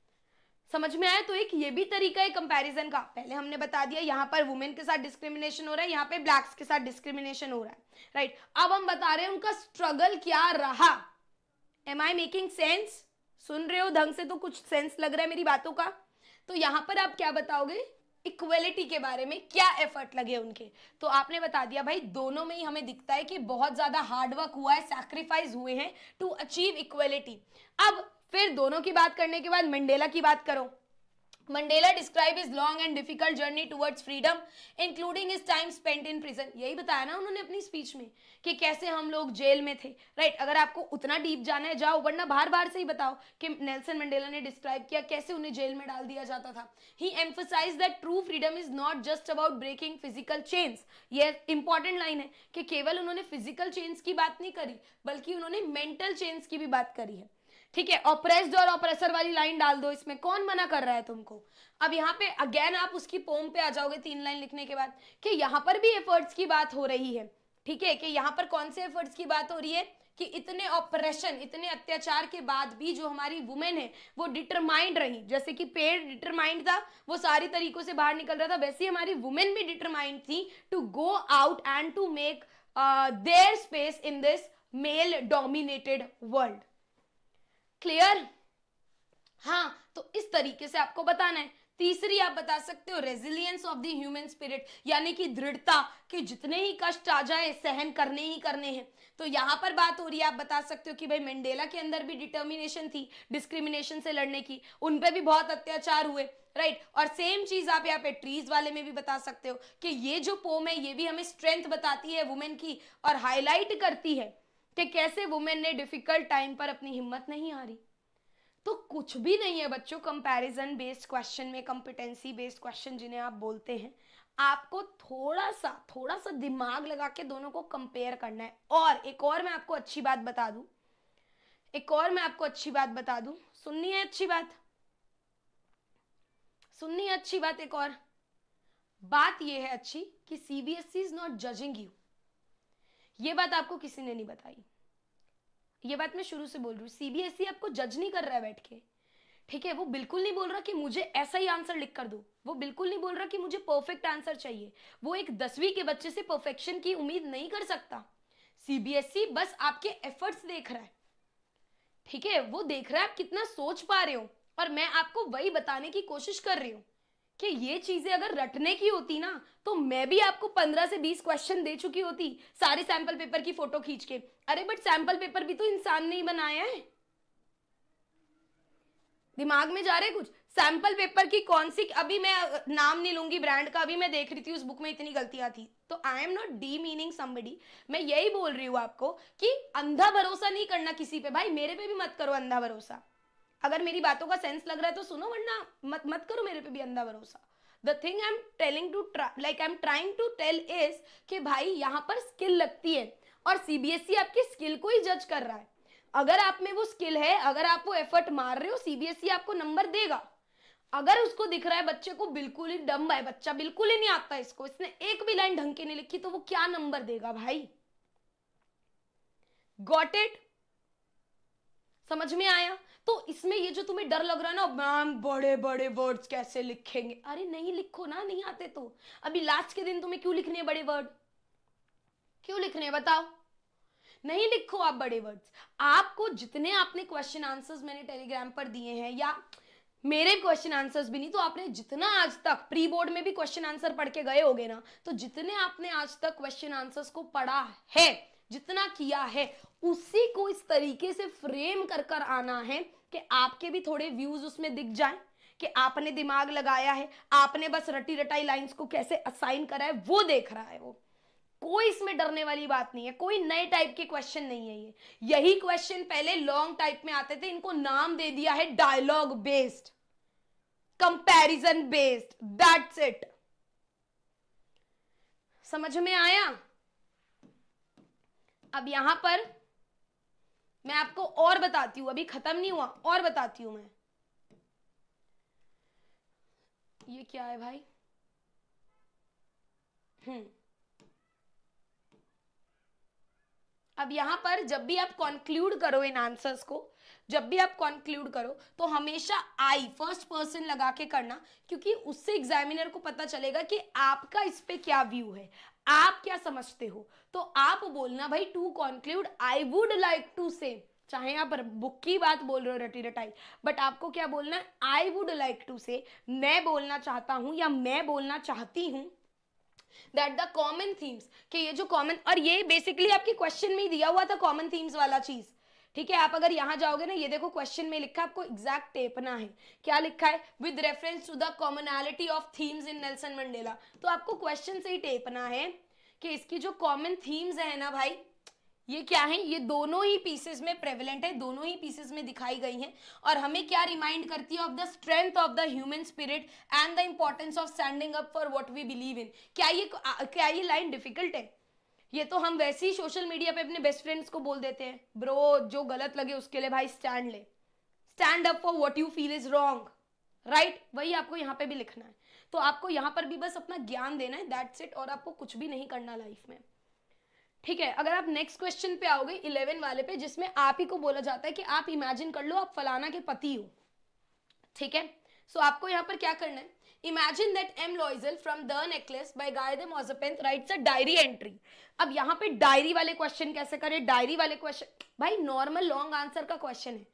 समझ में आया तो एक ये भी तरीका है कंपैरिजन का पहले हमने बता दिया यहाँ पर वुमेन के साथ डिस्क्रिमिनेशन हो रहा है यहाँ पे ब्लैक्स के साथ डिस्क्रिमिनेशन हो रहा है राइट right. अब हम बता रहे हैं उनका स्ट्रगल क्या रहा एम आई मेकिंग सेंस सुन रहे हो ढंग से तो कुछ सेंस लग रहा है मेरी बातों का तो यहाँ पर आप क्या बताओगे इक्वेलिटी के बारे में क्या एफर्ट लगे उनके तो आपने बता दिया भाई दोनों में ही हमें दिखता है कि बहुत ज़्यादा हार्डवर्क हुआ है सैक्रिफाइस हुए हैं टू अचीव इक्वेलिटी अब फिर दोनों की बात करने के बाद मंडेला की बात करो Mandela describe is long and difficult journey towards freedom including is time spent in prison यही बताया ना उन्होंने अपनी स्पीच में कि कैसे हम लोग जेल में थे राइट right, अगर आपको उतना डीप जाना है जाओ वरना बार बार से ही बताओ कि नेल्सन मंडेला ने डिस्क्राइब किया कैसे उन्हें जेल में डाल दिया जाता था he emphasise that true freedom is not just about breaking physical change ये इंपॉर्टेंट लाइन है कि केवल उन्होंने फिजिकल चेंज की बात नहीं करी बल्कि उन्होंने मेंटल चेंज की भी बात करी है ठीक है ऑपरेस्ड और ऑपरेसर वाली लाइन डाल दो इसमें कौन मना कर रहा है तुमको अब यहाँ पे अगेन आप उसकी पोम पे आ जाओगे तीन लाइन लिखने के बाद कि यहाँ पर भी एफर्ट्स की बात हो रही है ठीक है कि यहाँ पर कौन से एफर्ट्स की बात हो रही है कि इतने ऑपरेशन इतने अत्याचार के बाद भी जो हमारी वुमेन है वो डिटरमाइंड रही जैसे कि पेड़ डिटरमाइंड था वो सारी तरीकों से बाहर निकल रहा था वैसे ही हमारी वुमेन भी डिटरमाइंड थी to go out and to make their space in this male dominated world clear हाँ तो इस तरीके से आपको बताना है तीसरी आप बता सकते हो resilience of the human spirit यानी कि दृढ़ता कि जितने ही कष्ट आ जाए सहन करने ही करने हैं तो यहाँ पर बात हो रही है आप बता सकते हो कि भाई मंडेला के अंदर भी डिटर्मिनेशन थी डिस्क्रिमिनेशन से लड़ने की उन पर भी बहुत अत्याचार हुए राइट right. और सेम चीज आप यहाँ पे ट्रीज वाले में भी बता सकते हो कि ये जो पोम है ये भी हमें स्ट्रेंथ बताती है वुमेन की और हाईलाइट करती है कि कैसे वुमेन ने डिफिकल्ट टाइम पर अपनी हिम्मत नहीं हारी तो कुछ भी नहीं है बच्चों कंपैरिजन बेस्ड क्वेश्चन में कॉम्पिटेंसी बेस्ड क्वेश्चन जिन्हें आप बोलते हैं आपको थोड़ा सा थोड़ा सा दिमाग लगा के दोनों को कंपेयर करना है और एक और मैं आपको अच्छी बात बता दूं एक और मैं आपको अच्छी बात बता दूं सुननी है अच्छी बात सुननी है अच्छी बात एक और बात यह है अच्छी कि CBSE is not judging you ये बात आपको किसी ने नहीं बताई ये बात मैं शुरू से बोल रही हूँ सीबीएसई e आपको जज नहीं कर रहा है बैठ के ठीक है वो बिल्कुल नहीं बोल रहा कि मुझे ऐसा ही आंसर लिख कर दो वो बिल्कुल नहीं बोल रहा कि मुझे परफेक्ट आंसर चाहिए वो एक दसवीं के बच्चे से परफेक्शन की उम्मीद नहीं कर सकता सीबीएसई e बस आपके एफर्ट्स देख रहा है ठीक है वो देख रहा है आप कितना सोच पा रहे हो और मैं आपको वही बताने की कोशिश कर रही हूँ कि ये चीजें अगर रटने की होती ना तो मैं भी आपको पंद्रह से बीस क्वेश्चन दे चुकी होती सारे सैंपल पेपर की फोटो खींच के अरे बट सैंपल पेपर भी तो इंसान ने ही बनाया है दिमाग में जा रहे कुछ सैंपल पेपर की कौन सी अभी मैं नाम नहीं लूंगी ब्रांड का अभी मैं देख रही थी उस बुक में इतनी गलतियां थी तो I am not demeaning somebody मैं यही बोल रही हूँ आपको कि अंधा भरोसा नहीं करना किसी पे भाई मेरे पे भी मत करो अंधा भरोसा अगर मेरी बातों का सेंस लग रहा है तो सुनो वरना मत मत करो मेरे पे भी अंधा भरोसा the thing I am telling to like I am trying to tell is कि भाई यहाँ पर स्किल लगती है और सी बी एस ई आपकी स्किल को ही जज कर रहा है अगर आप में वो स्किल है अगर आप वो एफर्ट मार रहे हो सी बी एस ई आपको नंबर देगा अगर उसको दिख रहा है बच्चे को बिल्कुल ही डम है बच्चा बिल्कुल ही नहीं आता इसको इसने एक भी लाइन ढंग के नहीं लिखी तो वो क्या नंबर देगा भाई गॉट इट समझ में आया तो इसमें ये जो तुम्हें डर लग रहा है ना मैम बड़े बड़े वर्ड्स कैसे लिखेंगे अरे नहीं लिखो ना नहीं आते तो अभी लास्ट के दिन तुम्हें क्यों लिखने हैं बड़े वर्ड क्यों लिखने हैं बताओ नहीं लिखो आप बड़े वर्ड्स आपको जितने आपने क्वेश्चन आंसर्स मैंने टेलीग्राम पर दिए हैं या मेरे क्वेश्चन आंसर्स भी नहीं तो आपने जितना आज तक प्री बोर्ड में भी क्वेश्चन आंसर पढ़ के गए होगे ना तो जितने आपने आज तक क्वेश्चन आंसर्स को पढ़ा है जितना किया है उसी को इस तरीके से फ्रेम कर कर आना है कि आपके भी थोड़े व्यूज उसमें दिख जाए कि आपने दिमाग लगाया है आपने बस रटी रटाई लाइंस को कैसे असाइन करा है वो देख रहा है वो कोई इसमें डरने वाली बात नहीं है कोई नए टाइप के क्वेश्चन नहीं है ये यही क्वेश्चन पहले लॉन्ग टाइप में आते थे इनको नाम दे दिया है dialogue based comparison based that's it समझ में आया अब यहां पर मैं आपको और बताती हूँ अभी खत्म नहीं हुआ और बताती हूँ मैं ये क्या है भाई हम्म अब यहाँ पर जब भी आप कॉन्क्लूड करो इन आंसर्स को जब भी आप कॉन्क्लूड करो तो हमेशा आई फर्स्ट पर्सन लगा के करना क्योंकि उससे एग्जामिनर को पता चलेगा कि आपका इस पे क्या व्यू है आप क्या समझते हो तो आप बोलना भाई to conclude I would like to say चाहे आप बुक की बात बोल रहे हो रटी रटाई बट आपको क्या बोलना आई वुड लाइक टू से मैं बोलना चाहता हूं या मैं बोलना चाहती हूं दैट द कॉमन थीम्स कि ये जो कॉमन और ये बेसिकली आपके क्वेश्चन में ही दिया हुआ था कॉमन थीम्स वाला चीज़ ठीक है आप अगर यहाँ जाओगे ना ये देखो क्वेश्चन में लिखा आपको एग्जैक्ट टेपना है क्या लिखा है with reference to the commonality of themes in Nelson Mandela तो आपको क्वेश्चन से ही टेपना है कि इसकी जो कॉमन थीम्स है ना भाई ये क्या है ये दोनों ही पीसेस में प्रेवलेंट है दोनों ही पीसेस में दिखाई गई हैं और हमें क्या रिमाइंड करती है of the strength of the human spirit and the importance of standing up for what we believe in क्या ये क्या ये लाइन डिफिकल्ट है ये तो हम वैसे ही सोशल मीडिया पे अपने बेस्ट फ्रेंड्स को बोल देते हैं ब्रो जो गलत लगे उसके लिए भाई स्टैंड ले stand up for what you feel is wrong right वही आपको यहाँ पे भी लिखना है तो आपको यहाँ पर भी बस अपना ज्ञान देना है दैट्स इट और आपको कुछ भी नहीं करना लाइफ में ठीक है अगर आप नेक्स्ट क्वेश्चन पे आओगे इलेवन वाले पे जिसमें आप ही को बोला जाता है कि आप इमेजिन कर लो आप फलाना के पति हो ठीक है सो so, आपको यहाँ पर क्या करना है imagine that M Loisel from the necklace by Guy de Maupassant writes a diary entry अब यहाँ पे डायरी वाले क्वेश्चन कैसे करें डायरी वाले क्वेश्चन भाई नॉर्मल लॉन्ग आंसर का क्वेश्चन है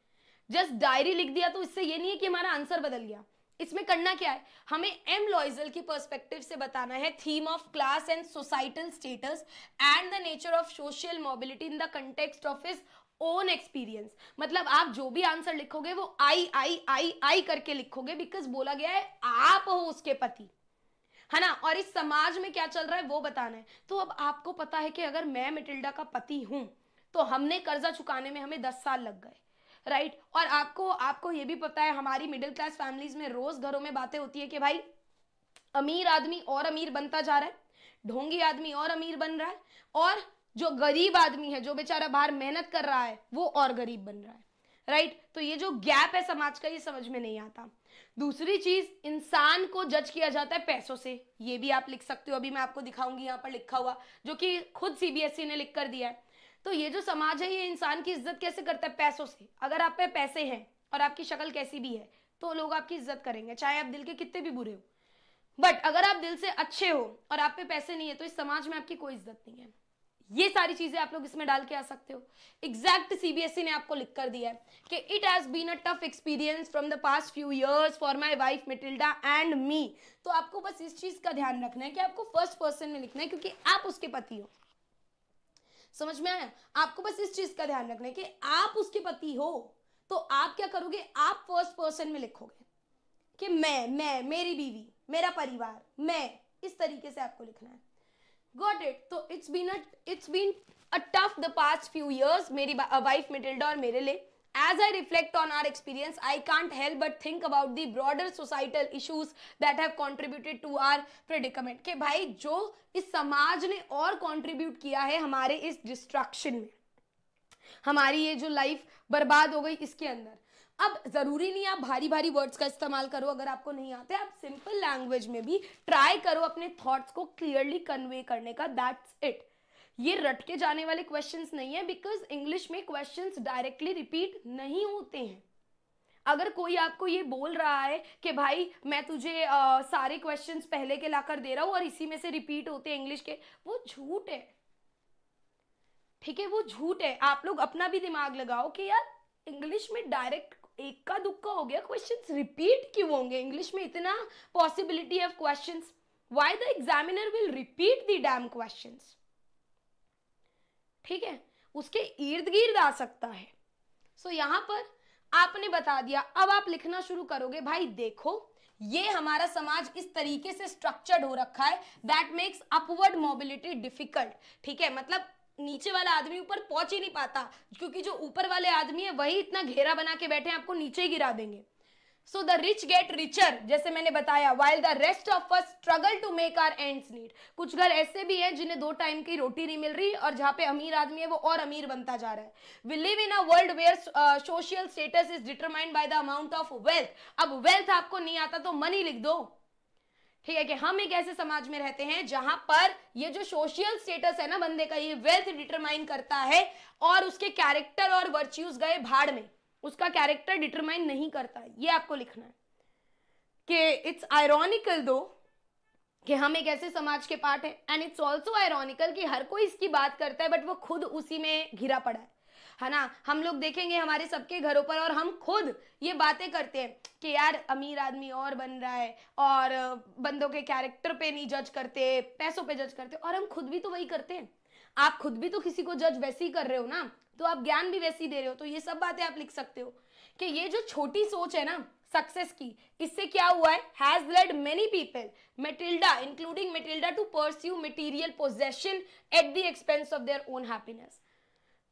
जस्ट डायरी लिख दिया तो इससे ये नहीं है कि हमारा आंसर बदल गया इसमें करना क्या है हमें एम लॉइजल की पर्सपेक्टिव से बताना है theme of class and societal status and the nature of social mobility in the context of is own experience मतलब आप जो भी आंसर लिखोगे वो आई आई आई आई करके लिखोगे बिकॉज बोला गया है आप हो उसके पति है ना और इस समाज में क्या चल रहा है वो बताना है तो अब आपको पता है कि अगर मैं मिटिल्डा का पति हूं तो हमने कर्जा चुकाने में हमें दस साल लग गए राइट और आपको आपको ये भी पता है हमारी मिडिल क्लास फैमिलीज में रोज घरों में बातें होती है कि भाई अमीर आदमी और अमीर बनता जा रहा है ढोंगी आदमी और अमीर बन रहा है और जो गरीब आदमी है जो बेचारा बाहर मेहनत कर रहा है वो और गरीब बन रहा है राइट तो ये जो गैप है समाज का ये समझ में नहीं आता दूसरी चीज इंसान को जज किया जाता है पैसों से ये भी आप लिख सकते हो अभी मैं आपको दिखाऊंगी यहाँ पर लिखा हुआ जो कि खुद सीबीएसई e ने लिख कर दिया है तो ये जो समाज है ये इंसान की इज्जत कैसे करता है पैसों से अगर आप पे पैसे हैं और आपकी शक्ल कैसी भी है तो लोग आपकी इज्जत करेंगे चाहे आप दिल के कितने भी बुरे हो बट अगर आप दिल से अच्छे हो और आप पे पैसे नहीं है तो इस समाज में आपकी कोई इज्जत नहीं है ये सारी चीजें आप लोग इसमें डाल के आ सकते हो एग्जैक्ट सीबीएसई e ने आपको लिख कर दिया है कि it has been a tough experience from the past few years for my wife Matilda and me तो आपको बस इस चीज का ध्यान रखना है कि आपको फर्स्ट पर्सन में लिखना है क्योंकि आप उसके पति हो समझ में आया आपको बस इस चीज का ध्यान रखना है कि आप उसके पति हो तो आप क्या करोगे आप फर्स्ट पर्सन में लिखोगे कि मैं मैं मेरी बीवी मेरा परिवार मैं इस तरीके से आपको लिखना है गॉट इट तो it's been it's been a tough the past few years मेरी वाइफ मिटिल्डा और मेरे लिए As I reflect on our experience, I can't help but think about the broader societal issues that have contributed to our predicament. के भाई जो इस समाज ने और कंट्रीब्यूट किया है हमारे इस डिस्ट्रक्शन में हमारी ये जो लाइफ बर्बाद हो गई इसके अंदर अब ज़रूरी नहीं आप भारी भारी वर्ड्स का इस्तेमाल करो अगर आपको नहीं आते आप सिंपल लैंग्वेज में भी ट्राई करो अपने थॉट्स को क्लियरली कन्वे करने का दैट्स इट ये रटके जाने वाले क्वेश्चंस नहीं है बिकॉज इंग्लिश में क्वेश्चंस डायरेक्टली रिपीट नहीं होते हैं अगर कोई आपको ये बोल रहा है कि भाई मैं तुझे आ, सारे क्वेश्चंस पहले के लाकर दे रहा हूं और इसी में से रिपीट होते हैं इंग्लिश के वो झूठ है ठीक है वो झूठ है आप लोग अपना भी दिमाग लगाओ कि यार इंग्लिश में डायरेक्ट इक्का दुक्का हो गया क्वेश्चन रिपीट क्यों होंगे इंग्लिश में इतना possibility of question why the examiner will repeat the same questions ठीक है उसके इर्द गिर्द आ सकता है सो so, यहां पर आपने बता दिया अब आप लिखना शुरू करोगे भाई देखो ये हमारा समाज इस तरीके से स्ट्रक्चर्ड हो रखा है that makes upward mobility difficult ठीक है मतलब नीचे वाला आदमी ऊपर पहुंच ही नहीं पाता क्योंकि जो ऊपर वाले आदमी है वही इतना घेरा बना के बैठे हैं आपको नीचे ही गिरा देंगे so the rich get richer जैसे मैंने बताया while the rest of us struggle to make our ends meet कुछ घर ऐसे भी हैं जिन्हें दो टाइम की रोटी नहीं मिल रही और जहां पे अमीर आदमी है वो और अमीर बनता जा रहा है we live in a world where social status is determined by the amount of wealth अब वेल्थ आपको नहीं आता तो मनी लिख दो ठीक है कि हम एक ऐसे समाज में रहते हैं जहां पर ये जो सोशल स्टेटस है ना बंदे का ये वेल्थ डिटरमाइन करता है और उसके कैरेक्टर और वर्च्यूज गए भाड़ में उसका कैरेक्टर डिटरमाइन नहीं करता है ये आपको लिखना है कि इट्स आयरॉनिकल दो कि हम एक ऐसे समाज के पार्ट है एंड इट्स ऑल्सो आयरॉनिकल कि हर कोई इसकी बात करता है बट वो खुद उसी में घिरा पड़ा है है ना हम लोग देखेंगे हमारे सबके घरों पर और हम खुद ये बातें करते हैं कि यार अमीर आदमी और बन रहा है और बंदों के कैरेक्टर पे नहीं जज करते पैसों पे जज करते और हम खुद भी तो वही करते हैं आप खुद भी तो किसी को जज वैसे ही कर रहे हो ना तो आप ज्ञान भी वैसे ही दे रहे हो तो ये सब बातें आप लिख सकते हो कि ये जो छोटी सोच है ना सक्सेस की इससे क्या हुआ है has led many people Matilda including Matilda to pursue material possession at the expense of their own happiness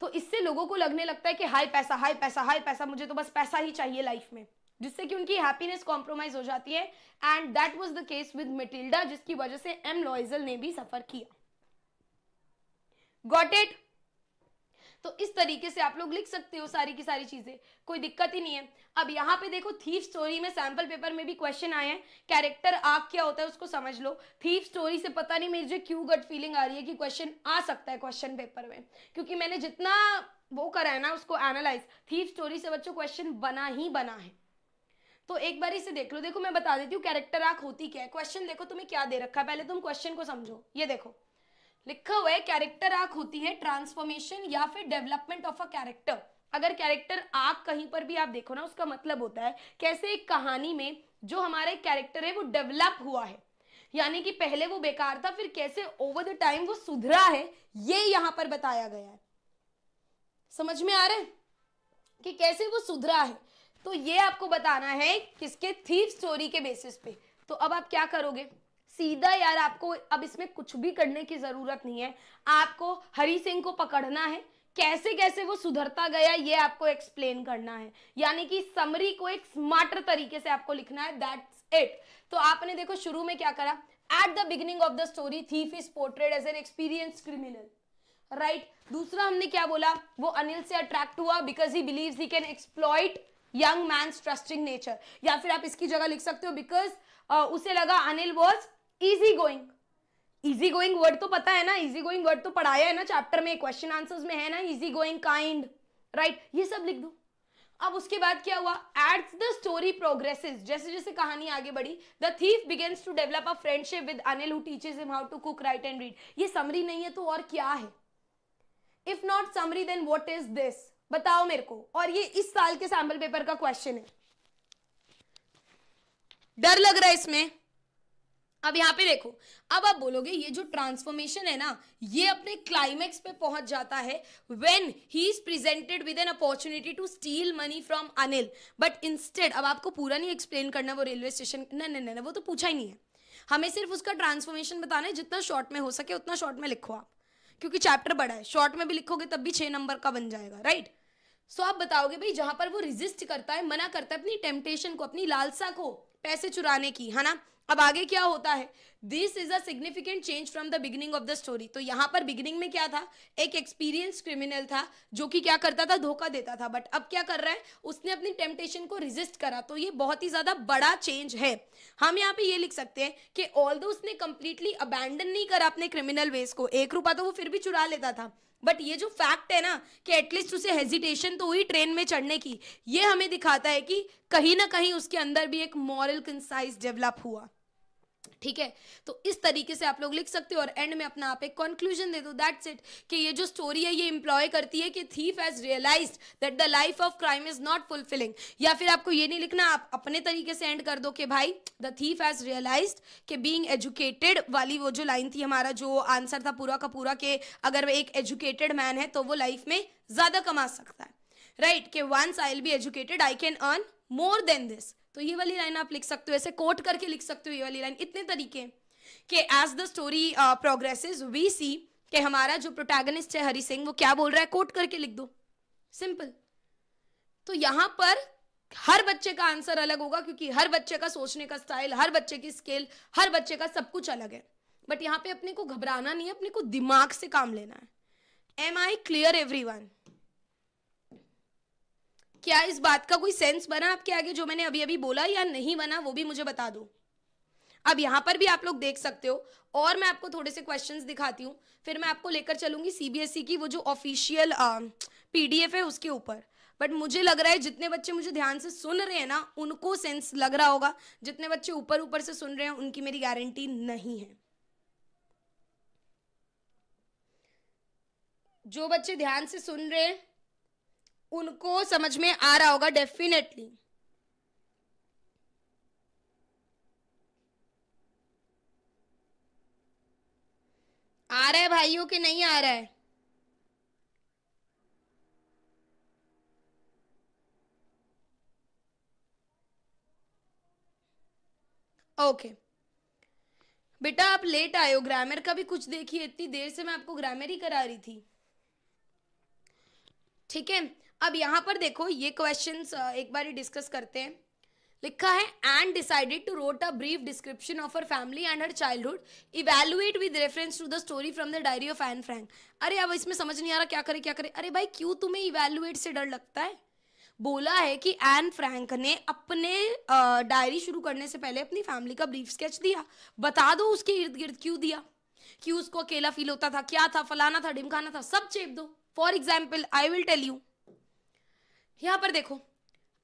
तो इससे लोगों को लगने लगता है कि हाई पैसा हाई पैसा हाई पैसा मुझे तो बस पैसा ही चाहिए लाइफ में जिससे कि उनकी हैप्पीनेस कॉम्प्रोमाइज हो जाती है and that was the case with Matilda जिसकी वजह से एम लॉइजल ने भी सफर किया गॉट इट तो इस तरीके से आप लोग लिख सकते हो सारी की सारी चीज़ें कोई दिक्कत ही नहीं है अब यहाँ पे देखो थीफ स्टोरी में सैम्पल पेपर में भी क्वेश्चन आए हैं कैरेक्टर आग क्या होता है उसको समझ लो थीफ स्टोरी से पता नहीं मेरी जो क्यों गट फीलिंग आ रही है कि क्वेश्चन आ सकता है क्वेश्चन पेपर में क्योंकि मैंने जितना वो करा है ना उसको एनालाइज थीफ स्टोरी से बच्चों क्वेश्चन बना ही बना है तो एक बार इसे देख लो देखो मैं बता देती हूँ कैरेक्टर आर्क होती क्या है क्वेश्चन देखो तुम्हें क्या दे रखा है पहले तुम क्वेश्चन को समझो ये देखो लिखा हुआ है कैरेक्टर आर्क होती है ट्रांसफॉर्मेशन या फिर डेवलपमेंट ऑफ अ कैरेक्टर अगर कैरेक्टर आर्क कहीं पर भी आप देखो ना उसका मतलब होता है कैसे एक कहानी में जो हमारा कैरेक्टर है वो डेवलप हुआ है यानी कि पहले वो बेकार था फिर कैसे ओवर द टाइम वो सुधरा है ये यहां पर बताया गया है समझ में आ रहा है कि कैसे वो सुधरा है तो ये आपको बताना है किसके थीफ स्टोरी के बेसिस पे तो अब आप क्या करोगे सीधा यार आपको अब इसमें कुछ भी करने की ज़रूरत नहीं है आपको हरी सिंह को पकड़ना है कैसे कैसे वो सुधरता गया ये आपको एक्सप्लेन करना है यानी कि समरी को एक स्मार्टर तरीके से आपको लिखना है दैट्स इट तो आपने देखो शुरू में क्या करा at the beginning of the story thief is portrayed as an experience criminal right दूसरा हमने क्या बोला वो अनिल से अट्रैक्ट हुआ because he believe he can exploit young man's trusting nature या फिर आप इसकी जगह लिख सकते हो बिकॉज uh, उसे लगा Anil was easy going easy going word तो पता है ना इजी गोइंग वर्ड तो पढ़ाया है ना चैप्टर में क्वेश्चन आंसर्स में है ना इजी गोइंग काइंड राइट ये सब लिख दो अब उसके बाद क्या हुआ एड्स द स्टोरी प्रोग्रेसेस जैसे जैसे कहानी आगे बढ़ी the thief begins to develop a friendship with Anil who teaches him how to cook right and read ये समरी नहीं है तो और क्या है if not summary then what is this बताओ मेरे को और ये इस साल के सैम्पल पेपर का क्वेश्चन है डर लग रहा है इसमें अब यहाँ पे देखो अब आप बोलोगे ये जो ट्रांसफॉर्मेशन है ना ये अपने क्लाइमैक्स पे पहुंच जाता है when he is presented with an opportunity to steal money from Anil but instead अब आपको पूरा नहीं एक्सप्लेन करना वो रेलवे स्टेशन नहीं नहीं नहीं वो तो पूछा ही नहीं है हमें सिर्फ उसका ट्रांसफॉर्मेशन बताना है जितना शॉर्ट में हो सके उतना शॉर्ट में लिखो आप क्योंकि चैप्टर बड़ा है शॉर्ट में भी लिखोगे तब भी छः नंबर का बन जाएगा राइट सो आप बताओगे भाई जहाँ पर वो रिजिस्ट करता है मना करता है अपनी टेम्पटेशन को अपनी लालसा को पैसे चुराने की है ना अब आगे क्या होता है this is a significant change from the beginning of the story तो यहाँ पर बिगिनिंग में क्या था एक एक्सपीरियंस क्रिमिनल था जो कि क्या करता था धोखा देता था बट अब क्या कर रहा है उसने अपनी टेम्पटेशन को रिजिस्ट करा तो ये बहुत ही ज्यादा बड़ा चेंज है हम यहाँ पे ये लिख सकते हैं कि ऑल उसने कंप्लीटली अबैंडन नहीं करा अपने क्रिमिनल वेज को एक रुपया तो वो फिर भी चुरा लेता था बट ये जो फैक्ट है ना कि एटलीस्ट उसे हेजिटेशन तो हुई ट्रेन में चढ़ने की ये हमें दिखाता है कि कहीं ना कहीं उसके अंदर भी एक मॉरल कंसाइज डेवलप हुआ ठीक है तो इस तरीके से आप लोग लिख सकते हो और एंड में अपना आप एक कंक्लूजन दे दो दैट्स इट कि ये जो स्टोरी है ये इम्प्लॉय करती है कि thief has realise that the life of crime is not fulfilling या फिर आपको ये नहीं लिखना आप अपने तरीके से एंड कर दो कि भाई द थीफ हैज रियलाइज के बींग एजुकेटेड वाली वो जो लाइन थी हमारा जो आंसर था पूरा का पूरा कि अगर वह एक एजुकेटेड मैन है तो वो लाइफ में ज़्यादा कमा सकता है राइट right, कि once I will be educated I can earn more than this तो ये वाली लाइन आप लिख सकते हो ऐसे कोट करके लिख सकते हो ये वाली लाइन इतने तरीके कि as the story progresses we see कि हमारा जो प्रोटैगनिस्ट है हरी सिंह वो क्या बोल रहा है कोट करके लिख दो सिंपल तो यहाँ पर हर बच्चे का आंसर अलग होगा क्योंकि हर बच्चे का सोचने का स्टाइल हर बच्चे की स्किल हर बच्चे का सब कुछ अलग है बट यहाँ पे अपने को घबराना नहीं है अपने को दिमाग से काम लेना है am I clear everyone क्या इस बात का कोई सेंस बना आपके आगे जो मैंने अभी अभी बोला या नहीं बना वो भी मुझे बता दो अब यहां पर भी आप लोग देख सकते हो और मैं आपको थोड़े से क्वेश्चंस दिखाती हूँ फिर मैं आपको लेकर चलूंगी सीबीएसई e की वो जो ऑफिशियल पीडीएफ है उसके ऊपर बट मुझे लग रहा है जितने बच्चे मुझे ध्यान से सुन रहे हैं ना उनको सेंस लग रहा होगा जितने बच्चे ऊपर ऊपर से सुन रहे हैं उनकी मेरी गारंटी नहीं है जो बच्चे ध्यान से सुन रहे हैं उनको समझ में आ रहा होगा डेफिनेटली आ रहा है भाइयों कि नहीं आ रहा है ओके okay. बेटा आप लेट आए हो ग्रामर का भी कुछ देखिए इतनी देर से मैं आपको ग्रामर ही करा रही थी ठीक है अब यहाँ पर देखो ये क्वेश्चन एक बार डिस्कस करते हैं लिखा है and decided to wrote a brief description of her family and her childhood evaluate with reference to the story from the diary of Anne Frank अरे अब इसमें समझ नहीं आ रहा क्या करे क्या करे अरे भाई क्यों तुम्हें इवेलुएट से डर लगता है बोला है कि एन फ्रैंक ने अपने डायरी शुरू करने से पहले अपनी फैमिली का ब्रीफ स्केच दिया बता दो उसके इर्द गिर्द क्यों दिया क्यों उसको अकेला फील होता था क्या था फलाना था डिमकाना था सब चेप दो for example I will tell you यहाँ पर देखो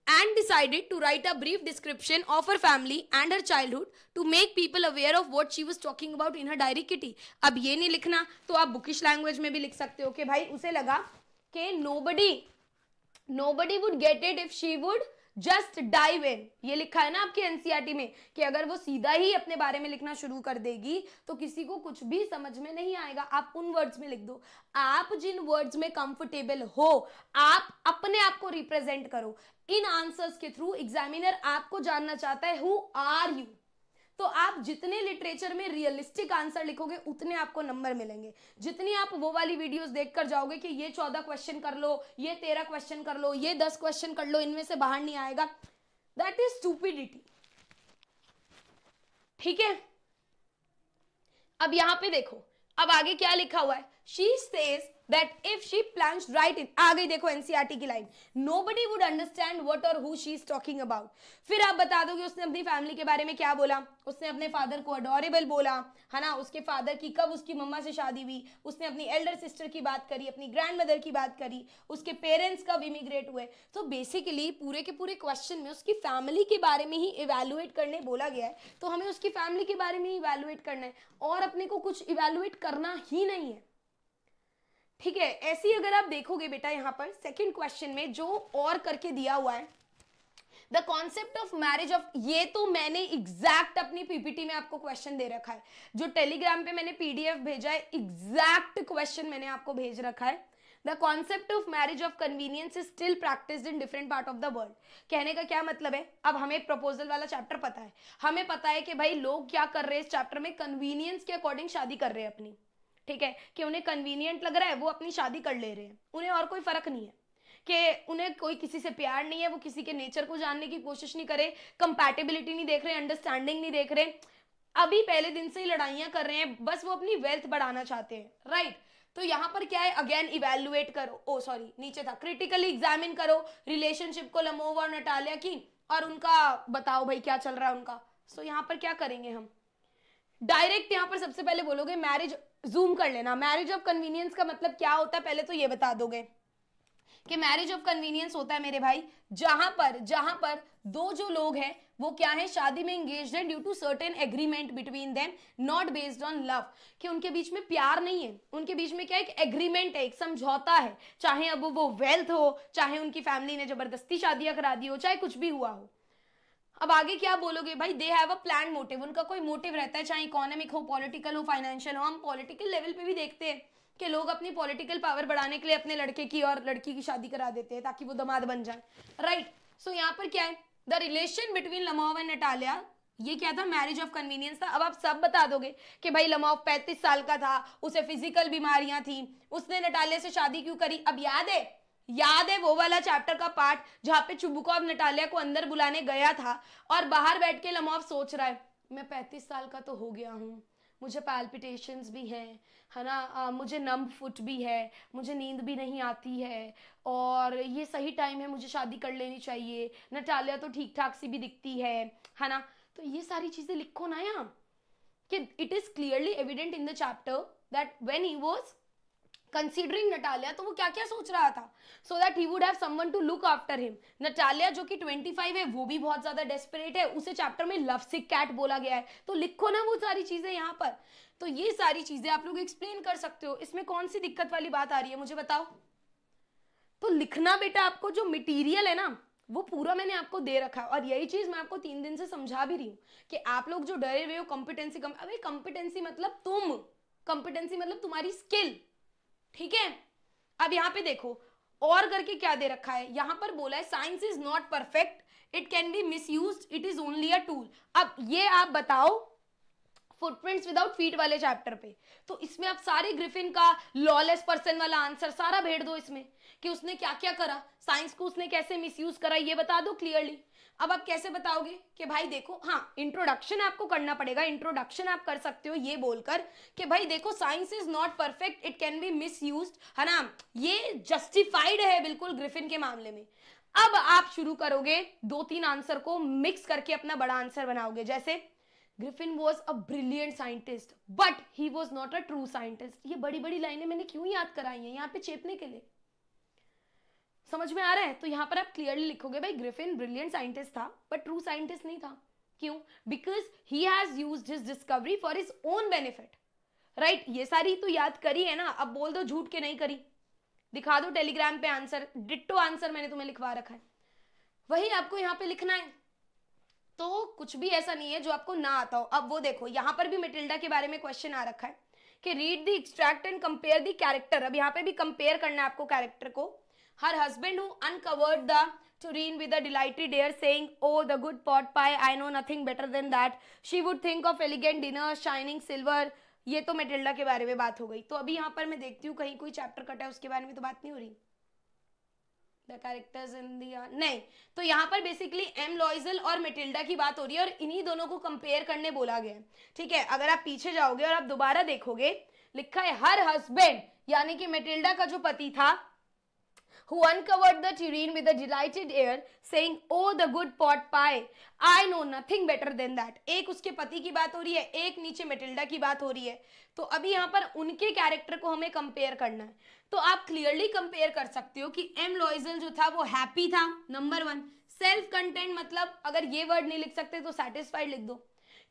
and decided to write a brief description of her family and her childhood to make people aware of what she was talking about in her diary Kitty अब ये नहीं लिखना तो आप bookish language में भी लिख सकते हो कि भाई उसे लगा कि nobody nobody would get it if she would just dive in ये लिखा है ना आपके एनसीईआरटी e में कि अगर वो सीधा ही अपने बारे में लिखना शुरू कर देगी तो किसी को कुछ भी समझ में नहीं आएगा आप उन वर्ड्स में लिख दो आप जिन वर्ड्स में कंफर्टेबल हो आप अपने आप को रिप्रेजेंट करो इन आंसर्स के थ्रू एग्जामिनर आपको जानना चाहता है हु आर यू तो आप जितने लिटरेचर में रियलिस्टिक आंसर लिखोगे उतने आपको नंबर मिलेंगे जितनी आप वो वाली वीडियोस देखकर जाओगे कि ये चौदह क्वेश्चन कर लो ये तेरह क्वेश्चन कर लो ये दस क्वेश्चन कर लो इनमें से बाहर नहीं आएगा दैट इज स्टूपिडिटी ठीक है अब यहां पे देखो अब आगे क्या लिखा हुआ है she says that if she plunged right in आ गई देखो एनसीईआरटी e की लाइन nobody would understand what or who she is talking about फिर आप बता दो कि उसने अपनी फैमिली के बारे में क्या बोला उसने अपने फादर को अडोरेबल बोला है ना उसके फादर की कब उसकी मम्मा से शादी हुई उसने अपनी एल्डर सिस्टर की बात करी अपनी ग्रैंड मदर की बात करी उसके पेरेंट्स कब इमिग्रेट हुए तो बेसिकली पूरे के पूरे क्वेश्चन में उसकी फैमिली के बारे में ही इवेलुएट करने बोला गया है तो हमें उसकी फैमिली के बारे में ही इवेलुएट करना है और अपने को कुछ इवेलुएट करना ही नहीं है ठीक है ऐसी अगर आप देखोगे बेटा यहाँ पर सेकंड क्वेश्चन में जो और करके दिया हुआ है the concept of marriage of ये तो मैंने एग्जैक्ट अपनी पीपीटी में आपको क्वेश्चन दे रखा है जो टेलीग्राम पे मैंने पीडीएफ भेजा है एग्जैक्ट क्वेश्चन मैंने आपको भेज रखा है the concept of marriage of convenience is still practice in different part of the world कहने का क्या मतलब है अब हमें प्रपोजल वाला चैप्टर पता है हमें पता है कि भाई लोग क्या कर रहे हैं इस चैप्टर में कन्वीनियंस के अकॉर्डिंग शादी कर रहे हैं अपनी ठीक है कि उन्हें कन्वीनियंट लग रहा है वो अपनी शादी कर ले रहे हैं उन्हें और कोई फ़र्क नहीं है कि उन्हें कोई किसी से प्यार नहीं है वो किसी के नेचर को जानने की कोशिश नहीं करे कंपैटिबिलिटी नहीं देख रहे अंडरस्टैंडिंग नहीं देख रहे अभी पहले दिन से ही लड़ाइयां कर रहे हैं बस वो अपनी वेल्थ बढ़ाना चाहते हैं राइट तो यहाँ पर क्या है अगेन इवेल्युएट करो ओ oh, सॉरी नीचे था क्रिटिकली एग्जामिन करो रिलेशनशिप को लमोव और नटालिया की और उनका बताओ भाई क्या चल रहा है उनका सो so, यहाँ पर क्या करेंगे हम डायरेक्ट यहाँ पर सबसे पहले बोलोगे मैरिज जूम कर लेना मैरिज ऑफ कन्वीनियंस का मतलब क्या होता है पहले तो ये बता दोगे कि मैरिज ऑफ कन्वीनियंस होता है मेरे भाई जहां पर जहां पर दो जो लोग हैं वो क्या है शादी में एंगेज हैं due to certain agreement between them not based on love कि उनके बीच में प्यार नहीं है उनके बीच में क्या एक एग्रीमेंट है एक समझौता है चाहे अब वो वेल्थ हो चाहे उनकी फैमिली ने जबरदस्ती शादियां करा दी हो चाहे कुछ भी हुआ हो अब आगे क्या बोलोगे भाई they have a plan motive उनका कोई मोटिव रहता है चाहे इकोनॉमिक हो पॉलिटिकल हो फाइनेंशियल हो हम पॉलिटिकल लेवल पे भी देखते हैं कि लोग अपनी पॉलिटिकल पावर बढ़ाने के लिए अपने लड़के की और लड़की की शादी करा देते हैं ताकि वो दमाद बन जाए राइट सो यहाँ पर क्या है the relation between Lomov and Natalia ये क्या था मैरिज ऑफ कन्वीनियंस था अब आप सब बता दोगे कि भाई लमाव पैंतीस साल का था उसे फिजिकल बीमारियां थी उसने नटालिया से शादी क्यों करी अब याद है याद है वो वाला चैप्टर का पार्ट जहाँ पे चुबुका और नटालिया को अंदर बुलाने गया था और बाहर बैठ के लमोव सोच रहा है मैं पैंतीस साल का तो हो गया हूँ मुझे पैल्पिटेशंस भी हैं है ना आ, मुझे नम फुट भी है मुझे नींद भी नहीं आती है और ये सही टाइम है मुझे शादी कर लेनी चाहिए नटालिया तो ठीक ठाक सी भी दिखती है है ना तो ये सारी चीज़ें लिखो ना यहाँ कि it is clearly evident in the chapter that when he was considering Natalia तो वो क्या क्या सोच रहा था so that he would have someone to look after him Natalia जो कि 25 है वो भी बहुत ज्यादा डेस्परेट है उसे चैप्टर में लव सिक कैट बोला गया है तो लिखो ना वो सारी चीजें यहाँ पर तो ये सारी चीजें आप लोग एक्सप्लेन कर सकते हो इसमें कौन सी दिक्कत वाली बात आ रही है मुझे बताओ तो लिखना बेटा आपको जो मटेरियल है ना वो पूरा मैंने आपको दे रखा और यही चीज मैं आपको तीन दिन से समझा भी रही हूँ कि आप लोग जो डरे हुए हो कॉम्पिटेंसी कम अभी कॉम्पिटेंसी मतलब तुम कॉम्पिटेंसी मतलब तुम्हारी स्किल ठीक है अब यहाँ पे देखो और करके क्या दे रखा है यहाँ पर बोला है science is not perfect it can be misuse it is only a tool अब ये आप बताओ फुटप्रिंट्स विदाउट फीट वाले चैप्टर पे तो इसमें आप सारे ग्रिफिन का लॉलेस पर्सन वाला आंसर सारा भेड़ दो इसमें कि उसने क्या क्या करा साइंस को उसने कैसे मिसयूज करा ये बता दो क्लियरली अब आप कैसे बताओगे कि भाई देखो हाँ इंट्रोडक्शन आपको करना पड़ेगा इंट्रोडक्शन आप कर सकते हो ये बोलकर कि भाई देखो science is not perfect it can be miss है ना ये जस्टिफाइड है बिल्कुल ग्रिफिन के मामले में अब आप शुरू करोगे दो तीन आंसर को मिक्स करके अपना बड़ा आंसर बनाओगे जैसे Griffin was a brilliant scientist but he was not a true scientist ये बड़ी बड़ी लाइनें मैंने क्यों याद कराई हैं यहाँ पे चेपने के लिए समझ में आ रहा है तो यहाँ पर आप क्लियरली लिखोगे भाई ग्रिफिन ब्रिलियंट साइंटिस्ट था बट ट्रू साइंटिस्ट नहीं था क्यों because he has use his discovery for his own benefit right ये सारी तो याद करी है ना अब बोल दो झूठ के नहीं करी दिखा दो टेलीग्राम पे आंसर डिट्टो आंसर मैंने तुम्हें लिखवा रखा है वही आपको यहाँ पे लिखना है तो कुछ भी ऐसा नहीं है जो आपको ना आता हो अब वो देखो यहाँ पर भी मेटिल्डा के बारे में क्वेश्चन आ रखा है कि read the extract and compare the character अब यहाँ पे भी कंपेयर करना है आपको कैरेक्टर को her husband who uncovered the tureen with a delighted air, saying, Oh, the good pot pie, I know nothing better than that. She would think of elegant dinner, shining silver. ये तो मेटेल्डा के बारे में बात हो गई तो अभी यहाँ पर मैं देखती हूँ कहीं कोई चैप्टर कटा है उसके बारे में तो बात नहीं हो रही द कैरेक्टर्स इन दिया नहीं तो यहाँ पर बेसिकली एम लॉइजल और मेटिल्डा की बात हो रही है और इन्हीं दोनों को कंपेयर करने बोला गया है ठीक है अगर आप पीछे जाओगे और आप दोबारा देखोगे लिखा है हर हस्बैंड यानी कि मेटिल्डा का जो पति था who uncovered the tureen with a delighted air, saying, "Oh, the good pot pie! I know nothing better than that." एक उसके पति की बात हो रही है, एक नीचे मेटिल्डा की बात हो रही है. तो अभी यहाँ पर उनके कैरेक्टर को हमें कंपेयर करना है. तो आप क्लियरली कंपेयर कर सकते हो कि एम लॉयजल जो था वो हैप्पी था नंबर वन सेल्फ कंटेंट मतलब अगर ये वर्ड नहीं लिख सकते तो सेटिस्फाइड लिख दो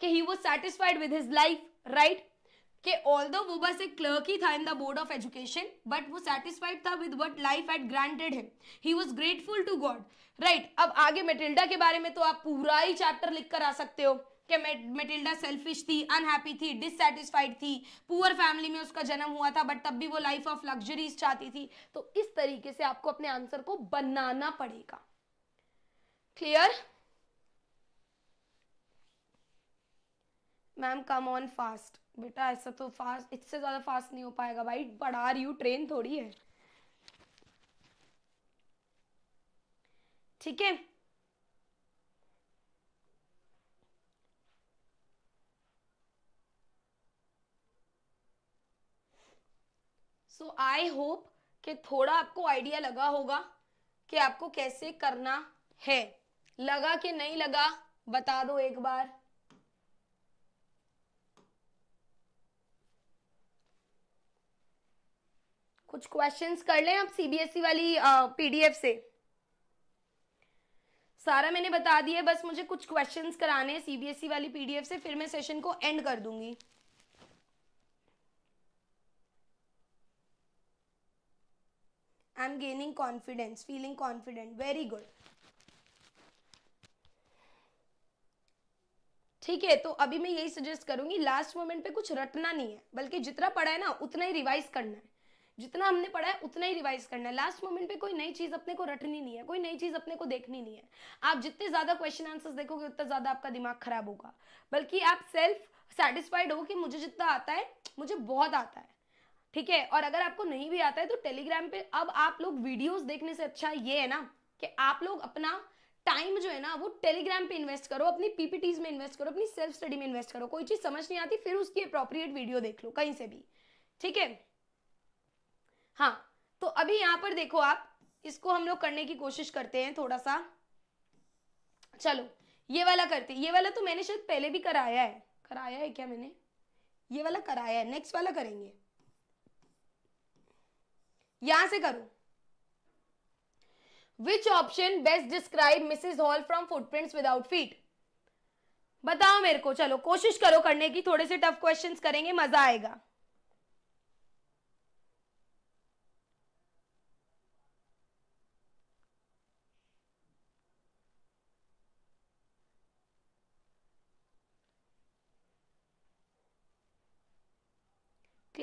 कि ही वो satisfied with his life right कि ऑल दो वो बस एक क्लर्क ही था in the board of education but वो सेटिस्फाइड था with what life had granted him he was grateful to God right अब आगे मेटिल्डा के बारे में तो आप पूरा ही चैप्टर लिख कर आ सकते हो कि मेटिल्डा सेल्फिश थी अनहैप्पी थी डिससेटिस्फाइड थी पुअर फैमिली में उसका जन्म हुआ था बट तब भी वो लाइफ ऑफ लग्जरीज चाहती थी तो इस तरीके से आपको अपने आंसर को बनाना पड़ेगा clear ma'am come on fast बेटा ऐसा तो फास्ट इससे ज़्यादा फास्ट नहीं हो पाएगा भाई बढ़ा रही हूँ ट्रेन थोड़ी है ठीक है सो आई होप कि थोड़ा आपको आइडिया लगा होगा कि आपको कैसे करना है लगा कि नहीं लगा बता दो एक बार कुछ क्वेश्चंस कर लें आप सीबीएसई e वाली पीडीएफ से सारा मैंने बता दिया बस मुझे कुछ क्वेश्चंस कराने हैं सीबीएसई e वाली पीडीएफ से फिर मैं सेशन को एंड कर दूंगी I am gaining confidence feeling confident very good ठीक है तो अभी मैं यही सजेस्ट करूंगी लास्ट मोमेंट पे कुछ रटना नहीं है बल्कि जितना पढ़ा है ना उतना ही रिवाइज करना है जितना हमने पढ़ा है उतना ही रिवाइज करना है लास्ट मोमेंट पे कोई नई चीज़ अपने को रटनी नहीं है कोई नई चीज़ अपने को देखनी नहीं है आप जितने ज़्यादा क्वेश्चन आंसर्स देखोगे उतना ज़्यादा आपका दिमाग खराब होगा बल्कि आप सेल्फ सेटिस्फाइड हो कि मुझे जितना आता है मुझे बहुत आता है ठीक है और अगर आपको नहीं भी आता है तो टेलीग्राम पे अब आप लोग वीडियोस देखने से अच्छा ये है ना कि आप लोग अपना टाइम जो है ना वो टेलीग्राम पे इन्वेस्ट करो अपनी पीपीटीज में इन्वेस्ट करो अपनी सेल्फ स्टडी में इन्वेस्ट करो कोई चीज़ समझ नहीं आती फिर उसकी अप्रोप्रिएट वीडियो देख लो कहीं से भी ठीक है हाँ तो अभी यहाँ पर देखो आप इसको हम लोग करने की कोशिश करते हैं थोड़ा सा चलो ये वाला करते ये वाला तो मैंने शायद पहले भी कराया है कराया है क्या मैंने ये वाला कराया है नेक्स्ट वाला करेंगे यहां से करो which option best describe Mrs Hall from Footprints Without Feet बताओ मेरे को चलो कोशिश करो करने की थोड़े से टफ क्वेश्चंस करेंगे मजा आएगा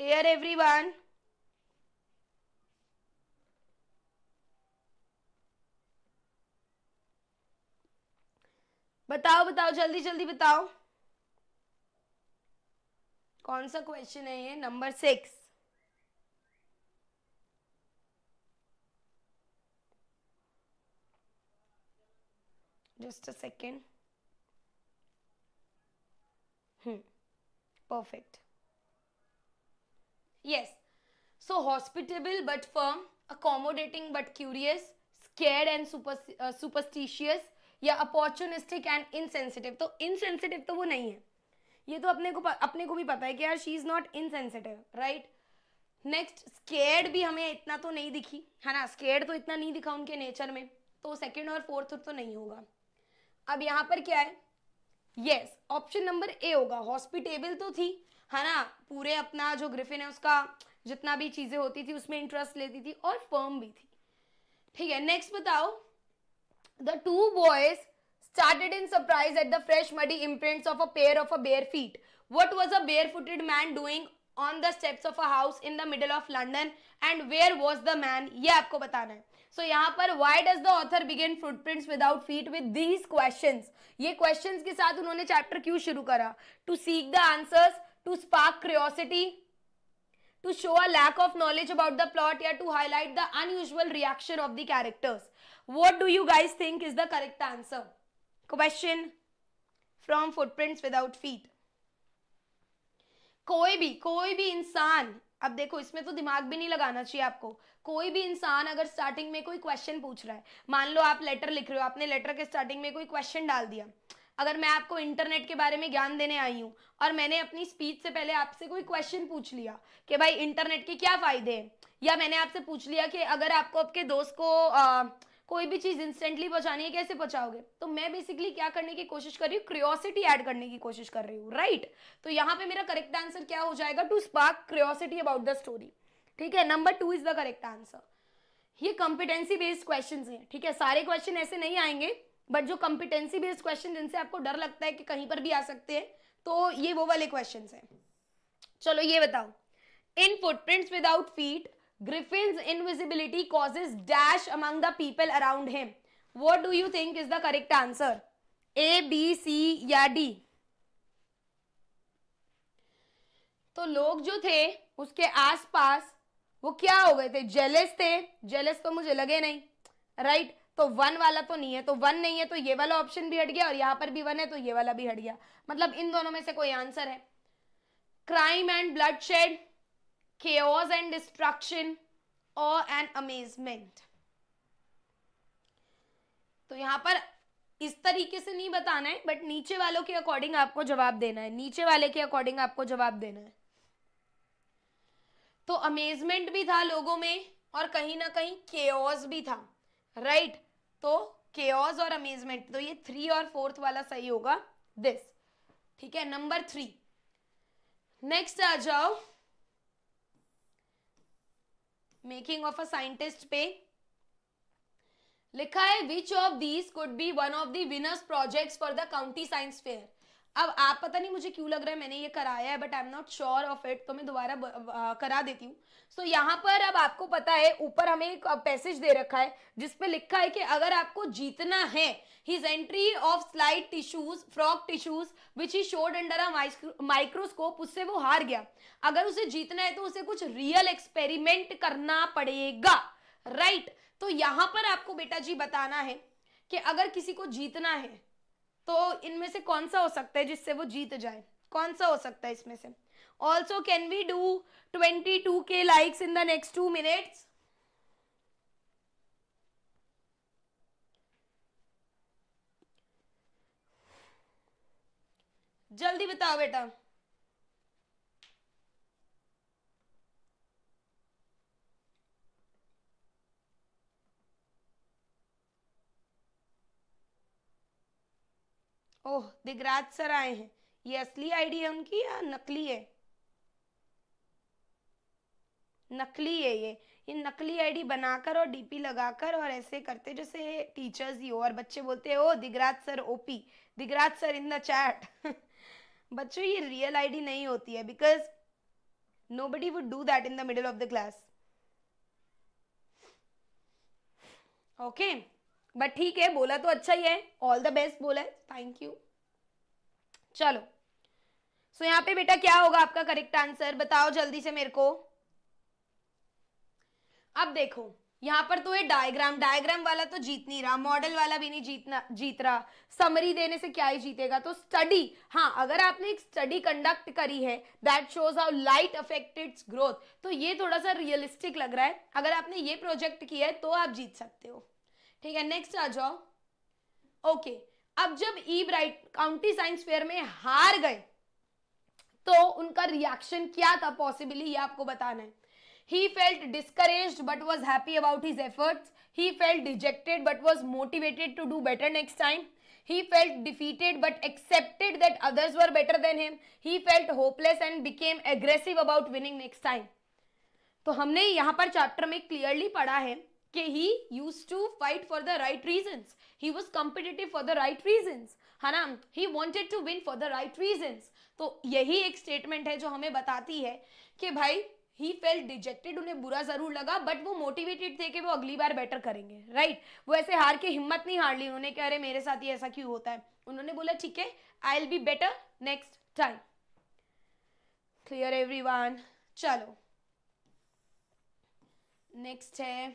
क्लियर वन बताओ बताओ जल्दी जल्दी बताओ कौन सा क्वेश्चन है ये number six just a second perfect Yes. So hospitable but firm, accommodating but curious, scared and super, uh, superstitious या अपॉर्चुनिस्टिक एंड इनसेंसिटिव तो इनसेंसिटिव तो वो नहीं है ये तो अपने को अपने को भी पता है कि यार she is not insensitive right next scared भी हमें इतना तो नहीं दिखी है ना स्केर्ड तो इतना नहीं दिखा उनके नेचर में तो सेकेंड और फोर्थ तो नहीं होगा अब यहाँ पर क्या है येस ऑप्शन नंबर ए होगा हॉस्पिटेबल तो थी है ना पूरे अपना जो ग्रिफिन है उसका जितना भी चीजें होती थी उसमें इंटरेस्ट लेती थी और फर्म भी थी ठीक है नेक्स्ट बताओ the two boys started in surprise at the fresh muddy imprints of a pair of a bare feet what was a bare footed man doing on the steps of a house in the middle of London and where was the man ये आपको बताना है so so, यहाँ पर why does the author begin Footprints Without Feet with these question ये question के साथ उन्होंने चैप्टर क्यों शुरू करा to seek the answers to spark curiosity to show a lack of knowledge about the plot या to highlight the unusual reaction of the characters what do you guys think is the correct answer question from Footprints Without Feet कोई भी कोई भी इंसान अब देखो इसमें तो दिमाग भी नहीं लगाना चाहिए आपको कोई भी इंसान अगर स्टार्टिंग में कोई क्वेश्चन पूछ रहा है मान लो आप लेटर लिख रहे हो आपने लेटर के स्टार्टिंग में कोई क्वेश्चन डाल दिया अगर मैं आपको इंटरनेट के बारे में ज्ञान देने आई हूँ और मैंने अपनी स्पीच से पहले आपसे कोई क्वेश्चन पूछ लिया कि भाई इंटरनेट के क्या फ़ायदे हैं या मैंने आपसे पूछ लिया कि अगर आपको आपके दोस्त को आ, कोई भी चीज़ इंस्टेंटली पहुँचानी है कैसे पहुंचाओगे तो मैं बेसिकली क्या करने की कोशिश कर रही हूँ क्रियोसिटी ऐड करने की कोशिश कर रही हूँ राइट तो यहाँ पे मेरा करेक्ट आंसर क्या हो जाएगा to spark curiosity about the story ठीक है number two is the correct answer ये कॉम्पिटेंसी बेस्ड क्वेश्चन है ठीक है सारे क्वेश्चन ऐसे नहीं आएंगे बट जो कॉम्पिटेंसी बेस्ड क्वेश्चन जिनसे आपको डर लगता है कि कहीं पर भी आ सकते हैं तो ये वो वाले क्वेश्चन है चलो ये बताओ in Footprint Without Feet Griffin's invisibility causes dash among the people around him what do you think is the correct answer A B C या डी तो लोग जो थे उसके आसपास वो क्या हो गए थे जेलेस थे जेलेस तो मुझे लगे नहीं राइट तो वन वाला तो नहीं है तो वन नहीं है तो ये वाला ऑप्शन भी हट गया और यहाँ पर भी वन है तो ये वाला भी हट गया मतलब इन दोनों में से कोई आंसर है crime and bloodshed and destruction और an अमेजमेंट तो यहाँ पर इस तरीके से नहीं बताना है बट नीचे वालों के अकॉर्डिंग आपको जवाब देना है नीचे वाले के अकॉर्डिंग आपको जवाब देना है तो अमेजमेंट भी था लोगों में और कहीं ना कहीं के भी था राइट right? तो केओज और अमेजमेंट तो ये थ्री और फोर्थ वाला सही होगा दिस ठीक है नंबर थ्री नेक्स्ट आ जाओ मेकिंग ऑफ अ साइंटिस्ट पे लिखा है which of these could be one of the winners projects for the county science fair अब आप पता नहीं मुझे क्यों लग रहा है मैंने ये कराया है but I am not sure of it तो मैं दोबारा करा देती हूँ सो so, यहाँ पर अब आपको पता है ऊपर हमें एक पैसेज दे रखा है जिसपे लिखा है कि अगर आपको जीतना है his entry of slide tissues frog tissues which he showed under a microscope उससे वो हार गया अगर उसे जीतना है तो उसे कुछ रियल एक्सपेरिमेंट करना पड़ेगा राइट right? तो यहाँ पर आपको बेटा जी बताना है कि अगर किसी को जीतना है तो इनमें से कौन सा हो सकता है जिससे वो जीत जाए कौन सा हो सकता है इसमें से also can we do twenty two K likes in the next two minutes जल्दी बताओ बेटा ओह दिगराज सर आए हैं ये असली आईडी है उनकी या नकली है नकली है ये ये नकली आईडी बनाकर और डीपी लगाकर और ऐसे करते जैसे टीचर्स ही हो और बच्चे बोलते हैं oh Digraj sir OP Digraj sir in the chat बच्चों ये रियल आईडी नहीं होती है because nobody would do that in the middle of the class okay but ठीक है बोला तो अच्छा ही है ऑल द बेस्ट बोला है थैंक यू चलो सो so, यहाँ पे बेटा क्या होगा आपका करेक्ट आंसर बताओ जल्दी से मेरे को अब देखो यहाँ पर तो ये डायग्राम डायग्राम वाला तो जीत नहीं रहा मॉडल वाला भी नहीं जीतना जीत रहा समरी देने से क्या ही जीतेगा तो स्टडी हाँ अगर आपने एक स्टडी कंडक्ट करी है that shows how light affected growth तो ये थोड़ा सा रियलिस्टिक लग रहा है अगर आपने ये प्रोजेक्ट किया है तो आप जीत सकते हो ठीक है नेक्स्ट आ जाओ ओके अब जब Ebright county science fair में हार गए तो उनका रिएक्शन क्या था पॉसिबली ये आपको बताना है he felt discouraged but was happy about his efforts he felt dejected but was motivated to do better next time he felt defeated but accepted that others were better than him he felt hopeless and became aggressive about winning next time तो हमने यहाँ पर chapter में clearly पढ़ा है कि he use to fight for the right reason he was competitive for the right reason है ना he wanted to win for the right reason तो यही एक स्टेटमेंट है जो हमें बताती है कि भाई ही फेल डिजेक्टेड उन्हें बुरा जरूर लगा बट वो मोटिवेटेड थे कि वो अगली बार बेटर करेंगे राइट right? वो ऐसे हार के हिम्मत नहीं हार ली उन्होंने कह रहे मेरे साथ ही ऐसा क्यों होता है उन्होंने बोला ठीक है I will be better next time clear everyone चलो नेक्स्ट है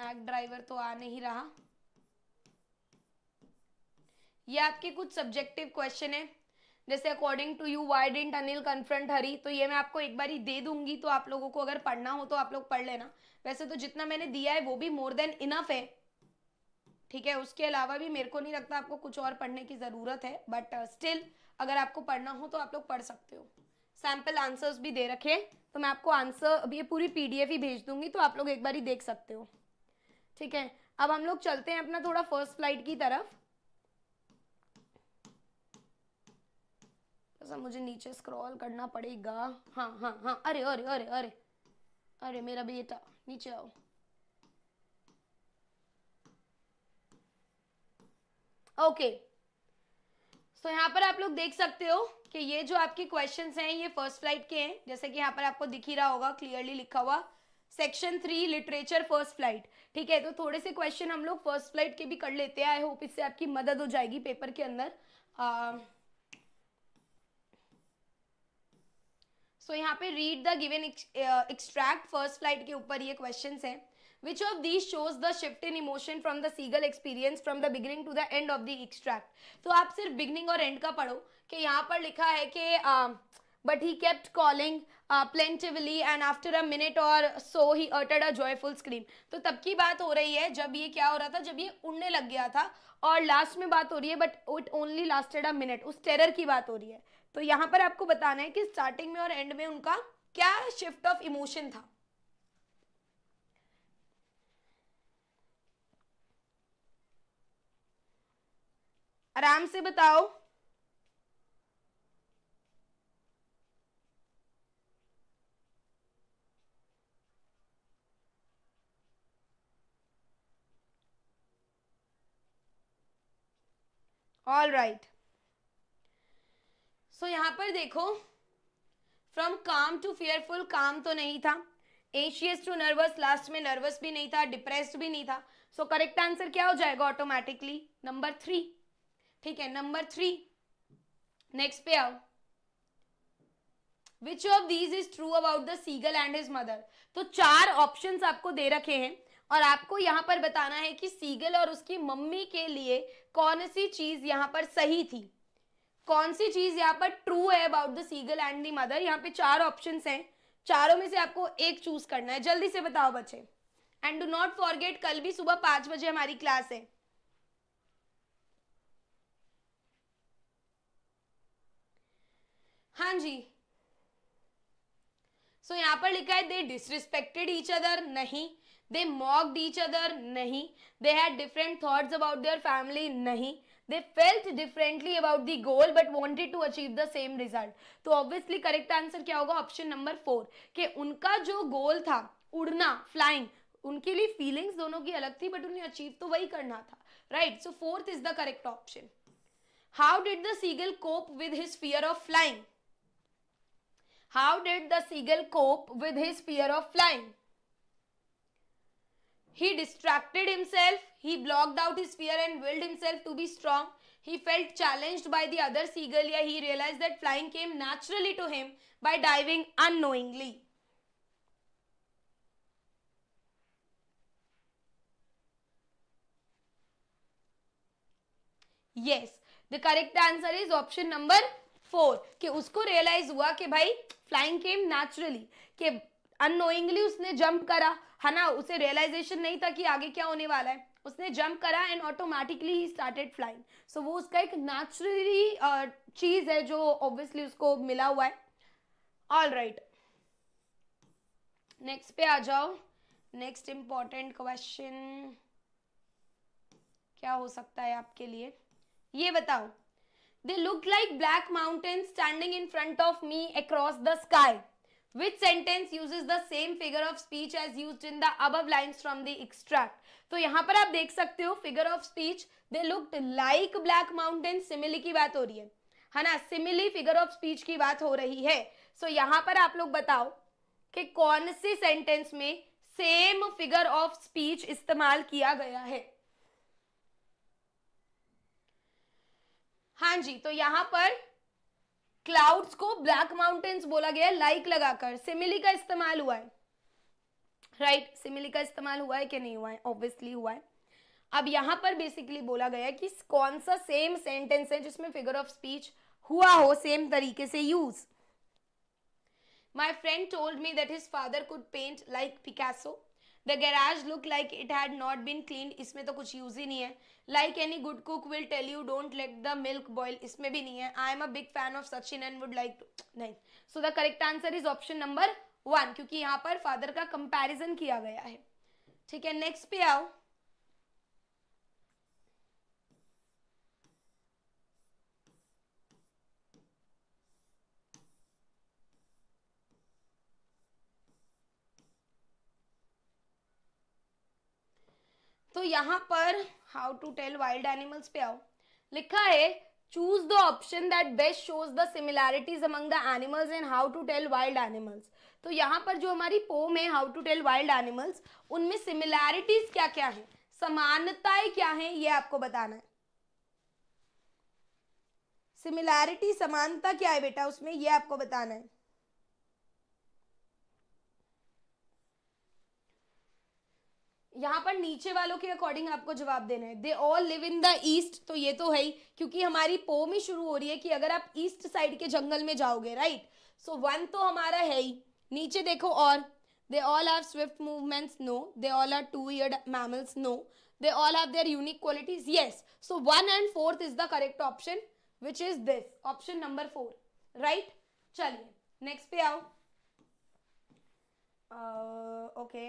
हैक ड्राइवर तो आ नहीं रहा ये आपके कुछ सब्जेक्टिव क्वेश्चन है जैसे according to you why didn't Anil confront Hari तो ये मैं आपको एक बार ही दे दूंगी तो आप लोगों को अगर पढ़ना हो तो आप लोग पढ़ लेना वैसे तो जितना मैंने दिया है वो भी मोर देन इनफ है ठीक है उसके अलावा भी मेरे को नहीं लगता आपको कुछ और पढ़ने की ज़रूरत है बट स्टिल uh, अगर आपको पढ़ना हो तो आप लोग पढ़ सकते हो सैम्पल आंसर्स भी दे रखे तो मैं आपको आंसर ये पूरी पीडीएफ ही भेज दूंगी तो आप लोग एक बार ही देख सकते हो ठीक है अब हम लोग चलते हैं अपना थोड़ा फर्स्ट फ्लाइट की तरफ तो मुझे नीचे स्क्रॉल करना पड़ेगा हाँ हाँ हाँ अरे अरे अरे अरे अरे मेरा बेटा नीचे आओ ओके सो so, यहाँ पर आप लोग देख सकते हो कि ये जो आपके क्वेश्चंस हैं ये फर्स्ट फ्लाइट के हैं जैसे कि यहाँ पर आपको दिख ही रहा होगा क्लियरली लिखा हुआ section three literature First Flight ठीक है तो थोड़े से क्वेश्चन हम लोग फर्स्ट फ्लाइट के भी कर लेते हैं आई होप इससे आपकी मदद हो जाएगी पेपर के अंदर सो uh, so, यहाँ पे read the given extract First Flight के ऊपर ये क्वेश्चन है which of these shows the shift in emotion from the seagull experience from the beginning to the end of the extract तो आप सिर्फ बिगनिंग और एंड का पढ़ो कि यहाँ पर लिखा है कि but he kept calling plaintively and after a minute or so he uttered a joyful scream तो तब की बात हो रही है जब ये क्या हो रहा था जब ये उड़ने लग गया था और लास्ट में बात हो रही है but it only lasted a minute उस टेरर की बात हो रही है तो यहाँ पर आपको बताना है कि स्टार्टिंग में और एंड में उनका क्या शिफ्ट ऑफ इमोशन था आराम से बताओ ऑल राइट सो यहाँ पर देखो फ्रॉम काम टू फियरफुल काम तो नहीं था एशियस टू नर्वस लास्ट में नर्वस भी नहीं था डिप्रेस्ड भी नहीं था सो करेक्ट आंसर क्या हो जाएगा ऑटोमेटिकली नंबर थ्री ठीक है नंबर थ्री नेक्स्ट पे आओ which of these is true about the seagull and his mother तो चार ऑप्शन आपको दे रखे हैं और आपको यहां पर बताना है कि सीगल और उसकी मम्मी के लिए कौन सी चीज यहाँ पर सही थी कौन सी चीज यहाँ पर ट्रू है about the seagull and the mother यहाँ पे चार ऑप्शन हैं चारों में से आपको एक चूज करना है जल्दी से बताओ बच्चे एंड डू नॉट फॉरगेट कल भी सुबह पांच बजे हमारी क्लास है हाँ जी सो so, यहाँ पर लिखा है दे डिसरिस्पेक्टेड ईच अदर नहीं दे मॉक डीच अदर नहीं they had different thoughts about their family नहीं they felt differently about the goal but wanted to achieve the same result तो ऑब्वियसली करेक्ट आंसर क्या होगा ऑप्शन नंबर फोर कि उनका जो गोल था उड़ना फ्लाइंग उनके लिए फीलिंग्स दोनों की अलग थी बट उन्हें अचीव तो वही करना था right so fourth is the correct option how did the seagull cope with his fear of flying how did the seagull cope with his fear of flying He distracted himself. He blocked out his fear and willed himself to be strong. He felt challenged by the other seagull. Yeah, he realized that flying came naturally to him by diving unknowingly. Yes, the correct answer is option number 4 ke usko realize hua ke bhai flying came naturally ke annoyingly उसने jump करा है ना उसे realisation नहीं था कि आगे क्या होने वाला है उसने जंप करा एंड ऑटोमेटिकली ही स्टार्टेड फ्लाइंग सो वो उसका एक नेचुरली uh, चीज़ है जो ऑब्वियसली उसको मिला हुआ है ऑल राइट नेक्स्ट पे आ जाओ नेक्स्ट इंपॉर्टेंट क्वेश्चन क्या हो सकता है आपके लिए ये बताओ they look like black mountain standing in front of me across the sky which sentence uses the same figure of speech as used in the above lines from the extract तो यहाँ पर आप देख सकते हो figure of speech they looked like black mountain simile की बात हो रही है है ना simile figure of speech की बात हो रही है so, यहाँ पर आप लोग बताओ कि कौन सी sentence में same figure of speech इस्तेमाल किया गया है हाँ जी तो यहाँ पर क्लाउड्स को ब्लैक माउंटेन्स बोला गया लाइक लगाकर सिमिली का इस्तेमाल हुआ है राइट right? सिमिली का इस्तेमाल हुआ है कि नहीं हुआ है ऑब्वियसली हुआ है अब यहाँ पर बेसिकली बोला गया कि कौन सा सेम सेंटेंस है जिसमें फिगर ऑफ स्पीच हुआ हो सेम तरीके से use my friend told me that his father could paint like Picasso the garage look like it had not been clean इसमें तो कुछ यूज ही नहीं है like any good cook will tell you don't let the milk boil इसमें भी नहीं है I am a big fan of Sachin and would like to नहीं so the correct answer is option number one क्योंकि यहाँ पर फादर का comparison किया गया है ठीक है नेक्स्ट पे आओ तो यहाँ पर how to tell wild animals पे आओ लिखा है choose the option that best shows the similarities among the animals and how to tell wild animals तो यहाँ पर जो हमारी पोम है how to tell wild animals उनमें सिमिलैरिटीज क्या क्या है समानताएं क्या है ये आपको बताना है सिमिलैरिटी समानता क्या है बेटा उसमें ये आपको बताना है यहाँ पर नीचे वालों के अकॉर्डिंग आपको जवाब देना है they all live in the east तो ये तो है ही क्योंकि हमारी पोम ही शुरू हो रही है कि अगर आप ईस्ट साइड के जंगल में जाओगे राइट सो वन तो हमारा है ही नीचे देखो और they all have swift movements no they all are two year mammals no they all have their unique qualities yes so one and fourth is the correct option which is this option number four right चलिए next पे आओ okay uh, okay.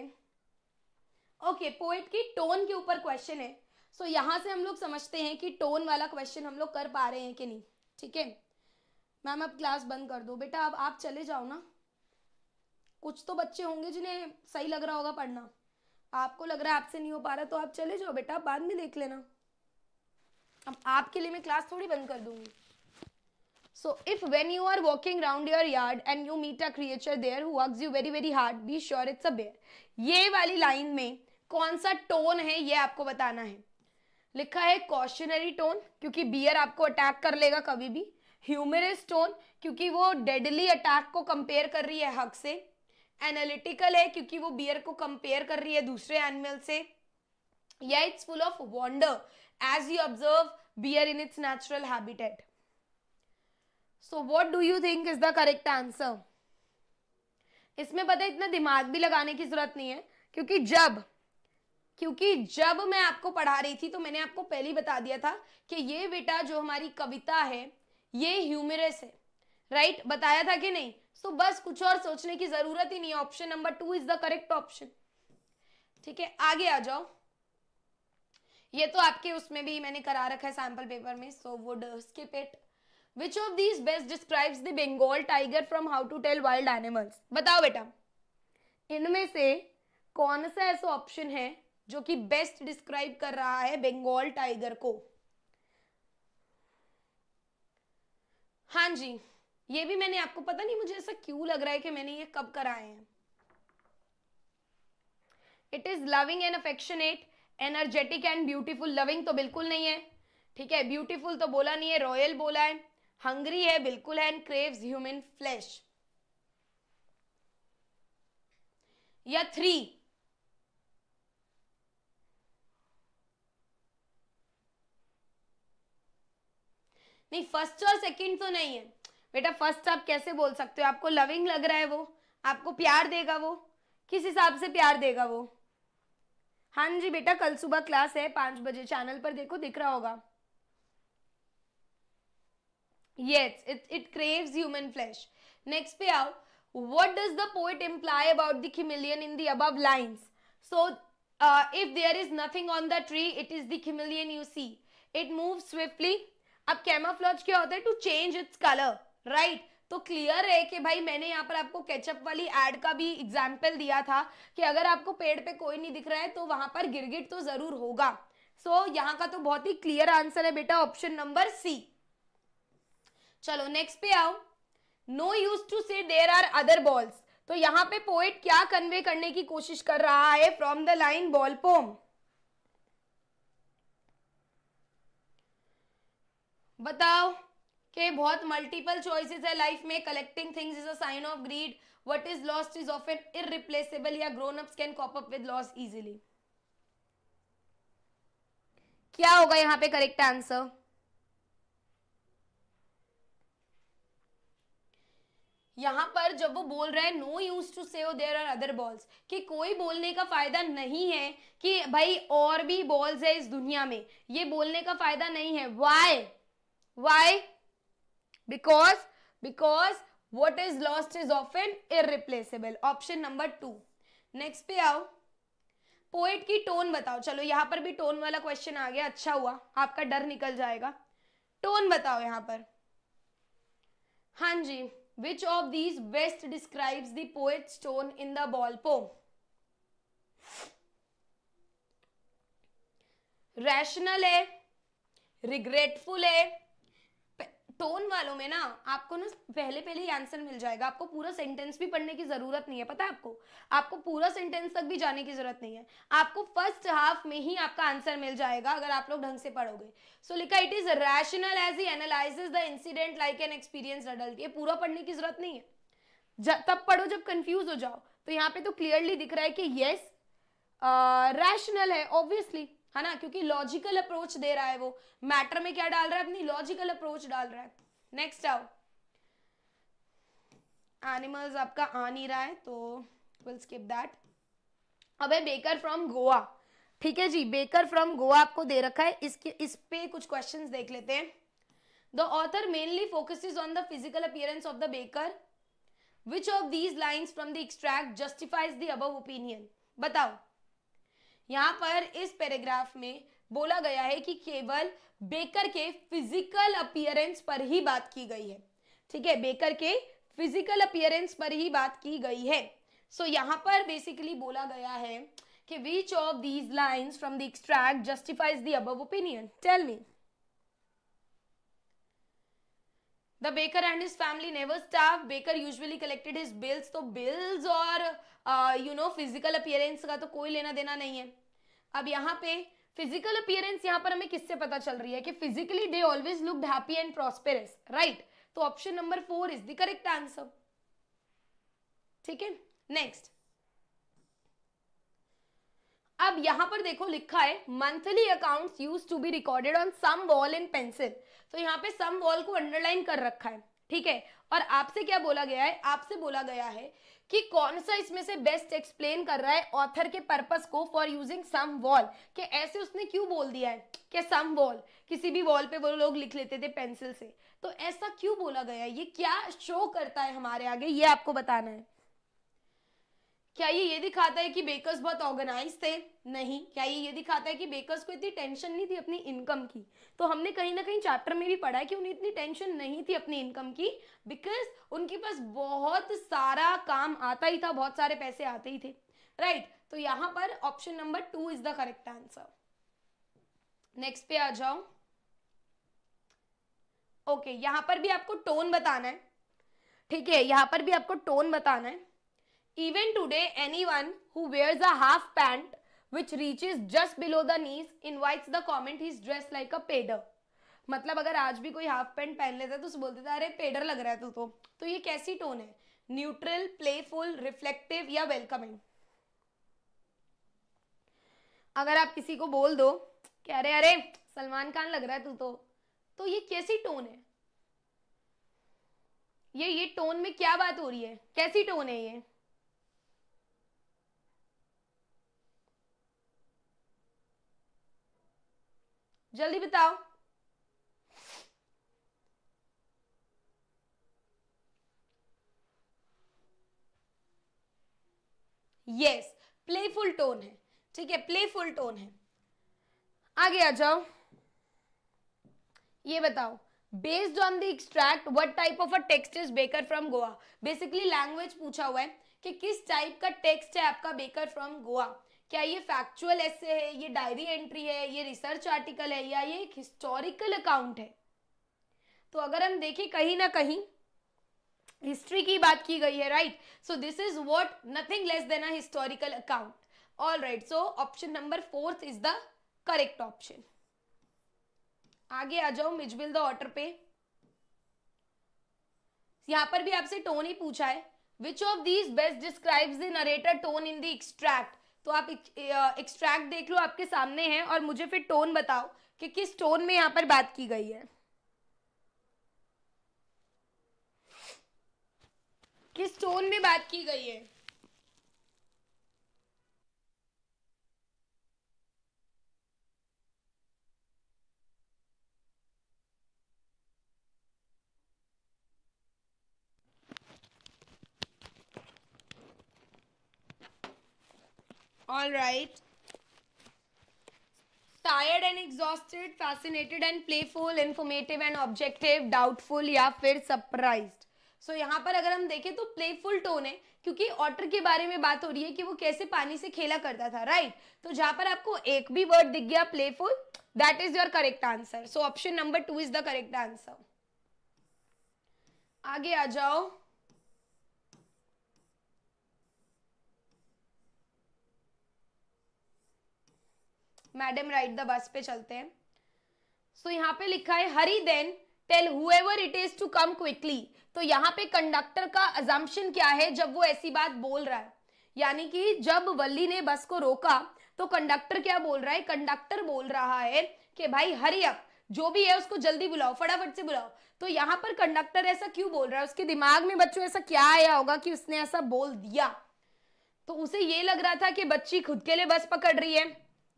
Okay poet की tone के ऊपर question है so so, यहाँ से हम लोग समझते हैं कि टोन वाला क्वेश्चन हम लोग कर पा रहे हैं कि नहीं ठीक है मैम अब क्लास बंद कर दो बेटा अब आप चले जाओ ना कुछ तो बच्चे होंगे जिन्हें सही लग रहा होगा पढ़ना आपको लग रहा है आपसे नहीं हो पा रहा तो आप चले जाओ बेटा बाद में देख लेना अब आपके लिए मैं क्लास थोड़ी बंद कर दूंगी so if when you are walking round your yard and you meet a creature there who hugs you very very hard be sure it's a bear ये वाली लाइन में कौन सा टोन है ये आपको बताना है लिखा है कॉशनरी टोन क्योंकि बियर आपको अटैक कर लेगा कभी भी ह्यूमरस टोन क्योंकि वो डेडली अटैक को कंपेयर कर रही है हक से एनालिटिकल है क्योंकि वो बियर को कंपेयर कर रही है दूसरे एनिमल से या its full of wonder as you observe bear in its natural habitat so what do you think is the correct answer इसमें पता है इतना दिमाग भी लगाने की जरूरत नहीं है क्योंकि जब क्योंकि जब मैं आपको पढ़ा रही थी तो मैंने आपको पहले ही बता दिया था कि ये बेटा जो हमारी कविता है ये ह्यूमरस है राइट बताया था कि नहीं सो so, बस कुछ और सोचने की जरूरत ही नहीं है option number two is the correct option ठीक है आगे आ जाओ ये तो आपके उसमें भी मैंने करा रखा है सैम्पल पेपर में so would skip it which of these best describes the Bengal tiger from how to tell wild animals बताओ बेटा इनमें से कौन सा ऐसा ऑप्शन है जो कि बेस्ट डिस्क्राइब कर रहा है बंगाल टाइगर को हाँ जी ये भी मैंने आपको पता नहीं मुझे ऐसा क्यों लग रहा है कि मैंने ये कब कराए हैं it is loving and affectionate energetic and beautiful loving तो बिल्कुल नहीं है ठीक है ब्यूटीफुल तो बोला नहीं है रॉयल बोला है हंग्री है बिल्कुल है एंड क्रेव्स ह्यूमन फ्लैश या थ्री नहीं फर्स्ट और सेकंड तो नहीं है बेटा फर्स्ट आप कैसे बोल सकते हो आपको लविंग लग रहा है वो आपको प्यार देगा वो किस हिसाब से प्यार देगा वो हाँ जी बेटा कल सुबह क्लास है पांच बजे चैनल पर देखो दिख रहा होगा yes it it craves human flesh next पे आओ what does the poet imply about the chameleon in the above lines so if there is nothing on the tree it is the chameleon you see it move swiftly अब camouflage क्या होता है to change its colour right तो clear है कि भाई मैंने यहाँ पर आपको केचअप वाली एड का भी एग्जाम्पल दिया था कि अगर आपको पेड़ पे कोई नहीं दिख रहा है तो वहां पर गिरगिट तो जरूर होगा सो so, यहाँ का तो बहुत ही क्लियर आंसर है बेटा ऑप्शन नंबर सी चलो नेक्स्ट पे आओ नो यूज टू से देर आर अदर बॉल्स तो यहाँ पे पोएट क्या कन्वे करने की कोशिश कर रहा है from the line ball poem बताओ के बहुत मल्टीपल चॉइसेस है लाइफ में collecting things is a sign of greed what is lost is often irreplaceable या grown ups can cope up with loss easily क्या होगा यहाँ पे करेक्ट आंसर यहाँ पर जब वो बोल रहे है no use to save there are other balls कि कोई बोलने का फायदा नहीं है कि भाई और भी बॉल्स है इस दुनिया में ये बोलने का फायदा नहीं है why why because because what is lost is often irreplaceable option number two next पे आओ पोइट की टोन बताओ चलो यहाँ पर भी टोन वाला क्वेश्चन आ गया अच्छा हुआ आपका डर निकल जाएगा टोन बताओ यहाँ पर हाँ जी which of these best describes the poet's tone in the ball poem rational है रिग्रेटफुल है टोन वालों में ना आपको ना पहले पहले ही आंसर मिल जाएगा आपको पूरा सेंटेंस भी पढ़ने की जरूरत नहीं है पता है आपको आपको पूरा सेंटेंस तक भी जाने की जरूरत नहीं है आपको फर्स्ट हाफ में ही आपका आंसर मिल जाएगा अगर आप लोग ढंग से पढ़ोगे सो लिखा it is rational as he analyses the incident like an experience adult ये पूरा पढ़ने की जरूरत नहीं है तब पढ़ो जब कंफ्यूज हो जाओ तो यहाँ पे तो क्लियरली दिख रहा है कि येस रैशनल uh, है ऑब्वियसली है ना क्योंकि लॉजिकल अप्रोच दे रहा है वो मैटर में क्या डाल रहा है अपनी लॉजिकल अप्रोच डाल रहा है नेक्स्ट आओ एनिमल्स आपका आ नहीं रहा है तो विल स्किप दैट अब है बेकर फ्रॉम गोवा ठीक है जी बेकर फ्रॉम गोवा आपको दे रखा है इसके इस पे कुछ क्वेश्चंस देख लेते हैं the author mainly focuses on the physical appearance of the baker which of these lines from the extract justifies the above opinion बताओ यहाँ पर इस पैराग्राफ में बोला गया है कि केवल बेकर के फिजिकल अपियरेंस पर ही बात की गई है ठीक है बेकर के फिजिकल अपियरेंस पर ही बात की गई है सो so, यहाँ पर बेसिकली बोला गया है कि which of these lines from the extract justifies the above opinion tell me the baker and his family never starve. baker usually collected his bills तो bills और uh, you know physical appearance का तो कोई लेना देना नहीं है अब यहाँ पे फिजिकल अपियरेंस यहाँ पर हमें किससे पता चल रही है कि physically they always looked happy and prosperous right तो option number four is the correct answer ठीक है नेक्स्ट अब यहां पर देखो लिखा है monthly accounts used to be recorded on some wall in pencil तो यहाँ पे सम वॉल को अंडरलाइन कर रखा है ठीक है और आपसे क्या बोला गया है आपसे बोला गया है कि कौन सा इसमें से बेस्ट एक्सप्लेन कर रहा है ऑथर के पर्पस को फॉर यूजिंग सम वॉल कि ऐसे उसने क्यों बोल दिया है कि सम वॉल किसी भी वॉल पे वो लोग लिख लेते थे पेंसिल से तो ऐसा क्यों बोला गया है ये क्या शो करता है हमारे आगे ये आपको बताना है क्या ये ये दिखाता है कि बेकर्स बहुत ऑर्गेनाइज थे नहीं क्या ये ये दिखाता है कि बेकर्स को इतनी टेंशन नहीं थी अपनी इनकम की तो हमने कहीं ना कहीं चैप्टर में भी पढ़ा है कि उन्हें इतनी टेंशन नहीं थी अपनी इनकम की बिकॉज उनके पास बहुत सारा काम आता ही था बहुत सारे पैसे आते ही थे राइट right, तो यहां पर option number two is the correct answer next पे आ जाओ ओके okay, यहां पर भी आपको टोन बताना है ठीक है यहाँ पर भी आपको टोन बताना है even today any one wears a half pant which reach is just below the knees in invites the comment he's dress like a पेडर मतलब अगर आज भी कोई हाफ पैंट पहन लेता है तो उसे बोलते थे अरे पेडर लग रहा है तू तो तो ये कैसी टोन है न्यूट्रल प्लेफुल रिफ्लेक्टिव या वेलकमिंग अगर आप किसी को बोल दो कि अरे अरे सलमान खान लग रहा है तू तो तो ये कैसी टोन है ये ये टोन में क्या बात हो रही है कैसी टोन है ये जल्दी बताओ यस प्लेफुल टोन है ठीक है प्लेफुल टोन है आगे आ जाओ ये बताओ based on the extract what type of a text is baker from Goa basically language पूछा हुआ है कि किस टाइप का टेक्स्ट है आपका बेकर फ्रॉम गोवा क्या ये फैक्चुअल ऐसे है ये डायरी एंट्री है ये रिसर्च आर्टिकल है या ये एक हिस्टोरिकल अकाउंट है तो अगर हम देखें कहीं ना कहीं हिस्ट्री की बात की गई है right so this is what nothing less than a historical account all right so option number fourth is the correct option आगे आ जाओ मिजबिल द पे यहां पर भी आपसे टोन ही पूछा है which of these best describes the narrator tone in the extract तो आप एक्सट्रैक्ट देख लो आपके सामने है और मुझे फिर टोन बताओ कि किस टोन में यहाँ पर बात की गई है किस टोन में बात की गई है All right. Tired and exhausted fascinated and playful informative and objective doubtful या फिर सरप्राइज्ड सो so, यहाँ पर अगर हम देखें तो प्लेफुल टोन है क्योंकि ऑटर के बारे में बात हो रही है कि वो कैसे पानी से खेला करता था राइट right? तो जहां पर आपको एक भी वर्ड दिख गया playful that is your correct answer so option number two is the correct answer आगे आ जाओ मैडम राइट द बस पे चलते हैं सो so, यहाँ पे लिखा है hurry then tell however it is to come quickly तो यहाँ पे कंडक्टर का अजम्पन क्या है जब वो ऐसी बात बोल रहा है यानी कि जब वल्ली ने बस को रोका तो कंडक्टर क्या बोल रहा है कंडक्टर बोल रहा है कि भाई हरी अप जो भी है उसको जल्दी बुलाओ फटाफट से बुलाओ तो यहाँ पर कंडक्टर ऐसा क्यों बोल रहा है उसके दिमाग में बच्चों ऐसा क्या आया होगा कि उसने ऐसा बोल दिया तो उसे ये लग रहा था कि बच्ची खुद के लिए बस पकड़ रही है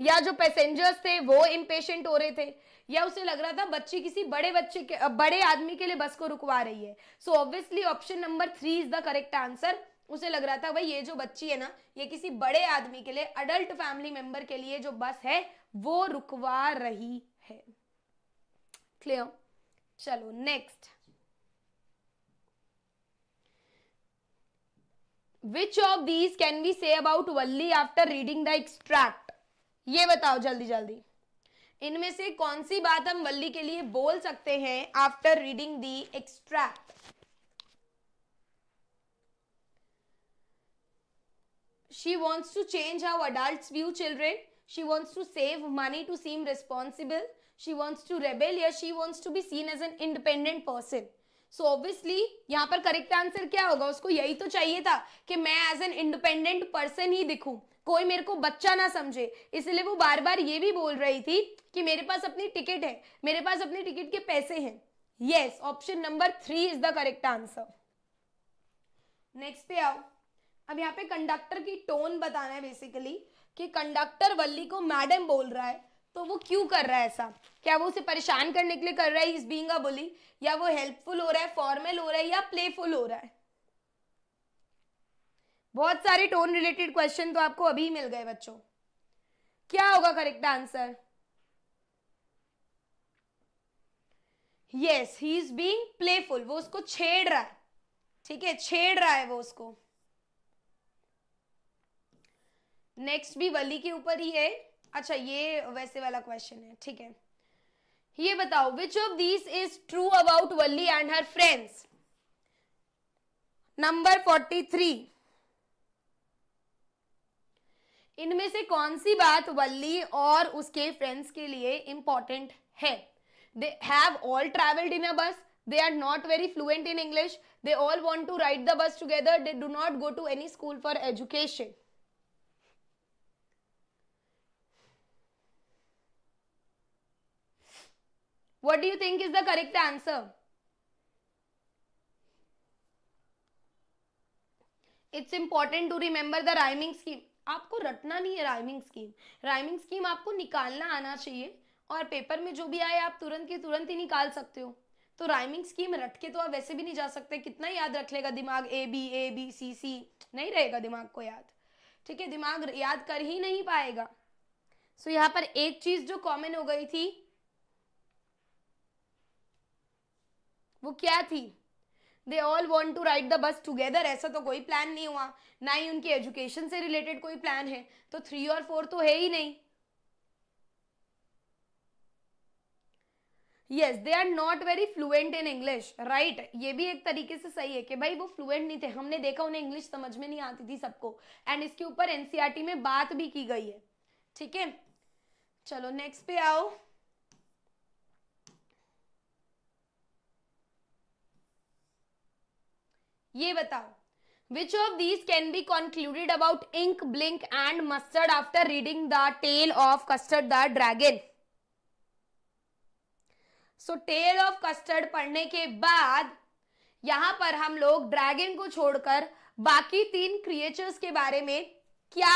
या जो पैसेंजर्स थे वो इम्पेशेंट हो रहे थे या उसे लग रहा था बच्ची किसी बड़े बच्चे के बड़े आदमी के लिए बस को रुकवा रही है so obviously option number three is the correct answer उसे लग रहा था भाई ये जो बच्ची है ना ये किसी बड़े आदमी के लिए अडल्ट फैमिली मेंबर के लिए जो बस है वो रुकवा रही है क्लियर चलो next which of these can be said about Valli after reading the extract ये बताओ जल्दी जल्दी इनमें से कौन सी बात हम वल्ली के लिए बोल सकते हैं after reading the extract she wants to change how adult view children she wants to save money to seem responsible she wants to rebel या she wants to be seen as an independent person so obviously यहाँ पर correct answer क्या होगा उसको यही तो चाहिए था कि मैं एज एन इंडिपेंडेंट पर्सन ही दिखूँ कोई मेरे को बच्चा ना समझे इसलिए वो बार बार ये भी बोल रही थी कि मेरे पास अपनी टिकट है मेरे पास अपनी टिकट के पैसे हैं yes option number three is the correct answer next पे आओ अब यहाँ पे कंडक्टर की टोन बताना है बेसिकली कि कंडक्टर वल्ली को मैडम बोल रहा है तो वो क्यों कर रहा है ऐसा क्या वो उसे परेशान करने के लिए कर रहा है इज बींग अ बुली या वो हेल्पफुल हो रहा है फॉर्मल हो रहा है या प्लेफुल हो रहा है बहुत सारे टोन रिलेटेड क्वेश्चन तो आपको अभी मिल गए बच्चों क्या होगा correct answer yes he is being playful वो उसको छेड़ रहा है ठीक है छेड़ रहा है वो उसको नेक्स्ट भी वली के ऊपर ही है अच्छा ये वैसे वाला क्वेश्चन है ठीक है ये बताओ which of this is true about Valli and her friends number forty three इनमें से कौन सी बात वल्ली और उसके फ्रेंड्स के लिए इंपॉर्टेंट है they have all travelled in a bus they are not very fluent in English they all want to ride the bus together they do not go to any school for education What do you think is the correct answer? It's important to remember the rhyming scheme. आपको रटना नहीं है rhyming scheme rhyming scheme आपको निकालना आना चाहिए और paper में जो भी आए आप तुरंत के तुरंत ही निकाल सकते हो तो राइमिंग स्कीम रट के तो आप वैसे भी नहीं जा सकते कितना याद रख लेगा दिमाग ए बी ए बी सी सी नहीं रहेगा दिमाग को याद ठीक है दिमाग याद कर ही नहीं पाएगा सो so, यहाँ पर एक चीज जो कॉमन हो गई थी वो क्या थी they all want to ride the bus together ऐसा तो कोई प्लान नहीं हुआ ना ही उनकी एजुकेशन से रिलेटेड कोई प्लान है तो थ्री और फोर तो है ही नहीं yes they are not very fluent in English right ये भी एक तरीके से सही है कि भाई वो फ्लुएंट नहीं थे हमने देखा उन्हें इंग्लिश समझ में नहीं आती थी सबको एंड इसके ऊपर एनसीईआरटी e में बात भी की गई है ठीक है चलो नेक्स्ट पे आओ ये बताओ which of these can be concluded about Ink Blink and Mustard after reading the tale of Custard the dragon so tale of Custard पढ़ने के बाद यहां पर हम लोग ड्रैगन को छोड़कर बाकी तीन क्रिएचर्स के बारे में क्या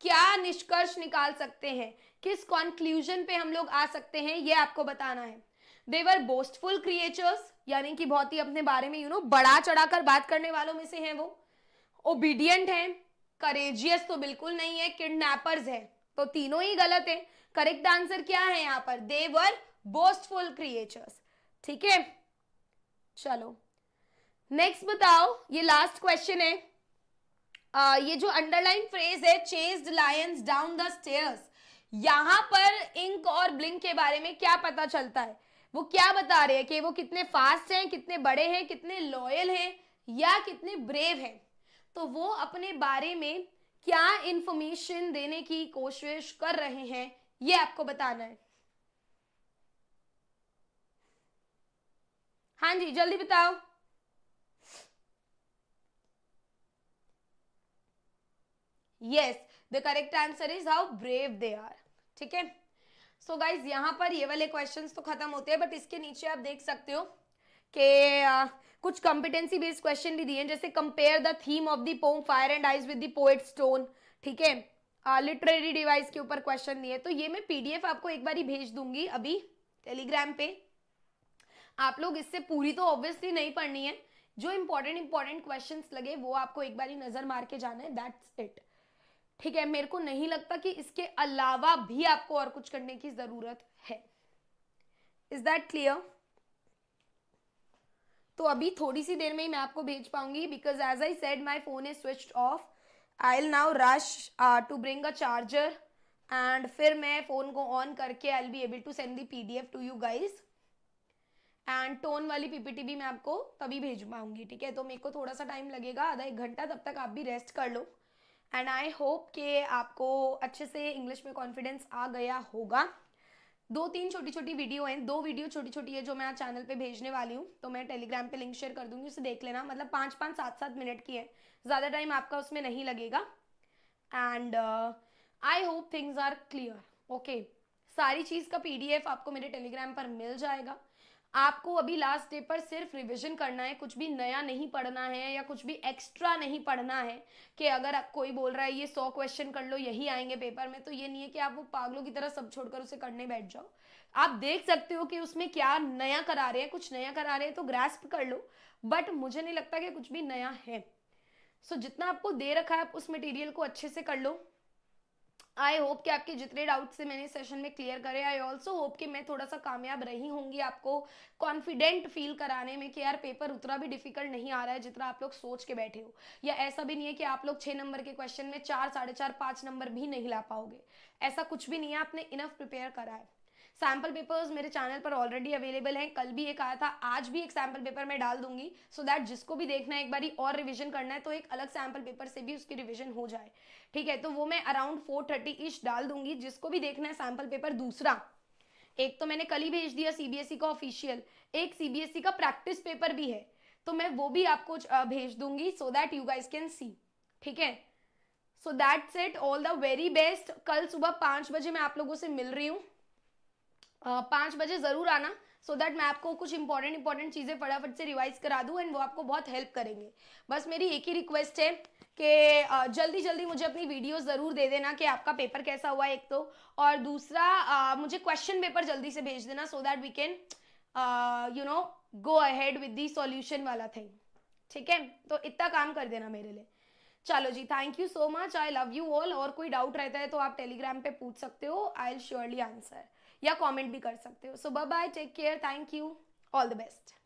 क्या निष्कर्ष निकाल सकते हैं किस कॉन्क्लूजन पे हम लोग आ सकते हैं ये आपको बताना है देवर बोस्टफुल क्रिएचर्स यानी कि बहुत ही अपने बारे में यू you नो know, बढ़ा चढ़ाकर बात करने वालों में से हैं वो ओबीडियंट हैं करेजियस तो बिल्कुल नहीं है किडनैपर्स है तो तीनों ही गलत है करेक्ट आंसर क्या है यहाँ पर देवर बोस्टफुल क्रिएचर्स ठीक है चलो नेक्स्ट बताओ ये लास्ट क्वेश्चन है आ, ये जो अंडरलाइन फ्रेज है chased lions down the stairs यहां पर इंक और ब्लिंक के बारे में क्या पता चलता है वो क्या बता रहे हैं कि वो कितने फास्ट हैं कितने बड़े हैं कितने लॉयल हैं या कितने ब्रेव हैं तो वो अपने बारे में क्या इंफॉर्मेशन देने की कोशिश कर रहे हैं ये आपको बताना है हाँ जी जल्दी बताओ yes the correct answer is how brave they are ठीक है सो गाइज यहाँ पर ये वाले क्वेश्चंस तो खत्म होते हैं बट इसके नीचे आप देख सकते हो कि कुछ कॉम्पिटेंसी बेस्ड क्वेश्चन भी दिए हैं जैसे compare the theme of the poem fire and ice with the poet stone ठीक है लिटरेरी डिवाइस के ऊपर क्वेश्चन दिए तो ये मैं पीडीएफ आपको एक बार ही भेज दूंगी अभी टेलीग्राम पे आप लोग इससे पूरी तो ऑब्वियसली नहीं पढ़नी है जो इंपॉर्टेंट इंपॉर्टेंट क्वेश्चन लगे वो आपको एक बार ही नजर मार के जाना है दैट्स इट ठीक है मेरे को नहीं लगता कि इसके अलावा भी आपको और कुछ करने की जरूरत है इज दैट क्लियर तो अभी थोड़ी सी देर में ही मैं आपको भेज पाऊंगी because as I said my phone is switch off I'll now rush to bring a charger and फिर मैं फ़ोन को ऑन करके I be able to send the P D F to you guys and tone वाली PPT भी मैं आपको तभी भेज पाऊंगी ठीक है तो मेरे को थोड़ा सा टाइम लगेगा आधा एक घंटा तब तक आप भी रेस्ट कर लो एंड आई होप कि आपको अच्छे से इंग्लिश में कॉन्फिडेंस आ गया होगा दो तीन छोटी छोटी वीडियो हैं दो वीडियो छोटी छोटी है जो मैं आज चैनल पे भेजने वाली हूँ तो मैं टेलीग्राम पे लिंक शेयर कर दूंगी उसे देख लेना मतलब पाँच पाँच सात सात मिनट की है ज़्यादा टाइम आपका उसमें नहीं लगेगा and I hope things are clear okay सारी चीज़ का पीडीएफ आपको मेरे टेलीग्राम पर मिल जाएगा आपको अभी लास्ट डे पर सिर्फ रिविजन करना है कुछ भी नया नहीं पढ़ना है या कुछ भी एक्स्ट्रा नहीं पढ़ना है कि अगर कोई बोल रहा है ये सौ क्वेश्चन कर लो यही आएंगे पेपर में तो ये नहीं है कि आप वो पागलों की तरह सब छोड़कर उसे करने बैठ जाओ आप देख सकते हो कि उसमें क्या नया करा रहे हैं कुछ नया करा रहे हैं तो ग्रेस्प कर लो बट मुझे नहीं लगता कि कुछ भी नया है सो so, जितना आपको दे रखा है आप उस मटेरियल को अच्छे से कर लो आई होप कि आपके जितने डाउट से मैंने सेशन में क्लियर करे आई ऑल्सो होप कि मैं थोड़ा सा कामयाब रही होंगी आपको कॉन्फिडेंट फील कराने में कि यार पेपर उतना भी डिफिकल्ट नहीं आ रहा है जितना आप लोग सोच के बैठे हो या ऐसा भी नहीं है कि आप लोग छः नंबर के क्वेश्चन में चार साढ़े चार पाँच नंबर भी नहीं ला पाओगे ऐसा कुछ भी नहीं है आपने इनफ प्रिपेयर करा है सैम्पल पेपर्स मेरे चैनल पर ऑलरेडी अवेलेबल हैं कल भी एक आया था आज भी एक सैम्पल पेपर मैं डाल दूंगी सो so दैट जिसको भी देखना है एक बारी और रिविजन करना है तो एक अलग सैम्पल पेपर से भी उसकी रिविजन हो जाए ठीक है तो वो मैं अराउंड फोर थर्टी इश डाल दूंगी जिसको भी देखना है सैम्पल पेपर दूसरा एक तो मैंने कल ही भेज दिया सीबीएसई e का ऑफिशियल एक सीबीएसई e का प्रैक्टिस पेपर भी है तो मैं वो भी आपको भेज दूंगी so that you guys can see ठीक है so that's it all the very best कल सुबह पाँच बजे मैं आप लोगों से मिल रही हूँ पाँच बजे ज़रूर आना सो so दैट मैं आपको कुछ इंपॉर्टेंट इंपॉर्टेंट चीज़ें फटाफट से रिवाइज करा दूँ एंड वो आपको बहुत हेल्प करेंगे बस मेरी एक ही रिक्वेस्ट है कि जल्दी जल्दी मुझे अपनी वीडियो ज़रूर दे देना कि आपका पेपर कैसा हुआ एक तो और दूसरा आ, मुझे क्वेश्चन पेपर जल्दी से भेज देना so that we can you know go ahead with the solution वाला थिंग ठीक है तो इतना काम कर देना मेरे लिए चलो जी thank you so much I love you all और कोई डाउट रहता है तो आप टेलीग्राम पे पूछ सकते हो आई विल श्योरली आंसर या कॉमेंट भी कर सकते हो so bye bye take care thank you all the best